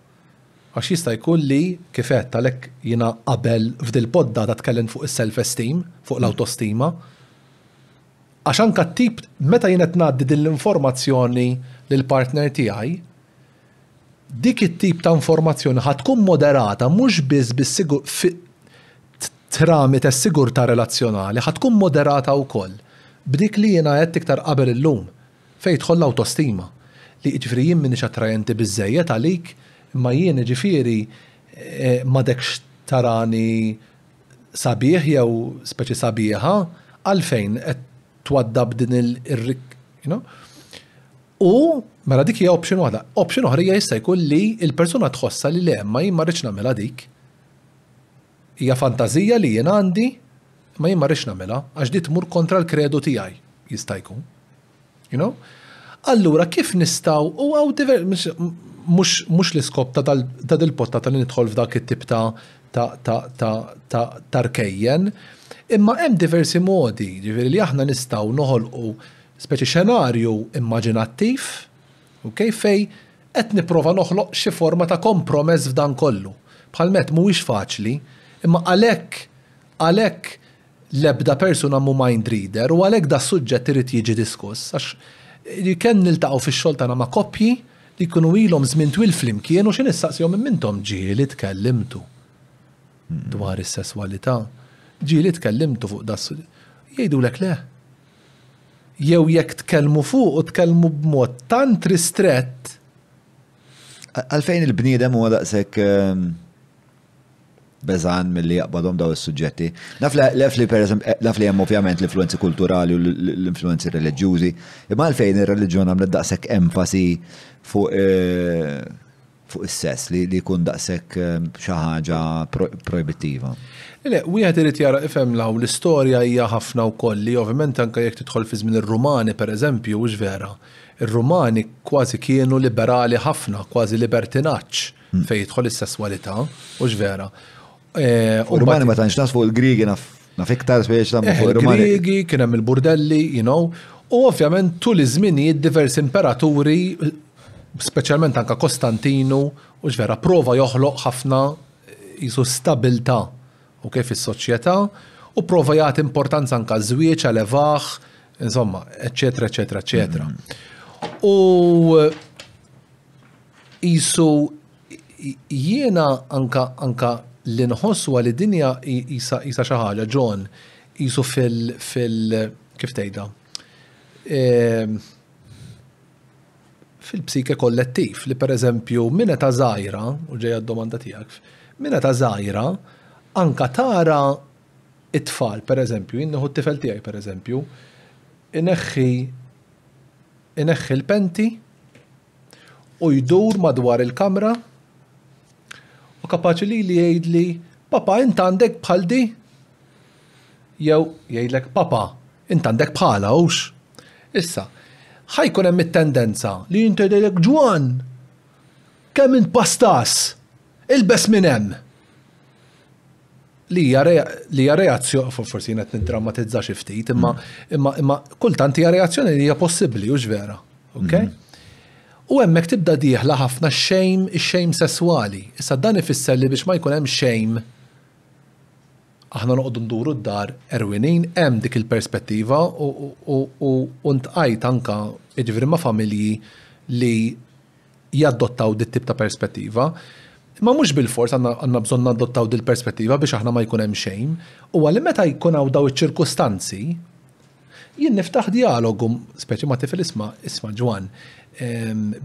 Għax jista' jkun li kifet għalhekk jiena qabel f'dil podda ta' tkellem fuq is-self-esteem, fuq l-autostima. Għax kattib, t meta jien qed ngħaddi din l-informazzjoni lill-partner tiegħi, dik it-tip ta' informazzjoni ħatkun moderata mhux biss bis-sigur tramit is-sigurta relazzjonali ħatkun moderata wkoll b'dik li jiena qed iktar qabel illum fejn tħoll l-autostima li ġifieri jien minix attrajenti biżejjed għalik imma jien ġifieri eh, ma dekx tarani sabiħ jew speċi sabiħa għalfejn qed twaddab din il-rik, you know? U mela dik hija option waħda. Option oħra hija jista' jkun li l-persuna tħossa li le ma jien marriċ nagħmilha dik. Hija fantażija li jien għandi ma jien marriċ nagħmilha għax di tmur kontra l-kredu tiegħi jista' jkun. You know? Allura kif nistgħu u għaw mhux l-iskop ta' dal-potta tal nidħol f'dak it-tip ta' tarkejjen, imma hemm diversi modi, ġifieri li aħna nistgħu noħolqu speċi xenarju immaġinattiv, ok, fej qed niprofa noħloq xi forma ta' kompromess f'dan kollu. Bħalmet mhuwiex faċli, imma għalhekk għalhekk l-ebda persuna mu mind reader u għalhekk da suġġett irid jiġi diskuss għax li kien niltaqgħu fix-xogħol tagħna ma' koppji li jkunu ilhom żmien twil flimkien u xi nistaqsihom minn mintom ġieli tkellimtu dwar is-sesswalità. Ġieli tkellimtu fuq da jgħidu lek le, jew jekk tkellmu fuq u tkellmu b'mod tant ristrett. Għalfejn il-bniedem huwa daqshekk ehm, bezan mill-li jaqbadhom daw is-suġġetti. Eh, naf li hemm ovvjament l-influenzi kulturali u l-influenzi reliġjużi, imma għalfejn ir-reliġjon għamlet daqshekk enfasi fuq eh, fuq is-sess li jkun daqshekk ehm, xi ħaġa projbittiva. Le, wieħed irid jara ifhem law l-istorja hija ħafna wkoll li ovvjament anke jekk tidħol fi żmien ir-Rumani pereżempju hux vera. Ir-Rumani kważi kienu liberali ħafna, kważi libertinaċ hmm. fejn jidħol is-sesswalità, hux vera. Ir-Rumani e, ma tantx nasfu l grigi naf iktar speċi ta' eh, fuq ir kien hemm il-burdelli, you know, u ovvjament tul iż-żminijiet diversi imperaturi speċjalment anka Kostantinu, u vera prova joħloq ħafna jisu eh, stabilta' u kif is-soċjetà u prova jagħti importanza anka żwieġ għal evaħ, insomma, eċetera, eċetera, eċetera. U jisu jiena anka anka li inħossu għal dinja jisa xi ħaġa John jisu fil fil kif E, Fil-psike kollettiv li pereżempju minna ta' żgħira, u ġejja d-domanda tiegħek, minna ta' zaħira, anka tara it-tfal, per eżempju, jinnuħu t-tifel tijaj, per eżempju, ineħħi ineħħi l-penti u jdur madwar il-kamra u kapaċi li li jgħidli papa int għandek bħal jew jgħidlek papa int għandek bħala ux. Issa, ħajkun hemm it-tendenza li inti jgħidlek ġwan kemm int pastas il-bes minn hemm li hija reazzjoni, forsi qed nidrammatizza xi ftit, imma mm. imma imma kultant hija reazzjoni li hija possibbli u vera. Okay? Mm. U hemmhekk tibda dieħla ħafna xejm ix-xejm sesswali. Issa dan ifisser li biex ma jkun hemm xejm aħna noqdu nduru d-dar erwinin hemm dik il-perspettiva u ntqajt anka jiġifieri ma' familji li jaddottaw dit tip ta' perspettiva. Ma mhux bil-fors għandna bżonn nadottaw dil-perspettiva biex aħna ma jkun hemm xejn, u għalli meta jkun hawn daw iċ-ċirkustanzi, jien niftaħ dialogu, speċi ma tifel isma, isma ġwan,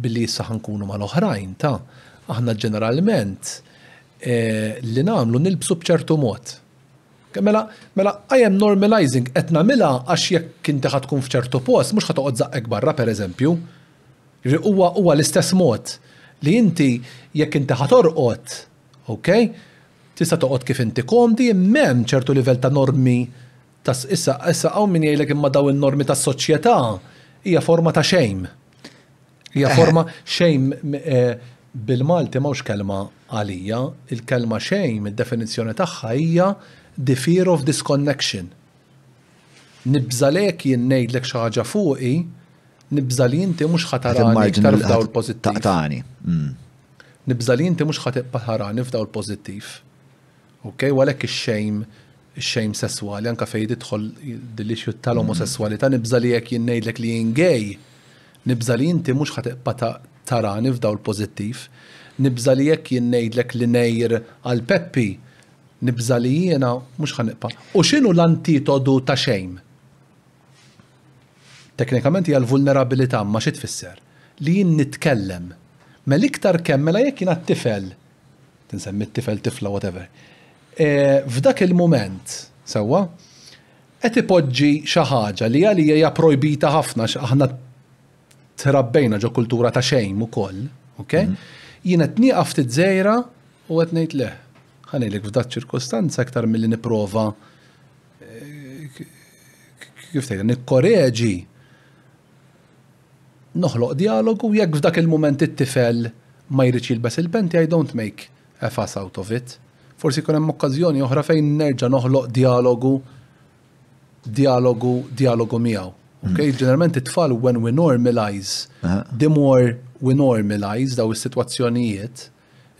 billi issa ħankunu mal-oħrajn, ta' aħna ġeneralment eh, li namlu nilbsu bċertu mod. Mela, mela, I am normalizing, etna mela għax jekk kinti ħatkun fċertu post, mux ħatoqgħod zaqqek barra, per eżempju. Huwa l-istess mod li inti jekk inti ħatorqot, ok? Tista' toqgħod kif inti komdi, m'hemm ċertu livell ta' normi ta' issa issa hawn min jgħidlek imma daw in-normi tas-soċjetà hija forma ta' xejm. Hija eh. forma xejm eh, bil-Malti mhux kelma għalija, il-kelma xejn, id-definizzjoni tagħha hija the fear of disconnection. Nibżalek jien ngħidlek xi ħaġa fuqi nibża li inti mhux ħatarani iktar f'daw l pożittiv Taqtani. Mm. Nibża li inti mhux ħatarani f'daw il-pożittiv. Ok, għalhekk ix-xejm xejm sesswali anka fejn tidħol dil-issue tal omosessualita mm. nibża li jekk jinnejlek li jingej gay, li inti mhux ħatibqa tarani f'daw il-pożittiv nibża li jekk jinnejdlek li nejr għal Peppi, nibżali li jiena mhux ħanibqa. U x'inhu l-antitodu ta' xejn? Teknikament hija l-vulnerabilità ma xi tfisser li jien nitkellem. Ma mela l-iktar kemm mela jekk jiena tifel, tinsemmi tifel tifla whatever. E, f'dak il-moment, sewwa, qed ipoġġi xi ħaġa li għalija hija projbita ħafna aħna trabbejna ġo kultura ta' xejn ukoll, ok? Mhm. Jiena ftit titżejra u qed ngħid leh. Ħanejlek fdak ċirkostanza aktar milli nipprova e, kif tgħidha nikkoreġi noħloq dialogu jekk f'dak il-moment it-tifel ma jridx jilbes il-penti, I don't make a fuss out of it. Forsi kun hemm okkażjoni oħra fejn nerġa' noħloq dialogu dialogu dialogu miegħu. Okay, mm. ġeneralment it-tfal when we normalize, the more we normalize daw is-sitwazzjonijiet,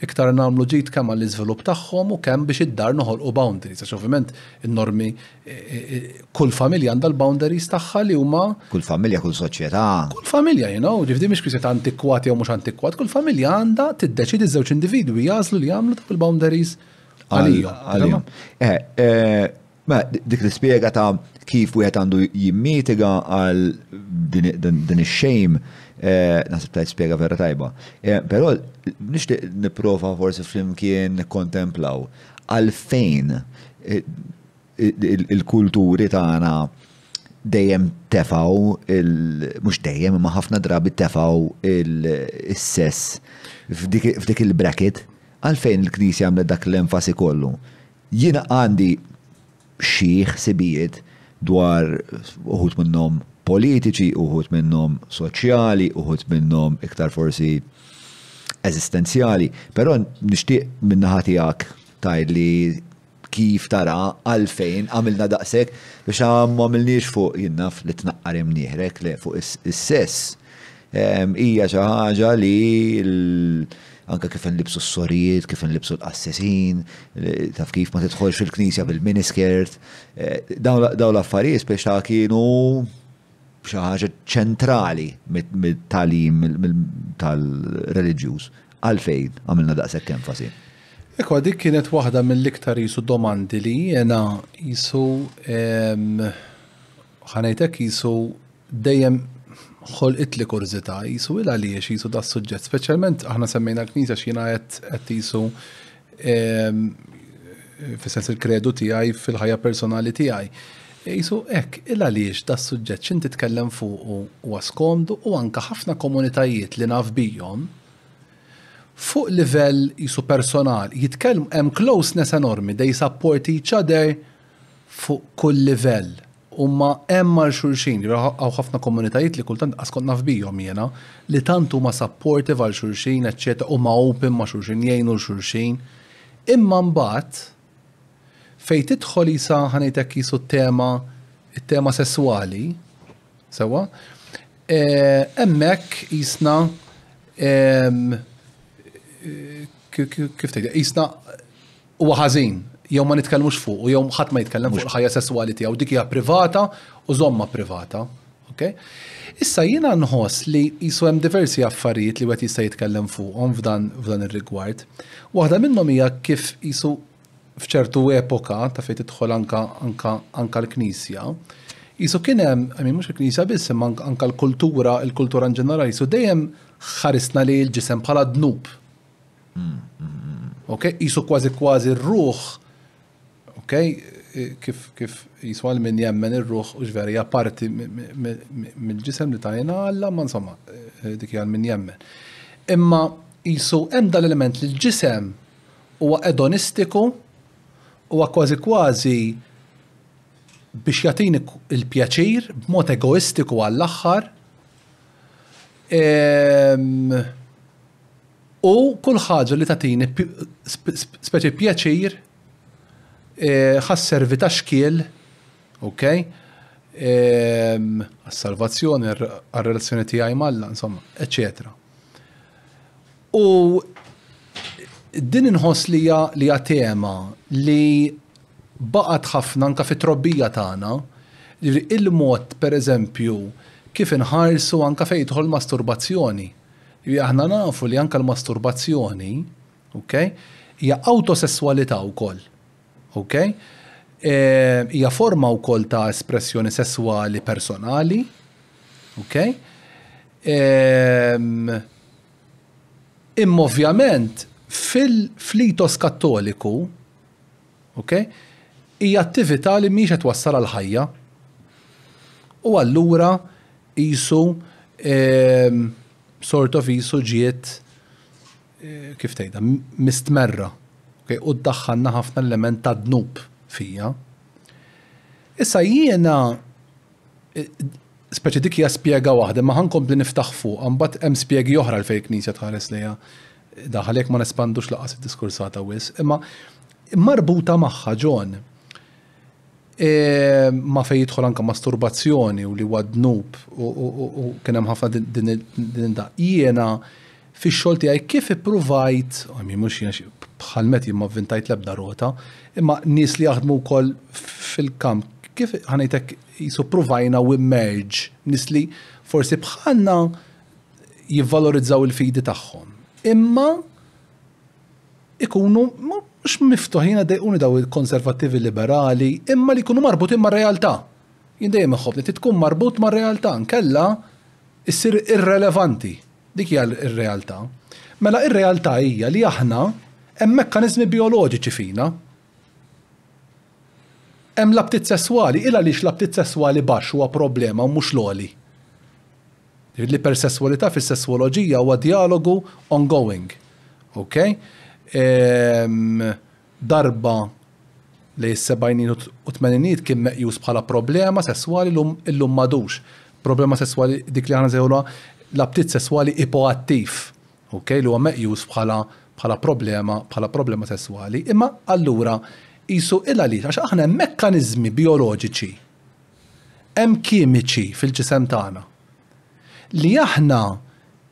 iktar namlu ġit kemm għall iżvilupp tagħhom u kemm biex id-dar noħolqu boundaries. Għax ovvjament in-normi e, e, e, kull familja għandha l-boundaries tagħha li huma. Kull familja, kull soċjetà. Kull familja, you know, ġifdi mhix kwisiet antikwat jew mhux antikwat, kull familja għandha tiddeċidi żewġ individwi jażlu li jagħmlu dak il-boundaries għalihom. Eh, eh, ma dik l-ispjega ta' kif wieħed għandu jimmitiga għal din ix-xejm Eh, nasib ta' jispiega vera tajba. Eh, Pero nishtiq niprofa forsi flimkien kontemplaw għalfejn eh, il-kulturi tagħna dejjem tefaw il mhux dejjem imma ħafna drabi tefaw il-sess f'dik il-bracket għalfejn il-Knisja għamlet dak l-enfasi kollu. Jiena għandi xieħ sibijiet dwar uħut minnom politiċi, uħut minnom soċjali, uħut minnom iktar forsi eżistenzjali. Pero nishtiq minnaħatijak tajli kif tara għalfejn għamilna daqsek biex għamilniġ fuq jinnaf li t-naqqarim nieħrek li fuq is-sess. Ija xi ħaġa li anka kif nlibsu s-sorijiet, kif nlibsu l-assessin, taf kif ma tidħolx il-knisja bil-miniskert. Eh, Daw l-affarijiet speċa kienu xaħġa ċentrali mit-talim tal-reliġjuż. Għalfejn għamilna daqshekk enfasi. Ekwa, dik kienet waħda mill-iktar jisu domandi li jena jisu ħanajtek jisu dejjem it li kurzita jisu il għaliex jisu da' suġġett, specialment aħna semmejna l-knisa xina għet jisu ehm, fissens il-kredu għaj fil-ħajja personali għaj. Jisu ek, il għaliex da' suġġett xin titkellem fuq u għaskondu u anka ħafna komunitajiet li naf bijom fuq livell jisu personal jitkellmu hemm closeness enormi, they support each other fuq kull livell umma emma l-xurxin, għaw ħafna komunitajiet li kultant askont naf jena, li tantu ma supportive għal xurxin, eccetera, umma open ma xurxin, jgħinu l-xurxin. Imma mbaħt, fej idħol jisa ħanejtek jisu tema, tema sessuali, sewa, e, emmek jisna, e, e, kif tgħid, jisna u ħażin jew ma nitkellmux fuq u jew ħadd ma jitkellem fuq ħajja sesswali tiegħu dik hija privata u żomma privata. Okay? Issa jiena nħoss li jisu hemm diversi affarijiet li wieħed jista' jitkellem fuqhom f'dan f'dan ir-rigward. Waħda minnhom hija kif jisu f'ċertu epoka ta' fejn tidħol anka anka anka l-Knisja. Jisu kien hemm, mhux il-Knisja biss, imma anka l-kultura, il-kultura in ġenerali, jisu dejjem ħarisna li l-ġisem bħala dnub. Mm, mm, mm. Okay? jisu kważi kważi r-ruħ ok? Eh, kif, kif jiswal minn jemmen ir-ruħ u ġveri parti mill-ġisem li tajna għalla ma insomma eh, dik jgħal minn jemmen. Imma jisu hemm l element li l-ġisem huwa edonistiku huwa kważi kważi biex jatini il-pjaċir b'mod egoistiku għall-axħar ehm, u kull ħaġa li tatini speċi pjaċir Eh, ħasservi ta' xkiel, ok, għas-salvazzjoni, ehm, għal-relazzjoni tiegħi malla, insomma, eccetera. U din inħoss li li tema li baqat ħafna anka fit-trobbija tagħna il-mod per eżempju kif inħarsu anka fejn fejtħol masturbazzjoni. Aħna nafu li anka l-masturbazzjoni, ok, hija autosessualità wkoll ok? E, hija e, forma wkoll ta' espressjoni sessuali personali, ok? E, imma ovvjament fil-flitos kattoliku, ok? Hija attività li mhix qed wassal għal ħajja. U allura e, sort of jisu ġiet e, kif tejda, mistmerra u d-daħħanna ħafna element ta' dnub fija. Issa jiena speċi dik hija spjega waħda ma ħankompli niftaħ fuq, mbagħad hemm spjegi oħra l fejn knisja tħares li Daħalek ma nespandux laqas id-diskursata wis, imma marbuta magħha ġon. ma fej jidħol anka masturbazzjoni u li huwa dnub u kien hemm ħafna din da. Jiena fix-xogħol tiegħi kif ippruvajt, mhux bħal met jimma vintajt lebda rota, imma nis li jaħdmu kol fil-kamp, kif ħanajtek provajna u immerġ nis li forsi bħanna jivvalorizzaw il-fidi tagħhom. Imma ikunu mux miftuħina dejquni daw il-konservativi liberali, imma li kunu marbutin ma' realtà. Jindajem iħobni, titkun marbut ma' realtà, nkella issir irrelevanti. Dik hija ir-realtà. Mela ir-realtà hija li aħna hemm mekkanizmi bioloġiċi fina. Hemm l-abtit sesswali, illa lix l-abtit sesswali baxx huwa problema u mhux loli. L-ipersessualità fis-sesswoloġija huwa dialogu ongoing. Ok? Ehm, darba li s u t-meniniet kien meqjus bħala problema sesswali l-lum madux. Problema sesswali dik li ħana zewla abtit sesswali ipoattiv. Ok? Li huwa meqjus bħala problema bħala problema, bħala problema sessuali, imma allura jisu illa li, għax aħna mekkanizmi bioloġiċi, hemm kimiċi fil-ġisem tagħna li aħna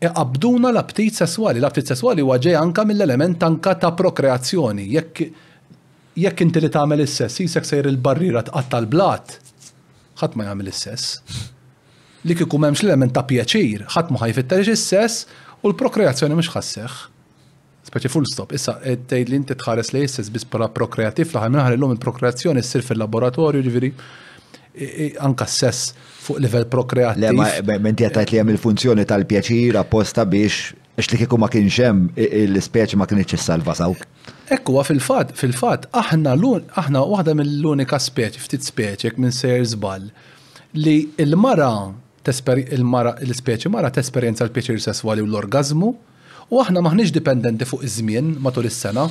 iqabduna l abtit sessuali, l abtit sessuali huwa anka mill-element anka ta' prokreazzjoni, jekk jekk inti li tagħmel is-sess, jisek sejr il-barriera tqatta l-blat, ħadd ma jagħmel is-sess. Li kieku m'hemmx l-element ta' pjaċir, ħadd ma ħajfittex is-sess u l-prokreazzjoni mhux ħasseħ. Speċi full stop, issa eh, tgħid li inti tħares li jissess biss bħala prokreativ l minħar illum il-prokreazzjoni ssir fil-laboratorju ġifieri anka sess fuq livell prokreativ. Le ma menti għatajt li hemm il-funzjoni tal-pjaċir apposta biex biex li kieku ma kienx hemm il-speċi ma kienx issalva saw. Ekku fil-fatt, fil-fatt aħna lun aħna waħda mill-unika speċi ftit speċi jekk minn sejr żball li l-mara l-speċi mara tesperjenza l-pjaċir sesswali u l-orgazmu U aħna maħniġ dipendenti fuq iż-żmien matul is-sena.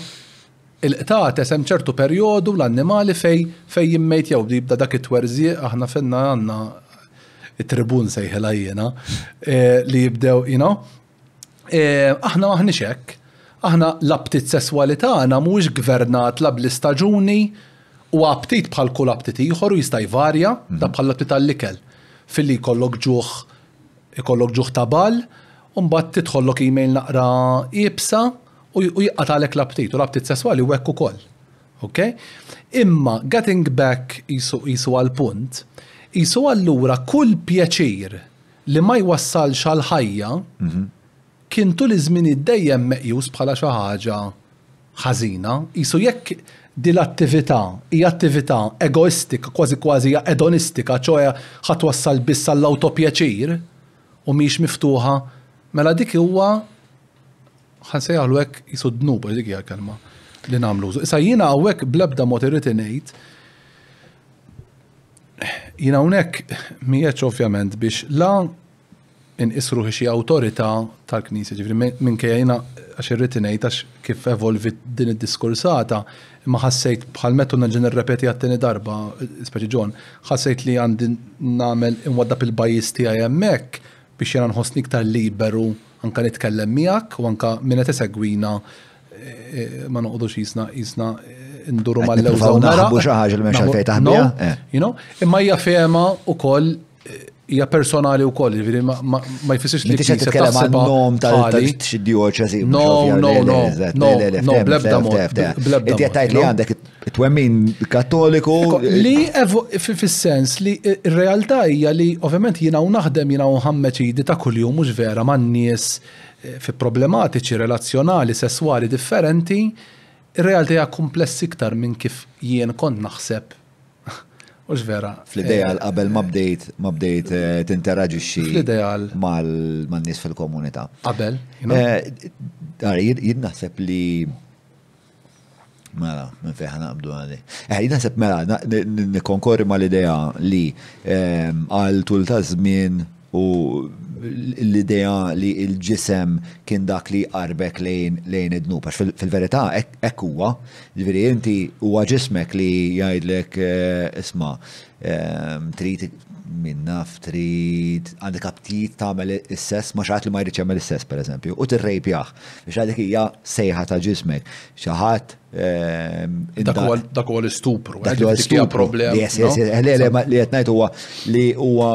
Il-qtaħ tesem ċertu perjodu l-annimali fej fej jimmejt jew jibda dak it twerzi aħna finna għandna it-tribun sejħela eh, li jibdew, you know. Eh, aħna maħniġ hekk. Aħna l abtit sesswalità għana mhux gvernat la bl istagġuni u abtit bħal kull aptit ieħor u jista' jvarja da mhm. bħal aptit tal fil Filli jkollok ġuħ ikollok ġuħ tabal, Umbat titħollok e-mail naqra jibsa u jqatalek l-aptit u l-aptit sessuali u hekk ukoll. Ok? Imma getting back jisu għal-punt, jisu allura kull pjaċir li ma jwassal xal-ħajja mhm. kintu li żmien dajem meqjus bħala xi ħaġa ħażina, jisu jekk din l-attività hija attività egoistika, kważi kważi edonistika, ċoja ħatwassal biss għall-autopjaċir u miex miftuħa Mela dik huwa ħansejja għalwek jisudnu, ba dik hija kelma li namlu. Issa jiena hawnhekk blebda mod irrid ngħid jina għunek mieċ ovvjament biex la inqisru xi awtorità tal-Knisja, ġifri minn jina għax irrid ngħid għax kif evolvi din id-diskursata, imma ħassejt bħal metu nġen irrepeti għat-tieni darba, speċi ġon, ħassejt li għandi nagħmel imwadda il-bajjiż tiegħi hemmhekk biex jena nħossni iktar liberu anka nitkellem miegħek u anka minna isegwina eh, eh, ma noqodux jisna jisna eh, nduru mal-lewżaw. Naħbu xaħġa l-mexħal fejn taħbija. Imma hija fema u koll hija personali wkoll, jiġifieri ma jfissirx li tista' titkellem għan-nom tal-dioċesi. No, no, no, no, no, blebda mod. Blebda. Inti qed li għandek twemmin kattoliku. Li fis-sens li r-realtà hija li ovvjament jiena naħdem jiena ħammeċidi ta' kuljum mhux vera man-nies fi problematiċi relazzjonali, sesswali differenti, realtà hija komplessi iktar minn kif jien kont naħseb U vera. Fl-ideal, eh, qabel ma bdejt, ma bdejt eh, tinteraġixxi. Fl-ideal. Mal-nies fil-komunità. Qabel. Eh, jien naħseb li. Mela, minn fejn naqbdu għadi. Eh, naħseb mela, nikonkorri mal-idea li għal tul ta' żmien u l-idea li il-ġisem kien dak li qarbek lejn lejn id Għax fil-verità hekk huwa, ġifieri inti huwa ġismek li jgħidlek eh, isma' eh, trid minna naf trid għandek aptit tagħmel is-sess ma xaħat li ma jrid jagħmel is-sess pereżempju u tirrejpjaħ. biex għadek hija sejħa ta' ġismek ehm, dakwa dak huwa l-istupru. Dak eh, huwa l-istupru. Yes, yes, yes. Le, le, li qed ngħid huwa li huwa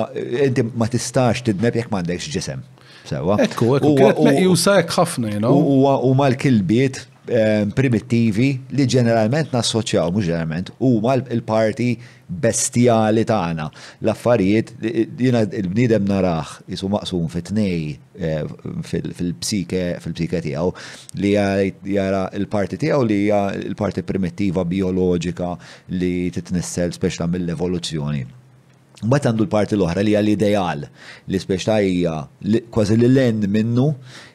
inti ma tistax tidneb jekk m'għandekx ġisem. Sewa. Ekku, ekku, kienet meqjusa ħafna, you know. Huwa kilbiet Eh, primittivi li ġeneralment nassoċjaw, mux ġeneralment, huma il-parti bestiali tagħna. L-affarijiet, jina il-bnidem naraħ jisu maqsum fit-tnej eh, fil-psike fil-psike tiegħu li jara il-parti tiegħu li hija il-parti primittiva bioloġika li titnissel speċla mill-evoluzzjoni. Mbagħad għandu l-parti l-oħra li hija l-ideal li speċta hija kważi l-len minnu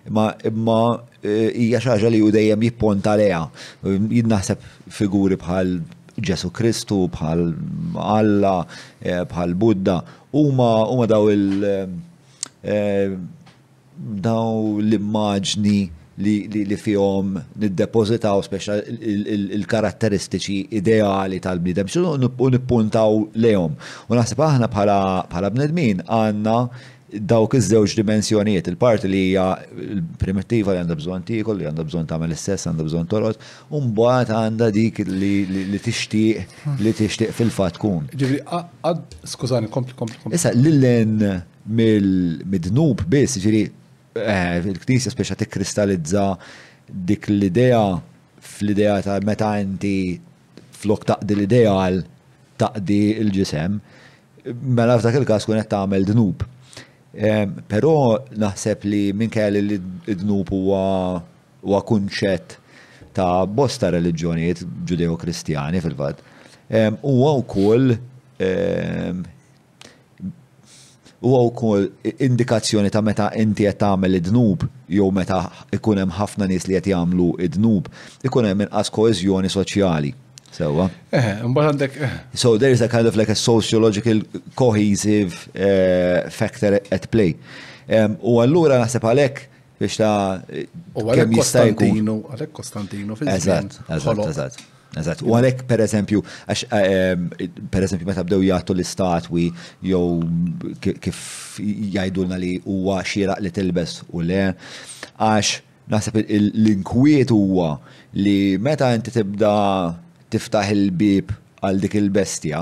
imma e, hija xi ħaġa li hu dejjem jipponta leha. Jinnaħseb figuri bħal Ġesu Kristu, bħal Alla, e, bħal Budda, huma huma daw il e, daw l-immaġni li, li, li fihom niddepożitaw speċa il-karatteristiċi ideali tal-bnidem, u nippuntaw lejhom. U naħseb aħna bħala bnedmin għandna dawk iż-żewġ dimensjonijiet, il-parti li hija primittiva li għandha bżonn tikol, li għandha bżonn tagħmel istess, għandha bżonn torqod, u mbagħad għandha dik li tixtieq li tixtieq fil-fatt tkun. Ġifri, għad skużani, kompli kompli. Issa lillen mill-midnub biss, ġifri, eh, il-Knisja speċa tikkristallizza dik l-idea fl-idea ta' meta inti flok taqdi l-idea għal taqdi l-ġisem, mela f'dak il-każ kunet qed tagħmel dnub. Pero naħseb li kelli li id-dnub huwa kunċett ta' bosta reliġjonijiet ġudeo-kristjani fil-fatt. Huwa wkoll huwa wkoll indikazzjoni ta' meta inti qed tagħmel id-dnub jew meta ikun hemm ħafna nies li qed jagħmlu id-dnub, ikun hemm inqas koeżjoni soċjali. Sewa. Eh, eh. So there is a kind of like a sociological cohesive uh, factor at play. Um, U għallura naħseb għalek biex ta' kem Kostantino, għalek Kostantino fil-żmien. Eżatt, eżatt, eżatt. U għalek per eżempju, per eżempju meta bdew jgħatu l-istatwi jow kif jgħidulna li u għaxira li telbes u le, għax naħseb l-inkwiet huwa li meta inti tibda' tiftaħ il-bib għal dik il-bestja,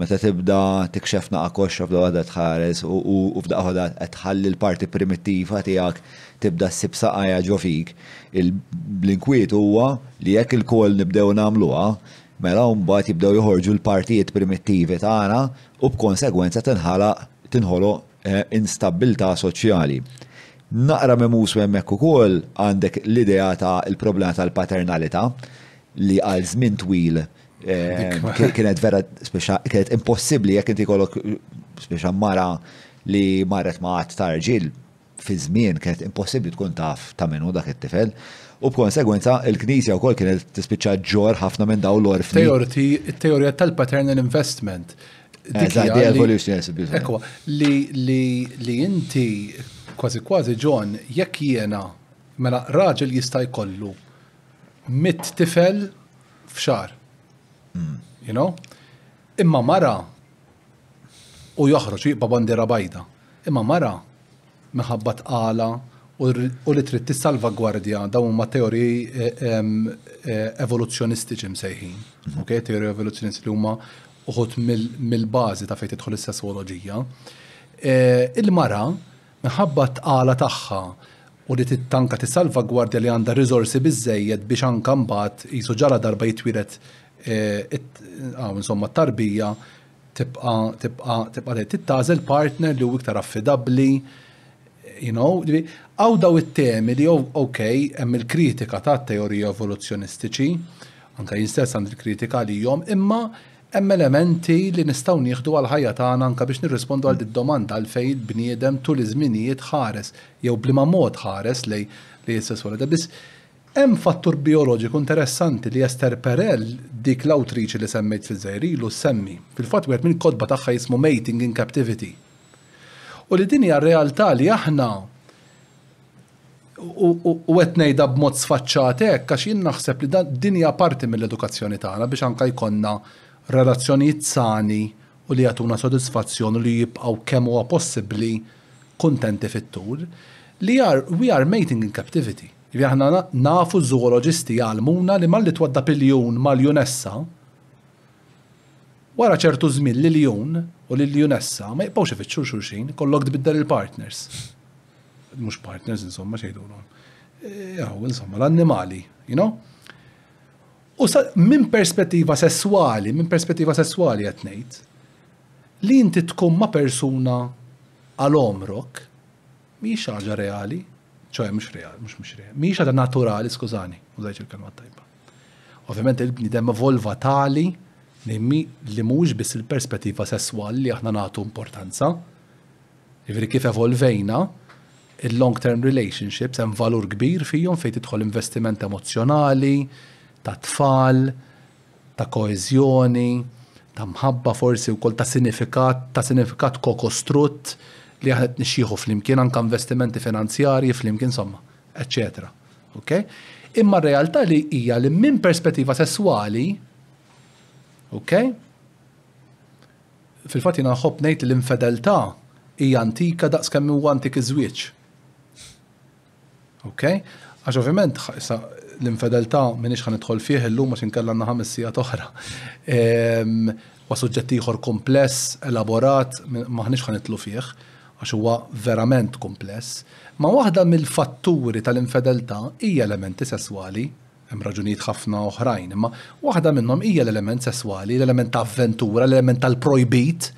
meta tibda tikxef naqa koxxa f'da għadha tħares u f'da għadha tħalli l-parti primittiva tiegħek tibda s saqajja ġofik. fik. Il-blinkwiet huwa li jekk il-kol nibdew nagħmluha, mela mbagħad jibdew joħorġu l-partijiet primittivi tagħna u b'konsegwenza tinħala tinħolo eh, instabilità soċjali. Naqra memus hemmhekk ukoll għandek l-idea ta' il-problema tal-paternalità li għal żmien twil kienet vera kienet impossibbli jekk inti kollok speċa mara li marret ma' għat tarġil fi żmien kienet impossibbli tkun taf ta' minnu dak it-tifel. U b'konsegwenza il-Knisja wkoll kienet tispiċċa ġor ħafna minn dawn l-orfni. Teorija tal-paternal investment. Ekwa, li inti kważi kważi ġon jekk jiena mela raġel jista' jkollu mit tifel f'xar. You know? Imma mara u joħroġ jibba bandira bajda. Imma mara meħabbat għala u li trid tissalvagwardja dawn eh, eh, ma mhm. teori evoluzzjonistiċi msejħin. Ok, teori evoluzjonistiċi li huma uħut mill-bażi ta' fejn tidħol is-sessoloġija. Eh, il-mara meħabbat tqala tagħha u li tittanka tissalva gwardja li għanda rizorsi bizzejjed biex anka mbagħad jisu ġara darba jitwiret e, ah, insomma tarbija tibqa tibqa tibqa tittażel partner li hu iktar affidabbli you know għaw daw it-temi li ok hemm il-kritika ta' teoriji evoluzzjonistiċi anka jinstess għand il-kritika li jom imma hemm elementi li nistgħu nieħdu għal ħajja tagħna anke biex nirrispondu għal id-domanda għal fejn bniedem tul iż-żminijiet ħares jew blima mod ħares lej li jissesswara biss hemm fattur bioloġiku interessanti li Esther Perel dik l-awtriċi li semmejt fil-żejri lu semmi. Fil-fatt wieħed minn kodba tagħha jismu Mating in Captivity. U li din hija realtà li aħna u qed ngħidha b'mod sfaċċat hekk għax jien naħseb li din hija parti mill-edukazzjoni tagħna biex anke jkollna relazzjonijiet sani u li għatuna sodisfazzjon u li jibqgħu kemm huwa possibbli kuntenti fit-tul. Li are, we are mating in captivity. aħna nafu zoologisti għalmuna li malli twadda piljon mal-junessa wara ċertu żmien li l-jun u li l-junessa ma jibqgħux ifittxu xulxin, kollok tbiddel il-partners. Mhux partners insomma xejdulhom. Eh, jaw, insomma, l-annimali, you know? U minn perspettiva sessuali, minn perspettiva sessuali ngħid: li inti tkun ma persuna għal-omrok, miex ħaġa reali, ċoħe mux reali, mux mux reali, miex ħaġa naturali, skużani, u użajċ il-kalma tajba. Ovvijament il-bnidem volva tali nimmi li mux biss il-perspettiva sessuali li aħna natu importanza, jivri kif evolvejna, il-long-term relationships hemm valur kbir fihom fejn tidħol investiment emozjonali, ta' tfal, ta' koezjoni, ta' mħabba forsi u kol ta' sinifikat, ta' sinifikat kokostrut li għadet nixieħu fl-imkien anka investimenti finanzjarji fl-imkien somma, eccetera. Ok? Imma r-realtà li hija li minn perspettiva sessuali, ok? fil fatti jina nħobb nejt l-infedeltà hija antika daqs kemm huwa antik iż-żwieġ. Okay? Għax ovvjament l-infedeltà minix ħan idħol fih illum għax inkella għandna ħames sigħat oħra. Wa suġġett ieħor kompless, elaborat, maħniex ħan itlu fih għax huwa verament kompless. Ma waħda mill-fatturi tal-infedeltà hija elementi sesswali, hemm raġunijiet ħafna oħrajn, imma waħda minnhom hija l-element sesswali, l-element ta' avventura, l-element tal-projbit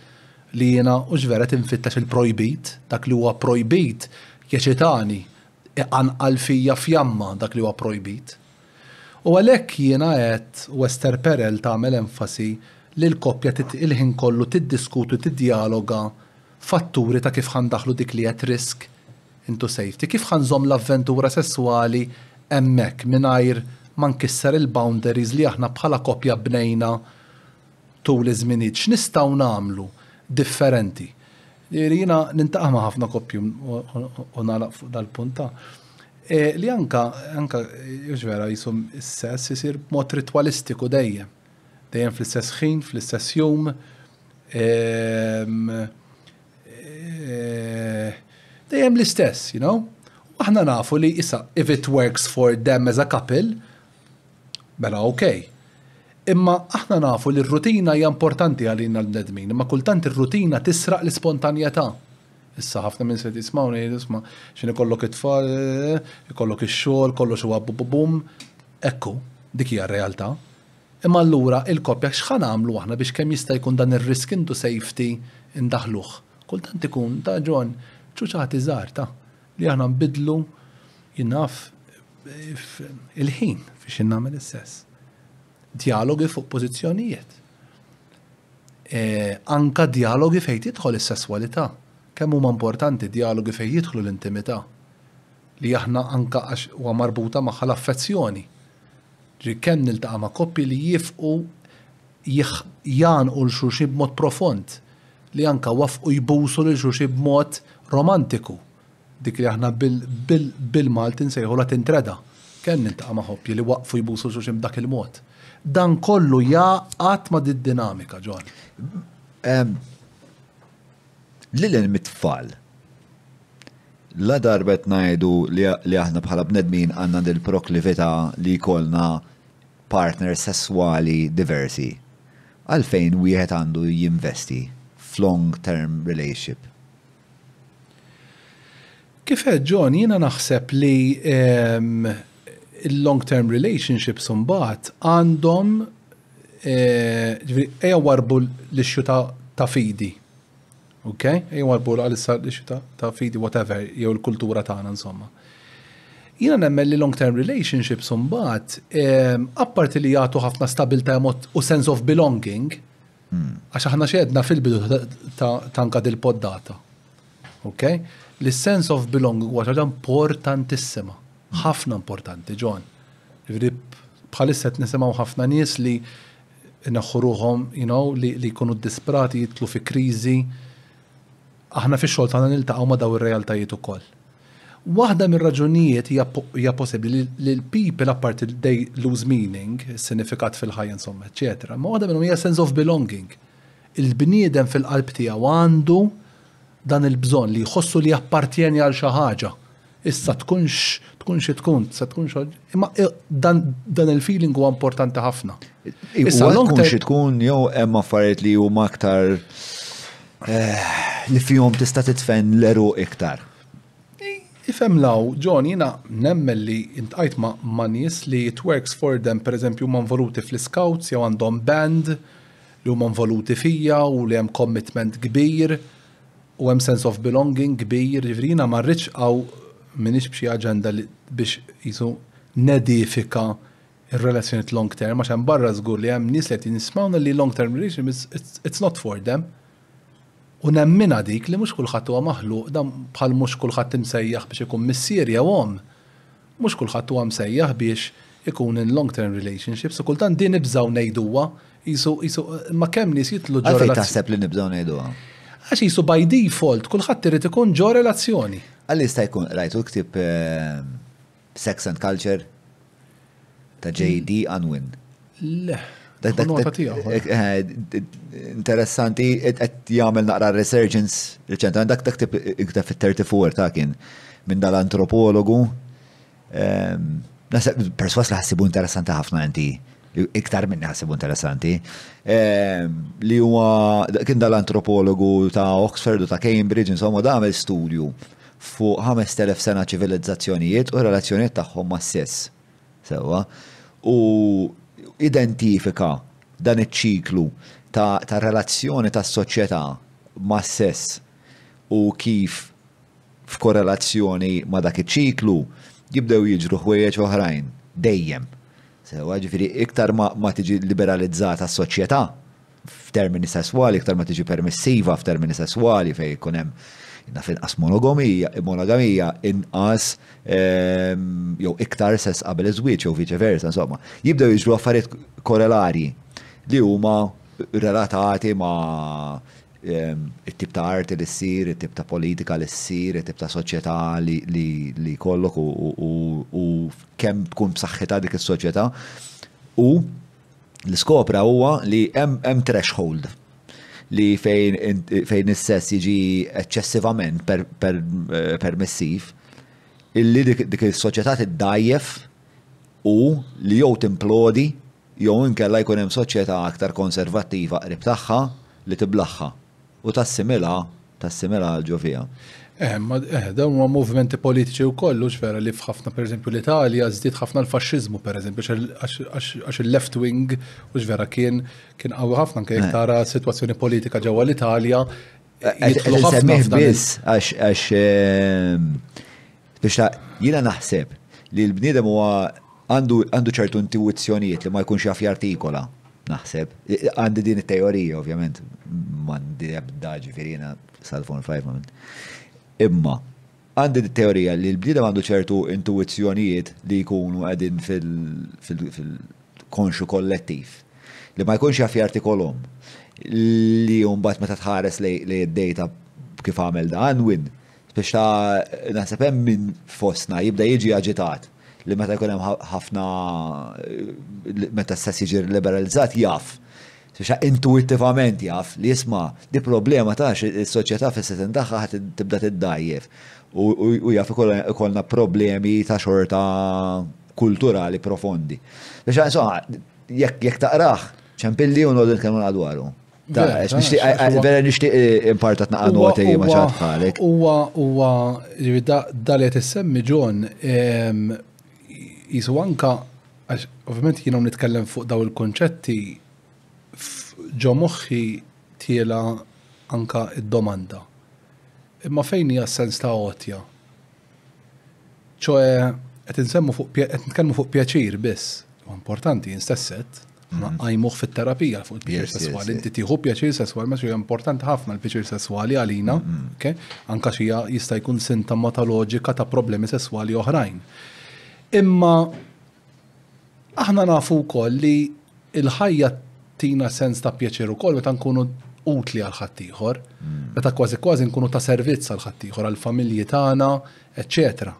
li jiena uġvera tinfittax il-projbit, dak li huwa projbit jeċitani iqan għalfija fjamma dak li huwa projbit. U għalhekk jiena qed Wester Perel tagħmel enfasi li l-koppja il-ħin kollu tiddiskutu dialoga fatturi ta' kif daħlu dik li għet risk into safety, kif zom l-avventura sessuali emmek mingħajr ma nkisser il-boundaries li aħna bħala koppja bnejna tul iż-żminijiet x'nistgħu nagħmlu differenti Jina nintaqa ma' ħafna koppju u nalaq fuq dal-punta. E, li anka, anka, vera jisum s-sess jisir mod ritualistiku dejjem. Dejjem fl-istess ħin, fl-istess jum. Ehm, e, dejjem l-istess, you know? Aħna nafu li issa, if it works for them as a couple, mela okej. Okay Imma aħna nafu li r-rutina hija importanti għalina l-nedmin, imma kultant ir-rutina tisraq l-spontanjetà. Issa ħafna minn se tismawni, isma' x'in ikollok it-tfal, ikollok eh, ix-xogħol, kollox huwa bum, ekku, dik hija r-realtà. Imma allura il-koppja x'ħan għamlu aħna biex kemm jista' jkun dan ir-risk intu safety indaħluh. Kultant ikun ta' ġon ċuċati żgħar ta' li aħna nbidlu jinaf eh, il-ħin fiex innagħmel is-sess dialogi fuq pożizzjonijiet. E, anka dialogi fejn jidħol is-sesswalità. Kemm huma importanti dialogi fejn jidħlu l-intimità. Li aħna anka għax huwa marbuta magħha l-affezzjoni. Ġi kemm niltaqa' ma' koppi li jifqu janqu l-xulxin b'mod profond li anka wafqu jbusu l xulxin b'mod romantiku. Dik li aħna bil-Maltin sejħu la tintreda. Kemm niltaqa' ma' koppi li waqfu jbusu l xulxin b'dak il-mod dan kollu jaqat ma' dinamika ġon. Lilin mitfall, la darbet najdu li aħna bħala bnedmin għanna dil-proklivita li kolna partner sessuali diversi. Għalfejn wieħed għandu jinvesti f'long-term relationship. Kif John, jina naħseb li il-long-term relationships mbagħad għandhom eja eh, warbu l-ixju ta' fidi. Ok? Eja warbu għal-issa l-ixju ta' fidi, whatever, jew l-kultura tagħna insomma. Jina nemmen li long-term relationships mbagħad eh, apparti li jagħtu ħafna stabilta u sense of belonging, hmm. għax aħna xedna fil-bidu tanka il poddata Ok? L-sense of belonging huwa ħaġa importantissima ħafna importanti, John. Bħalissa nisimgħu ħafna nies li naħħuruħom, you know, li, li kunu disprati jitlu fi kriżi. Aħna fi xogħol tagħna niltaqgħu ma daw ir-realtajiet ukoll. Waħda minn raġunijiet hija possibbli li l-people apparti they lose meaning, sinifikat fil-ħajja insomma, eċetera. Ma waħda minnhom hija sense of belonging. Il-bniedem fil-qalb tiegħu għandu dan il-bżonn li jħossu li jappartjeni għal xi ħaġa issa tkunx tkunx tkun, sa tkunx imma eh, dan il-feeling huwa importanti ħafna. Issa tkunx tkun jew hemm affarijiet li huma aktar eh, li fihom tista' titfen l-eru iktar. Ifem law, John, jina nemmel li intajt ma' nies li it works for them, per eżempju, man voluti fl-scouts, jew għandhom band, li huma voluti fija u li hemm commitment kbir u hemm sense of belonging kbir, jivrina ma rridx għaw minix bċi aġenda biex jisu nedifika il-relazzjoni long term, għax barra zgur li għem nis li nismawna li long term relationship it's, it's not for them. U nemmina dik li mux kullħat huwa maħluq, dam bħal mux kullħat imsejjaħ biex ikun missier jew għom. Mux kullħat huwa msejjaħ biex ikun in long term relationships, u kultan din nibżaw nejduwa, jisu, jisu, ma kem nis jitlu ġorra. Għalfej taħseb li nibżaw nejduwa? għax jisu by default kulħadd irid ikun ġo relazzjoni. Għalli sta jkun rajtu ktib eh, Sex and Culture ta' JD Unwin. Mm. Le. Eh, eh, interessanti, għed jgħamil naqra resurgence reċent, dak dak tip iktaf 34 ta' kien minn dal-antropologu. perswas laħsibu interessanti ħafna inti iktar minn ħasib interessanti, ehm, li huwa kien dal-antropologu ta' Oxford u ta' Cambridge, insomma, da' għamil studju fuq 5000 sena ċivilizzazzjonijiet u relazzjoniet tagħhom ma' sess. Sewa. U identifika dan iċ-ċiklu ta', ta relazzjoni ta' soċjetà ma' sess u kif f'korrelazzjoni ma' dak iċ-ċiklu jibdew jiġru ħwejjeġ oħrajn dejjem Sewa ġifiri, iktar ma tiġi liberalizzata s-soċjetà f'termini sessuali, iktar ma tiġi permissiva f'termini sessuali fej kunem inna finqas monogamija, monogamija inqas ehm, jew iktar sess qabel iż-żwieġ jew viċe versa, insomma. Jibdew jiġru affarijiet korelari li huma relatati ma' Ehm, it-tip ta' arti li s-sir, it-tip ta' politika li ssir, it-tip ta' soċjetà li kollok u kemm tkun b'saħħitha dik is-soċjetà. U l-skopra huwa li hemm threshold li fejn is-sess jiġi eċċessivament eh, permissiv illi dik is-soċjetà tiddajjef u li jew timplodi jew inkella jkun hemm soċjetà aktar konservattiva qrib tagħha li tiblaħħa u tassimila, tassimila ġovija. Eh, ma eh, dawn huma movimenti politiċi u kollu vera li f'ħafna pereżempju l-Italja żdied ħafna l-faxxiżmu pereżempju għax il-left wing u x'vera kien kien qawwi ħafna anke eh. tara sitwazzjoni politika ġewwa l-Italja. Eh, għax għax ehm, biex jiena naħseb li l-bniedem huwa għandu ċertu intuizzjonijiet li ma jkunx jaf naħseb. Għandi din it-teorija, ovvjament, mandi ebda ġifirina sal fon 5 Imma, għandi teorija li l bdida għandu ċertu intuizjonijiet li jkunu għedin fil-konxu kollettiv. Li ma jkunx jaffi artikolom li jumbat meta tħares li d-data kif għamel da għanwin. Biex ta' naħseb hemm minn fosna jibda jiġi aġitat li meta jkun hemm ħafna meta s-sess jiġi liberalizzat jaf Tixa intuitivament jaf li jisma di problema ta' il-soċieta fi setin tagħha ħad tibda t-dajjef. U jaf ikollna problemi ta' xorta kulturali profondi. Tixa insomma, jekk raħ, ċempilli u nodin kemmu għadwaru. Vera nishtiq eh, impartat naqqa noti ma ċatħalek. Uwa, uwa, dal-li t-semmi ġon, jisu anka, ovvijament jina nitkellem fuq daw il-konċetti ġo moħħi tiela anka id-domanda. Imma fejn hija sens ta' għotja? ċoe, qed nsemmu fuq nitkellmu fuq pjaċir biss. Importanti jinstesset, għajmuħ mhm. fit-terapija fuq il-pjaċir sessuali. Inti tiħu pjaċir sessuali, maċu xi importanti ħafna l-pjaċir sessuali għalina, mhm. anka xija jista' jkun sintoma ta' loġika ta' problemi sessuali oħrajn. Imma aħna nafu wkoll li il-ħajja tina sens ta' pjaċir ukoll meta nkunu utli għal ħaddieħor, meta kważi kważi nkunu ta' servizz għal ħaddieħor, għal familji tagħna, eċċetera.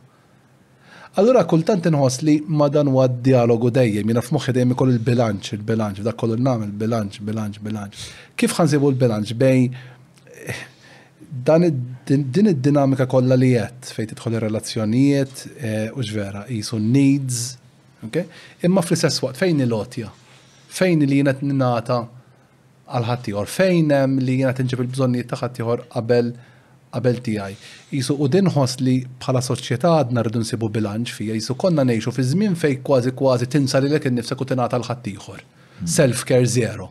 Allura kultant inħoss li ma dan huwa dialogu dejjem, jiena f'moħħi dejjem ikoll il-bilanċ, il-bilanċ, dak kollu nagħmel bilanċ, bilanċ, bilanċ. Kif ħansibu l-bilanċ bejn eh, dan din id-dinamika kollha li qed fejn tidħol ir-relazzjonijiet eh, u ġvera qisu needs, okay? Imma fl-istess waqt fejn il-lotja? fejn li jena t-ninata għal-ħattijħor, fejn li jena t-nġib il-bżonni ta' ħattijħor qabel qabel tiegħi. Jisu u dinħos li bħala soċjetà għadna rridu nsibu bilanċ fija, jisu konna ngħixu fi żmien fejn kważi kważi tinsa lilek innifsek u tingħata l-ħadd mm. Self-care zero.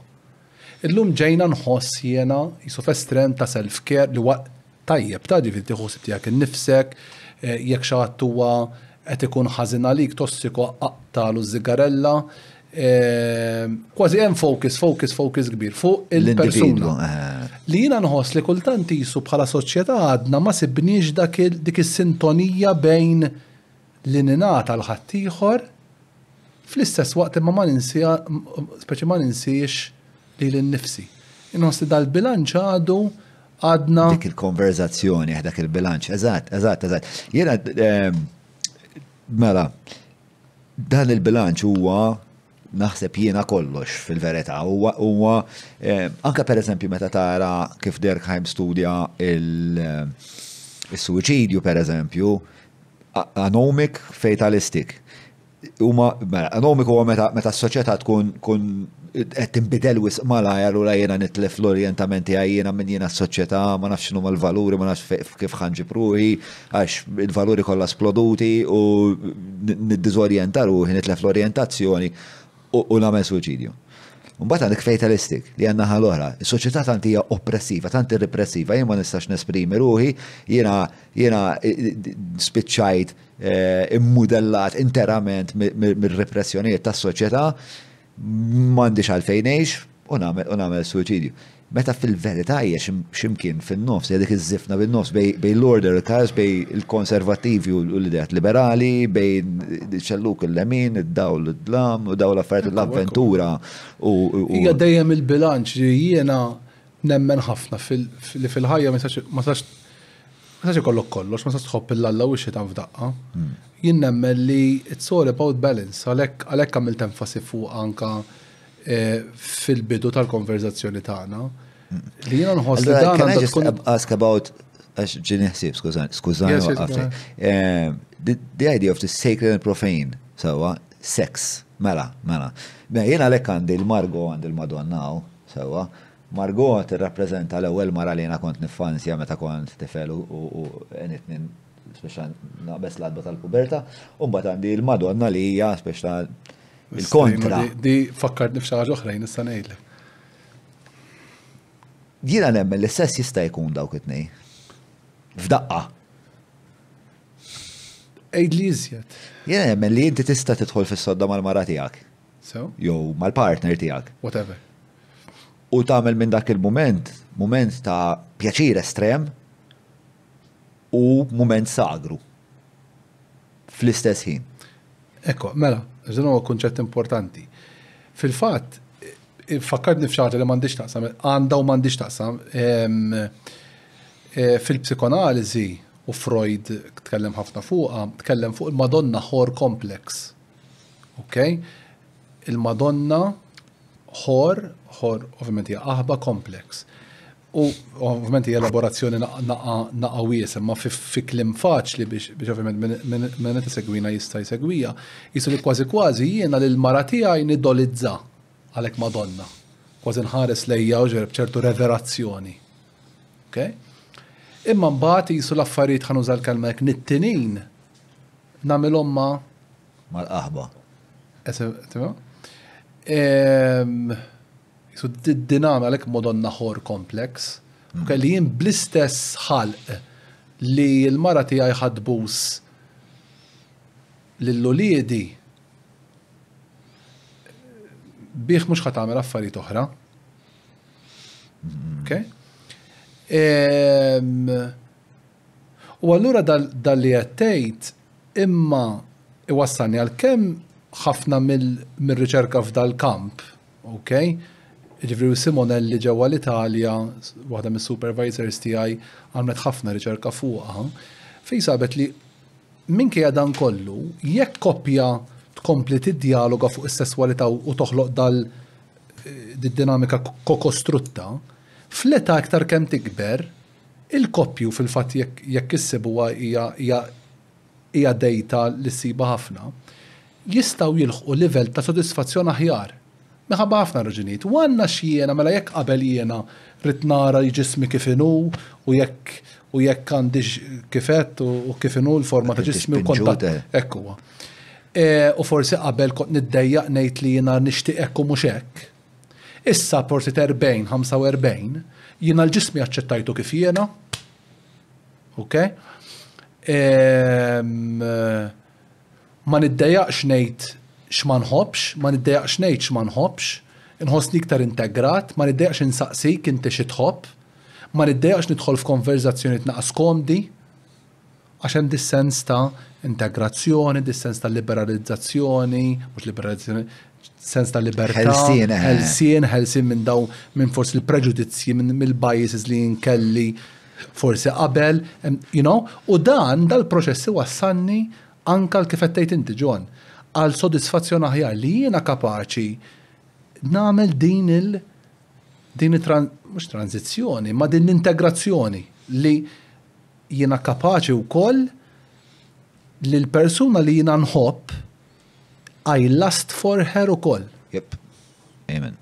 Illum ġejna nħoss jiena jisu f'estrem ta' self-care li waqt tajjeb ta' ġifi tieħu sib tiegħek innifsek, eh, jekk xi ħadd qed ikun ħażin għalik tossiku aqtalu żigarella, Eh, kważi hemm focus, focus, focus kbir fuq il-persuna. Eh. Li jina nħoss li kultant jisu bħala soċjetà għadna ma sibniex dik is-sintonija bejn li ninata l-ħaddieħor fl-istess waqt imma ma ninsija, speċi ma ninsiex li l-nifsi. Inħoss li dal-bilanċ għadu għadna. Dik il-konverzazzjoni, eh, dak il-bilanċ, eżat, eżat, eżat. Jena, mela, dan il-bilanċ huwa naħseb jiena kollox fil-verità. Huwa anke pereżempju meta tara kif Derkheim studja il-suicidju pereżempju, anomic fatalistic. Huma anomic huwa meta s-soċjetà tkun qed tinbidel wisq malajr u jiena nitlef l-orjentamenti jiena minn jiena s-soċjetà, ma nafx x'inhu l-valuri, ma nafx kif ħanġib ruħi, għax il-valuri kollha sploduti u niddiżorjenta ruħi, nitlef l-orjentazzjoni u namel suċidju. Mbagħad għandek fatalistik li għanna ħal-oħra, is-soċjetà tant hija oppressiva, tant repressiva, jien ma nistax nesprimi ruħi, jiena jiena spiċċajt eh, immudellat interament mir-repressjonijiet tas-soċjetà m'għandix għalfejn u nagħmel suċidju. Meta fil-verità hija ximkien fin-nofs, dik iż-żifna bin-nofs bej l-order kas bej il-konservativi u l idejat liberali, bej ċelluk il-lemin, id-dawl id-dlam, u dawl l-affarijiet l-avventura. Hija dejjem il-bilanċ jiena nemmen ħafna li fil-ħajja ma sax ma sax ikollok kollox, ma sax tħobb il-alla u taf f'daqqa. Hmm. Jien nemmen li it's all about balance, għalhekk għamilt enfasi fuq anka fil-bidu tal-konverzazzjoni tagħna. Mm. Li jiena nħoss dan għandha tkun ask about għax ġini ħsieb, skużani, skużani, eh, The idea of the sacred and profane, sawa, sex, mela, mela. Jiena lekk għandi l margo għandi l madonna sawa, Margot t rappresenta l-ewel mara li jena kont nifanzja meta kont tifel u nitnin speċa naqbes l-adba tal-puberta, un bat għandi il-Madonna li hija speċa il-kontra. Di fakkar nifxaġ oħrajn issa ngħidlek. Jiena nemmen li sess jista' jkun dawk it F'daqqa. Ejd li iżjed. Jiena nemmen li inti tista' tidħol fis-sodda mal-mara tiegħek. So? Jew mal-partner tiegħek. Whatever. U tagħmel minn dak il-mument, mument ta' pjaċir estrem u mument sagru. Fl-istess ħin. Ekko, mela, Zinu huwa kunċett importanti. Fil-fatt, fakkartni f'xaġa li m'għandix taqsam, għandha u m'għandix taqsam. E, fil psikonalizi u Freud tkellem ħafna fuqha, tkellem fuq il-Madonna ħor complex. Ok? Il-Madonna ħor, ħor ovvjament hija aħba complex. U ovvjament hija elaborazzjoni naqa imma fi klim faċli biex ovvjament minn qed isegwina jista' jsegwija, jisu li kważi kważi jiena li l mara tiegħi nidolizza għalhekk Madonna. Kważi nħares lejja u ġerb ċertu reverazzjoni. Okay? Imma mbagħad jisu l-affarijiet ħan użal kelma jekk nittinin nagħmilhom ma mal-qaħba. Esim, ehm, So d-dinam għalek modonna ħor kompleks. Mm. Ok, li jien bl-istess ħalq li l-mara tiegħi ħadbus l uliedi bih mhux ħat affarijiet oħra. Mm-hmm. Ok? U allura dal li għattejt imma iwassani għal kemm ħafna mill-riċerka f'dal-kamp, okay? Ġifri Simonelli ġewwa l-Italja, waħda mis supervisors tiegħi għamlet ħafna riċerka fuqha, fej sabet li minkejja dan kollu, jekk koppja tkompli dialoga fuq is-sesswalità u toħloq dal eh, dinamika kokostrutta, fleta aktar kemm tikber, il-koppju fil-fatt jekk jissibu hija dejta li ssiba ħafna, jistaw jilħqu livell ta' sodisfazzjon aħjar Meħabba ħafna raġunijiet. U għanna xiena mela jekk qabel jiena rrit nara ġismi kif inhu u jekk u jekk għandi kifet u kif inhu l-forma ta' ġismi u kontat. Ekk huwa. E, u forsi qabel kont niddejjaq ngħid li jiena nixtieq hekk u mhux hekk. Issa forsi terbejn 45, jiena l-ġismi aċċettajtu kif jiena. Ok? Ehm, ma niddejjaqx ngħid x'ma nħobbx, ma niddejjaqx ngħid x'ma nħobbx, inħossni iktar integrat, ma niddejaqx insaqsik inti xi tħobb, ma niddejaqx nidħol f'konverzazzjoni tnaqas komdi, għax hemm dis-sens ta' integrazzjoni, dis-sens ta' liberalizzazzjoni, mhux liberalizzazzjoni, sens ta' libertà. Ħelsien, eh. ħelsien, ħelsien minn daw minn forsi l-preġudizzji, minn mill-biases li nkelli forsi qabel, you know, u dan dal-proċessi wassanni anka l-kifettejt inti ġon għal sodisfazzjon aħjar li jiena kapaċi nagħmel din il- din il mhux ma din l-integrazzjoni li jiena kapaċi wkoll li l-persuna li jiena nħobb I last for her ukoll. Yep. Amen.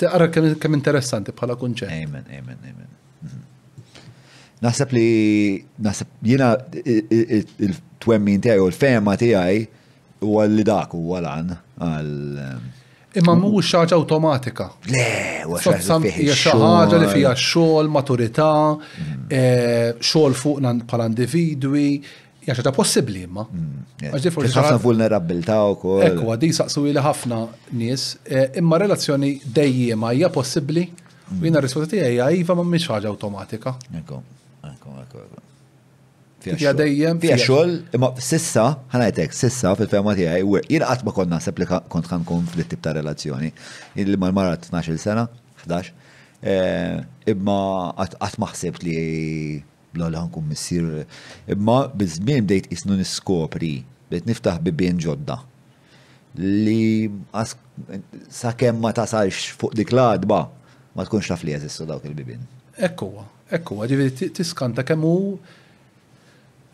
Taqra kemm interessanti bħala kunċe. Amen, amen, amen. Mhm. Naħseb li naħseb jiena il-twemmin tiegħi u l-fema tiegħi u għalli dak u għalan għal. Eh, imma mhuwiex ħaġa awtomatika. Le, hija xi ħaġa li fiha xogħol, maturità, mm. eh, xogħol fuqna bħala individwi, hija xaġa possibbli imma. Mm, ħafna vulnerabilità wkoll. Ekku għadi saqsu li ħafna nies, eh, imma relazzjoni dejjema hija possibbli. U mm. jiena risposta tiegħi hija iva ma mhix ħaġa awtomatika. Ekku, ekku, ekku. Fija dejjem. Fija xogħol, imma sissa, ħanajtek, sissa fil-fema tiegħi, u jirqat ma konna naħseb li kont ħankun fil tip ta' relazzjoni. Il mal-mara 12 sena, 11. Eh, imma qatt maħseb li l-għal ħankun missir. Imma bizmin bdejt isnu niskopri, bdejt niftaħ bibien ġodda li sa' kemma ma tasalx fuq dik l ma tkunx taf li jazissu dawk il-bibin. Ekkuwa, ekkuwa, ġivi tiskanta kemmu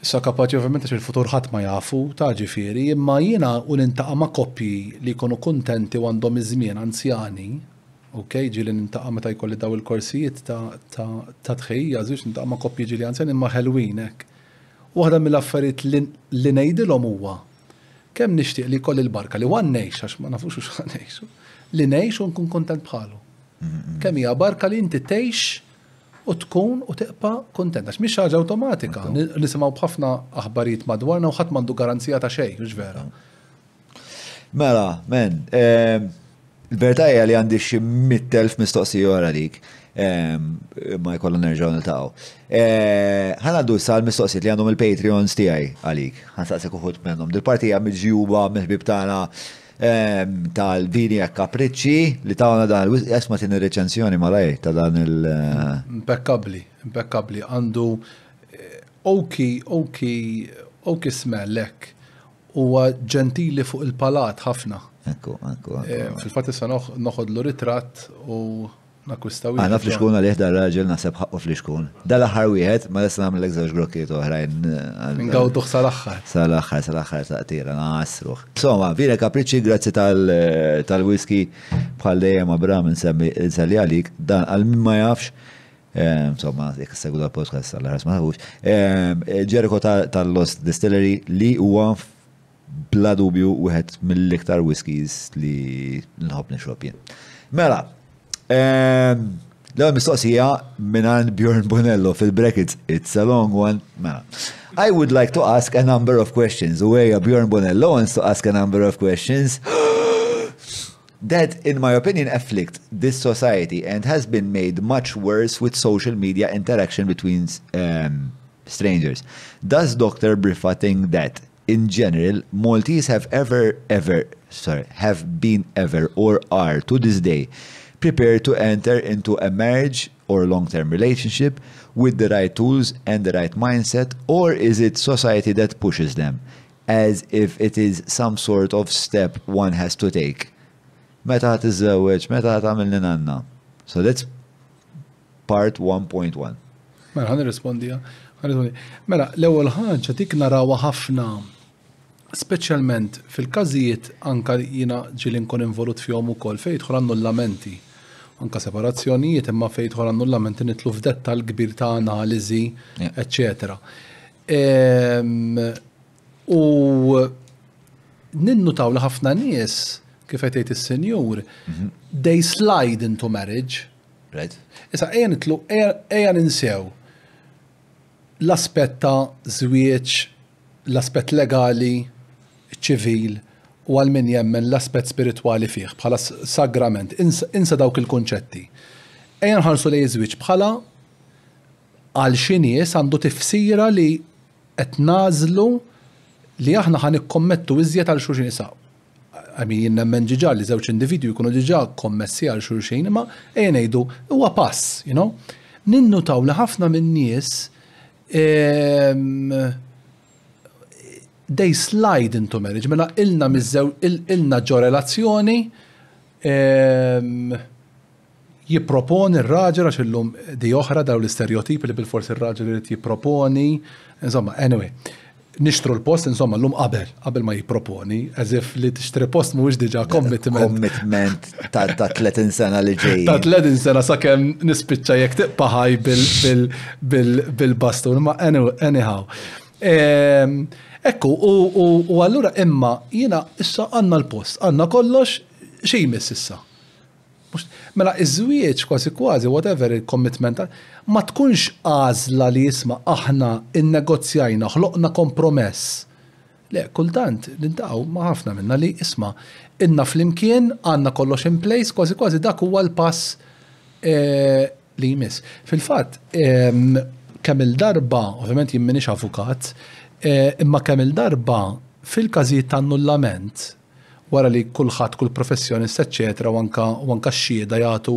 Sa kapaċi ovvjament il-futur ħadd ma jafu ta' ġifieri, imma jiena u nintaqa' ma' koppji li jkunu kuntenti u għandhom iż-żmien anzjani, ok, ġili nintaqa' meta jkolli daw il-korsijiet ta' tħejja, żwiex nintaqa' ma' koppji ġili anzjani imma ħelwinek. Waħda mill-affarijiet li ngħidilhom huwa kemm nixtieq li jkolli l-barka li wan għax ma nafux x'għan ngħix, li ngħix u nkun kontent bħalu. Kemm hija barka li inti tgħix u tkun u teqpa kontent. Għax miex ħaġa automatika. Nisimaw bħafna aħbarijiet madwarna u ħadd m'għandu garanzija ta' xejn, mux vera. Mela, men, ehm, il-vertajja li għandi xi mittelf mistoqsija wara dik ehm, ma jkollna nerġaw nil taw ehm, Għan għaddu sal mistoqsijiet li għandhom il-Patreons tijaj għalik, għan saqsik uħut mennom. Dil-partija mġjuba, mħbib tana, tal-vini għak kapricċi li tawna dan, esma tini reċenzjoni lej ta' dan il- eh, Impeccabli, impeccabli, għandu eh, oki, oki, oki smellek u ġentili fuq il-palat ħafna. Ekku, ekku. Eh, Fil-fat issa noħod l ritratt u Nakkustaw. Għana fl-xkun għalih dar raġel nasib ħakku fli xkun Dalla axar ma l-esna għamil l-egżaġ grokkiet uħrajn. Eh, Ngawduħ sal axħar sal axħar sal-axar, taqtira, naħasruħ. Soma, vira kapriċi grazzi eh, tal-whisky bħal dejjem Abram nsalli għalik, dan għal-min ma jafx. Eh, insomma, jek segwu dal-podcast tal-ħaras ma tafux. Ġeriko tal-Lost Distillery li huwa bla dubju wieħed mill-iktar whiskies li nħobb nixrob jien. Mela, L-għal mistoqsija minan Bjorn Bonello fil-brackets, it's a long one. Mela. I would like to ask a number of questions. Uweja Bjorn Bonello wants to ask a number of questions. that, in my opinion, afflict this society and has been made much worse with social media interaction between um, strangers. Does Dr. Brifa think that, in general, Maltese have ever, ever, sorry, have been ever or are to this day prepare to enter into a marriage or long-term relationship with the right tools and the right mindset, or is it society that pushes them, as if it is some sort of step one has to take? Meta tiżewweġ, meta tagħmel nanna. So that's part 1.1. Mela, ħan Mela, l-ewwel ħaġa dik narawha ħafna speċjalment fil-każijiet anka jina ġilin kon involut fihom ukoll fejn jidħol għandu l-lamenti anka separazzjonijiet imma fejn tħol annullament nitlu l kbir ta' analiżi, etc. Ehm, u ninnutaw li ħafna nies kif qed is-senjur, mhm. they slide into marriage. Right. Issa ejja nitlu, ejja ninsew l aspetta ta' żwieġ, l-aspett legali, ċivil, u għal min jemmen l-aspet spirituali fih bħala sagrament, insa dawk il-konċetti. Ejja nħarsu li jizwiċ bħala għal xinies għandu tifsira li qed li aħna ħan ikkommettu iżjed għal xurxin isa. Għamin jenna men ġiġa li zewċ individu jkunu ġiġa kommessi għal xurxin, ma ejja ejdu, huwa pass, you know? Ninnutaw li ħafna minn nies ehm, they slide into marriage, mela ilna mizzew, ilna ġo relazzjoni jiproponi r-raġel għax illum di oħra daw l-istereotipi li bil fors r-raġel li jiproponi, insomma, anyway, nixtru l-post, insomma, l-lum qabel, qabel ma jiproponi, eżif li tixtri post mux diġa eh, commitment. Commitment ta' 30 sena li ġej. Ta' 30 sena sa' kem nispicċa jek paħaj bil-bastur, ma' anyhow. Ekku, u allura imma jina issa għanna l-post, għanna kollox xej jmiss issa. Mela, iż-żwieġ kważi kważi, whatever il-commitment, ma tkunx għażla li jisma aħna in-negozjajna, ħloqna kompromess. Le, kultant, l-intaw ma ħafna minna li isma, inna fl-imkien għanna kollox in place, kważi kważi dak huwa l-pass eh, li jmiss. Fil-fatt, ehm, kemm il-darba, ovvjament jimminix avukat, Eh, imma kemm il-darba fil-każijiet ta' annullament wara li kulħadd kull professjonist eċċetra u anka x-xieda jagħtu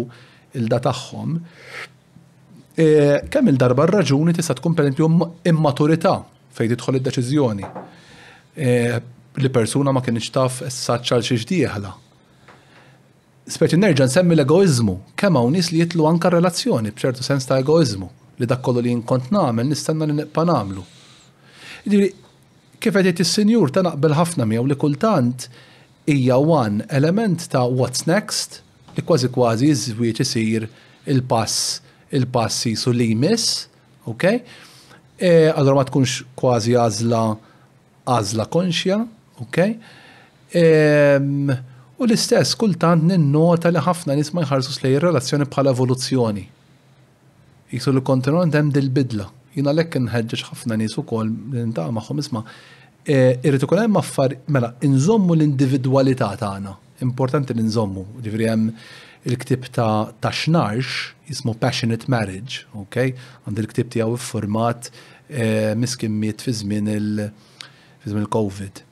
il-da tagħhom. Eh, kemm il-darba r-raġuni tista' tkun esempio immaturità fejn tidħol id-deċiżjoni eh, li persuna ma kienx taf s għal xi ġdieħla. Speċi nerġa' nsemmi l-egoizmu, kemm hawn nies li jitlu anka relazzjoni b'ċertu sens ta' egoizmu li dak kollu li jinkont nagħmel nistenna li nibqa' nagħmlu. Kif għedet il-senjur ta' naqbel ħafna miegħu li kultant hija one element ta' what's next li kważi kważi iż-żwieġ isir il-pass il-pass jisu li jmiss, ok? E, allora ma tkunx kważi għażla għażla konxja, ok? E, u l-istess kultant ninnota li ħafna nisma jħarsu slej relazzjoni bħala evoluzzjoni. Jisu li kontinuant hemm dil-bidla jina lekk nħedġeġ ħafna nies ukoll nintaqa' magħhom isma' e, irrid ikun hemm affar mela inżommu l-individwalità tagħna. Importanti li nżommu, ġifieri hemm il-ktib ta' ta' xnarx jismu Passionate Marriage, ok? Għand il-ktib tiegħu format e, miskimmiet fi żmien il-COVID.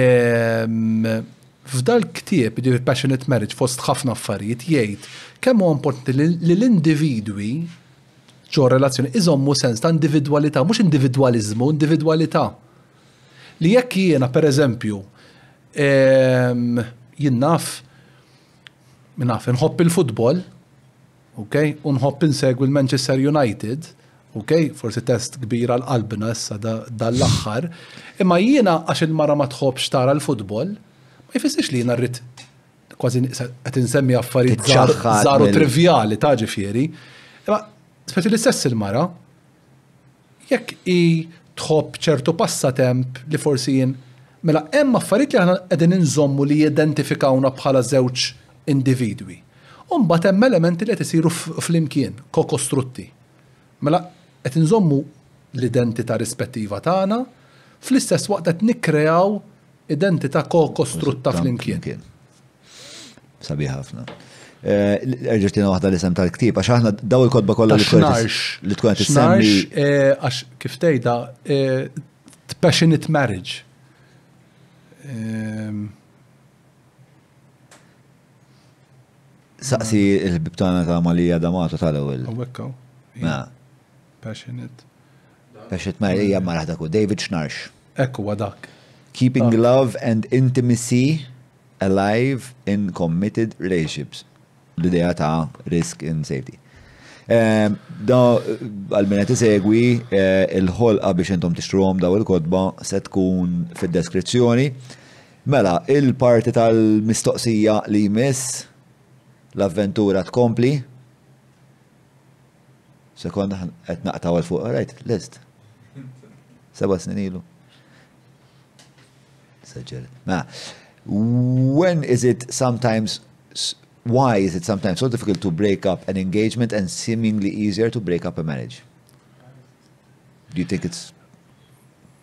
Ehm, f'dal ktieb ġifier Passionate Marriage fost ħafna affarijiet jgħid kemm huwa importanti li l-individwi ġo relazzjoni iżommu sens ta' individualità, mhux individualizmu, individualità. Li jekk jiena pereżempju eżempju, naf naf inħobb il-futbol, ok, unħobb insegwi il-Manchester United, ok, forsi test kbira għal qalbna issa dal-axħar, imma jiena għax il-mara ma tħobbx tara l-futbol, ma jfissiex li jiena rrit kważi qed insemmi affarijiet żaru trivjali ta' ġifieri. Imma Tfet l-istess il-mara, jekk i tħob ċertu passatemp li forsi jien, mela hemm affarijiet li aħna qegħdin inżommu li jidentifikawna bħala żewġ individwi. Umba hemm elementi li qed isiru flimkien, kokostrutti. Mela qed inżommu l-identità rispettiva tagħna, fl-istess waqt qed nikkreaw identità kokostrutta flimkien. Sabi ħafna. Erġetina eh, waħda li sem tal-ktib, għax aħna daw il-kodba kolla li tkun li tkun tissemmi. Eh, għax kif tgħidha eh, passionate marriage. Ehm. Saqsi il-bibtana ta' Malija Damato tal-ewwel. Awekkaw. Oh, passionate. Passionate marriage hija mara David Schnarch. Ekku dak. Keeping love and intimacy alive in committed relationships l-idea ta' risk in safety. Ehm, da għal-minet segwi eh, il-ħolqa biex intom tixtruhom daw il-kodba se tkun fid-deskrizzjoni. Mela, il-parti tal-mistoqsija li jmiss l-avventura tkompli. Sekonda qed naqtaw għal fuq, right, list. Seba' snin ilu. Saġġel. Ma, mela, when is it sometimes why is it sometimes so difficult to break up an engagement and seemingly easier to break up a marriage? Do you think it's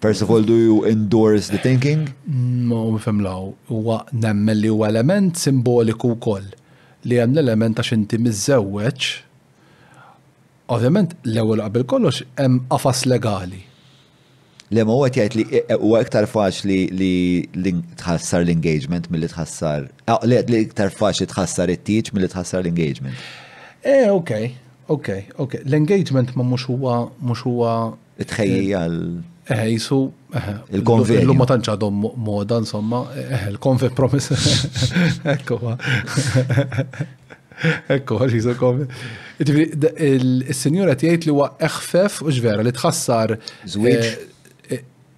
First of all, do you endorse the thinking? No, mm, femlaw, huwa nemmen li huwa element simboliku wkoll li hemm l-element għax inti miżewweġ. Ovvjament l-ewwel qabel kollox hemm qafas legali Le ma għet jgħajt li u iktar faċli li tħassar l-engagement mill-li tħassar. Le li iktar faċli tħassar it-teach mill-li tħassar l-engagement. Eh, ok, ok, ok. L-engagement ma mux huwa, mux huwa. Itħejja l- Eh, jisu, il-konvej. L-lumma tanċadhom moda, insomma, il konvi promis. Ekku, Ekku, xisu komi. Il-senjura tijajt li huwa eħfef u ġvera li tħassar. Zwiċ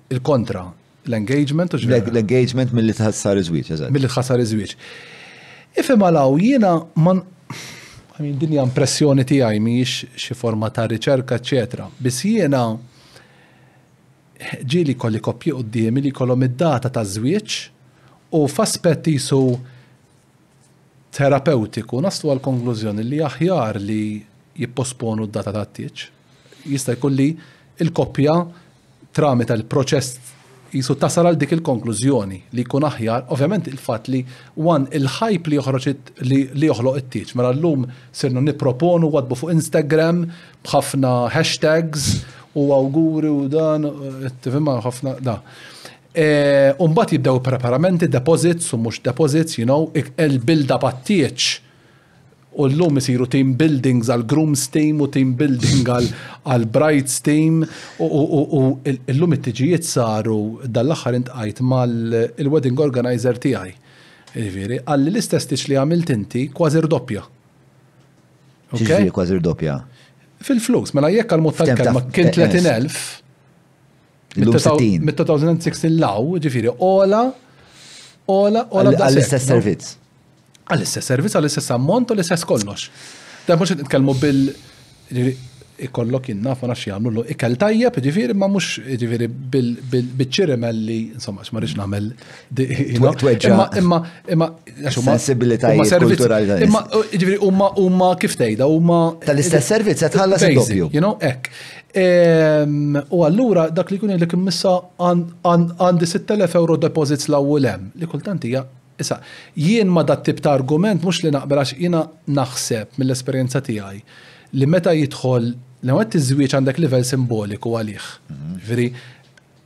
il-kontra, l-engagement u L-engagement mill-li tħassar iżwieċ, eżatt. Mill-li tħassar iżwieċ. Ifem law jiena man Għamin mean, dinja impressjoni tiegħi miex xi forma ta' riċerka, eċetera. Bis jiena ġieli kolli koppji qoddim li kollom id-data ta' żwieġ u f'aspett jisu terapeutiku naslu għal konklużjoni li aħjar li jipposponu d-data ta' t Jista' jkun li il-koppja tramit tal-proċess jisu tasal għal dik il-konklużjoni li jkun aħjar, ovvjament il-fat li wan il-ħajp li joħroġ li joħloq it-tiċ. Mela l-lum sirnu niproponu wadbu fuq Instagram bħafna hashtags u awguri u dan, eh, tifimma ħafna da. Eh, Umbat jibdew preparamenti, deposits u mux deposits, you know, il bilda up tieċ u l-lum isiru team buildings għal grooms team u team building għal brights team u l-lum it-tiġijiet saru dal-axar intqajt mal-wedding organizer tiegħi. Ġifieri, għalli l-istess tix li għamilt inti kważi doppja. Ġifieri kważir doppja. Fil-flus, mela jekk għal mut tal-kelma kien 30,000. Mit-2016 law, ġifieri, ola, ola, ola. Għall-istess servizz. Għall-istess servizz, għall-istess ammont u l-istess kollox. Da mux nitkellmu bil ikollok jinnaf ma nafx jagħmlu lu ikel tajjeb, ġifieri ma mhux ġifieri biċ-ċirimel li insomma x'ma rridx nagħmel imma imma sensibilitajiet kulturali imma ġifieri huma huma kif tgħidha huma tal-istess servizz qed ħallas doppju You know, hekk. Ehm, u allura dak li jkun jgħidlek immissa għandi 6000 euro deposits l-awwel li kultanti hija Issa, jien ma dat tip ta' argument mux li naqbel għax jina naħseb mill-esperienza tiegħi li meta jidħol li għed iż-żwieġ għandek livell simboliku għalih. Mhm. Veri,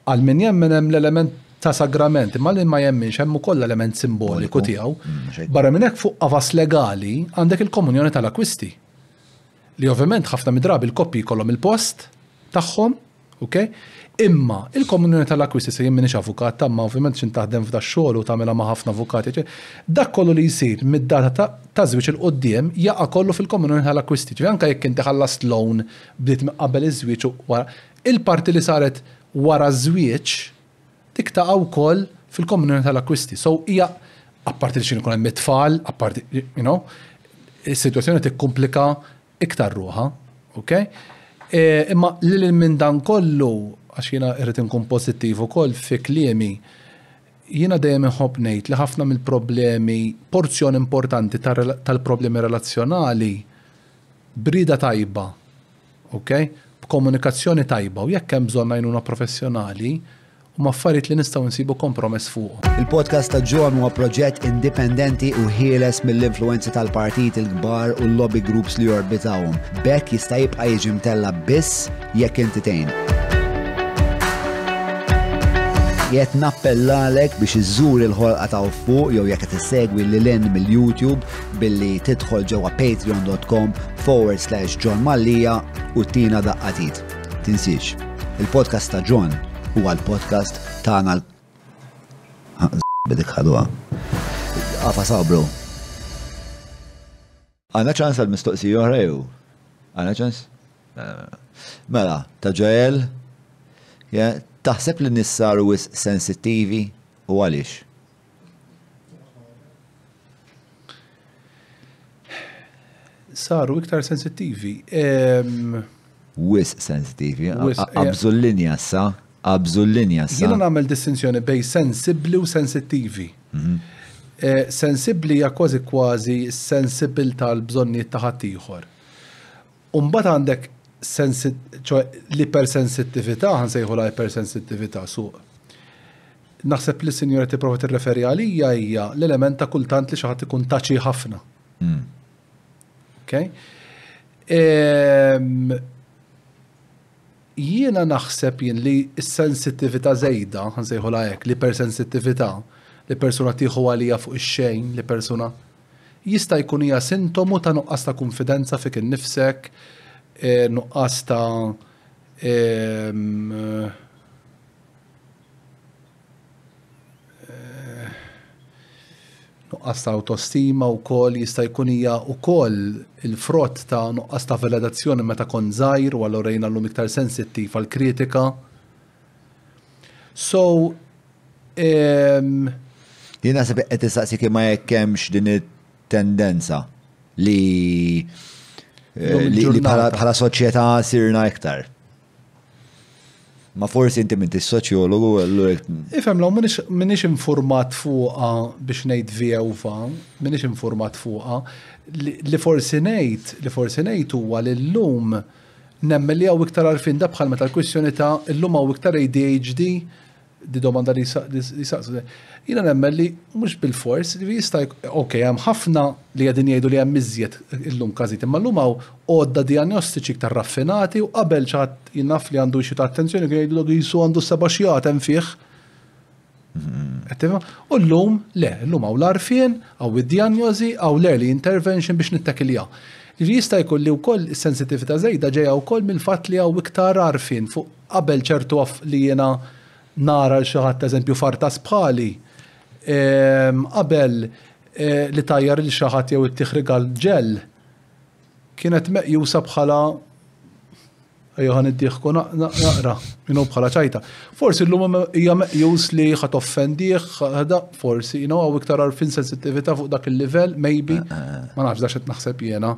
għal min jemmen hemm l-element ta' sagrament, imma li ma jemminx hemm ukoll element simboliku tiegħu. Mhm, Barra minn hekk fuq qafas legali għandek il-komunjoni tal-akwisti. Li ovvjament ħafna midrabi il-koppi jkollhom il-post tagħhom, okay? Imma, il-komunjoni tal akwisti se jimminix avukat, tamma ovvijament xin taħdem f'da xogħol u tagħmilha ma' ħafna avukati, dak kollu li jsir mid-data ta' żwieġ il-qoddim jaqa' kollu fil-komunjoni tal akwisti Ġifi anke jekk inti ħallas loan bdiet qabel iż-żwieġ u wara. Il-parti li saret wara żwieġ tiktaqa' wkoll fil-komunjoni tal-akwisti. So hija apparti li xinu kun hemm it-tfal, apparti, you know, is-sitwazzjoni tikkomplika iktar ruħa, ok? Eh, imma lil minn dan kollu għax jena irrit nkun pozittiv ukoll fi kliemi jina dejjem inħobb ngħid li ħafna mill-problemi porzjon importanti tal-problemi relazzjonali brida tajba, ok? B'komunikazzjoni tajba u jekk hemm bżonn għajnuna professjonali, u maffariet li nistaw nsibu kompromess fuq. Il-podcast ta' ġon huwa proġett indipendenti u ħieles mill influenza tal-partit il-kbar u l-lobby groups li jorbitawhom. Bekk jista' jibqa' jiġi mtella biss jekk intitejn jett nappellalek biex iżżur il-ħolqa ta' fuq jew jekk tissegwi l len mill-YouTube billi tidħol ġewwa patreon.com forward slash John Mallija u tina daqqatit. Tinsiex, il-podcast ta' John huwa l-podcast ta' għana ah, bidik ħadwa. Għafa sabru. Għanna ċans għal-mistoqsi joħra jew? Għanna ċans? Mela, ta' Yeah. Taħseb li nissaru wis sensitivi u għaliex? Saru iktar sensittivi. Wis sensitivi, eh, abżu l-linja sa, abżu l-linja sa. Jena namel distinzjoni bej sensibli u sensittivi. Mhm. Eh, sensibli ja kważi kważi sensibil tal-bżonni taħat ieħor. Umbat għandek l-ipersensittività, għan sejħu la ipersensittività suq. Naħseb li s-sinjora ti prova referi għalija hija l elementa ta' kultant li xaħat ikun taċi ħafna. Hmm. Ok? Ehm, jiena naħseb jien li s-sensittività zejda, għan sejħu la jek, l-ipersensittività, li persuna tiħu għalija fuq ix-xejn, li persuna jista' jkun hija sintomu ta' nuqqas ta' konfidenza fik innifsek nifsek E, nuqqas ta' e, e, nuqqas ta' autostima u kol jista' jkun hija wkoll il-frott ta' nuqqas ta' validazzjoni meta kon zaħir u allura rejna llum iktar sensittiv għal kritika. So jien naħseb qed tistaqsi ma jekk din it-tendenza li Eh, li bħala soċjetà sirna iktar. Ma forsi inti minti soċjologu Ifem, law minix informat fuqa biex nejt vjewfa, minix informat fuqa, li forsi nejt, li forsi nejt huwa li l-lum nemmel li għaw iktar għarfin da bħal meta l kwissjoni ta' l-lum għaw iktar ADHD di domanda li saqsu. Jina nemmen li mux bil-fors li jista' ok, hemm ħafna li għadin jgħidu li hemm miżjed illum kazit, imma l-lum għaw għodda diagnostiċi ktar raffinati u qabel ċaħat jinaf li għandu xi ta' attenzjoni kien jgħidu li jisu għandu seba' xjat hemm fih. Mm-hmm. U llum le, llum għaw l-arfien, hawn id-diagnosi, hawn l-early intervention biex nittakilja. Ġi jista' jkun li wkoll is-sensitività żejda ġejja wkoll mill-fatt li hawn iktar arfin fuq qabel ċertu li jiena nara xi ħadd eżempju fartas spali, qabel e, li tajjar il xaħat jew it-tiħrigal ġell kienet meqjusa bħala ejja ħan iddiħku naqra minnu bħala ċajta. Forsi l-lum hija meqjus li ħat offendiħ, forsi, you know, għaw iktar għarfin sensitivita fuq dak il-level, maybe, eh, eh, eh. ma nafx daċet naħseb jena.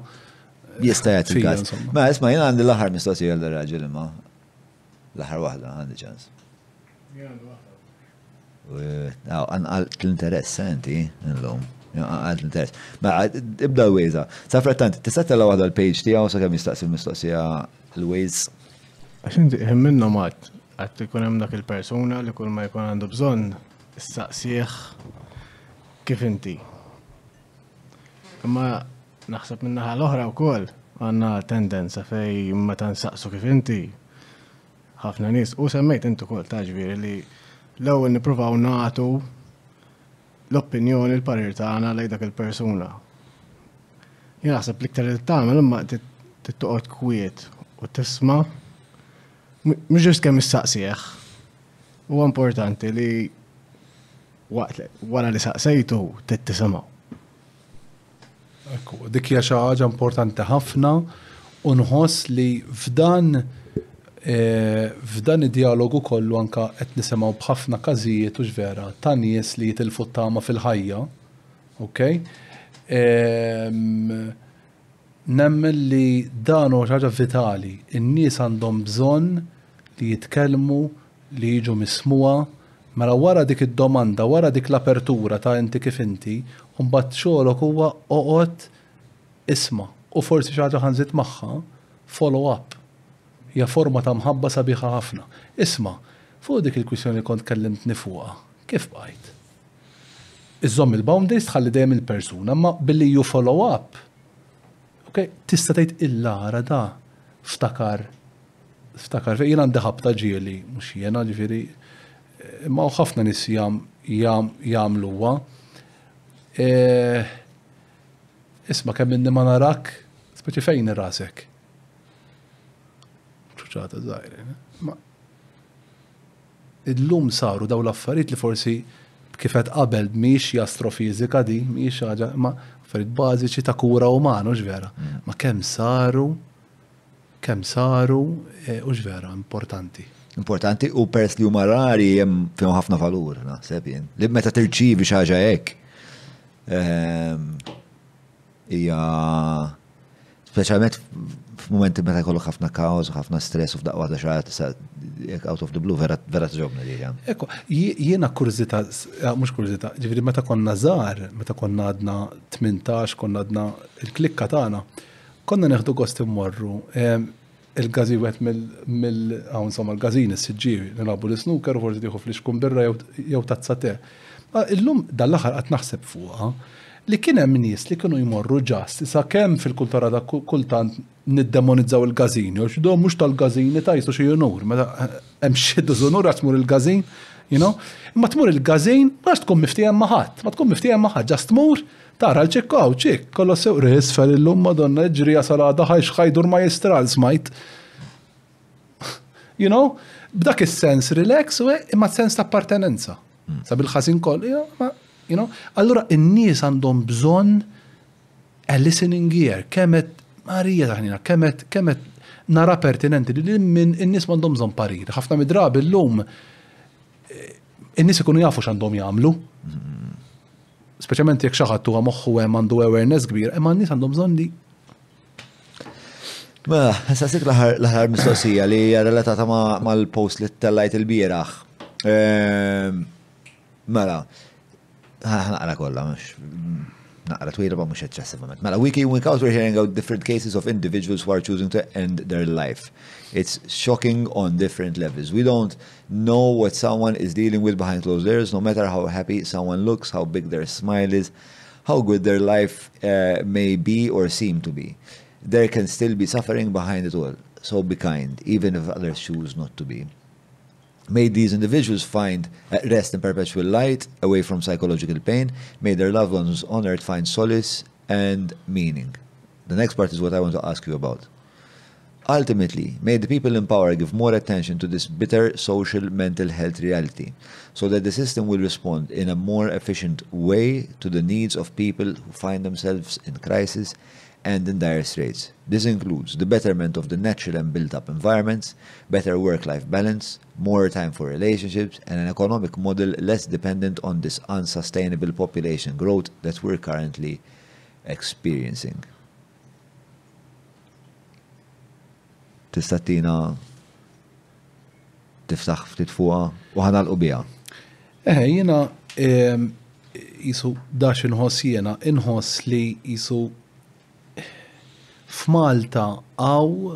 Jista jgħat il-kas. Ma, isma, jena għandi l-ħar mistoqsija l-raġil imma. L-ħar wahda għandi ċans. Għanqalt l-interess, senti, l-lum. Għanqalt l-interess. Ma' ibda l-Waze. Safrattant, tista' tella għadha l-page tiegħu sa' kemm jistaqsi mistoqsija l-Waze. Għaxin jemminna mat, għat ikun hemm dak il-persuna li kull ma jkun għandu bżonn, s-saqsieħ kif inti. Imma naħseb minna l oħra u koll għanna tendenza fej ma tansaqsu kif inti, ħafna nies u semmejt intu kol taġbir li l-ewwel nippruvaw nagħtu l-opinjoni l-parir tagħna lejn dak il-persuna. Jien naħseb l-iktar li tagħmel t-tuqot kwiet u tisma' mhux ġust kemm issaqsih. Huwa importanti li waqt wara li saqsejtu tittisimgħu. Dik hija xi ħaġa importanti ħafna u nħoss li f'dan Eh, f'dan id-dialogu kollu anka qed nisimgħu b'ħafna każijiet u vera ta' nies li jitilfu tama fil-ħajja, okej? Ehm, nemmen li dan huwa ħaġa vitali. In-nies għandhom bżonn li jitkellmu, li jiġu mismuwa, mela wara dik id-domanda, wara dik l-apertura ta' inti kif inti, mbagħad xogħolok huwa oqgħod isma' u forsi xi ħaġa ħanżit magħha follow up. Ja forma ta' mħabba sabiħa ħafna. Isma, fuq dik il-kwissjoni li kont kellimt nifuqa, kif bqajt? Iżomm il-boundaries tħalli dejjem il-persuna, ma billi ju follow up. Ok, tista' tgħid illara da ftakar ftakar fejn għandi ħabta ġieli, mhux jiena ġifieri ma ħafna nies jagħmluha. Eh, isma' kemm inni ma narak, speċi fejn rasek xorċata zaħir. Ma illum saru daw l-affarijiet li forsi kifet qabel miex jastrofizika di, miex ħaġa, ma affarijiet bażiċi ta' kura umana, ux mm. Ma kemm saru, kemm saru, e, u vera, importanti importanti u pers li huma rari jem fihom ħafna valur, na, jien. Li meta tirċivi xi ħaġa hekk. specialment ehm, speċjalment momenti meta jkollok ħafna kaos, ħafna stress u f'daqqa għadha xaħat out of the blue vera vera t-ġobna li jgħam. Eko, jiena kurzita, ah, mux kurzita, ġifiri meta konna zar, meta konna għadna 18, konna għadna il-klikka tagħna, konna neħdu gost immorru ehm, il-gazi għet mill għawn ah, somma il-gazin, il-sġiri, nilabu l-snooker, forsi diħu fl xkun birra jew tazzate. Illum dal-axar għat naħseb fuqa, li kien hemm nies li kienu jmorru ġast sa kemm fil-kultura da kultant niddemonizzaw il-gazini, u xidom mhux tal-gazini ta' xi jonur, meta eh, hemm xi dużunur għat tmur il-gazin, you know? Imma tmur il-gazin, ma tkun miftijem maħat, ma tkun miftijem maħat, ġast tmur, tara l għaw ċek, kollu sew ris fel illum madonna ġri salada ħajx ħajdur ma jistral smajt. You know? B'dak is-sens relax, imma sens ta' appartenenza. Hmm. Sabil ħasin koll, ma You know? Allura in-nies għandhom bżonn a listening ear, kemet Marija taħnina, kemet, kemet nara pertinenti li minn in-nies m'għandhom bżonn parir. Ħafna midrabi lum eh, in nis ikunu jafu x'għandhom jagħmlu. Speċjalment jekk xi ħadd huwa moħħu hemm għandu awareness kbir, imma n nis għandhom bżonn li Ma, sasik l-ħar mistoqsija li hija relatata mal-post li tellajt il-bieraħ. Ehm, mela, Naqra kolla, mux. Naqra twira ba mux eċċessivament. Mela, week in, week out, we're hearing about different cases of individuals who are choosing to end their life. It's shocking on different levels. We don't know what someone is dealing with behind closed doors, no matter how happy someone looks, how big their smile is, how good their life uh, may be or seem to be. There can still be suffering behind it all. So be kind, even if others choose not to be made these individuals find uh, rest in perpetual light, away from psychological pain, made their loved ones on earth find solace and meaning. The next part is what I want to ask you about. Ultimately, may the people in power give more attention to this bitter social mental health reality so that the system will respond in a more efficient way to the needs of people who find themselves in crisis and in dire straits. This includes the betterment of the natural and built-up environments, better work-life balance, more time for relationships, and an economic model less dependent on this unsustainable population growth that we're currently experiencing. Tistatina tiftaħ ftit fuqa u ħanalqu biha. Eħe, eh, jiena jisu dax inħoss jiena, inħoss li jisu F'Malta għaw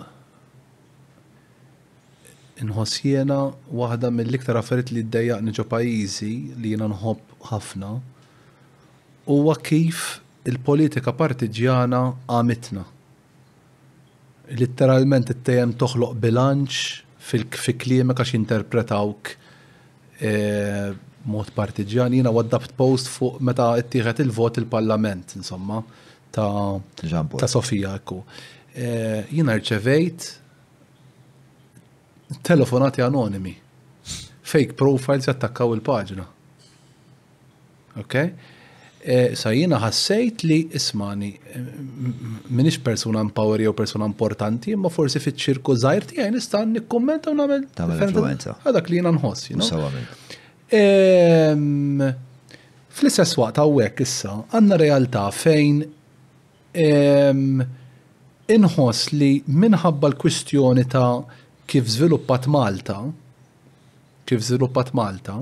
inħoss jena waħda mill-iktar affarijiet li ddejjaqni ġo pajjiżi li jiena nħobb ħafna huwa kif il-politika partiġjana għamitna. Literalment it-tejem toħloq bilanċ fil klima għax interpretawk e, mod partiġjan, jina waddabt post fuq meta ittieħed il-vot il-parlament, insomma, ta' ta' Sofija ekku. E, jina rċevejt telefonati anonimi. Fake profiles attakkaw il-paġna. Ok? E, sa jina ħassejt li ismani, e, minix persuna empoweri u persuna importanti, imma forsi fit ċirku zaħir tijaj nistan nikkommenta u namel. influenza. Għadak li jina nħoss, ehm, Fl-istess waqt għawek issa, għanna realtà fejn inħoss li minħabba l-kwistjoni ta' kif żviluppat Malta, kif żviluppat Malta,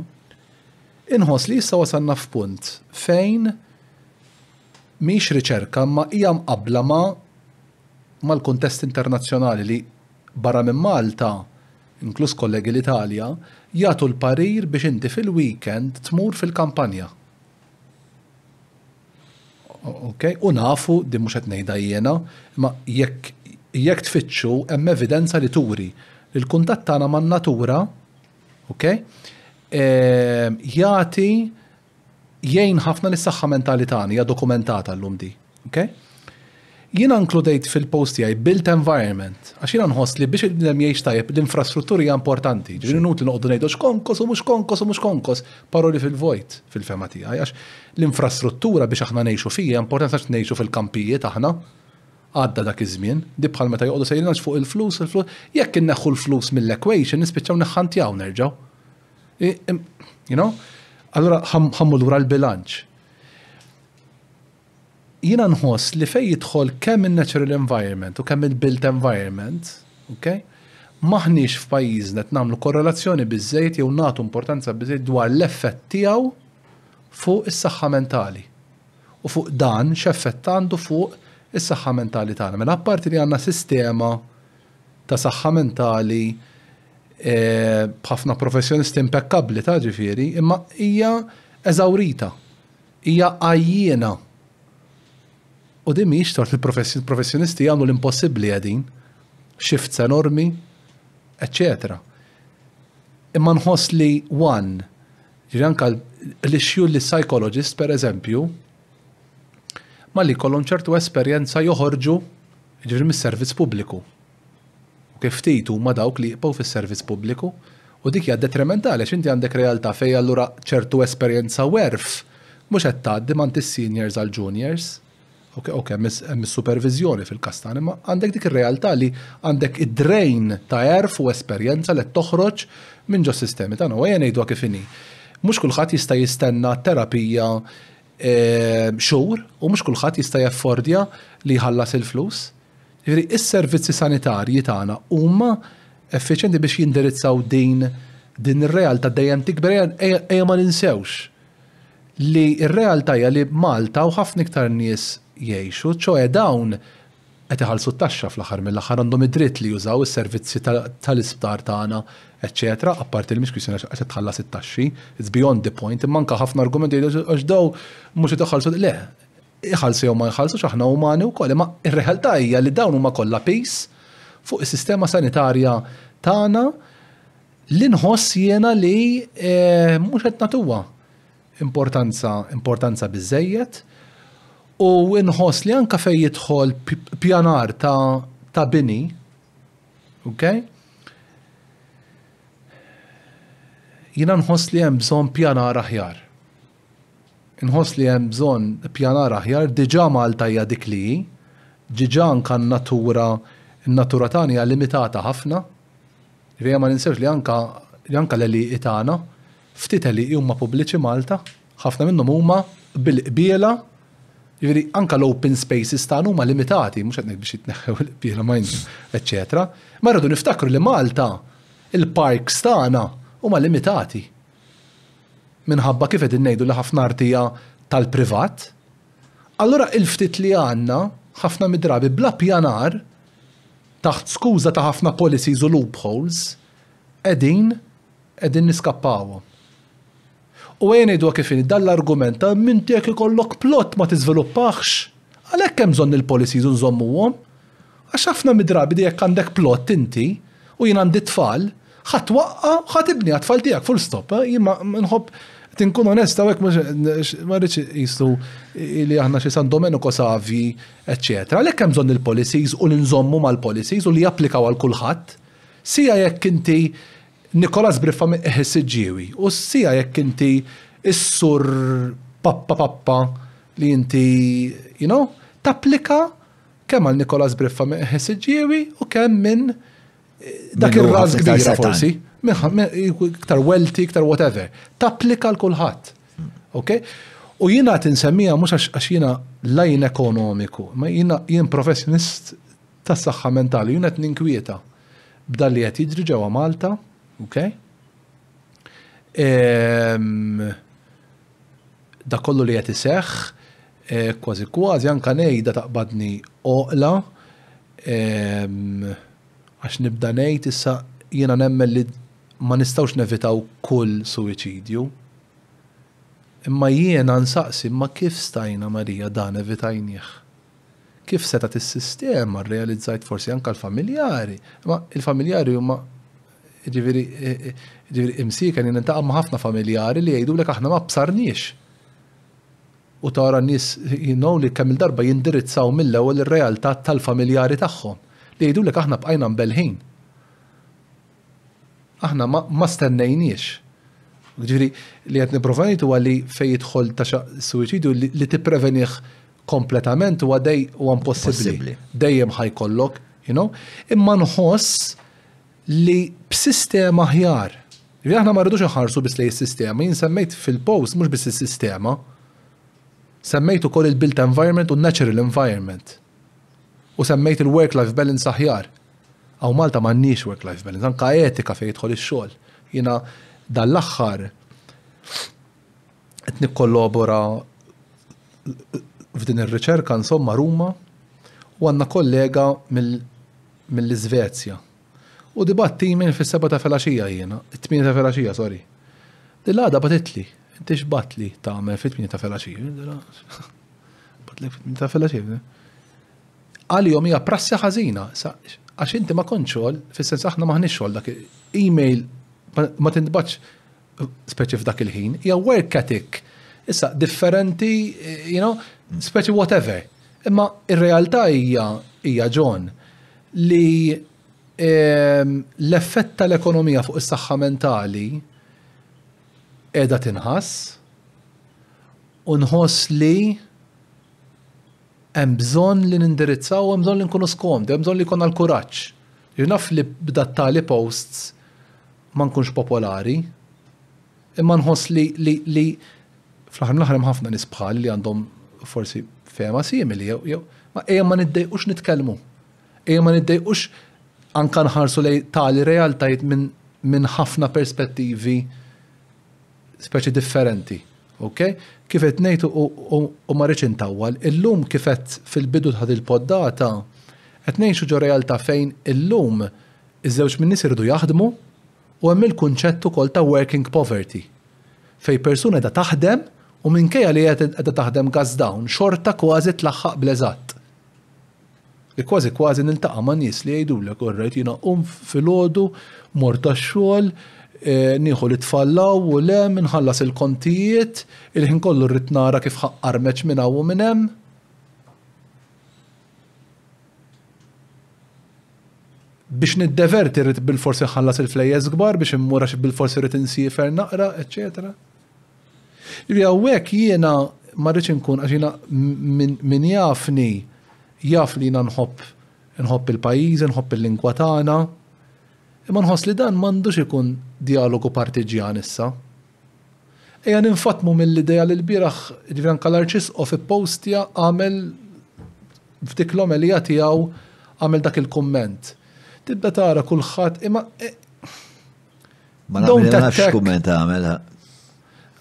inħoss li jissa wasanna f'punt fejn miex riċerka ma hija mqabbla ma mal-kuntest internazzjonali li barra minn Malta inkluż kollegi l-Italja, jagħtu l-parir biex inti fil-weekend tmur fil-kampanja. Ok, u nafu, di mux ngħidha jiena, ma jekk jek tfittxu hemm evidenza li turi. Il-kuntatt tagħna man-natura, ok, e, jagħti jgħin ħafna l saħħa mentali tagħna hija dokumentata llum di. Okay? Jina inkludejt fil-post jgħaj built environment, għax jina nħoss li biex id-dinem jgħix tajab l-infrastrutturi hija importanti. Ġiri nut li noqdu nejdu xkonkos u mhux konkos u mhux konkos, paroli fil-vojt fil-fema tiegħi għax l-infrastruttura biex aħna ngħixu fija importanti għax ngħixu fil-kampijiet aħna għadda dak iż-żmien, dibħal bħal meta joqgħdu sejrin fuq il-flus, il-flus, jekk inneħħu l-flus mill-equation nispiċċaw neħħantjaw nerġgħu. You know? Allura ħammu lura l-bilanċ jina nħoss li fej jidħol kemm il-natural environment u kemm il-built environment, okay? maħniex f'pajjiżna namlu korrelazzjoni biżejt jew nagħtu importanza biżejt dwar l-effett tiegħu fuq is-saħħa mentali. U fuq dan x'effett għandu fuq is-saħħa mentali tagħna. Mela apparti li għandna sistema ta' saħħa mentali e, b'ħafna professjonisti impeccabbli ta' ġifieri, imma hija eżawrita, hija għajjiena U din tort il-professjonisti għamlu l-impossibli għedin, xifts enormi, etc. Imma hos li one, ġiri anka l-issue li psychologist per eżempju, ma li kollon ċertu esperjenza joħorġu ġiri mis-servizz pubbliku. U kif titu ma dawk li jibbaw fis-servizz pubbliku, u dik hija detrimentali x'inti għandek realtà fejn allura ċertu esperjenza werf mhux qed tgħaddi mant tis seniors għal juniors ok, ok, mis-supervizjoni fil-kastan, imma għandek dik ir-realtà li għandek id-drejn ta' erf u esperjenza li toħroġ minn ġo sistemi ta' u ejja għakifini. Mux Mhux kulħadd jista' jistenna terapija eh, xhur u mhux kulħadd jista' jaffordja li ħallas il-flus. Jiġri is-servizzi sanitarji tagħna huma effiċjenti biex jindirizzaw din din ir-realtà dejjem tikber ejja ma ninsewx li il realtà hija li Malta u ħafna iktar nies jiexu, ċoħe dawn qed iħallsu t-taxxa fl-aħħar mill-aħħar għandhom id-dritt li jużaw is-servizzi tal-isptar tagħna, eċċetra, apparti il-mix kwisjoni qed tħallas it-taxxi, it's beyond the point, imma ħafna argumenti għax daw mhux qed iħallsu le, iħallsu jew ma jħallsux aħna umani wkoll, imma ir-realtà hija li dawn huma kollha pejs fuq is-sistema sanitarja tagħna li nħoss jiena li eh, mhux qed natuha importanza importanza biżejjed U nħoss li anka fej jidħol pjanar ta', ta bini, ok? Jina nħoss li hemm bżonn pjanar aħjar. Nħoss li hemm bżonn pjanar aħjar diġà Malta hija dik li diġa anka natura n-natura tagħna hija limitata ħafna. Rija ma ninsewx li anka li anka li itana ftit li huma pubbliċi Malta, ħafna minnhom huma bil-qbiela Jiviri, anka l-open spaces ta' huma limitati, mux għetnek biex jitneħħu l-bjela majn, eccetera. Ma niftakru li Malta, il-parks tagħna huma limitati. Minħabba kif edin nejdu li ħafna artija tal-privat. allora il-ftit li għandna ħafna midrabi bla pjanar taħt skuża ta' ħafna policies u loopholes edin edin niskappawu. U għajn id kifini, dal-argumenta minn tijek ikollok plot ma tiżviluppax. Għalhekk hemm bżonn il-policies nżommuhom. Għax ħafna midrabi di jekk għandek plot inti u jien għandi tfal, ħadd waqqa, ħadd ibni għat-tfal tiegħek full stop. Eh? Jima nħobb tinkun onest, għawek ma jistu li aħna xi San domenu Savi, etc. Għalhekk hemm zon il-policies u l-inżommu mal-policies u li japplikaw għal kulħadd. Sija jekk inti Nikolas Briffa ħess ġiwi u s-sija jekk inti s sur pappa pappa li inti, you know, tapplika kemm għal Nikolas Briffa ħess ġiwi u kemm minn eh, dak ir-raz kbira forsi, eh, iktar welti, iktar whatever, tapplika l kulħadd. Ok? U jina tinsemmija mux għax jina lajn ekonomiku, ma jina jien professjonist tas saħħa mentali, jina t-ninkwieta b'dalli li għet jidri Malta, ok? Um, da kollu li jatiseħ, kważi e, eh, kważi kważi anka nejda taqbadni oqla, ehm, għax um, nibda nejt issa jena nemmen li ma nistawx nevitaw kull suicidju. Imma jiena nsaqsi ma kif stajna Marija dan evitajnieħ. Kif seta t sistema realizzajt forsi anka l-familjari. Ma il-familjari huma ġiviri, e, e, ġiviri imsika li nintaqa ma' ħafna familjari li jgħidu lek aħna ma' bsarniex. U tara n-nis jinnow li kemm il-darba jindirizzaw mill-ewwel ir-realtà tal-familjari tagħhom li jgħidu lek aħna bqajna mbelħin. Aħna ma stennejniex. Ġifiri, li għed niprofanit huwa li fej jidħol ta' suicidju li tipprevenih kompletament huwa dej u impossibbli. Dejjem ħajkollok, you know? Imma nħoss li b'sistema ħjar. Li aħna ma rridux ħarsu bis lej sistema jien semmejt fil-post mhux biss is-sistema. Semmejt ukoll il-built environment u natural environment. U semmejt il-work-life balance aħjar. Aw Malta m'għandniex work-life balance, anka etika fejn jidħol ix-xogħol. Jiena dal-aħħar qed nikkollabora f'din ir-riċerka insomma Ruma u għandna kollega mill-Iżvezja. Mill U dibatti minn fis-seba ta' felaxija jiena, it-tmien ta' felaxija, sorry. Dil-għada batitli, inti xbatli ta' għamel fit-tmien ta' felaxija. Batlek fit ta' felaxija. Għal-jom hija prassi ħażina, għax inti ma konċol, fis-sens aħna maħniex xogħol dak email ma tintbaċ speċi f'dak il-ħin, hija work ethic. Issa differenti, you know, speċi whatever. Imma ir-realtà hija hija John li l-effett tal-ekonomija fuq is-saħħa mentali edha tinħass u nħoss li hemm bżonn li nindirizzaw hemm bżonn li nkunu skomd, hemm bżonn li jkollna l-kuraġġ. Naf li bdat tali posts ma nkunx popolari, imma nħoss li li li fl-aħħar l-aħħar ħafna nisbħal li għandhom forsi fema simili jew jew ma ejja ma niddejqux nitkellmu. Ejja ma niddejqux anka nħarsu lej tali realtajt minn min ħafna perspettivi speċi differenti. Ok? Kifet nejtu u, u, u marriċ intawal, illum kifet fil-bidu ta' il-poddata, qed ngħixu ġo realtà fejn illum iż-żewġ minn nisirdu jaħdmu u hemm il-kunċett ukoll ta' working poverty. Fej persuna da taħdem u minkejja li qed taħdem gazdawn, xorta kważi tlaħħaq b-eżatt kważi kważi niltaqa' ma' nies li jgħidulek orrejt jiena um filgħodu mor tax-xogħol e, nieħu li tfallaw u le minħallas il-kontijiet il-ħin kollu rrid nara kif ħaqqar meċ minn hawn u minn hemm. biex niddeverti rrid bil-forsi ħallas il-flejjeż kbar biex immura xi bil-forsi rrit insifer naqra, eċetera. Jiġri hawnhekk jiena ma rridx inkun għax jiena min jafni jaf li jina nħobb nħobb il-pajiz, nħobb il-lingwa tagħna. Imma nħoss li dan m'għandux ikun dialogu partiġjan issa. Ejja ninfatmu mill-idea li l-biraħ ġifran u fi postja għamel f'dik l-omelija tiegħu għamel dak il-komment. Tibda tara kulħadd imma e, Ma nafx kumment għamela.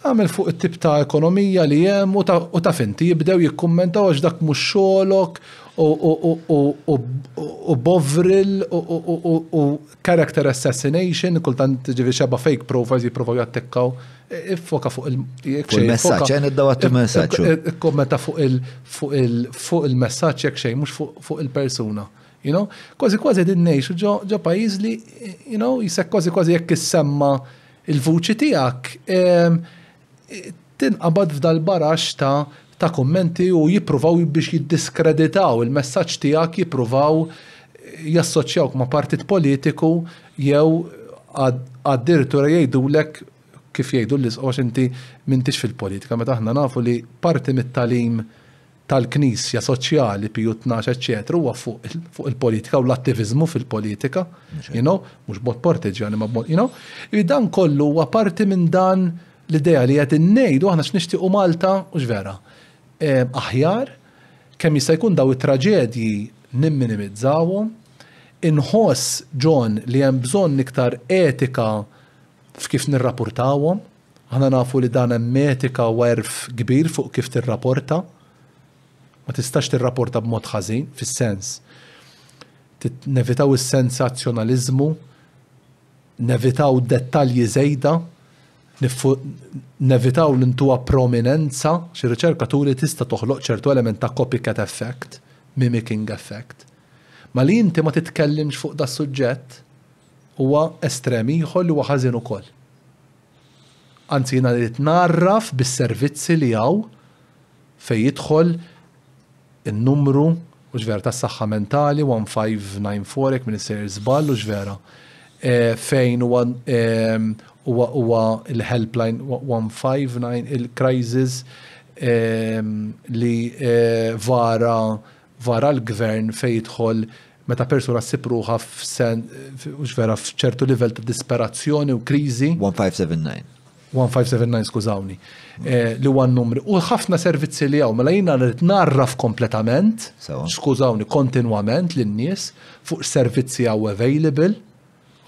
Għamel fuq it-tip ta' ekonomija li jem u ta' finti jibdew jikkummentaw għax dak mux xolok u bovril u character assassination, kultant ġivi xaba fake profiles jiprofaw jattekkaw. E, e, foka fuq il- Fuq jen id-dawat il eh, e, Kommenta fuq il-messagġ jek xej, mux fuq il-persuna. You know, kważi kważi din nejxu ġo pajiz li, you know, jisek kważi kważi jekk semma il-vuċi tijak tinqabad f'dal-barax ta' ta' kommenti u jippruvaw biex jiddiskreditaw il-messaġġ tiegħek jippruvaw jassoċjawk ma' partit politiku jew għaddirtu jgħidulek kif jgħidu l isqox inti mintix fil-politika, meta aħna nafu li parti mit-talim tal-knisja soċjali piju 12, eccetera, huwa fuq il-politika u l-attivizmu fil-politika, you know, mux bot partiġani ma bot, you know, dan kollu huwa parti minn dan l-ideja li għed n-nejdu x-nishti u Malta u x vera Eh, aħjar kemm jista' jkun daw it-traġedji nimminimizzawhom, inħoss ġon li hemm bżonn iktar etika f'kif nirrapportawhom, aħna nafu li dan hemm etika werf kbir fuq kif tirrapporta. Ma tistax tirrapporta b'mod ħażin fis-sens. Nevitaw is-sensazzjonaliżmu, nevitaw dettalji żejda, nevitaw l-intuwa prominenza, xi riċerkaturi tista' toħloq ċertu element ta' copycat effect, mimicking effect. Ma li inti ma titkellimx fuq da' suġġett huwa estremi ieħor li huwa ħażin ukoll. Anzi jiena li tnarraf bis-servizzi li hawn fejn jidħol in-numru u ġvera tas saħħa mentali 1594 minn Sears Ball u ġvera fejn huwa ehm, huwa huwa il-helpline 159 il-crisis li eh, vara vara l-gvern jidħol meta persuna sipruħa f'sen vera f'ċertu livell ta' disperazzjoni u kriżi. 1579. 1579, skużawni, eh, li huwa n-numri. U ħafna servizzi li għaw, mela jina rrit narraf kompletament, skużawni, kontinuament l-nies fuq servizzi għaw available,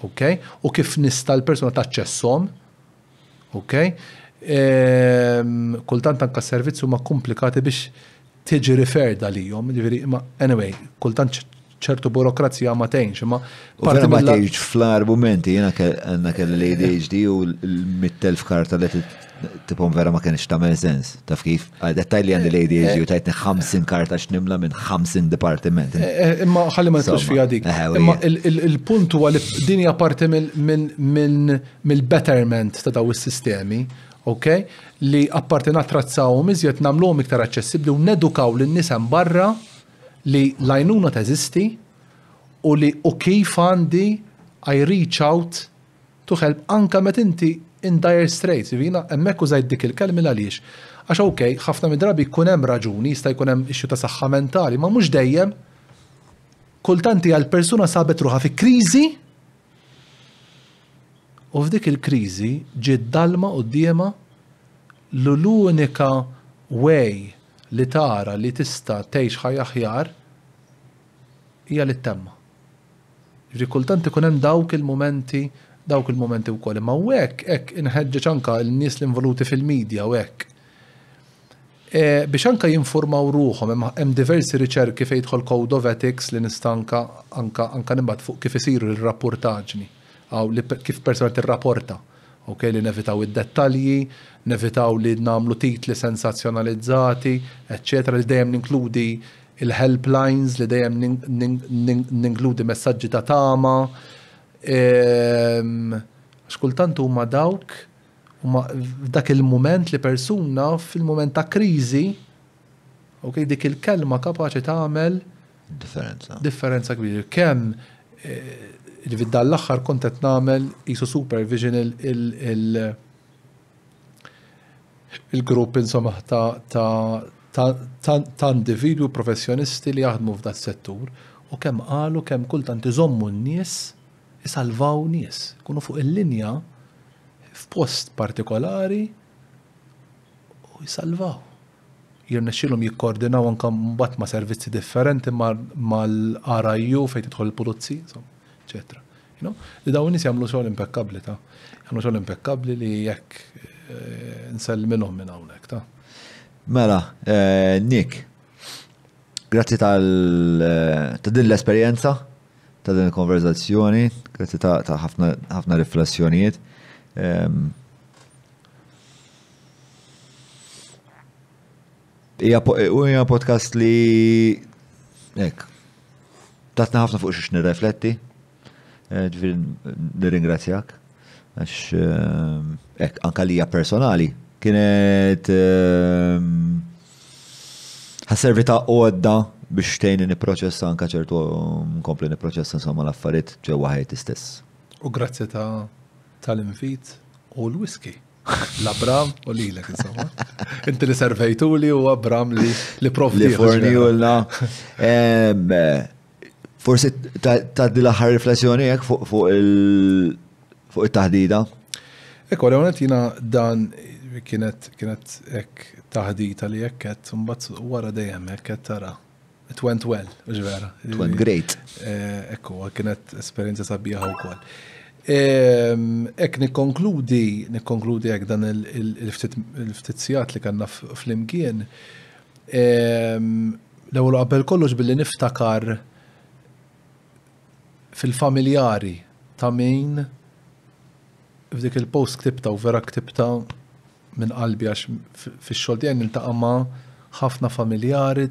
ok? U kif nista l-persuna taċċessom, ok? Ehm, kultant anka servizzu ma komplikati biex tiġi riferda li jom, ma anyway, kultant ċertu burokrazija ma tejnx, ma parti ma tejnx fl-argumenti, jena kell l-ADHD u l-mittelf karta li tipom vera ma kienx tagħmel sens, taf kif? Dettajli li għandi eh, lady age u eh, tajtni 50 karta x'nimla minn 50 dipartiment. Eh, imma ħalli ma nistax fija dik. Imma il-punt huwa li din hija parti mill-betterment ta' daw is-sistemi ok? Li apparti trazzawhom iżjed nagħmluhom iktar aċċessibbli u nedukaw lin-nies barra li lajnuna teżisti u li u kif għandi I reach out to help anka met inti in dire straits, jivina, emmek użajt dik il-kelmi għaliex. Għax okej, ħafna mid-drabi jkun hemm raġuni, jista' jkun hemm ixju ta' saħħa mentali, ma mhux dejjem kultanti għal persuna sabet ruħa fi kriżi u f'dik il-kriżi ġiet dalma u d-diema l-unika way li tara li tista tgħix ħajja ħjar hija li temma. Ġri kultanti kunem hemm dawk il-momenti dawk il-momenti u koll, ma u għek, għek inħedġeċ anka l-nis l-involuti fil-medja u għek. Biex anka jinformaw ruħom, hemm diversi riċerki fejn jidħol Code of Ethics li nistanka anka anka nimbat fuq kif isiru l-rapportaġni, għaw kif il tirrapporta. Ok, li nevitaw id-dettalji, nevitaw li namlu titli sensazzjonalizzati, eccetera, li dejjem ninkludi il-helplines, li dejjem ninkludi messaġġi ta' tama, xkultant ehm, huma dawk huma f'dak il-moment li persuna fil-moment ta' kriżi ok dik il-kelma kapaċi tagħmel differenza. Differenza kbira. Kemm eh, li fid l-aħħar kont qed nagħmel isu supervision il- il-grupp insomma ta' individwi professjonisti li jaħdmu f'dat settur u kemm qalu kemm kultant iżommu n-nies isalvaw nies, kunu fuq il-linja f'post partikolari u jisalvaw. Jirnexxilhom jikkoordinaw anka mbagħad ma' servizzi differenti mal-RIU fejn tidħol il-pulizzi, eċetera. You know? Li daw nis jamlu xogħol impeccabli ta' jamlu xogħol impeccabli li jekk eh, nsellmilhom minn hawnhekk ta'. Mela, eh, Nick, grazzi tal eh, din l-esperjenza ta' din konverzazzjoni grazzi ta' ħafna riflessjonijiet. Ija podcast li ek, tatna ħafna fuq xiex nirrefletti, e, ġviri nirringrazzjak, għax ek, anka lija personali, kienet ħasservi u għadda biex tejni niproċessa anka ċertu mm, nkompli niproċessa insomma l-affarijiet ġewwa ħajt istess. U grazzi ta' tal-invit u l-whisky. L-Abram u li l insomma. Inti li servejtu li u Abram li li provdi. Li forni u l Forsi ta' di laħar riflessjoni riflessjoni fuq il-taħdida. Ekku, għonet jina dan kienet kienet ek taħdita li jekket, un wara dejjem jekket tara. It went well, ġvera. It went great. Eh, ekku, kienet esperienza sabiħa u kol. Ehm, ek nikonkludi, nikonkludi ek dan il-ftit li kanna fl-imkien. Ehm, l-ewwel qabel kollox billi niftakar fil-familjari ta' min f'dik il-post ktibta u vera ktibta minn qalbi għax fil-xogħol dejjem niltaqa' ma' ħafna familjari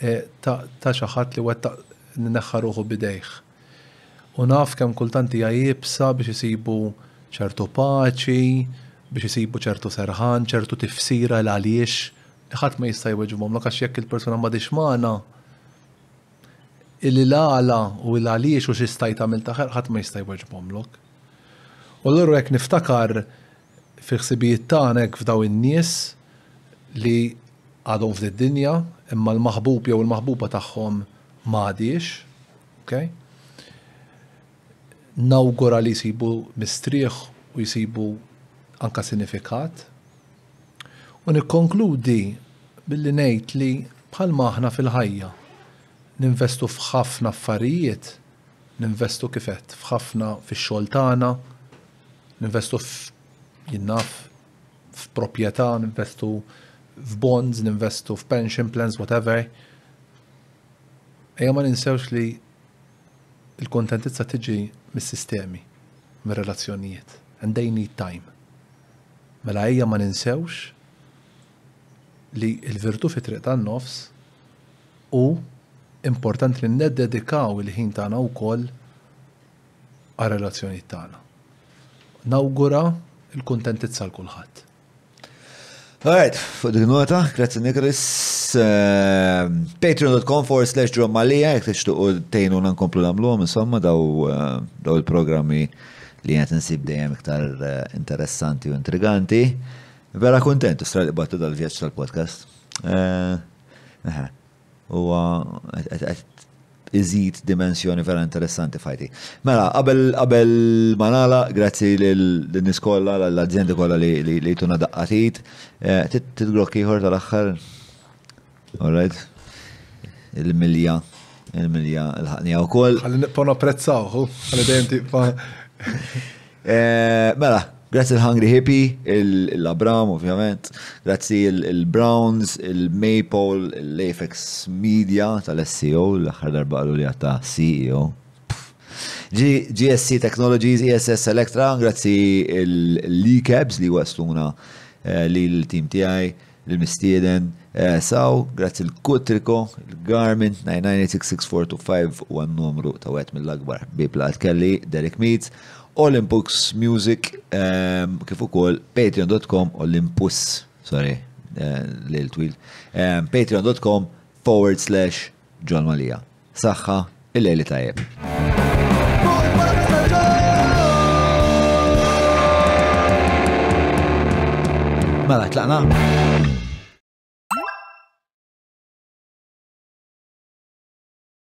Eh, ta' xaħat li n neħħaruħu bidejħ. U naf kem kultanti jibsa biex jisibu ċertu paċi, biex jisibu ċertu serħan, ċertu tifsira l-għaliex, li ħadd ma jista' jweġbhom għax jekk il-persuna ma dixmana il lala u l-għaliex u xistaj mil taħar ħadd ma jista' jweġbhom lok. U l-għurru jek niftakar fi ħsibijiet tagħna f'daw in-nies li għadhom fd dinja imma l-maħbub jew il-maħbuba tagħhom m'għadix, okay? Nawgura li jsibu mistrieħ u jsibu anka sinifikat. U nikkonkludi billi ngħid li bħalma aħna fil-ħajja ninvestu f'ħafna affarijiet, ninvestu kifet f'ħafna fix-xogħol tagħna, ninvestu f'jinnaf f'proprjetà, ninvestu f'bonds, ninvestu f'pension plans, whatever. Ejja ma ninsewx li il-kontentizza tiġi mis-sistemi, mir-relazzjonijiet, and they need time. Mela ejja ma ninsewx li il-virtu fi triq tan-nofs u importanti li neddedikaw il-ħin tagħna wkoll għal relazzjonijiet tagħna. Nawgura il-kontentizza l-kulħadd. Alright, fuq dik nota, grazzi Nikris. Ehm, Patreon.com forward slash drum Malija, jek t-ixtuq u t tejnu nankomplu namluħom, insomma, ehm, daw il-programmi li jgħat nsib dejjem iktar eh, interessanti u intriganti. Vera kontent, u strali battu dal-vjaċ tal-podcast. Ehm, u għet iżid dimensjoni vera interessanti fajti. Mela, qabel manala, grazzi l-nis kolla, l azzjendi kolla li tuna daqqatit, eh, titgrok ieħor tal-axħar. Alright. Il-milja, il-milja, il-ħanija u koll. Għallin pono ħalli għallin pa eh, Mela, Grazzi l-Hungry Hippie, l-Abram ovvjament, grazzi l-Browns, il-Maple, l afex Media tal-SEO, l-axar darba għallu li CEO. GSC Technologies, ESS Electra, grazzi l Cabs li wasluna eh, li l-team tijaj, l-Mistieden, eh, Saw, grazzi l-Kutriko, l-Garmin, 9986-4251 numru ta' għet mill-akbar. Bi plat kelli, Derek Meets, Olympus Music, um, kif ukoll patreon.com Olympus, sorry, uh, eh, lil twil, um, ehm, patreon.com forward slash John Malia. Saħħa, il-lejli tajjeb. Mela, tlaqna.